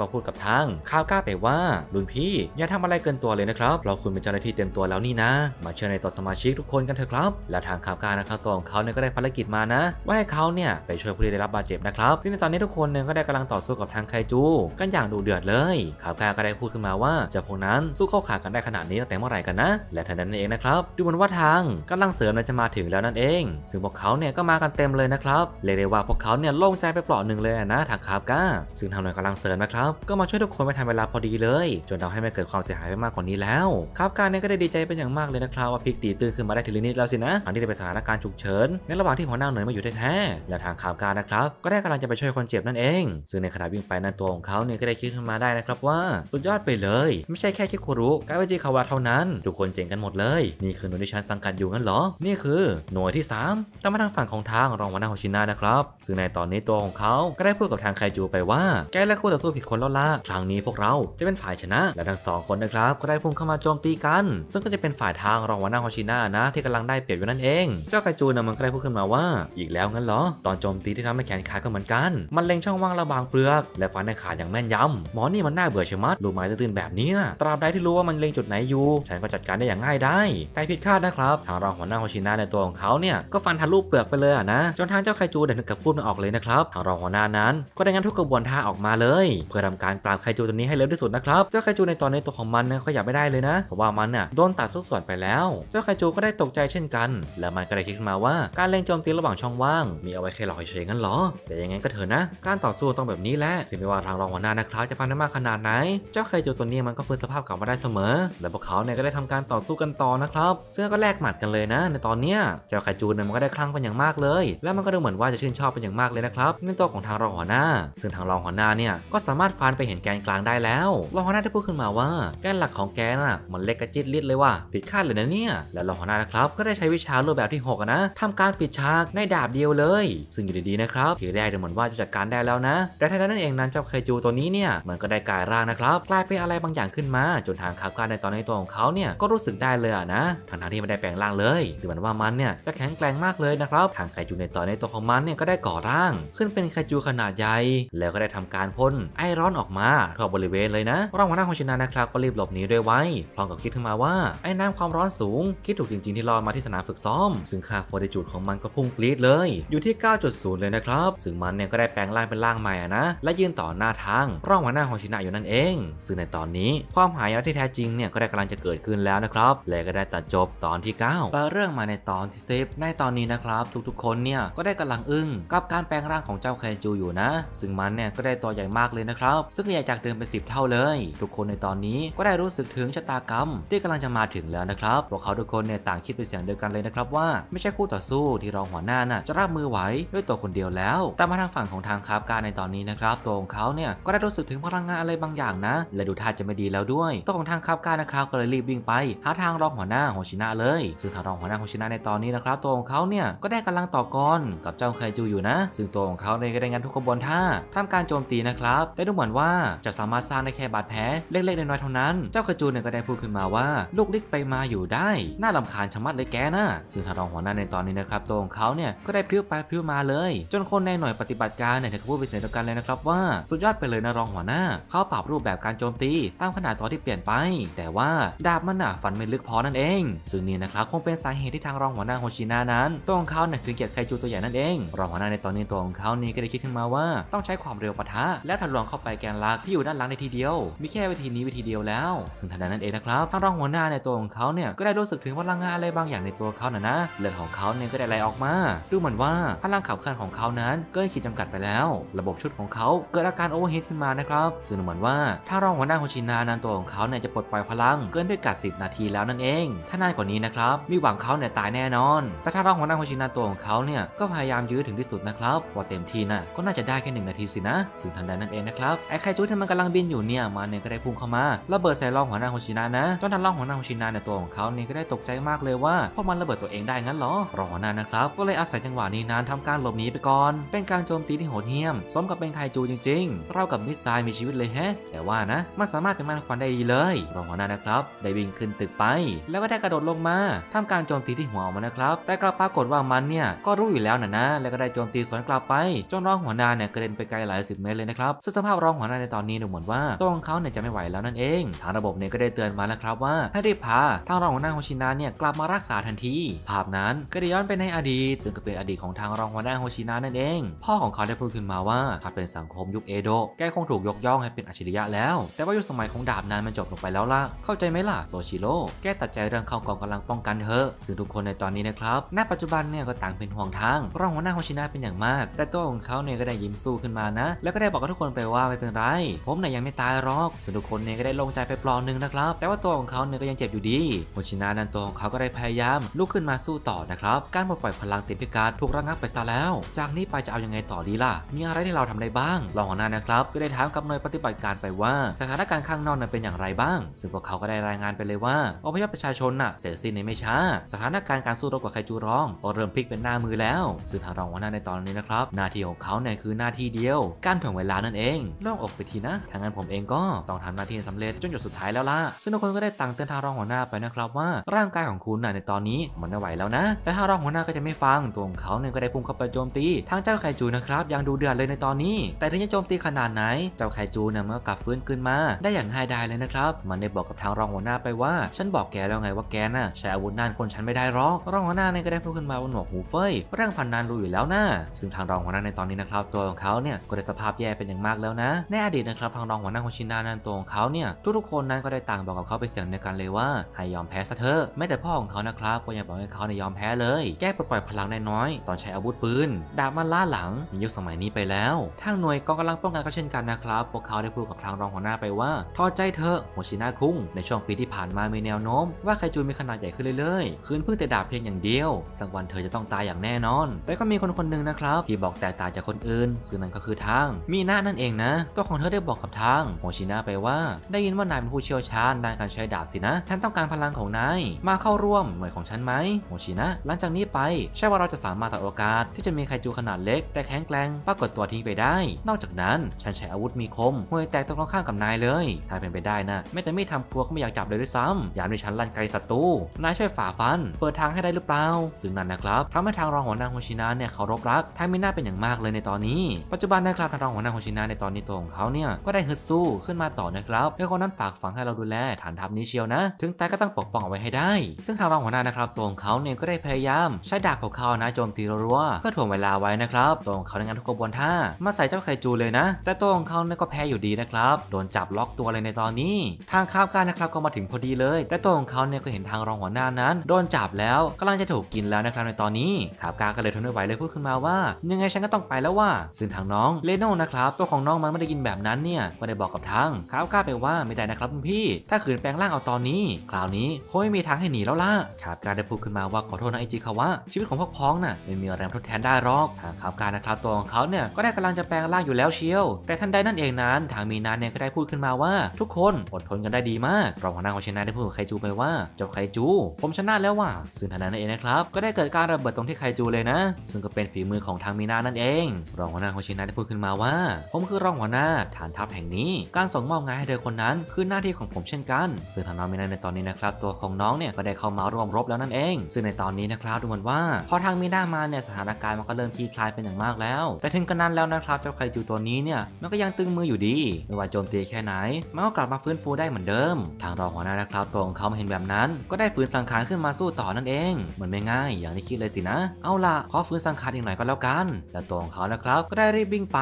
พราะคุณเป็นจ้าหน้าที่เต็มตัวแล้วนี่นะ มาเชิญในต่อสมาชิกทุกคนกันเถอะครับ และทางข่าวการนะครับตัวของเขาเนี่ยก็ได้ภารกิจมานะ ว่าให้เขาเนี่ยไปช่วยผู้ที่ได้รับบาดเจ็บนะครับซึ่งในตอนนี้ทุกคนเนี่ยก็ได้กำลังต่อสู้กับทางไคจูกันอย่างดุเดือดเลยข่าวการก็ได้พูดขึ้นมาว่าจะพวกนั้นสู้เข้าขากันได้ขนาดนี้ตั้งแต่เมื่อไหร่กันนะ และทันนั้นเองนะครับดูเหมือนว่าทางกำลังเสริมจะมาถึงแล้วนั่นเอง ซึ่งพวกเขาเนี่ยก็มากันเต็มเลยนะครับเรียกได้ว่าพวกเขาเนี่ยโล่งใจไปเปล่าหนึ่งเลยนะทาง่าวการซึ่งทางหน่วยกำลังเสริมนะครับ ก็มาช่วยทุกคนไม่ทันเวลาพอดีเลย จนทำให้ไม่เกิดความเสียหายไปมากกว่านี้แล้วครับการ์นี้ก็ได้ดีใจเป็นอย่างมากเลยนะครับว่าพิกตีตื่นขึ้นมาได้ทีละนิดแล้วสินะ อันที่จะไปสถานการณ์ฉุกเฉินในระหว่างที่หัวหน้าหน่วยมาอยู่แท้ๆและทางข่าวการนะครับก็ได้กำลังจะไปช่วยคนเจ็บนั่นเอง ซึ่งในขณะวิ่งไปนั้นตัวของเขาเนี่ยก็ได้คิดขึ้นมาได้นะครับว่าสุดยอดไปเลย ไม่ใช่แค่คิครุกายวิจิคาวาเท่านั้นทุกคนเจ๋งกันหมดเลยนี่คือหน่วยที่ฉันสังกัดอยู่งั้นเหรอนี่คือหน่วยที่ 3 ตามมาทางฝั่งของทางรองหัวหน้าอฮชินานะครับซึ่งในตอนนี้ตัวของเขาก็ได้พูดกับทางไคจูไปว่าแกและคู่ต่อสู้ผิดคนแล้วล่ะครั้งนี้พวกเราจะเป็นฝ่ายชนะและทั้งสอง คนนะครับก็ได้พุ่งเข้ามาโจมตีกกันซึ่งก็จะเป็นฝ่ายทางรองวานาฮอชิน่านะ ที่กำลังได้เปรียบอยู่นั่นเอง เจ้าไคจูนะมันก็ได้พูดขึ้นมาว่าอีกแล้วงั้นเหรอตอนโจมตีที่ทำให้แขนขาก็เหมือนกัน มันเล็งช่องว่างระบางเปลือกและฟันในขาอย่างแม่นยำหมอนี่มันน่าเบื่อชชมัดรู้ไม้ตื่นแบบนี้ตราบใดที่รู้ว่ามันเล็งจุดไหนอยู่ฉันก็จัดการได้อย่างง่ายได้แต่ผิดคาดนะครับทางรองหัวหน้าฮอชิน่าในตัวของเขาเนี่ยก็ฟันทะลุเปลือกไปเลยนะจนทางเจ้าไคจูเด่นกับพูดมันออกเลยนะครับทางรองหัวหน้านั้นก็ได้งั้นทุกกระบวนท่าออกมาเลย เพื่อทำการปราบไคจูตัวนี้ให้เร็วที่สุดนะครับเจ้าไคจูในตอนนี้ตัวของมันขยับไม่ได้เลยนะเพราะว่ามัน น่ะโดนตัดทุกส่วนไปแล้ว เจ้าไคจูก็ได้ตกใจเช่นกัน แล้วมันก็ได้คิดมาว่า การเล็งโจมตีระหว่างช่องว่างมีเอาไว้แค่หลอกเฉยงั้นหรอ แต่ยังไงก็เถอะนะ การต่อสู้ต้องแบบนี้แหละถึงไม่ว่าทางรองหัวหน้านะครับจะฟันได้มากขนาดไหน เจ้าไคจูตัวนี้มันก็ฟื้นสภาพกลับมาได้เสมอ และพวกเขาเนี่ยก็ได้ทำการต่อสู้กันต่อนะครับซึ่งก็แลกหมัดกันเลยนะ ในตอนเนี้ยเจ้าไคจูเนี่ยมันก็ได้คลั่งเป็นอย่างมากเลย และมันก็ดูเหมือนว่าจะชื่นชอบเป็นอย่างมากเลยนะครับในตัวของทางรองหัวหน้า ซึ่งทางรองหัวหน้าเนี่ยก็สามารถฟันไปเห็นแกนกลางได้แล้วรองหัวหน้าได้พูดขึ้นมาว่าแกนหลักของแกน่ะมันเล็กกกับจิตลิดเลยว่าผิดคาดเลยนะเนี่ยแลวรองหัวหน้านะครับก็ได้ใช้วิชารูปแบบที่6นะทำการปิดฉากในดาบเดียวเลย ซึ่งอยู่ดีๆนะครับทีแรกดูเหมือนว่าจะจัดการได้แล้วนะแต่ท่านั้นเองนั้นเจ้าเคจูตัวนี้เนี่ยมันก็ได้กลายร่างนะครับกลายเป็นอะไรบางอย่างขึ้นมาจนทางคาการในตอนในตัวของเขาเนี่ยก็รู้สึกได้เลยนะททางที่ไม่ได้แปลงร่างเลยดูเหมือนว่ามันเนี่ยจะแข็งแกร่งมากเลยนะครับทางไคจูในตอนในตัวของมันเนี่ยก็ได้ก่อร่างขึ้นเป็นไคจูขนาดใหญ่แล้วก็ได้ทำการพ่นไอร้อนออกมาทั่วบริเวณเลยนะรองหัวหน้าของชินานะครับก็รีบหลบหนีด้วยไว้พร้อมกับคิดขึ้นมาว่า ไอ้น้ำความร้อนสูง คิดถูกจริงๆที่รอมาที่สนามฝึกซ้อม ซึ่งค่าฟอร์ดิจูดของมันก็พุ่งปรี๊ดเลยอยู่ที่ 9.0 เลยนะครับ ซึ่งมันเนี่ยก็ได้แปลงร่างเป็นร่างใหม่นะ และยืนต่อหน้าทางร่องหัวหน้าของชินะอยู่นั่นเอง ซึ่งในตอนนี้ความหายนะที่แท้จริงเนี่ยก็ได้กำลังจะเกิดขึ้นแล้วนะครับและก็ได้ตัดจบตอนที่9้ปเรื่องมาในตอนที่10ในตอนนี้นะครับ ทุกๆคนเนี่ยก็ได้กำลังอึ้งกับการแปลงร่างของเจ้าไคจูอยู่นะ ซึ่งมันเนี่ยก็ได้ตัวใหญ่มากเลยนะครับซึ่งใหญ่จากเดิมเป็น10เท่าเลย ทุกคนในตอนนี้ก็ได้รู้สึกถึงชะตากรรมที่กำลังจะมาถึงแล้วนะครับพวกเขาทุกคนเนี่ยต่างคิดเป็นเสียงเดียวกันเลยนะครับ ว่าไม่ใช่คู่ต่อสู้ที่รองหัวหน้าน่ะจะรับมือไหวด้วยตัวคนเดียวแล้ว แต่มาทางฝั่งของทางคาบการในตอนนี้นะครับตัวของเขาเนี่ยก็ได้รู้สึกถึงพลังงานอะไรบางอย่างนะ และดูท่าจะไม่ดีแล้วด้วยตัวของทางคาบการนะครับก็เลยรีบวิ่งไปหาทางรองหัวหน้าของชินะเลยซึ่งทางรองหัวหน้าของชินะในตอนนี้นะครับตัวของเขาเนี่ยก็ได้กำลังต่อกรกับเจ้าไคจูอยู่นะ ซึ่งตัวของเขาเนี่ยก็ได้งานทุกขบวนท่าทำการโจมตีนะครับ แต่ดูเหมือนว่าจะสามารถสร้างได้แค่บาดแผลเล็กๆ น้อยๆเท่านั้นเจ้าไคจูเนี่ยก็ได้พูดขึ้นมาว่าลูกเล็กไปมาอยู่ได้ น่าลำคาญชะมัดเลยแกนะซึ่งทารองหัวหน้าในตอนนี้นะครับ ตัวของเขาเนี่ยก็ได้พลิ้วไปพลิ้วมาเลย จนคนในหน่วยปฏิบัติการเนี่ยถึงพูดเป็นเสียงเดียวกันเลยนะครับว่าสุดยอดไปเลยนะรองหัวหน้าเขาปรับรูปแบบการโจมตี ตามขนาดตอนที่เปลี่ยนไป แต่ว่าดาบมันหนาฟันไม่ลึกพอนั่นเอง ซึ่งนี่นะครับ คงเป็นสาเหตุที่ทางรองหัวหน้าโฮชินานั้นตัวของเขาเนี่ยถึงเกียดไคจูตัวใหญ่นั่นเอง รองหัวหน้าในตอนนี้ตัวของเขานี่ก็ได้คิดขึ้นมาว่าต้องใช้ความเร็วปะทะและทะลวงเข้าไปแกนลักที่อยู่ด้านหลังในทีเดียวมีแค่วิธีนี้วิธีเดียวแล้วซึ่งทันใดนั้นเองนะครับ่ารองหัวหน้าในตัวของเขาเนี่ยก็ได้รู้สึกถึงพลังงานอะไรบางอย่างในตัวเขานะนะเลือดของเขาเนี่ยก็ได้ไหลออกมา ดูเหมือนว่าพลังขับเคลื่อนของเขานั้นก็ได้ขีดจำกัดไปแล้ว ระบบชุดของเขาเกิดอาการโอเวอร์ฮีทขึ้นมานะครับซึ่งดูเหมือนว่าถ้ารองหัวหน้าของชินานานตัวของเขาเนี่ยจะปลดปล่อยพลัง เกินด้วยกัดสิบนาทีแล้วนั่นเองถ้านานกว่านี้นะครับมีหวังเขาเนี่ยตายแน่นอน แต่ถ้ารองหัวหน้าของชินาตัวของเขาเนี่ยก็พยายามยื้อถึงที่สุดนะครับว่าเต็มทีนะ่ะก็น่าจะได้แค่หนึ่งนาทีสินะซึ่งทันใดนั่นเองนะครับไอ้ไคจูที่มันกำลังบินอยู่เนี่ยมันเนี่ยก็ได้พุ่งเข้ามาระเบิดใส่รองหัวหน้าของชินานะจแล้วนัล่าหัวหน้าของชินาในตัวของเขาเนี่ยก็ได้ตกใจมากเลยว่าพวกมันระเบิดตัวเองได้งั้นหรอรองหัวหน้านะครับ ก็เลยอาศัยจังหวะนี้นานทำการหลบหนีไปก่อนเป็นการโจมตีที่โหดเหี้ยม สมกับเป็นไคจูจริงๆ เรากับมิสไซมีชีวิตเลยแฮะ แต่ว่านะมันสามารถเป็นมันควันได้ดีเลยรองหัวหน้านะครับ ได้วิ่งขึ้นตึกไป แล้วก็ได้กระโดดลงมาทำการโจมตีที่หัวมันนะครับ แต่กลับปรากฏว่ามันเนี่ยก็รู้อยู่แล้วนะนะแล้วก็ได้โจมตีสวนกลับไปจนรองหัวหน้าเนี่ยกระเด็นไปไกลหลายสิบเมตรเลยนะครับสภาพรองหัวหน้าในตอนนี้ดูเหมือนว่าตัวของเขาเนี่ยจะไม่ไหวแล้วนั่นเองทางระบบเนี่ยก็ได้เตือนมาแล้วครับับว่าให้รีบพาทางรองหัวหน้าโฮชินาเนี่ยกลับมารักษาทันทีภาพนั้นก็ได้ย้อนไปในอดีตซึ่งก็เป็นอดีตของทางรองหัวหน้าโฮชินานั่นเองพ่อของเขาได้พูดขึ้นมาว่าถ้าเป็นสังคมยุคเอโดะแกคงถูกยกย่องให้เป็นอัจฉริยะแล้ว แต่ว่ายุคสมัยของดาบนั้นมันจบลงไปแล้วล่ะ เข้าใจไหมล่ะโซชิโร่แกตัดใจเรื่องเข้ากองกำลังป้องกันเถอะซึ่งทุกคนในตอนนี้นะครับ ณปัจจุบันเนี่ยก็ต่างเป็นห่วงทางรองหัวหน้าโฮชินาเป็นอย่างมาก แต่ตัวของเขาเนี่ยก็ได้ยิ้มสู้ขึ้นมานะแล้วก็ได้บอกกับทุกคนไปว่าไม่เป็นไรผมเนี่ยยังไม่ตายหรอกส่วนทุกคนเนี่ยก็ได้ลงใจไปปลอนึงนะครับ แต่ว่าตัวของของเขาเนี่ยก็ยังเจ็บอยู่ดีโมชินานันนตัวของเขาก็ได้พยายามลุกขึ้นมาสู้ต่อนะครับ การปลดปล่อยพลังเต็มพิการถูกระงับไปซะแล้ว จากนี้ ไปจะเอายังไงต่อดีล่ะมีอะไรที่เราทำได้บ้างรองหัวหน้านะครับ ก็ได้ถามกับหน่วยปฏิบัติการไปว่า สถานการณ์ข้างนอกนั้นเป็นอย่างไรบ้าง ซึ่งพวกเขาก็ได้รายงานไปเลยว่า อพยพประชาชนน่ะเสร็จสิ้นในไม่ช้า สถานการณ์การสู้รบกับไคจูร้องก็เริ่มพลิกเป็นหน้ามือแล้ว ซึ่งทางรองหัวหน้าในตอนนี้นะครับหน้าที่ของเขาเนี่ยคือหน้าที่เดียว การถ่วงเวลานั่นเองล่องออกไปทีนะทางนั้นผมเองก็ต้องทำหน้าที่สำเร็จจนจุดสุดท้ายแล้วล่ะซึ่งทุกคนก็ได้ต่างเตือนทางรองหัวหน้าไปนะครับ ว่าร่างกายของคุณในตอนนี้มันไม่ไหวแล้วนะแต่ทางรองหัวหน้าก็จะไม่ฟังตัวของเขาเนี่ยก็ได้พุ่งเข้าไปโจมตีทางเจ้าไคจูนะครับ ยังดูเดือดเลยในตอนนี้ แต่ถึงจะโจมตีขนาดไหน เจ้าไคจูเนี่ยมันก็กลับฟื้นขึ้นมา ได้อย่างง่ายดายเลยนะครับมันได้บอกกับทางรองหัวหน้าไปว่า ฉันบอกแกแล้วไงว่าแกน่ะใช้อาวุธนานคนฉันไม่ได้หรอกรองหัวหน้าเนี่ยก็ได้พูดขึ้นมาบนหัวหูเฟยเรื่องพันนานรู้อยู่แล้วนะซึ่งทางรองหัวหน้าในตอนนี้นะครับ ตัวของเขาเนี่ยก็ได้สภาพแย่เป็นอย่างมากแล้วนะในอดีตนะครับทางรองหัวหน้าของชินานันตัวของเขาเนี่ยทุกๆคนนั้นก็ได้ต่างบอกกับเขาไปเสียงอางเดียวกันเลยว่าให้ยอมแพ้ซะเถอะแม้แต่พ่อของเขานะครับก็ยังบอกให้เขาในยอมแพ้เลย แก้ปลดปล่อยพลังน้อย ตอนใช้อาวุธปืนดาบมันล่าหลังในยุคสมัยนี้ไปแล้ว ทางหน่วยกองกำลังป้องกันก็เช่นกันนะครับ พวกเขาได้พูดกับทางรองหัวหน้าไปว่าท้อใจเถอะโมชินาคุงในช่วงปีที่ผ่านมามีแนวโน้มว่าไคจูมีขนาดใหญ่ขึ้นเรื่อยๆคืนเพิ่งแต่ดาบเพียงอย่างเดียว สักวันเธอจะต้องตายอย่างแน่นอนแต่ก็มีคนคนหนึ่งนะครับที่บอกแตกต่างจากคนอื่น ซึ่งนั่นก็คือทางมีหน้านั่นเองนะตัวของเธอได้บอกกับทางโมชินาไปว่า ได้ยินว่านายเป็นผู้เชี่ยวชาญด้านการใช้ดาบสินะฉันต้องการพลังของนายมาเข้าร่วมหน่วยของฉันไหมโมชินะ หลังจากนี้ไปใช่ว่าเราจะสามารถตัดโอกาส ที่จะมีไคจูขนาดเล็ก แต่แข็งแกร่งปรากฏตัวทิ้งไปได้ นอกจากนั้นฉันใช้อาวุธมีคมห่วยแตกตรงข้ามกับนายเลย ถ้าเป็นไปได้นะแม้แต่ไม่ทำครัวก็ไม่อยากจับเลยด้วยซ้ำยามที่ฉันลั่นไกลศัตรูนายช่วยฝ่าฟันเปิดทางให้ได้หรือเปล่าซึ่งนั้นนะครับทำให้ทางรองหัวหน้าโมชินะเนี่ยเคารพรักทั้งมิน่าเป็นอย่างมากเลยในตอนนี้ปัจจุบันนะครับทางรองหัวหน้าโมชินะในตอนนี้ตัวของเขาเนี่ยก็ได้ฮึดสู้ขึ้นมาต่อนะครับและคนนั้นฝากฝังให้เราดูแลฐานทัพนี้เชียวนะ ถึงตายก็ต้องปกป้องเอาไว้ให้ได้ ซึ่งทางรองหัวหน้านะครับตัวของเขาเนี่ยก็ได้พยายามใช้ดาบของเขานะโจมตีรัวๆเพื่อถ่วงเวลาไว้นะครับตัวของเขาในงานทุกขบวนท่า มาใส่เจ้าไคจูเลยนะ แต่ตัวของเขาเนี่ยก็แพ้อยู่ดีนะครับ โดนจับล็อกตัวเลยในตอนนี้ ทางข้าวการนะครับก็มาถึงพอดีเลย แต่ตัวของเขาเนี่ยก็เห็นทางรองหัวหน้านั้นโดนจับแล้วกำลังจะถูกกินแล้วนะครับในตอนนี้ข้าวการก็เลยทนไม่ไหวเลยพูดขึ้นมาว่ายังไงฉันก็ต้องไปแล้วว่าซึ่งทางน้องเลโน่นะครับ ตัวของน้องมันไม่ได้ยินแบบนั้นเนี่ย ก็ได้บอกกับทางข้าวการไปว่าไม่ได้นะครับพี่ถ้าขืนแปลงร่างเอาตอนนี้คราวนี้คงไม่มีทางให้หนีแล้วล่ะ คาบการได้พูดขึ้นมาว่าขอโทษนะไอจิคาวะชีวิตของพวกพ้องน่ะไม่มีอะไรทดแทนได้หรอก ทางคาบการนะครับตัวของเขาเนี่ยก็ได้กำลังจะแปลงร่างอยู่แล้วเชียว แต่ท่านใดนั่นเองนั้น ทางมีนานเนี่ยก็ได้พูดขึ้นมาว่า ทุกคนอดทนกันได้ดีมาก รองหัวหน้าของชนะได้พูดกับไคจูไปว่าเจ้าไคจูผมชนะแล้วว่ะซึ่งทันใดนั่นเองนะครับก็ได้เกิดการระเบิดตรงที่ไคจูเลยนะ ซึ่งก็เป็นฝีมือของทางมีนานั่นเอง รองหัวหน้าของชินาได้พูดขึ้นมาว่า ผมคือรองหัวหน้าฐานทัพแห่งนี้การส่งมอบงานให้เธอคนนั้นคือหน้าที่ของผมเช่นกันซึ่งทางน้องมินาในตอนนี้นะครับ ตัวของน้องเนี่ยก็ได้เข้ามาร่วมรบแล้วนั่นเองซึ่งในตอนนี้นะครับดูเหมือนว่า พอทางมินามาเนี่ยสถานการณ์มันก็เริ่มคลี่คลายเป็นอย่างมากแล้ว แต่ถึงกระนั้นแล้วนะครับเจ้าไคจูตัวนี้เนี่ยมันก็ยังตึงมืออยู่ดีไม่ว่าโจมตีแค่ไหนมันก็กลับมาฟื้นฟูได้เหมือนเดิม ทางรองหัวหน้านะครับตัวของเขาเห็นแบบนั้นก็ได้ฟื้นสังขารขึ้นมาสู้ต่อนั่นเองเหมือนไม่ง่ายอย่างที่คิดเลยสินะเอาล่ะขอฟื้นสังขารอีกหน่อยก็แล้วกันแล้วตัวของเขานะครับก็ได้รีบวิ่งไป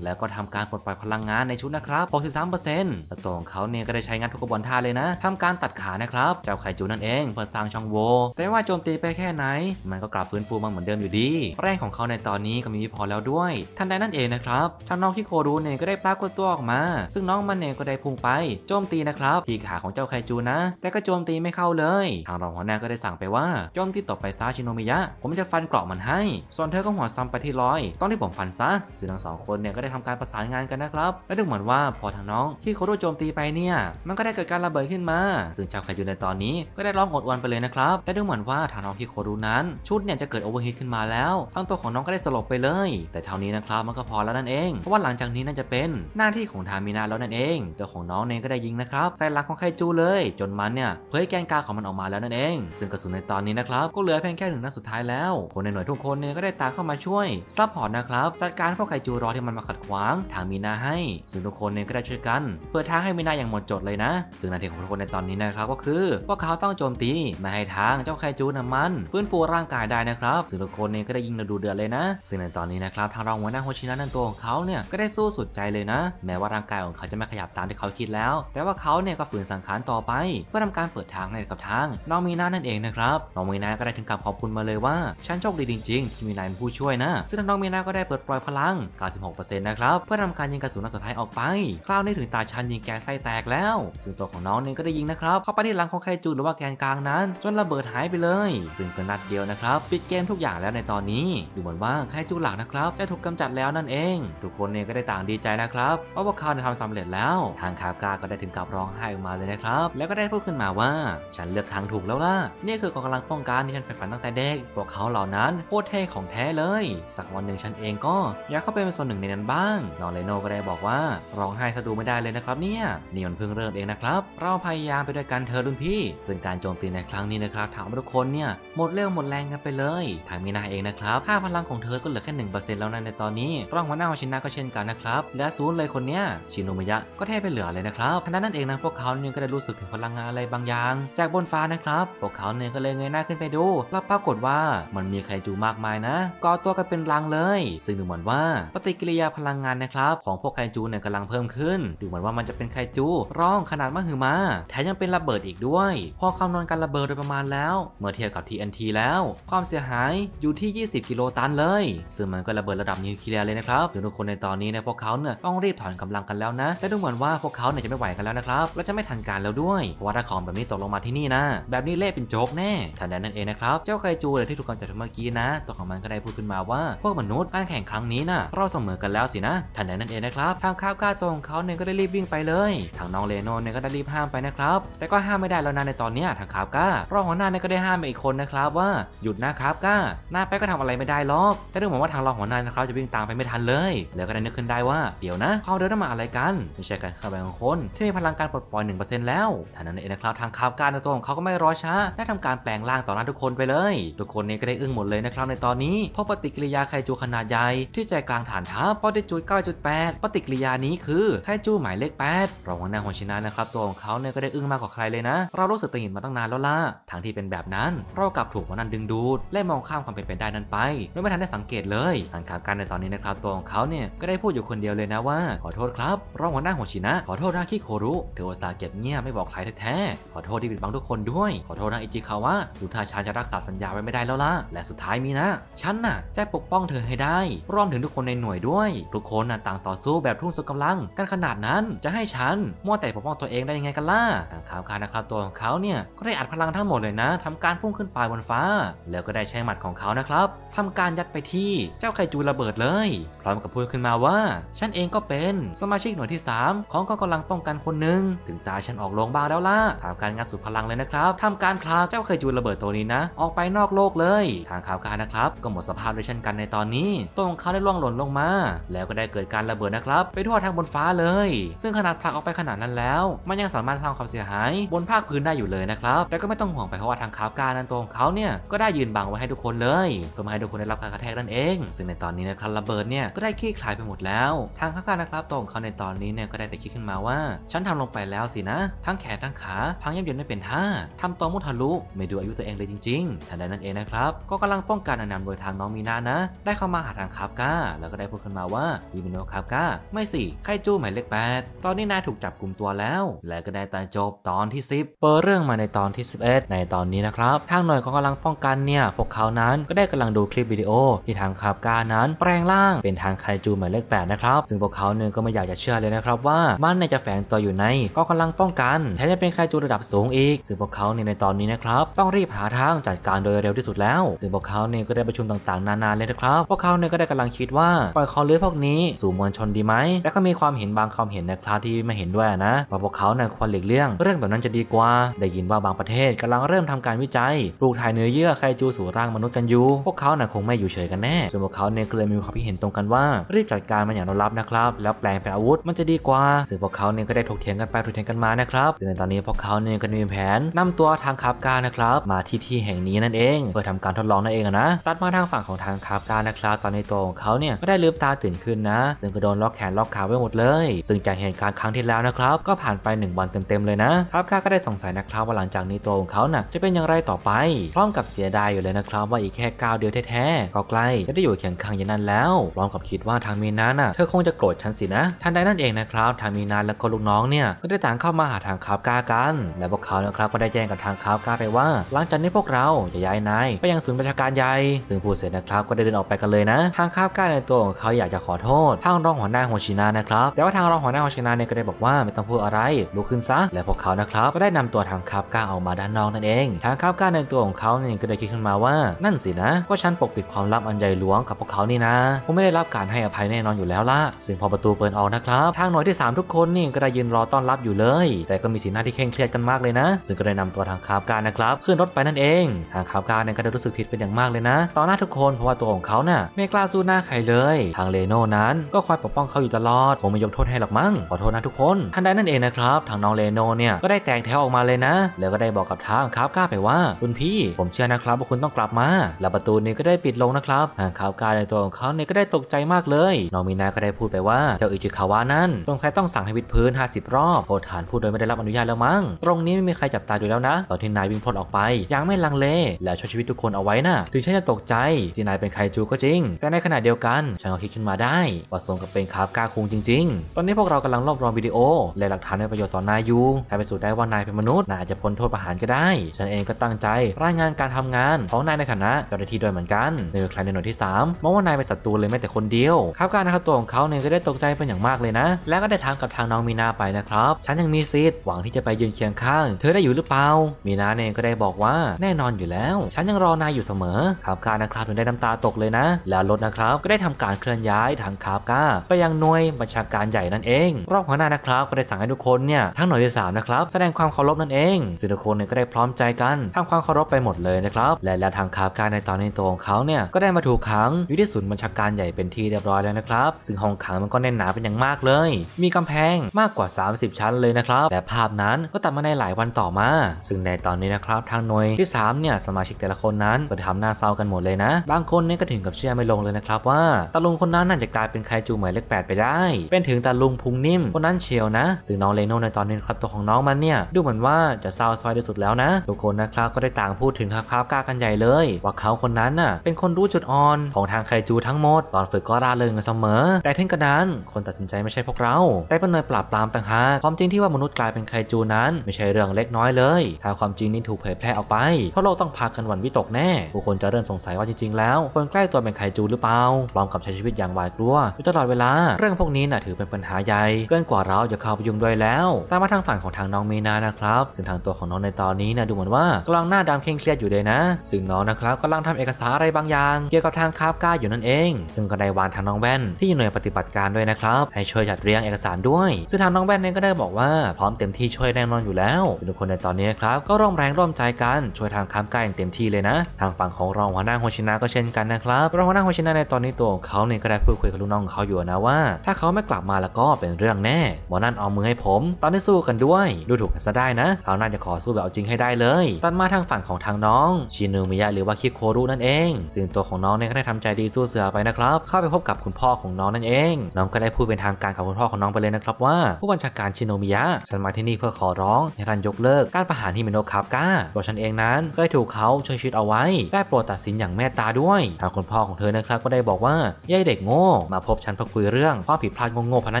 แล้วก็ทำการปลดปล่อยพลังงานในชุดนะครับ63%แล้วตัวของเขาเนี่ยก็ได้ใช้งานทุกกระบวนท่าเลยนะทำการตัดขานะครับเจ้าไ่จูนั่นเองเพื่อสร้างช่องโหว่แต่ว่าโจมตีไปแค่ไหน มันก็กลับฟื้นฟูมาเหมือนเดิมอยู่ดี แรงของเขาในตอนนี้ก็มีพอแล้วด้วยทันใดนั่นเองนะครับ ทางน้องคิโครูเนี่ยก็ได้ปรากฏตัวออกมา ซึ่งน้องมันเนี่ยก็ได้พุ่งไป โจมตีนะครับ ที่ขาของเจ้าไ่จูนะ แต่ก็โจมตีไม่เข้าเลย ทางรองหัวหน้าก็ได้สั่งไปว่าโจมตีต่อไปซาชิโนมิยะ ผมจะฟันเกราะมันให้ส่วนเธอก็หัวซ้ำไปที่ร้อยต้องที่ผมฟันซะซึ่งทั้งสองคนเนี่ยก็ได้ทำการประสานงานกันนะครับและดูเหมือนว่าพอทางน้องคิโครุโจมตีไปเนี่ยมันก็ได้เกิดการระเบิดขึ้นมามาซึ่งชาวไคจูในตอนนี้ก็ได้ร้องอดวันไปเลยนะครับแต่ดูเหมือนว่าทางน้องคิโครุนั้น ชุดเนี่ยจะเกิดโอเวอร์ฮีทขึ้นมาแล้ว ทั้งตัวของน้องก็ได้สลบไปเลย แต่เท่านี้นะครับมันก็พอแล้วนั่นเอง เพราะว่าหลังจากนี้น่าจะเป็นหน้าที่ของทามินาแล้วนั่นเอง ตัวของน้องเองก็ได้ยิงนะครับใส่หลังของไคจูเลยจนมันเนี่ยเผยแกนกาของมันออกมาแล้วนั่นเอง ซึ่งกระสุนในตอนนี้นะครับ ก็เหลือเพียงแค่หนึ่งนัดสุดท้ายแล้ว คนในหน่วยทุกคนเนี่ยก็ได้ตาเข้ามาช่วยซัพพอร์ตนะครับจัดการพวกไคจูรอที่มันมาขัดขวาง ทางมินาให้ซึ่งทุกคนเนี่ยก็ได้ช่วยกันเปิดทางให้มินาอย่างหมดจดเลยนะซึ่งนาทีของทุกคนในตอนนี้นะครับก็คือพวกเขาต้องโจมตีไม่ให้ทางเจ้าไคจูนะมันฟื้นฟูร่างกายได้นะครับซึ่งทุกคนนี่ก็ได้ยิงระดูเดือดเลยนะซึ่งในตอนนี้นะครับทางรองหัวหน้าโฮชินะนั่นตัวของเขาเนี่ย ก็ได้สู้สุดใจเลยนะ แม้ว่าร่างกายของเขาจะไม่ขยับตามที่เขาคิดแล้ว แต่ว่าเขาเนี่ยก็ฝืนสังขารต่อไป เพื่อทำการเปิดทางให้กับทางน้องมีนานั่นเองนะครับน้องมีนาก็ได้ถึงกับขอบคุณมาเลยว่าฉันโชคดีจริงๆที่มีนายเป็นผู้ช่วยนะซึ่งทางน้องมีนาก็ได้เปิดปล่อยพลัง96%นะครับเพื่อทำการยิงกระสุนนัดสุดท้ายออกไปคราวนี้ถึงตาชันยิงแกใส่แตกแล้วซึ่งตัวของน้องเนี่ยก็ได้ยิงนะครับเข้าไปที่หลังของไคจูหรือว่าแกนกลางนั้น จนระเบิดหายไปเลยซึ่งก็นัดเดียวนะครับ ปิดเกมทุกอย่างแล้วในตอนนี้ดูเหมือนว่าไคจูหลักนะครับ จะถูกกาจัดแล้วนั่นเอง ทุกคนเนี่ยก็ได้ต่างดีใจนะครับเพราะว่าเขาทำสำเร็จแล้วทางคาบกาก็ได้ถึงกับร้องไห้ออกมาเลยนะครับ แล้วก็ได้พูดขึ้นมาว่าฉันเลือกทางถูกแล้วล่ะนี่คือกองกำลังป้องกันที่ฉันใฝ่ฝันตั้งแต่เด็กพวกเขาเหล่านั้นโคตรเท่ของแท้เลย สักวันหนึ่งฉันเองก็ อยากเข้าไปเป็นส่วนหนึ่งในนั้นบ้าง นอเลโนก็ได้บอกว่าร้องไห้สะดูไม่ได้เลยนะครับ เนี่ยนี่มันเพิ่งเริ่มเองนะครับ เราพพยายามไปด้วยกันเธอรุ่นพี่ ซึ่งการโจมตีในครั้งนี้นะครับทำให้ทุกคนเนี่ยหมดเร็วหมดแรงกันไปเลย ทางมีนาเองนะครับค่าพลังของเธอก็เหลือแค่หนึ่งเปอร์เซ็นต์แล้วนะในตอนนี้ ร่องวันหน้าชินะก็เช่นกันนะครับ และศูนย์เลยคนเนี้ยชินุมิยะก็แทบไปเหลือเลยนะครับขณะนั้นเองนะพวกเขาเนี่ยก็ได้รู้สึกถึงพลังงานอะไรบางอย่าง จากบนฟ้านะครับ พวกเขาเนี่ยก็เลยเงยหน้าขึ้นไปดูแล้วปรากฏว่ามันมีไคจูมากมายนะ ก่อตัวกันเป็นรังเลย ซึ่งดูเหมือนว่าปฏิกิริยาพลังงานนะครับ ของพวกไคจูเนี่ยกำลังเพิ่มขึ้นดูเหมือนว่ามันจะเป็นไคจู ร่องขนาดมหึมาแถมยังเป็นระเบิดอีกด้วยพอคำนวณการระเบิดโดยประมาณแล้ว เมื่อเทียบกับ TNT แล้ว ความเสียหายอยู่ที่ 20 กิโลตันเลยซึ่งมันก็ระเบิดระดับนิวเคลียร์เลยนะครับถึงทุกคนในตอนนี้นะพวกเขาเนี่ยต้องรีบถอนกำลังกันแล้วนะแต่ดูเหมือนว่าพวกเขาเนี่ยจะไม่ไหวกันแล้วนะครับและจะไม่ทันการแล้วด้วยเพราะว่าถ้าของแบบนี้ตกลงมาที่นี่นะ แบบนี้เละเป็นโจ๊กแน่ทันใดนั้นเองนะครับเจ้าไคจูเลยที่ถูกกำจัดเมื่อกี้นะตัวของมันก็ได้พูดขึ้นมาว่า พวกมนุษย์การแข่งครั้งนี้นะเราเสมอกันแล้วสินะทันใดนั้นเองนะครับทางข้าวกล้าตัวของเขาเนี่ยก็ได้รีบวิ่งไปเลยทางน้องเลโนเนี่ยก็ได้รีบห้ามไปนะครับแต่ก็ห้ามไม่ได้แล้วนะในตอนนี้ทางคาบก้ารองหัวหน้าเนี่ยก็ได้ห้ามอีกคนนะครับว่าหยุดนะครับก้าหน้าแป๊กก็ทำอะไรไม่ได้หรอก แต่ดูเหมือนว่าทางรองหัวหน้านะครับจะวิ่งตามไปไม่ทันเลย แล้วก็ได้นึกขึ้นได้ว่าเดี๋ยวนะเขาเดินมาอะไรกันไม่ใช่การเข้าไปของคน ที่มีพลังการปลดปล่อย1%แล้วท่านั้นเองนะครับ ทางคาบก้าในตัวของเขาก็ไม่รอช้าได้ทำการแปลงร่างต่อหน้าทุกคนไปเลยทุกคนเนี่ยก็ได้อึ้งหมดเลยนะครับในตอนนี้เพราะปฏิกิริยาไคจูขนาดใหญ่ที่ใจกลางฐานทัพปอด้จุด9.8ปฏิกิริยานี้คือไคจูหมายเลข8รองหัวหน้าของชินะนะครับตัวของเขาเนี่ยก็ได้อึ้งมากกว่าใครเลยนะ เรารู้สึกตึงหินมาตั้งนานแล้วล่ะทั้งที่เป็นแบบนั้นเรากลับถูกมันนั้นดึงดูดและมองข้ามความเป็นไปได้นั้นไปโดยไม่ทันได้สังเกตเลยทางขาการในตอนนี้นะครับตัวของเขาเนี่ยก็ได้พูดอยู่คนเดียวเลยนะว่า ขอโทษครับรองหัวหน้าหัวชินะ ขอโทษนะคิโครุเธออสาเก็บเงียบไม่บอกใครแท้ๆขอโทษที่ปิดบังทุกคนด้วยขอโทษนะอิจิคาวะดูท่าฉันจะรักษาสัญญาไว้ไม่ได้แล้วล่ะและสุดท้ายมีนะฉันน่ะจะปกป้องเธอให้ได้ รวมถึงทุกคนในหน่วยด้วย ทุกคนน่ะต่างต่อสู้แบบทุ่มสุดกำลังกันขนาดนั้น จะให้ฉันมัวแต่ปกป้องตัวเองได้ยังไงกันล่ะข่าวการนะครับตัวของเขาเนี่ยก็ได้อัดพลังทั้งหมดเลยนะ ทำการพุ่งขึ้นไปบนฟ้า แล้วก็ได้ใช้หมัดของเขานะครับทำการยัดไปที่เจ้าไคจูระเบิดเลย พร้อมกับพูดขึ้นมาว่าฉันเองก็เป็น สมาชิกหน่วยที่ 3 ของกองกำลังป้องกันคนหนึ่งถึงตาฉันออกลงบ้าแล้วล่ะทำการงัดสุดพลังเลยนะครับทำการพลาเจ้าไคจูระเบิดตัวนี้นะ ออกไปนอกโลกเลยทางข่าวการนะครับก็หมดสภาพด้วยเช่นกันในตอนนี้ตัวของเขาได้ล่วงหล่นลงมาแล้วก็ได้เกิดการระเบิดนะครับ ไปทั่วทางบนฟ้าเลย ซึ่งขนาดผลักออกไปขนาดนั้นแล้ว มันยังสามารถสร้างคความเสียหายบนภาคพื้นได้อยู่เลยนะครับ แต่ก็ไม่ต้องห่วงไปเพราะว่าทางคาบการนั้นตัวของเขาเนี่ยก็ได้ยืนบังไว้ให้ทุกคนเลยเพื่อไม่ให้ทุกคนได้รับการกระแทกนั่นเองซึ่งในตอนนี้นะครับระเบิดเนี่ยก็ได้คลี่คลายไปหมดแล้ว ทางคาบการนะครับตัวของเขาในตอนนี้เนี่ยก็ได้แต่คิดขึ้นมาว่า ฉันทำลงไปแล้วสินะ ทั้งแขนทั้งขาพังยับเยินไม่เป็นท่าทำตัวมุทะลุไม่ดูอายุตัวเองเลยจริงๆทันใดนั้นเองนะครับก็กำลังป้องกันอนามโดยทางน้องมีนานะ ได้เข้ามาหาทางคาบการแล้วก็ได้พูดขึ้นมาว่ายิมิโนคาบกาไม่สิไคจูหมายเลขแปดตอนนี้นายถูกจับกลุ่มตัวแล้วและก็ได้ตัดจบตอนที่10เปิดเรื่องมาในตอนที่ 11 ในตอนนี้นะครับทางหน่วยกองกำลังป้องกันเนี่ยพวกเขานั้นก็ได้กำลังดูคลิปวิดีโอที่ทางคาบกานั้นแปลงร่างเป็นทางไคจูหมายเลขแปดนะครับซึ่งพวกเขาเนี่ยก็ไม่อยากจะเชื่อเลยนะครับว่ามันในจะแฝงตัวอยู่ในกองกำลังป้องกันแถมยังเป็นไคจูระดับสูงอีกซึ่งพวกเขาเนี่ยในตอนนี้นะครับต้องรีบหาทางจัดการโดยเร็วที่สุดแล้วซึ่งพวกเขาเนี่ยก็ได้ประชุมต่างๆ นานาเลยนะครับ พวกเขาเนี่ยก็ได้กำลังคิดว่าปล่อยคอเลือพวกนี้สู่มวลชนดีไหมและก็มีความเห็นบางความเห็นนะครับที่ไม่เห็นด้วยนะว่าพวกเขาเนี่ยควรหลีกเลี่ยียงเรื่องแบบนั้นจะดีกว่า ได้ยินว่าบางประเทศกำลังเริ่มทำการวิจัยปลูกถ่ายเนื้อเยื่อไคจูสู่ร่างมนุษย์กันอยู่ พวกเขาน่ะคงไม่อยู่เฉยกันแน่ส่วนพวกเขาเนี่ยก็เลยมีความคิดเห็นตรงกันว่ารีบจัดการมันอย่างรลับนะครับ แล้วแปลงเป็นอาวุธ มันจะดีกว่าซึ่งพวกเขาเนี่ยก็ได้ถกเถียงกันไปถกเถียงกันมานะครับซึ่งในตอนนี้พวกเขาเนี่ยก็มีแผนนำตัวทางคาบกานะครับมาที่ที่แห่งนี้นั่นเอง เพื่อทำการทดลองนั่นเองนะ ตัดมาทางฝั่งของทางคาบกานะครับตอนนี้ตัวของเขาเนี่ยก็ได้ลืมตาตื่นขึ้นนะซึ่งก็โดนล็อกแขนล็อกขาไว้หมดเลยซึ่งจากเหตุการณ์ครั้งที่แล้วนะครับ ก็ผ่านไป1วันเต็มๆเลเลยนะคับข้าก็ได้สงสัยนะครับว่าหลังจากนี้ตัวของเขาหน่ะจะเป็นอย่างไรต่อไปพร้อมกับเสียดายอยู่เลยนะครับว่าอีกแค่ก้าวเดียวแท้ๆก็ใกล้จะได้อยู่เคียงข้างอย่างนั้นแล้วพร้อมกับคิดว่าทางมีนาน่ะเธอคงจะโกรธฉันสินะทันใดนั่นเองนะครับ ทางมีนานและก็ลูกน้องเนี่ยก็ได้ต่างเข้ามาหาทางคาบก้ากัน และพวกเขานะครับก็ได้แจ้งกับทางคาบก้าไปว่าหลังจากนี้พวกเราจะย้ายนายไปยังศูนย์ประชาการใหญ่ซึ่งผู้เสร็จนะครับก็ได้เดินออกไปกันเลยนะทางคาบก้าในตัวของเขาอยากจะขอโทษทางรองหัวหน้าโฮชินานะครับแต่ว่าทางรองหัวหน้าโฮชินาเนี่ยก็ได้บอกว่าไม่ต้องพูดอะไรลุกขึ้นซะและพวกเขานะครับ ก็ได้นำตัวทางคาบก้าออกมาด้านนอกนั่นเอง ทางคาบก้าในตัวของเขาเนี่ยก็ได้คิดขึ้นมาว่านั่นสินะก็ฉันปกปิดความลับอันใหญ่หลวงกับพวกเขานี่นะผมไม่ได้รับการให้อภัยแน่นอนอยู่แล้วล่ะซึ่งพอประตูเปิดออกนะครับทางหน่วยที่ 3 ทุกคนนี่ก็ได้ยืนรอต้อนรับอยู่เลยแต่ก็มีสีหน้าที่เคร่งเครียดกันมากเลยนะ ซึ่งก็ได้นำตัวทางคาบก้านะครับขึ้นรถไปนั่นเอง ทางคาบก้าเนี่ยก็ได้รู้สึกผิดเป็นอย่างมากเลยนะต่อหน้าทุกคนเพราะว่าตัวของเขาน่ะไม่กล้าสู้หน้าใครเลย ทางเลโน่นั้น ก็คอยปกป้องเขาอยู่ตลอดผมไม่ยกโทษให้หรอกมั้งขอโทษนะทุกคนทันใดนั่นเองนะครับทางน้องเลโนเนี่ยก็ได้แตงแถวออกมาเลยนะ แล้วก็ได้บอกกับทางคาบก้าไปว่า คุณพี่ ผมเชื่อนะครับว่าคุณต้องกลับมา แลวประตูนี้ก็ได้ปิดลงนะครับทางคาบก้าในตัวของเขาเนี่ยก็ได้ตกใจมากเลย นอมินา ก็ได้พูดไปว่า เจ้าอิจิคาวะนั้นสงสัยต้องสั่งให้วิดพื้น 50 รอบโทษฐานพูดโดยไม่ได้รับอนุญาตแล้วมั้ง ตรงนี้ไม่มีใครจับตาดูแล้วนะ ตอนที่นายวิ่งพลดออกไป ยังไม่ลังเล แล้วช่วยชีวิตทุกคนเอาไว้นะถึงฉันจะตกใจ ที่นายเป็นไคจูก็จริง แต่ในขณะเดียวกัน ฉันก็คิดขึ้นมาได้ว่าสมกับเป็นคาบก้าคุงจริงๆ ตอนนี้พวกเรากาลังรวบรวมวิดีโอและหลักฐานในประโยชน์ต่อนายอยูใครไปสู่ได้ว่านายเป็นมนุษย์นายจะพ้นโทษประหารก็ได้ ฉันเองก็ตั้งใจ รายงานการทำงาน ของนายในฐานะเจ้าหน้าที่ด้วยเหมือนกันในึ่งใครในหน่วยที่3มองว่านายเป็นศัตรูเลยแม้แต่คนเดียวข้าวการนะครับตัวของเขาเนี่ยก็ได้ตกใจเป็นอย่างมากเลยนะ แล้วก็ได้ถามกับทางน้องมีนาไปนะครับ ฉันยังมีสิทธิ์หวังที่จะไปยืนเคียงข้าง เธอได้อยู่หรือเปล่ามีนาเนี่ยก็ได้บอกว่าแน่นอนอยู่แล้ว ฉันยังรอนายอยู่เสมอข้าวการนะครับถึงได้น้ำตาตกเลยนะ แล้วรถนะครับก็ได้ทำการเคลื่อนย้ายทางข้าวกาไปยังหน่วยบัญชาการใหญ่นั่นเองรอบหัวหน้านะครับก็ได้สั่งให้ทุกคนเนี่ยทั้งหน่วยที่3นะครับแสดงความเคารพนั่นเองซึ่งทุกคนเนี่ยก็ได้พร้อมใจกันทำความเคารพไปหมดเลยนะครับ และแล้วทางคาบการในตอนนี้ตัวของเขาเนี่ยก็ได้มาถูกขังอยู่ที่ศูนย์บัญชาการใหญ่เป็นที่เรียบร้อยแล้วนะครับ ซึ่งห้องขังมันก็แน่นหนาเป็นอย่างมากเลย มีกำแพงมากกว่า 30 ชั้นเลยนะครับและภาพนั้นก็ตัดมาในหลายวันต่อมา ซึ่งในตอนนี้นะครับ ทางหน่วยที่3เนี่ยสมาชิกแต่ละคนนั้นก็ทำหน้าเศร้ากันหมดเลยนะ บางคนเนี่ยก็ถึงกับเชื่อไม่ลงเลยนะครับว่าตาลุงคนนั้นน่าจะกลายเป็นใครจูเหมยเล็กแปดไปได้ เป็นถึงตาลุงพุงนิ่มคนนั้นเชียวนะซึ่งน้องเลโน่ในตอนนี้ครับตัวของน้องมันเนี่ย ดูเหมือนว่าจะเศร้าซอยที่สุดแล้วนะ ทุกคนนะครับก็ได้ต่างพูดถึงคาคาบกากันใหญ่เลย ว่าเขาคนนั้นน่ะเป็นคนรู้จุดอ่อนของทางไคจูทั้งหมดตอนฝึกก็ร่าเริงเสมอแต่ทั้งกระนั้นคนตัดสินใจไม่ใช่พวกเรา แต่เป็นเนยปราบปรามต่างหากความจริงที่ว่ามนุษย์กลายเป็นไคจูนั้น ไม่ใช่เรื่องเล็กน้อยเลย ถ้าความจริงนี้ถูกเผยแพร่ออกไปเพราะโลกต้องพากันหวั่นวิตกแน่ผู้คนจะเริ่มสงสัยว่าจริงๆแล้วคนใกล้ตัวเป็นไคจูหรือเปล่าพร้อมกับใช้ชีวิตอย่างหวาดกลัวอยู่ตลอดเวลา เรื่องพวกนี้น่ะถือเป็นปัญหาใหญ่เกินกว่าเราจะเข้าไปยุ่งด้วยแล้วตามมาทางฝั่งของทางน้องเมนานะครับซึ่งทางตัวของน้องในตอนนี้นะดูเหมือนว่ากำลังหน้าดำเคร่งเครียดอยู่เลยนะซึ่งน้องนะครับกำลังทำเอกสารอะไรบางอย่างเกี่ยวกับทางคาบก้าอยู่นั่นเอง ซึ่งก็ได้วานทางน้องแว่นที่อยู่หน่วยปฏิบัติการด้วยนะครับ ให้ช่วยจัดเรียงเอกสารด้วยซึ่งทางน้องแว่นเองก็ได้บอกว่า พร้อมเต็มที่ช่วยแน่นอนอยู่แล้วทุกคนในตอนนี้นะครับก็ร่วมแรงร่วมใจกันช่วยทางคาบก้าอย่างเต็มที่เลยนะ ทางฝั่งของรองหัวหน้าโฮชินะก็เช่นกันนะครับ รองหัวหน้าโฮชินะในตอนนี้ตัวของเขาเนี่ยก็ได้พูดคุยกับลูกน้องเขาอยู่นะว่า ถ้าเขาไม่กลับมาแล้วก็เป็นเรื่องแน่หมอนั่นเอามือให้ผม ตอนที่สู้กันด้วดยดูถูกกันซะได้นะคราวหน้าจะขอสู้แบบเอาจริงให้ได้เลยตัดมาทางฝั่งของทางน้อง ชินูมิยะหรือว่าคิโครุนั่นเองซึ่งตัวของน้องเนี่ยก็ได้ทำใจดีสู้เสือไปนะครับ เข้าไปพบกับคุณพ่อของน้องนั่นเอง น้องก็ได้พูดเป็นทางการกับคุณพ่อของน้องไปเลยนะครับ ว่าผู้บัญชาการชินูมิยะฉันมาที่นี่เพื่อขอร้องให้ท่านยกเลิกการประหารฮิเมโนะคาบกาตัวฉันเองนั้นเคยถูกเขาช่วยชีวิตเอาไว้ได้โปรดตัดสินอย่างเมตตาด้วย ทางคุณพ่อของเธอนะครับ ก็ได้บอกว่าย่ายเด็กโง่มาพบฉันเพื่อคุยเรื่องความผิดพลาดโง่ๆพนั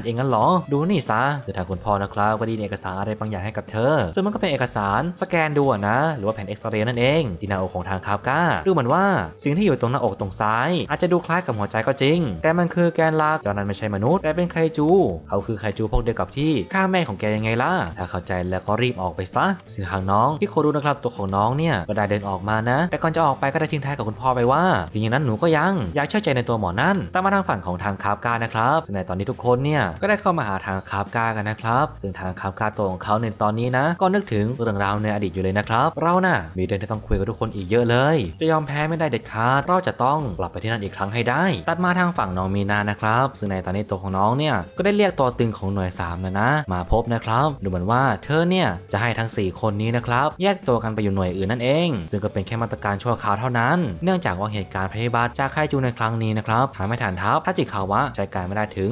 นเองงั้นหรอดูนี่ซะคือทางคุณพ่อนะครับก็ได้เอกสารอะไรบางอย่างให้กับเธอ ซึ่งมันก็เป็นเอกสาร สแกนดูนะ หรือว่าแผ่นเอ็กซเรย์นั่นเอง ที่หน้าอกของทางคาบก้าดูเหมือนว่า สิ่งที่อยู่ตรงหน้าอกตรงซ้าย อาจจะดูคล้ายกับหัวใจก็จริง แต่มันคือแกนลักจอนั้นไม่ใช่มนุษย์ แต่เป็นไคจู เขาคือไคจูพวกเดียวกับที่ฆ่าแม่ของแกยังไงล่ะ ถ้าเข้าใจแล้วก็รีบออกไปซะสิ่งทางน้องที่โครูนะครับตัวของน้องเนี่ยก็ได้เดินออกมานะ แต่ก่อนจะออกไปก็ได้ทิ้งท้ายกับคุณพ่อไปว่าทีนอย่างนั้นหนูก็ยังอยากเชื่อใจในตัวหมอนั่นต่มมาทางฝั่งของทางคาบก้านะครับในตอนนี้ทุกคนเนี่ยก็ได้เข้ามาหาทางคาบก้ากันนะครับซึ่งทางคาบก้าตตัวของเขาในตอนนี้นะก็นึกถึงเรื่องราวในอดีตอยู่เลยนะครับ เรานะ่ะมีเรื่องที่ต้องคุยกับทุกคนอีกเยอะเลยจะยอมแพ้ไม่ได้เด็ดขาดเราจะต้องกลับไปที่นั่นอีกครั้งให้ได้ ตัดมาทางฝั่งน้องมีนานะครับซึ่งในตอนนี้ตัวของน้องเนี่ยก็ได้เรียกตัวตึงของหน่วย3นะนะมาพบนะครับ ดูเหมือนว่าเธอเนี่ยจะให้ทั้ง 4 คนนี้นะครับแยกตัวกันไปอยู่หน่วยอื่นนั่นเองซึ่งก็เป็นแค่มาตรการชั่วคราวเท่านั้น เนื่องจากว่าเหตุการณ์ยพิบัติจากค่ายจูในครั้งนี้นะครับทำให้ฐานทัพท้าจิคาวะใช้การไม่ได้ถึง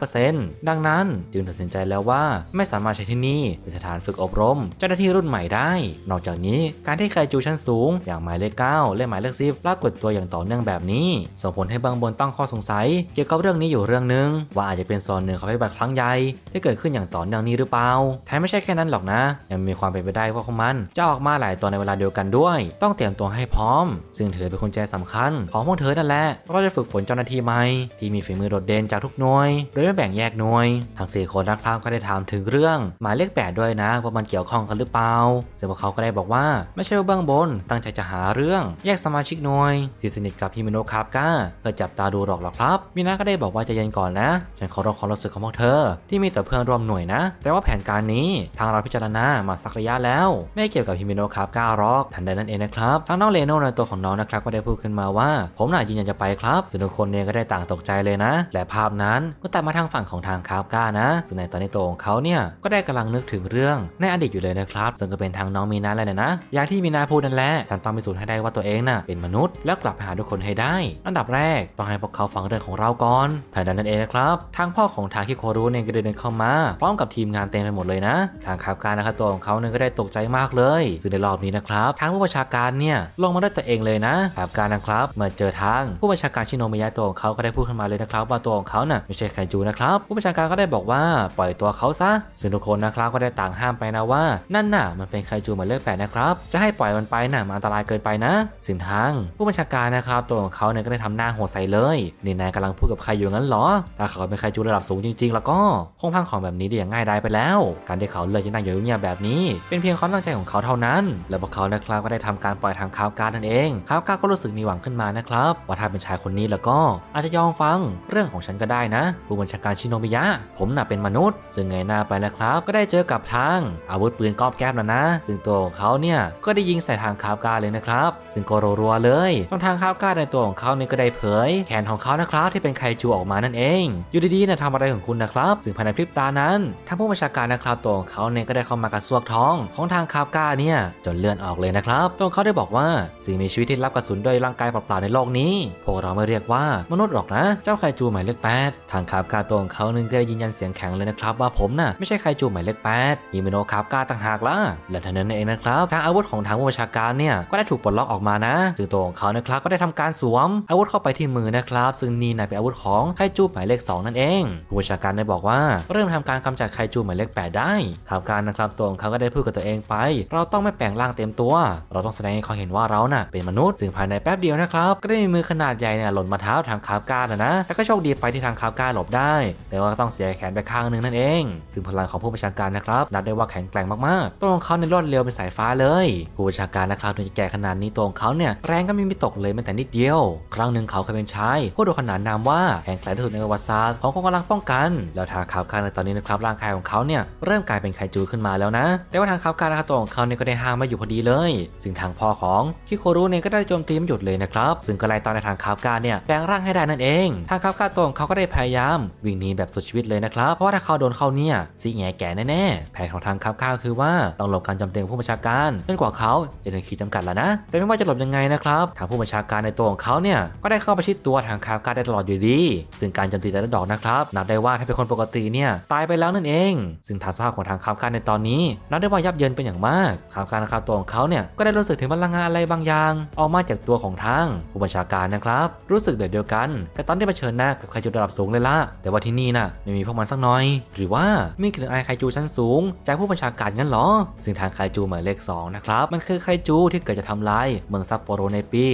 75%ดังนั้นจึงตัดสินใจแล้วว่าไม่สามารถใช้ที่นี่เป็นสถานฝึกอบรม เจ้าหน้าที่รุ่นใหม่ได้ นอกจากนี้การที่ใคจูชั้นสูง อย่างหมายเลข9และหมายเลขสิบปรากฏตัวอย่างต่อเนื่องแบบนี้ส่งผลให้บางบนตั้งข้อสงสัย เกี่ยวกับเรื่องนี้อยู่เรื่องหนึ่ง ว่าอาจจะเป็นส่วนหนึ่งของพิบัติครั้งใหญ่ที่เกิดขึ้นอย่างต่อเนื่องนี้หรือเปล่าแทมไม่ใช่แค่นั้นหรอกนะ ยังมีความเป็นไปได้ว่าของมันจะออกมาหลายตัวในเวลาเดียวกันด้วย ต้องเตรียมตัวให้พร้อม ซึ่งถือเป็นคุใแจสำคัญของพวกเธอนั่นแหละเราจะฝึกฝนเจ้าหน้าที่ใหม่ที่มีฝีมือโดดเด่นจากทุกหน่วยโดยไม่แบ่งแยกหน่วยทั้งสี่คนนะครับก็ได้ถามถึงเรื่องหมายเลข8ด้วยนะว่ามันเกี่ยวข้องกันหรือเปล่าเซร็จพวกเขาก็ได้บอกว่าไม่ใช่ว่าเบื้องบน ตั้งใจจะหาเรื่อง แยกสมาชิกหน่วยที่สนิทกับฮิมิโนคาบก้าเพื่อจับตาดูหรอกหรอครับมินาก็ได้บอกว่าจะเย็นก่อนนะ ฉันขอรอความรู้สึกของพวกเธอ ที่มีแต่เพื่อนร่วมหน่วยนะ แต่ว่าแผนการนี้ทางเราพิจารณามาสักระยะแล้ว ไม่เกี่ยวกับฮิมิโนคาบก้าหรอกทันใดนั้นเองนะครับทางน้องเลโนในตัวของน้องนะครับ ก็ได้พูดขึ้นมาว่า ผมน่ะยืนยันจะไปครับส่วนทุกคนเนี่ยก็ได้ต่างตกใจเลยนะ และภาพนั้นก็ตามมาทางฝั่งของทางคาบก้านะส่วนในตอนนี้ตัวของเขาเนี่ยก็ได้กกำลังนึกถึงเรื่องในอดีตอยู่เลยนะครับซึ่งก็เป็นทางน้องมีนาแหละนะอย่างที่มีนาพูดนั่นแหละฉันต้องไปสูจให้ได้ว่าตัวเองน่ะเป็นมนุษย์แล้วกลับไปหาทุกคนให้ได้ อันดับแรกต้องให้พวกเขาฟังเรื่องของเราก่อนทาดังนั้นเองนะครับทางพ่อของทาคิโครุเนี่ยก็เดินเข้ามาพร้อมกับทีมงานเต็มไปหมดเลยนะทางขาวการนะครับตัวของเขาเนี่ยก็ได้ตกใจมากเลยซึ่งในรอบนี้นะครับทางผู้ประชาการเนี่ยลงมาด้วยตัวเองเลยนะขาวการนะครับเมื่อเจอทางผู้ประชาการชิโนมิยะตัวของเขาก็ได้พูดขึ้นมาเลยนะครับ ว่าตัวของเขาน่ะไม่ใช่ไคจูนะครับผู้ประชาการก็ได้บอกว่าปล่อยตัวเขาซะซึ่งทุกคนนะครับก็ได้ต่างห้ามไปนะว่า นั่นน่ะมันเป็นไคจูหมายเลขแปดนะครับจะให้ปล่อยมันไปน่ะมันอันตรายเกินไปนะ สินทางผู้บัญชาการนะครับ ตัวของเขาเนี่ยก็ได้ทำหน้าโหดใส่เลยนี่นายกำลังพูดกับใครอยู่งั้นหรอถ้าเขาเป็นไคจูระดับสูงจริงๆ แล้วก็คงพังของแบบนี้ได้อย่างง่ายดายไปแล้ว การที่เขาเลยจะนั่งอยู่เงียบแบบนี้ เป็นเพียงความตั้งใจของเขาเท่านั้น แล้วพวกเขานะครับก็ได้ทำการปล่อยทางคาวการนั่นเองคาวการก็รู้สึกมีหวังขึ้นมานะครับ ว่าถ้าเป็นชายคนนี้แล้วก็อาจจะยอมฟังเรื่องของฉันก็ได้นะ ผู้บัญชาการชิโนมิยะผมน่ะเป็นมนุษย์ ซึ่งไงหน้าไปนะครับก็ได้เจอกับทางอาวุธปืนกอบแก๊บนะนะ ซึ่งตัวของเขาเนี่ยก็ได้ยิงใส่ทางคาบกาเลยนะครับซึ่งก็รัวๆเลยตอนทางคาบกาในตัวของเขาเนี่ยก็ได้เผย แขนของเขานะครับที่เป็นไคจูออกมานั่นเอง อยู่ดีๆนะทำอะไรของคุณนะครับซึ่งภายในคลิปตานั้นทางผู้บัญชาการนะครับตัวของเขาเนี่ยก็ได้เข้ามากระซวกท้องของทางคาบกาเนี่ยจนเลือดออกเลยนะครับตัวเขาได้บอกว่าสิ่งมีชีวิตที่รับกระสุนด้วยร่างกายเปล่าๆในโลกนี้ พวกเราไม่เรียกว่ามนุษย์หรอกนะ เจ้าไคจูหมายเลขแปดทางคาบกาตัวของเขานึงก็ได้ยืนยันเสียงแข็งเลยนะครับว่าผมน่ะไม่ใช่ไคจูหมายายเลขแปดยิมิโนะคับกาต่างหากละและทันนั้นเองนะครับทางอาวุธของทางผู้บัญชาการเนี่ยก็ได้ถูกปลดล็อกออกมานะซึ่งตัวของเขานะครับก็ได้ทำการสวมอาวุธเข้าไปที่มือนะครับ ซึ่งนี่นยเป็นอาวุธของไคจูหมายเลข2นั่นเอง ผู้บัญชาการได้บอกว่าเริ่มทำการกำจัดไคจูหมายเลข8ได้ข่าวการนะครับตัวของเขาก็ได้พูดกับตัวเองไป เราต้องไม่แปลงร่างเต็มตัว เราต้องแสดงให้เขาเห็นว่าเราน่ะเป็นมนุษย์ ซึ่งภายในแป๊บเดียวนะครับก็ได้มีมือขนาดใหญ่เนี่ยหล่นมาเท้าทางคาบการนะนะ แล้วก็โชคดีไปที่ทางคาวการหลบได้ แต่ว่าต้องเสียแขนไปข้างนึงนั่นเอง ซึ่งพลังของผู้บัญชาาการนะครับนับได้ว่าแข็งแกร่งมากๆตัวของเขาในรอดเร็วเป็นสายฟ้าเลย ผู้บัญชาการนะครับถึงจะแก่ขนาดนี้ตัวของเขาเนี่ยแรงก็ไม่มีตกเลยแม้แต่นิดเดียว ครั้งหนึ่งเขาเคยเป็นชายผู้โดยขนานนามว่าแข็งแกร่งที่สุดในประวัติศาสตร์ของกองกำลังป้องกัน แล้วทางข่าวการในตอนนี้นะครับร่างกายของเขาเนี่ยเริ่มกลายเป็นไคจูขึ้นมาแล้วนะ แต่ว่าทางข่าวการนะครับตัวของเขาเนี่ยก็ได้ห้ามมาอยู่พอดีเลย ซึ่งทางพ่อของคิโครุเนี่ยก็ได้โจมตีมหยุดเลยนะครับ ซึ่งก็ไล่ตอนในทางข่าวการเนี่ยแปลงร่างให้ได้นั่นเอง ทางข่าวการตัวของเขาก็ได้พยายามวิ่งหนีแบบสุดชีวิตเลยนะครับเพราะว่าถ้าเขาโดนเข้าเนี่ยสิแงแกแน่ๆแผนของทางคับข้าคือว่า ต้องหลบการจำเตียงผู้บัญชาการจนกว่าเขาจะถึงขีดจำกัดแล้วนะ แต่ไม่ว่าจะหลบยังไงนะครับ ทางผู้บัญชาการในตัวของเขาเนี่ยก็ได้เข้าไปชิดตัวทางคาบ้าได้ตลอดอยู่ดี ซึ่งการจำตีแต่ละดอกนะครับนับได้ว่าถ้าเป็นคนปกติเนี่ยตายไปแล้วนั่นเอง ซึ่งฐานสภาพของทางคาบ้าในตอนนี้นับได้ว่ายับเยินเป็นอย่างมากคาบ้านะครับตัวของเขาเนี่ยก็ได้รู้สึกถึงพลังงานอะไรบางอย่าง ออกมาจากตัวของทางผู้บัญชาการนะครับ รู้สึกแบบเดียวกันกับตอนที่เผชิญหน้ากับใครจุดระดับสูงเลยละแต่ว่าที่นี่น่ะไม่มีพวกมันสักน้อย หรือว่ามีกลิ่นอายใคจูชั้นสูง จากผู้บัญชาการงั้นหรอ ซึ่งทางไคจูหมายเลข2นะครับ มันคือไคจูที่เกิดจะทำลายเมืองซัปโปโรในปี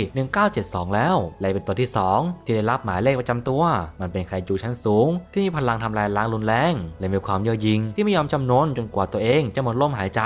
1972 แล้ว และเป็นตัวที่ 2 ที่ได้รับหมายเลขประจำตัว มันเป็นไคจูชั้นสูงที่มีพลังทำลายล้างรุนแรง และมีความเย่อหยิ่งที่ไม่ยอมจำนนจนกว่าตัวเองจะหมดลมหายใจ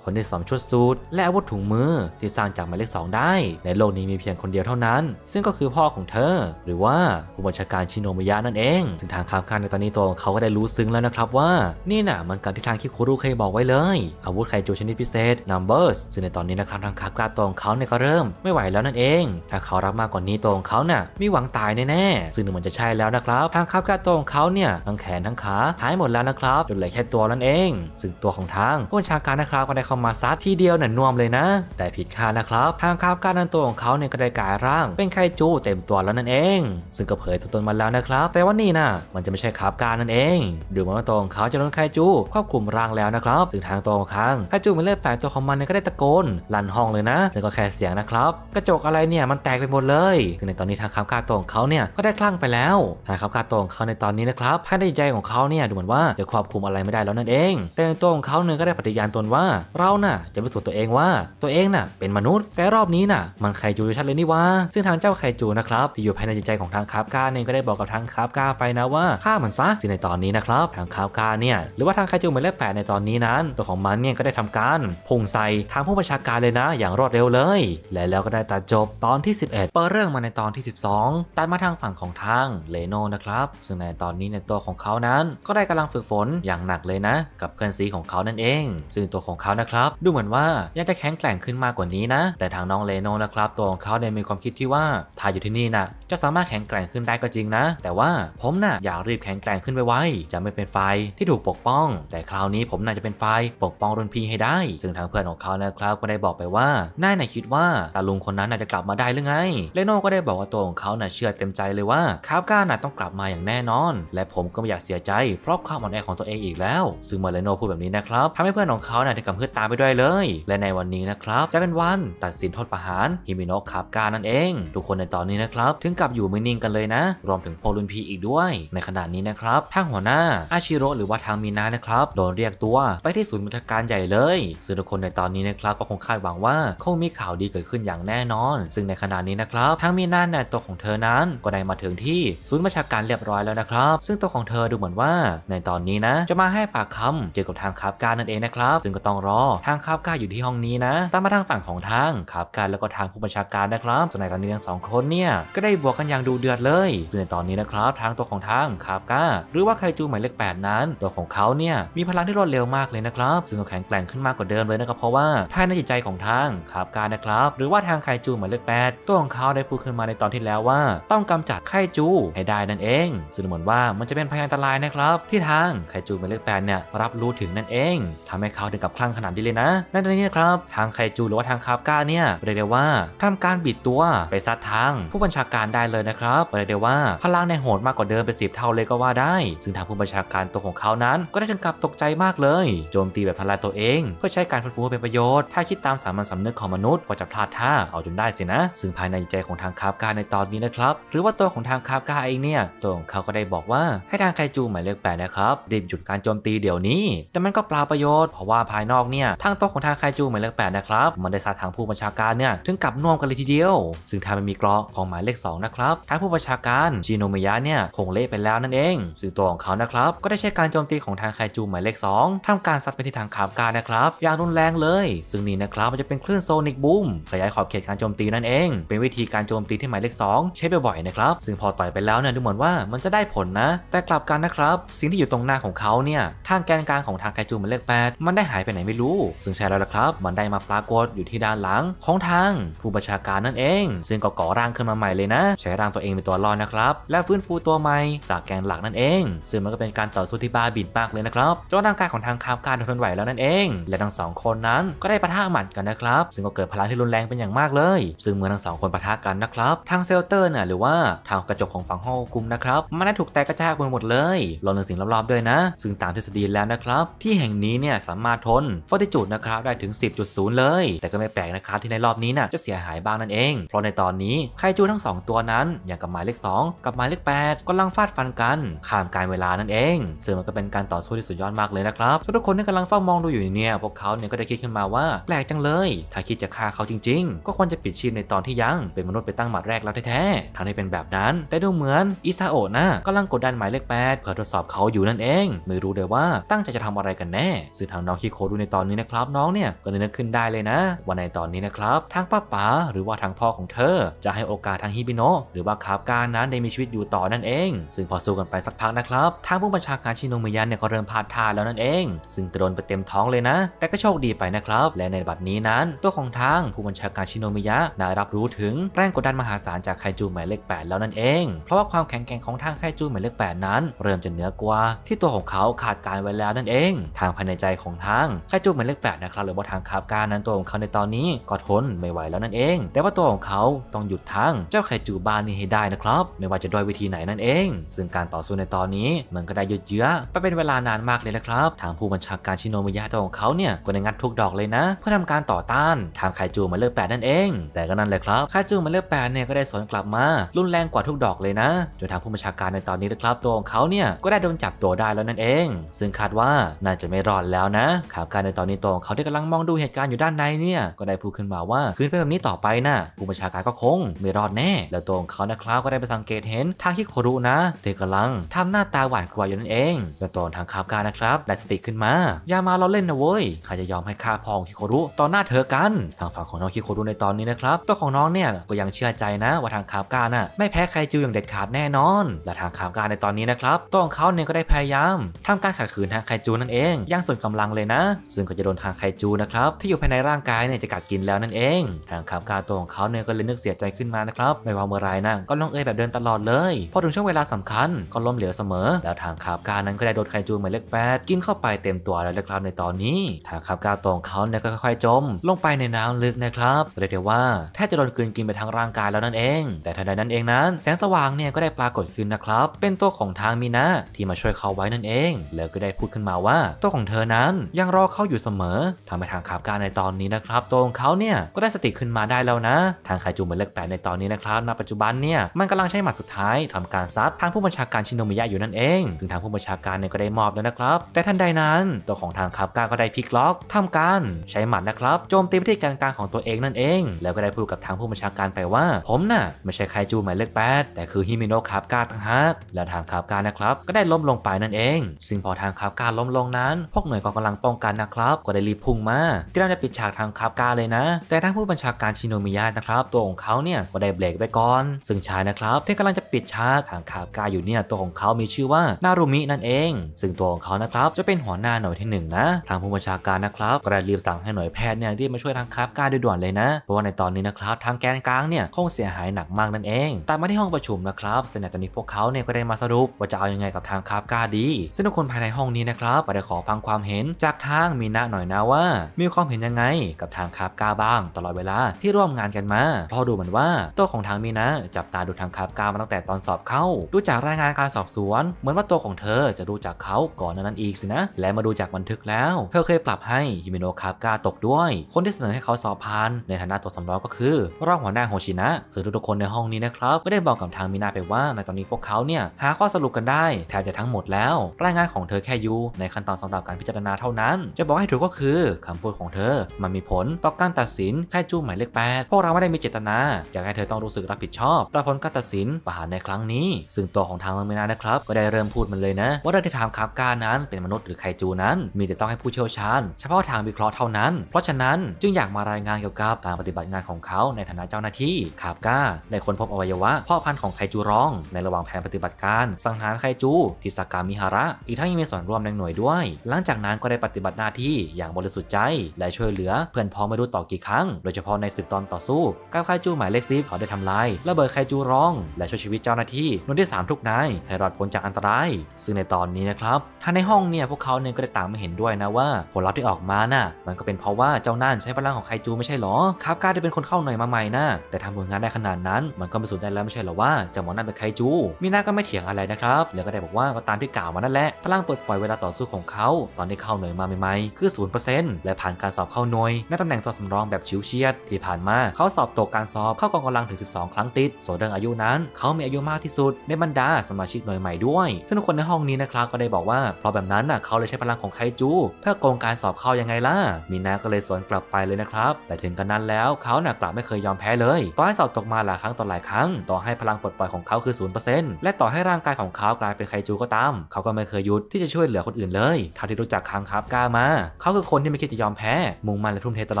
คนที่สวมชุดสูทและอาวุธถุงมือที่สร้างจากหมายเลข2 ได้ในโลกนี้มีเพียงคนเดียวเท่านั้น ซึ่งก็คือพ่อของเธอหรือว่าผู้บัญชาการชิโนมิยะนั่นเองซึ่งทางคามคานในตอนนี้ตัวของเขาก็ได้รู้ซึ้งแล้วนะครับว่านี่น่ะมันามที่ทางค่คุรุเคยบอกไว้เลย อาวุธไคจูชนิดพิเศษ Numbers ซึ่งในตอนนี้นะครับทางคากาตองเขาเนี่ยก็เริ่มไม่ไหวแล้วนั่นเอง ถ้าเขารับมากกว่านี้ตองเขาเนี่ยมีหวังตายแน่่ซึ่งมันจะใช่แล้วนะครับ ทางคากาตองเขาเนี่ยทั้งแขนทั้งขาหายหมดแล้วนะครับจนเหลือแค่ตัวนั่นเองซึ่งตัวของทางผู้บัญชาการนะครับก็ได้เข้ามาซัดทีเดียวเนี่ยน่วมเลยนะ แต่ผิดคาดนะครับทางคากานั้นตัวของเขาเนี่ยก็ได้กลายร่าง เป็นไคจู เต็มตัวแล้วนั่นเอง ซึ่งก็เผยตัวตนมาแล้วนะครับ แต่ว่านี่นะมันจะไม่ใช่คาบกานั่นเองดูเหมือนว่าตองเขาจะโดนไคจูครอบกลุ่มร่างแล้วนะครับถึงทางตัวองคังกระจูมันเลือดแฝงตัวของมันก็ได้ตะโกน ลั่นห้องเลยนะซึ่งก็แค่เสียงนะครับ กระจกอะไรเนี่ยมันแตกไปหมดเลยซึ่งในตอนนี้ทางคับคาตัวของเขาเนี่ย ก็ได้คลั่งไปแล้ว ทางคับคาตัวของเขาในตอนนี้นะครับภายในใจของเขาเนี่ย ดูเหมือนว่าจะควบคุมอะไรไม่ได้แล้วนั่นเองแต่ตัวของเขาเนี่ย ก็ได้ปฏิญาณตนว่า เราน่ะ จะพิสูจนตัวเองว่า ตัวเองน่ะ เป็นมนุษย์ แต่รอบนี้น่ะ มันไคจูชัดเลยนี่วะ ซึ่งทางเจ้าไคจูนะครับ ที่อยู่ภายในใจของทางคาบกาเนี่ยก็ได้บอกกับทางคาบกาไปนะว่าฆ่ามนซะซึ่งในตอนนี้นะครับทางคาบกาเนี่ยหรือว่าทางไคจูจูหมายเลขแปดในตอนนี้นั้น ตัวของมันเนี่ยก็ได้ทำการพุ่งใส่ทางผู้บัญชาการเลยนะอย่างรวดเร็วเลย และแล้วก็ได้ตัดจบตอนที่ 11 เปิดเรื่องมาในตอนที่ 12ตัดมาทางฝั่งของทางเลโนนะครับซึ่งในตอนนี้ในตัวของเขานั้น ก็ได้กำลังฝึกฝนอย่างหนักเลยนะ กับเพื่อนซีของเขานั่นเอง ซึ่งตัวของเขานะครับดูเหมือนว่ายังจะแข็งแกร่งขึ้นมากกว่านี้นะ แต่ทางน้องเลโนนะครับ ตัวของเขาได้มีความคิดที่ว่าถ้าอยู่ที่นี่นะจะสามารถแข็งแกร่งขึ้นได้ก็จริงนะ แต่ว่าผมนะ่ะอยากรีบแข็งแกร่งขึ้นไวๆจะไม่เป็นไฟที่ถูกปกป้องแต่แต่คราวนี้ผมน่าจะเป็นฝ่ายปกป้องรุ่นพี่ให้ได้ ซึ่งทางเพื่อนของเขานะครับก็ได้บอกไปว่านายน่ยคิดว่าตาลุงคนนั้นน่าจะกลับมาได้หรือไงเลโน่ก็ได้บอกว่าตัวของเขาน่ะเชื่อเต็มใจเลยว่าคาบก้าน่ะต้องกลับมาอย่างแน่นอน และผมก็ไม่อยากเสียใจเพราะความอ่อนแอของตัวเองอีกแล้ว ซึ่งเมื่อเลโน่พูดแบบนี้นะครับทำให้เพื่อนของเขาน่ะได้กำเพื่อตามไปด้วยเลย และในวันนี้นะครับ จะเป็นวันตัดสินโทษประหารฮิมิโนะคาบก้านั่นเอง ทุกคนในตอนนี้นะครับ ถึงกับอยู่ไม่นิ่งกันเลยนะ รวมถึงโพลุนพีอีกด้วย ในขณะนี้นะครับทางหัวหน้าอาชิโร่หรือว่าทางมีนานะครับโดนเรียกตัว ไปที่ศูนย์บัญชาการใหญ่เลย ซึ่งทุกคนในตอนนี้นะครับ ก็คงคาดหวังว่าคงมีข่าวดีเกิดขึ้นอย่างแน่นอน ซึ่งในขณะนี้นะครับ ทั้งมีน่าแนตัวของเธอนั้น ก็ได้มาถึงที่ศูนย์บัญชาการเรียบร้อยแล้วนะครับ ซึ่งตัวของเธอดูเหมือนว่า ในตอนนี้นะ จะมาให้ปากคำเกี่ยวกับทางคาบการนั่นเองนะครับซึ่งก็ต้องรอทางคาบการอยู่ที่ห้องนี้นะ ตามมาทางฝั่งของทางคาบการแล้วก็ทางผู้บัญชาการนะครับส่วนในตอนนี้ทั้งสองคนเนี่ยก็ได้บวกกันอย่างดูเดือดเลย ซึ่งในตอนนี้นะครับทางตัวของทางคาบการหรือว่าไคจูหมายเลข8นั้น ตัวของเขาเนี่ยมีพลังที่รวดเร็วมากเลยนะครับ ซึ่งก็แข็งแกร่งขึ้นมากกว่าเดิมเลยนะครับ เพราะว่าภายในจิตใจของทางคาบการนะครับ หรือว่าทางไคจูหมายเลขแปดตัวของเขาได้พูดขึ้นมาในตอนที่แล้วว่า ต้องกำจัดไคจูให้ได้นั่นเอง ซึ่งเหมือนว่ามันจะเป็นภัยอันตรายนะครับ ที่ทางไคจูหมายเลขแปดเนี่ยรับรู้ถึงนั่นเอง ทำให้เขาถึงกับคลั่งขนาดนี้เลยนะนั่นนี้นะครับทางไคจูหรือว่าทางคาบการเนี่ยเรียกได้ว่า ทำการบิดตัวไปซัดทางผู้บัญชาการได้เลยนะครับเรียกได้ว่า พลังในโหดมากกว่าเดิมเป็นสิบเท่าเลยก็ว่าได้ซึ่งทางผู้บัญชาการตัวของเขานั้น ก็ได้ถึงกับตกใจมากเลย โจมตีแบบทำลายตัวเอง เพื่อใช้การฟื้นฟูเป็นประโยชน์ถ้าคิดตามสามัญสำนึกของมนุษย์ ก็จะพลาดท่า เอาจนได้สินะ ซึ่งภายในใจของทางคาบกาในตอนนี้นะครับหรือว่าตัวของทางคาบกาเองเนี่ยตัวของเขาก็ได้บอกว่าให้ทางไคจูหมายเลขแปดนะครับรีบหยุดการโจมตีเดี๋ยวนี้ แต่มันก็เปล่าประโยชน์เพราะว่าภายนอกเนี่ยทางตัวของทางไคจู หมายเลขแปดนะครับมันได้สาทางผู้บัญชาการเนี่ยถึงกับน่วมกันเลยทีเดียว ซึ่งถ้ามันมีกรอของหมายเลข2นะครับทางผู้บัญชาการชิโนมิยะเนี่ยคงเละไปแล้วนั่นเองซึ่งตัวของเขานะครับก็ได้ใช้การโจมตีของทางไคจูหมายเลข2ทำการซัดไปที่ทางขามกานะครับ อย่างรุนแรงเลย ซึ่งนี่นะครับมันจะเป็นคลื่นโซนิกบูมขยายขอบเขตการโจมตีนั่นเองเป็นวิธีการโจมตีที่หมายเลข2ใช้บ่อยๆนะครับ ซึ่งพอต่อยไปแล้วเนี่ยดูเหมือนว่า มันจะได้ผลนะ แต่กลับกันนะครับ สิ่งที่อยู่ตรงหน้าของเขาเนี่ยทางแกนกลางของทางไคจูหมายเลข8มันได้หายไปไหนไม่รู้ ซึ่งใช่แล้วละครับมันได้มาปรากฏอยู่ที่ด้านหลังของทางผู้บัญชาการนั่นเอง ซึ่งก็ก่อร่างขึ้นมาใหม่เลยนะ ใช้ร่างตัวเองเป็นตัวรอดนะครับและฟื้นฟูตัวใหม่จากแกนหลักนั่นเอง ซึ่งมันก็เป็นการต่อสู้ที่บ้าบินมากเลยนะครับจนร่างกายของทางคาบการทนไหวแล้วนั่นเอง และทั้งสองคนนั้นก็ได้ปะทะหมัดกันนะครับ ซึ่งก็เกิดพลังที่รุนแรงเป็นอย่างมากเลยซึ่งเมื่อทั้งสองคนปะทะกันนะครับทางเซลเตอร์น่ะหรือว่าทางกระจกของฝั่งห้องคุมนะครับมันได้ถูกแตกกระจายไปหมดเลยรวมถึงสิ่งรอบๆด้วยนะซึ่งตามทฤษฎีแล้วนะครับที่แห่งนี้เนี่ยสามารถทนฟอติจูดนะครับได้ถึง 10.0 เลย แต่ก็ไม่แปลกนะครับที่ในรอบนี้น่ะจะเสียหายบ้างนั่นเอง เพราะในตอนนี้ไคจูทั้ง2ตัวนั้นอย่างกับหมายเลข 2กับหมายเลข8กำลังฟาดฟันกันข้ามกาลเวลานั่นเอง ซึ่งมันก็เป็นการต่อสู้ที่สุดยอดอดมากเลยนะครับทุกคนที่กำลังเฝ้ามองดูอยู่เนี่ย พวกเขาเนี่ยก็ได้คิดขึ้นมาว่าแปลกจังเลยถ้าคิดจะฆ่าเขาจริงๆ ก็ควรจะปิดชีพในตอนที่ยัง เป็นมนุษย์ไปตั้งหมัดแรกแล้วแท้ๆทำให้เป็นแบบนั้น แต่ดูเหมือนอิซาโอนะกำลังกดดันหมายเลขแปดเพื่อทดสอบเขาอยู่นั่นเอง ไม่รู้เลยว่าตั้งใจจะทำอะไรกันแน่ซึ่งทางน้องคิโคดูในตอนนี้นะครับ น้องเนี่ยก็เนึกขึ้นได้เลยนะว่าในตอนนี้นะครับทางป้าป๋าหรือว่าทางพ่อของเธอ จะให้โอกาสทางฮิบิโนะหรือว่าคาบการนั้นได้มีชีวิตอยู่ต่อนั่นเอง ซึ่งพอสู้กันไปสักพักนะครับทางผู้บัญชาการชิโนมิยนเนี่ยก็เริ่มพลาดท่าแล้วนั่นเอง ซึ่งกระโดนไปเต็มท้องเลยนะ แต่ก็โชคดีไปนะครับ และในบัดนี้นั้นตัวของทางผู้บัญชาการชิโนมิยะได้รับรู้ถึงแรงกดดันมหาศาลจากไคจูหมายเลข8แล้วนั่นเอง เพราะว่าความแข็งแกร่งของทางไคจูหมายเลข8นั้น เริ่มจะเหนือกว่าที่ตัวของเขาขาดการไว้แล้วนั่นเอง ทางภายในใจของทางไคจูหมายเลข8นะครับ หรือว่าทางคาบการนั้นตัวของเขาในตอนนี้ก็ทนไม่ไหวแล้วนั่นเอง แต่ว่าตัวของเขาต้องหยุดทางเจ้าไคจูบานนี้ให้ได้นะครับ ไม่ว่าจะด้วยวิธีไหนนั่นเอง ซึ่งการต่อสู้ในตอนนี้มันก็ได้ยืดเยื้อไปเป็นเวลานานมากเลยละครับทางผู้บัญชาการชิโนมิยะตัวของเขาเนี่ยก็ได้งัดทุกดอกเลยนะ เพื่อทำการต่อต้าน ทางไคจูมาเลอกแปดนั่นเองแต่ก็นั่นเลยครับไคจูมาเลอกแปดเนี่ยก็ได้สวนกลับมา รุนแรงกว่าทุกดอกเลยนะจนทางผู้บัญชาการในตอนนี้นะครับตัวของเขาเนี่ยก็ได้โดนจับตัวได้แล้วนั่นเอง ซึ่งคาดว่าน่าจะไม่รอดแล้วนะข่าวการในตอนนี้ตัวของเขาที่กำลังมองดูเหตุการณ์อยู่ด้านในเนี่ยก็ได้พูดขึ้นมาว่าคืนไปแบบนี้ต่อไปนะผู้บัญชาการก็คงไม่รอดแน่แล้วตัวของเขานะครับก็ได้ไปสังเกตเห็นทางที่โครุนะเธอกำลังทำหน้าตาหวานกลัวอยู่นั่นเองแล้วตอนทางข่าวการนะครับได้สติขึ้นมา อย่ามาเราเล่นนะเว้ย ใครจะยอมให้ข้าพองคิโครุต่อหน้าเธอกัน ทางฝั่งของน้องคิโครุในตอนนี้นะครับ ตัวของน้องเนี่ยก็ยังเชื่อใจนะว่าทางคาบกาน่ะไม่แพ้ใครจิวอย่างเด็ดขาดแน่นอนและทางคาบกาในตอนนี้นะครับ ตัวของเขาเนี่ยก็ได้พยายามทำการขัดขืนทางไคจูนั่นเองย่างส่วนกำลังเลยนะ ซึ่งก็จะโดนทางไคจูนะครับที่อยู่ภายในร่างกายเนี่ยจะกัดกินแล้วนั่นเอง ทางคาบกาตัวของเขาเนี่ยก็เลยนึกเสียใจขึ้นมานะครับไม่ว่าเมื่อไรนะก็ล้องเอ่ยแบบเดินตลอดเลย พอถึงช่วงเวลาสำคัญ ก็ล้มเหลวเสมอแล้วทางคาบกานั้นก็ได้โดนไคจูหมอนเลกแปกินเข้าไปเต็มตัวแล้วนะครับในตอนนี้ทางขับก้าวตรงเขาเนี่ยก็ค่อยๆจมลงไปในน้ำลึกนะครับเรียกได้ว่าแทบจะโดนกลืนกินไปทั้งร่างกายแล้วนั่นเอง แต่ทันใดนั้นเองนั้นแสงสว่างเนี่ยก็ได้ปรากฏขึ้นนะครับ เป็นตัวของทางมีนาที่มาช่วยเขาไว้นั่นเอง แล้วก็ได้พูดขึ้นมาว่า ตัวของเธอนั้นยังรอเขาอยู่เสมอ ทำให้ทางขับก้าวในตอนนี้นะครับตรงเขาเนี่ยก็ได้สติขึ้นมาได้แล้วนะ ทางไคจูเหมือนเล็กแปดในตอนนี้นะครับ ณ ปัจจุบันเนี่ยมันกำลังใช้หมัดสุดท้ายทำการซัดทางผู้บัญชาการชินโนมิยะอยู่นั่นเอง ถึงทางผู้บัญชาการเนี่ยก็ได้มอบแล้วนะครับแต่ทันใดนั้น ตัวของทางคาบก้าก็ได้พลิกล็อก ทำการใช้หมัดนะครับ โจมตีพิธีการกลางของตัวเองนั่นเอง แล้วก็ได้พูดกับทางผู้บัญชาการไปว่า ผมน่ะไม่ใช่ไคจูหมายเลขแปดแต่คือฮิมิโนะคาบก้าทั้งฮักและทางคาบก้านะครับก็ได้ล้มลงไปนั่นเอง ซึ่งพอทางคาบก้าล้มลงนั้น พวกหน่วยกองกำลังป้องกันนะครับก็ได้รีบพุ่งมาที่เราจะปิดฉากทางคาบก้าเลยนะ แต่ทางผู้บัญชาการชิโนมิยะนะครับตัวของเขาเนี่ยก็ได้เบรกไว้ก่อน ซึ่งชายนะครับที่กำลังจะปิดฉากทางคาบก้าอยู่เนี่ยตัวของเขามีชื่อว่านารุมินั่นเองซึ่งตัวของเขานะครับ จะเป็นหัวหน้าหน่วยที่1นะ ทางผู้บัญชาการนะครับก็ได้รีบสั่งให้หน่วยแพทย์เนี่ยรีบมาช่วยทางครับการโดยด่วนเลยนะ เพราะว่าในตอนนี้นะครับทางแกนกลางเนี่ยคงเสียหายหนัก มาก นั่นเองแต่มาที่ห้องประชุมนะครับเสนงนตอนนี้พวกเขาเนี่ยก็ได้มาสรุป ว่าจะเอายังไงกับทางครับการดีซึ่งทุกคนภายในห้องนี้นะครับก็ได้ขอฟังความเห็น จากทางมีนาหน่อยนะว่า มีความเห็นยังไงกับทางครับการบ้าง ตลอดเวลาที่ร่วมงานกันมาเพราะดูเหมือนว่าตัวของทางมีนาจับตาดูทางครับการมาตั้งแต่ตอนสอบเข้าดูจากรายงานการสอบสวน เหมือนว่าตัวของเธอจะรู้จักเขาก่อนนะนนั้นอีกสินะ และมาดูจากบันทึกแล้ว เธอเคยปรับให้ฮิเมโนคาบกาตกด้วย คนที่เสนอให้เขาสอบผ่านในฐานะตัวสำรองก็คือ รองหัวหน้าโฮชินะซึ่งทุกคนในห้องนี้นะครับ ก็ได้บอกกับทางมินาไปว่า ในตอนนี้พวกเขาเนี่ย หาข้อสรุปกันได้ แทบจะทั้งหมดแล้วรายงานของเธอแค่ยูในขั้นตอนสำหรับการพิจารณาเท่านั้น จะบอกให้ถูกก็คือคำพูดของเธอมันมีผลต่อการตัดสินแค่จูหมายเลขแปดพวกเราไม่ได้มีเจตนา อยากให้เธอต้องรู้สึกรับผิดชอบต่อผลการตัดสินประหารในครั้งนี้ ซึ่งตัวของทางมินานะครับก็ได้เริ่มพูดมันเลยนะว่าเรื่องที่ถามคาบกานั้น้นเป็นมนุษย์หรือไคจูนั้น มีแต่ต้องให้ผู้เชี่ยวชาญ เฉพาะทางวิเคราะห์เท่านั้น เพราะฉะนั้นจึงอยากมารายงานเกี่ยวกับการปฏิบัติงานของเขาในฐานะเจ้าหน้าที่ขาบก้า ในคนพบอวัยวะพ่อพันธุ์ของไคจูร้อง ในระหว่างแผนปฏิบัติการ สังหารไคจูทิสากามิฮาระอีกทั้งยังมีส่วนร่วมในหน่วยด้วย หลังจากนั้นก็ได้ปฏิบัติหน้าที่อย่างบริสุทธิ์ใจ และช่วยเหลือเพื่อนพ้องไม่รู้ต่อกี่ครั้ง โดยเฉพาะในศึกตอนต่อสู้กับไคจูหมายเลขซิฟเขาได้ทำลายระเบิดไคจูร้อง และช่วยชีวิตเจ้าหน้าที่นวนที่3ทุกนายให้รอดพ้นจากอันตราย ซึ่งในตอนนี้นะครับท่าในห้องเนี่ยพวกเขาเนี่ยก็ได้ตามมาเห็นด้วยนะว่าผลลัพธ์ที่ออกมาน่ะมันก็เป็นเพราะว่าเจ้านั่นใช้พลังของไคจูไม่ใช่หรอคาบกาาได้เป็นคนเข้าหน่อยมาใหม่นะแต่ทำผลงานได้ขนาดนั้น มันก็พิสูด์ได้แล้วไม่ใช่หรอว่าเจ้าหมอนั่นเป็นไคจู มีน่าก็ไม่เถียงอะไรนะครับแล้วก็ได้บอกว่าก็ตามที่กล่าวมานั่นแหละพลังปลดปล่อยเวลาต่อสู้ของเขาตอนที่เข้าหน่อยมาใหม่ๆ คือศูนนย์์เเปอรซ็ต์และผ่านการสอบเข้าหน่วยในตำแหน่งตัวสำรองแบบชิวเชียดที่ผ่านมาเขาสอบตกการสอบเข้ากองกำลังถึง 12 ครั้งติดส่วนเรื่องอายุนั้นเขามีอายุมากที่สุดในบรรดาสมาชิกหน่วยใหม่ด้วยซึ่งทุกคนในห้องนี้นะครับก็ได้บอกว่าเพราะแบบนั้นน่ะเขาเลยใช้พลังของไคจูเพื่อโกงการสอบเข้ายังไงล่ะมีนาก็เลยสวนกลับไปเลยนะครับแต่ถึงกันนั้นแล้วเขาน่ะกลับไม่เคยยอมแพ้เลยต่อให้สอบตกมาหลายครั้งต่อหลายครั้งต่อให้พลังปลดปล่อยของเขาคือ0%และต่อให้ร่างกายของเขากลายเป็นไคจูก็ตามเขาก็ไม่เคยหยุดที่จะช่วยเหลือคนอื่นเลยเท่าที่รู้จักคังครับกล้ามาเขาคือคนที่ไม่คิดจะยอมแพ้ มุ่งมั่นและทุ่มเทตล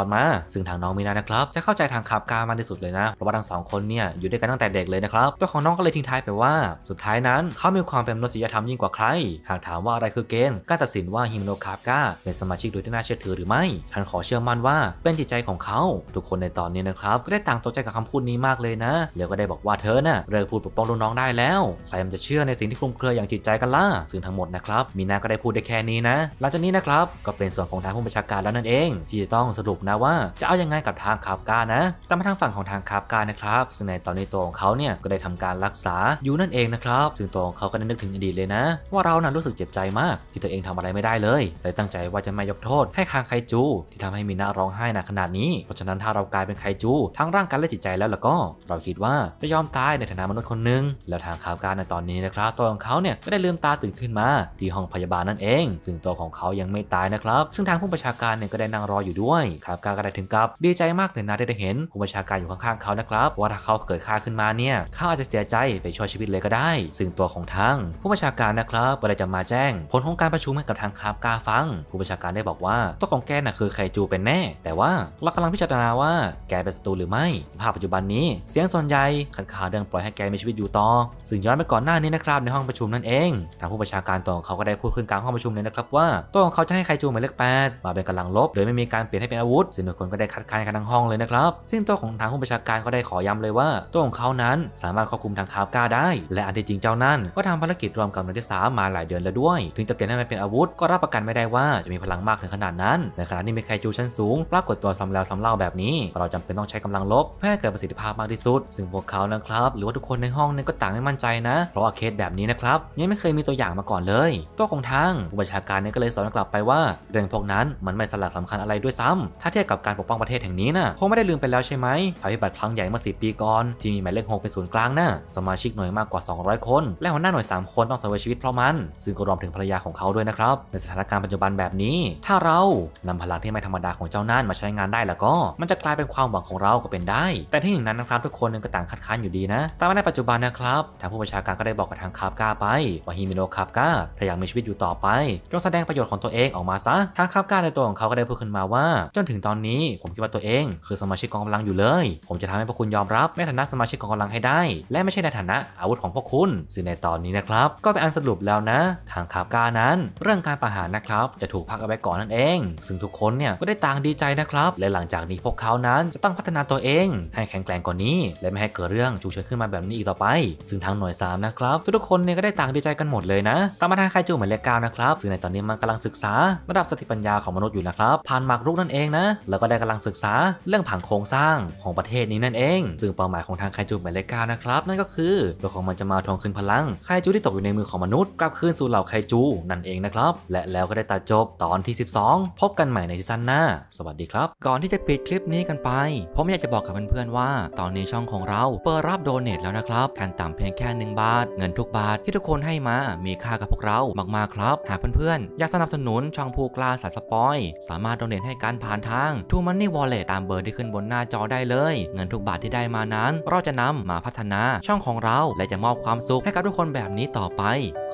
อดมา ซึ่งทางน้องมีนานะครับจะเข้าใจทางคับกล้ามากที่สุดเลยนะเพราะว่าทั้งสองคนเนี่ยอยู่ด้วยกันตั้งแต่เด็กเลยนะครับตัวของน้องก็เลยทิ้งท้ายไปว่า สุดท้ายนั้นเขามีความเป็นมนุษยธรรมยิ่งกว่าใคร หากถามว่าอะไรคืเกนกล้าตัดสินว่าฮิมโนคาร์กาเป็นสมาชิกโดยที่น่าเชื่อถือหรือไม่ฉันขอเชื่อมั่นว่าเป็นจิตใจของเขา ทุกคนในตอนนี้นะครับ ก็ได้ต่างตกใจกับคำพูดนี้มากเลยนะแล้วก็ได้บอกว่าเธอนะ่ะ เริ่มพูดปกป้องลูกน้องได้แล้ว ใครมันจะเชื่อในสิ่งที่คลุมเครืออย่างจิตใจกันล่ะ ซึ่งทั้งหมดนะครับ มีนา ก็ได้พูดได้แค่นี้นะ หลังจากนี้นะครับก็เป็นส่วนของทางผู้บัญชาการแล้วนั่นเอง ที่จะต้องสรุปนะว่าจะเอาอยัางไงกับทางคาบกานะแต่มาทางฝั่งของทางคาบกานะครับซึ่งในตอนนี้ตัวของเขาเนี่ยก็ได้ทำการรักษาอยู่นั่นเองนะครับซึ่งตัวของเขาก็ได้นึกถึงอดีตเลยนะ ว่าเรานะ่ะรู้สึกเจ็บใจมาากที่ตัวเองทำอะไรไม่ได้เลยเลยตั้งใจว่าจะไม่ยกโทษให้คางไคจูที่ทำให้มีนาร้องไห้หนักขนาดนี้ เพราะฉะนั้นถ้าเรากลายเป็นไคจูทั้งร่างกายและจิตใจแล้วล่ะก็เราคิดว่าจะยอมตายในฐานะมนุษย์คนหนึ่งแล้วทางข่าวการในตอนนี้นะครับ ตัวของเขาเนี่ยก็ได้ลืมตาตื่นขึ้นมาที่ห้องพยาบาลนั่นเอง ซึ่งตัวของเขายังไม่ตายนะครับ ซึ่งทางผู้ประชาการเนี่ยก็ได้นั่งรออยู่ด้วยข่าวการก็ได้ถึงกับดีใจมากเลยนะที่ได้เห็นผู้ประชาการอยู่ข้างๆเขานะครับ ว่าถ้าเขาเกิดค่าขึ้นมาเนี่ยเขาอาจจะเสียใจไปช่วยชีวิตเลยก็ได้ ซึ่งตัวของทางผู้ประชาการนะครับก็ได้จะมาแจ้งผลของการประชุมกับทางคาบกาฟัง ผู้ประชาการได้บอกว่า ตัวของแกน่ะคือไคจูเป็นแน่ แต่ว่าเรากำลังพิจารณาว่าแกเป็นศัตรูหรือไม่สภาพปัจจุบันนี้ เสียงส่วนใหญ่ขัดขาวเรื่องปล่อยให้แกมีชีวิตอยู่ต่อซึ่งย้อนไปก่อนหน้านี้นะครับในห้องประชุมนั่นเอง ทางผู้ประชาการตัวของเขาก็ได้พูดขึ้นกลางห้องประชุมเลยนะครับว่าตัวของเขาจะให้ไคจูหมายเลขแปดมาเป็นกำลังลบโดยไม่มีการเปลี่ยนให้เป็นอาวุธซึ่งทุกคนก็ได้คัดค้านกันทั้งห้องเลยนะครับ ซึ่งตัวของทางผู้ประชาการก็ได้ขอย้ำเลยว่าตัวของเขานั้นสามารถควบคุมทางคาบกาได้และอันที่จริงเจ้านั้นก็ทำภารกิจรวมกับนักยทีสามมาหลายเดือนแล้วด้วยถึงจะเปลี่ยนให้มันเป็นอาวุธ ก็รับประกันไม่ได้ว่า จะมีพลังมากถึงขนาดนั้น ในขณะที่มีใครจูชั้นสูง ปรากฏตัวซ้ำแล้วซ้ำเล่าแบบนี้ เราจำเป็นต้องใช้กำลังลบเพื่อให้เกิดประสิทธิภาพมากที่สุด ซึ่งพวกเขานะครับ หรือว่าทุกคนในห้องนั้นก็ต่างไม่มั่นใจนะ เพราะว่าเคสแบบนี้นะครับยังไม่เคยมีตัวอย่างมาก่อนเลยตัวของทางผู้บัญชาการนี่ก็เลยสอนกลับไปว่า เรื่องพวกนั้นมันไม่สลักสำคัญอะไรด้วยซ้ำ ถ้าเทียบกับการปกป้องประเทศแห่งนี้นะคงไม่ได้ลืมไปแล้วใช่ไหมภัยพิบัติครั้งใหญ่เมื่อี่ปีก่อนที่มีหมายเลขกเป็นศูนย์กลางนะสมาชิกหน่วยมากกว่า 200 คน และหัวหน้าหน่วย3คนต้องเสียชีวิตเพราะมันซึ่งก็รวมถึงภรรยาของเขาด้วยนะครับ ในสถานการณ์ปัจจุบันแบบนี้ ถ้าเรานำพลังที่ไม่ธรรมดาของเจ้านั่นมาใช้งานได้แล้วก็มันจะกลายเป็นความหวังของเราก็เป็นได้ แต่ที่อย่างนั้นนะครับ ทุกคนนึงก็ต่างคัดค้านอยู่ดีนะแต่ในปัจจุบันนะครับทางผู้ประชาการก็ได้บอกกับทางคาบกาไป ว่าฮิมิโนคาบกาถ้าอยากมีชีวิตอยู่ต่อไปจงแสดงประโยชน์ของตัวเองออกมาซะทางคาบกาในตัวของเขาก็ได้พูดขึ้นมาว่า จนถึงตอนนี้ผมคิดว่าตัวเองคือสมาชิกกองกำลังอยู่เลย ผมจะทำให้พวกคุณยอมรับ ในฐานะสมาชิกกองกำลังให้ได้และไม่ใช่ในฐานะอาวุธของพวกคุณซึ่งในตอนนี้นะครับก็เป็นอันสรุปแล้วนะทางคาบกาานั้นเรื่องการประหารนะครับจะถูกพักเอาไว้ก่อนนั่นเอง ซึ่งทุกคนเนี่ยก็ได้ต่างดีใจนะครับและหลังจากนี้พวกเขานั้น จะต้องพัฒนาตัวเอง ให้แข็งแกร่งกว่านี้ และไม่ให้เกิดเรื่องชุกเฉินขึ้นมาแบบนี้อีกต่อไปซึ่งทางหน่วย3นะครับทุกคนเนี่ยก็ได้ต่างดีใจกันหมดเลยนะตามมาทางไคจูเหมือนเลกาวนะครับซึ่งในตอนนี้มันกำลังศึกษาระดับสติปัญญาของมนุษย์อยู่นะครับผ่านหมากรุกนั่นเองนะแล้วก็ได้กำลังศึกษาเรื่องผังโครงสร้างของประเทศนี้นั่นเองซึ่งเป้าหมายของทางไคจูเหมือนเลกาวนะครับ นั่นก็คือตัวของมันจะมาทวงคืนพลังไคจูที่ตกอยู่ในมือ ของมนุษย์กลับคืนสู่เหล่าไคจูนั่นเองนะครับ และแล้วก็ได้ตัดจบตอนที่ 12 พบกันใหม่ในซีซั่นหน้า สวัสดีครับ ก่อนที่จะปิดคลิปนี้กันไปผมอยากจะบอกกับเพื่อนๆว่า ตอนนี้ช่องของเรา เปิดรับโดเนตแล้วนะครับการต่ำเพียงแค่1บาท เงินทุกบาทที่ทุกคนให้มา มีค่ากับพวกเรามากๆครับ หากเพื่อนๆอยากสนับสนุนช่องผู้กล้าสายสปอยสามารถโดเนตให้การผ่านทาง True Money Wallet ตามเบอร์ที่ขึ้นบนหน้าจอได้เลย เงินทุกบาทที่ได้มานั้นเราจะนำมาพัฒนาช่องของเรา และจะมอบความสุข ให้กับทุกคนแบบนี้ต่อไป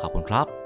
ขอบคุณครับ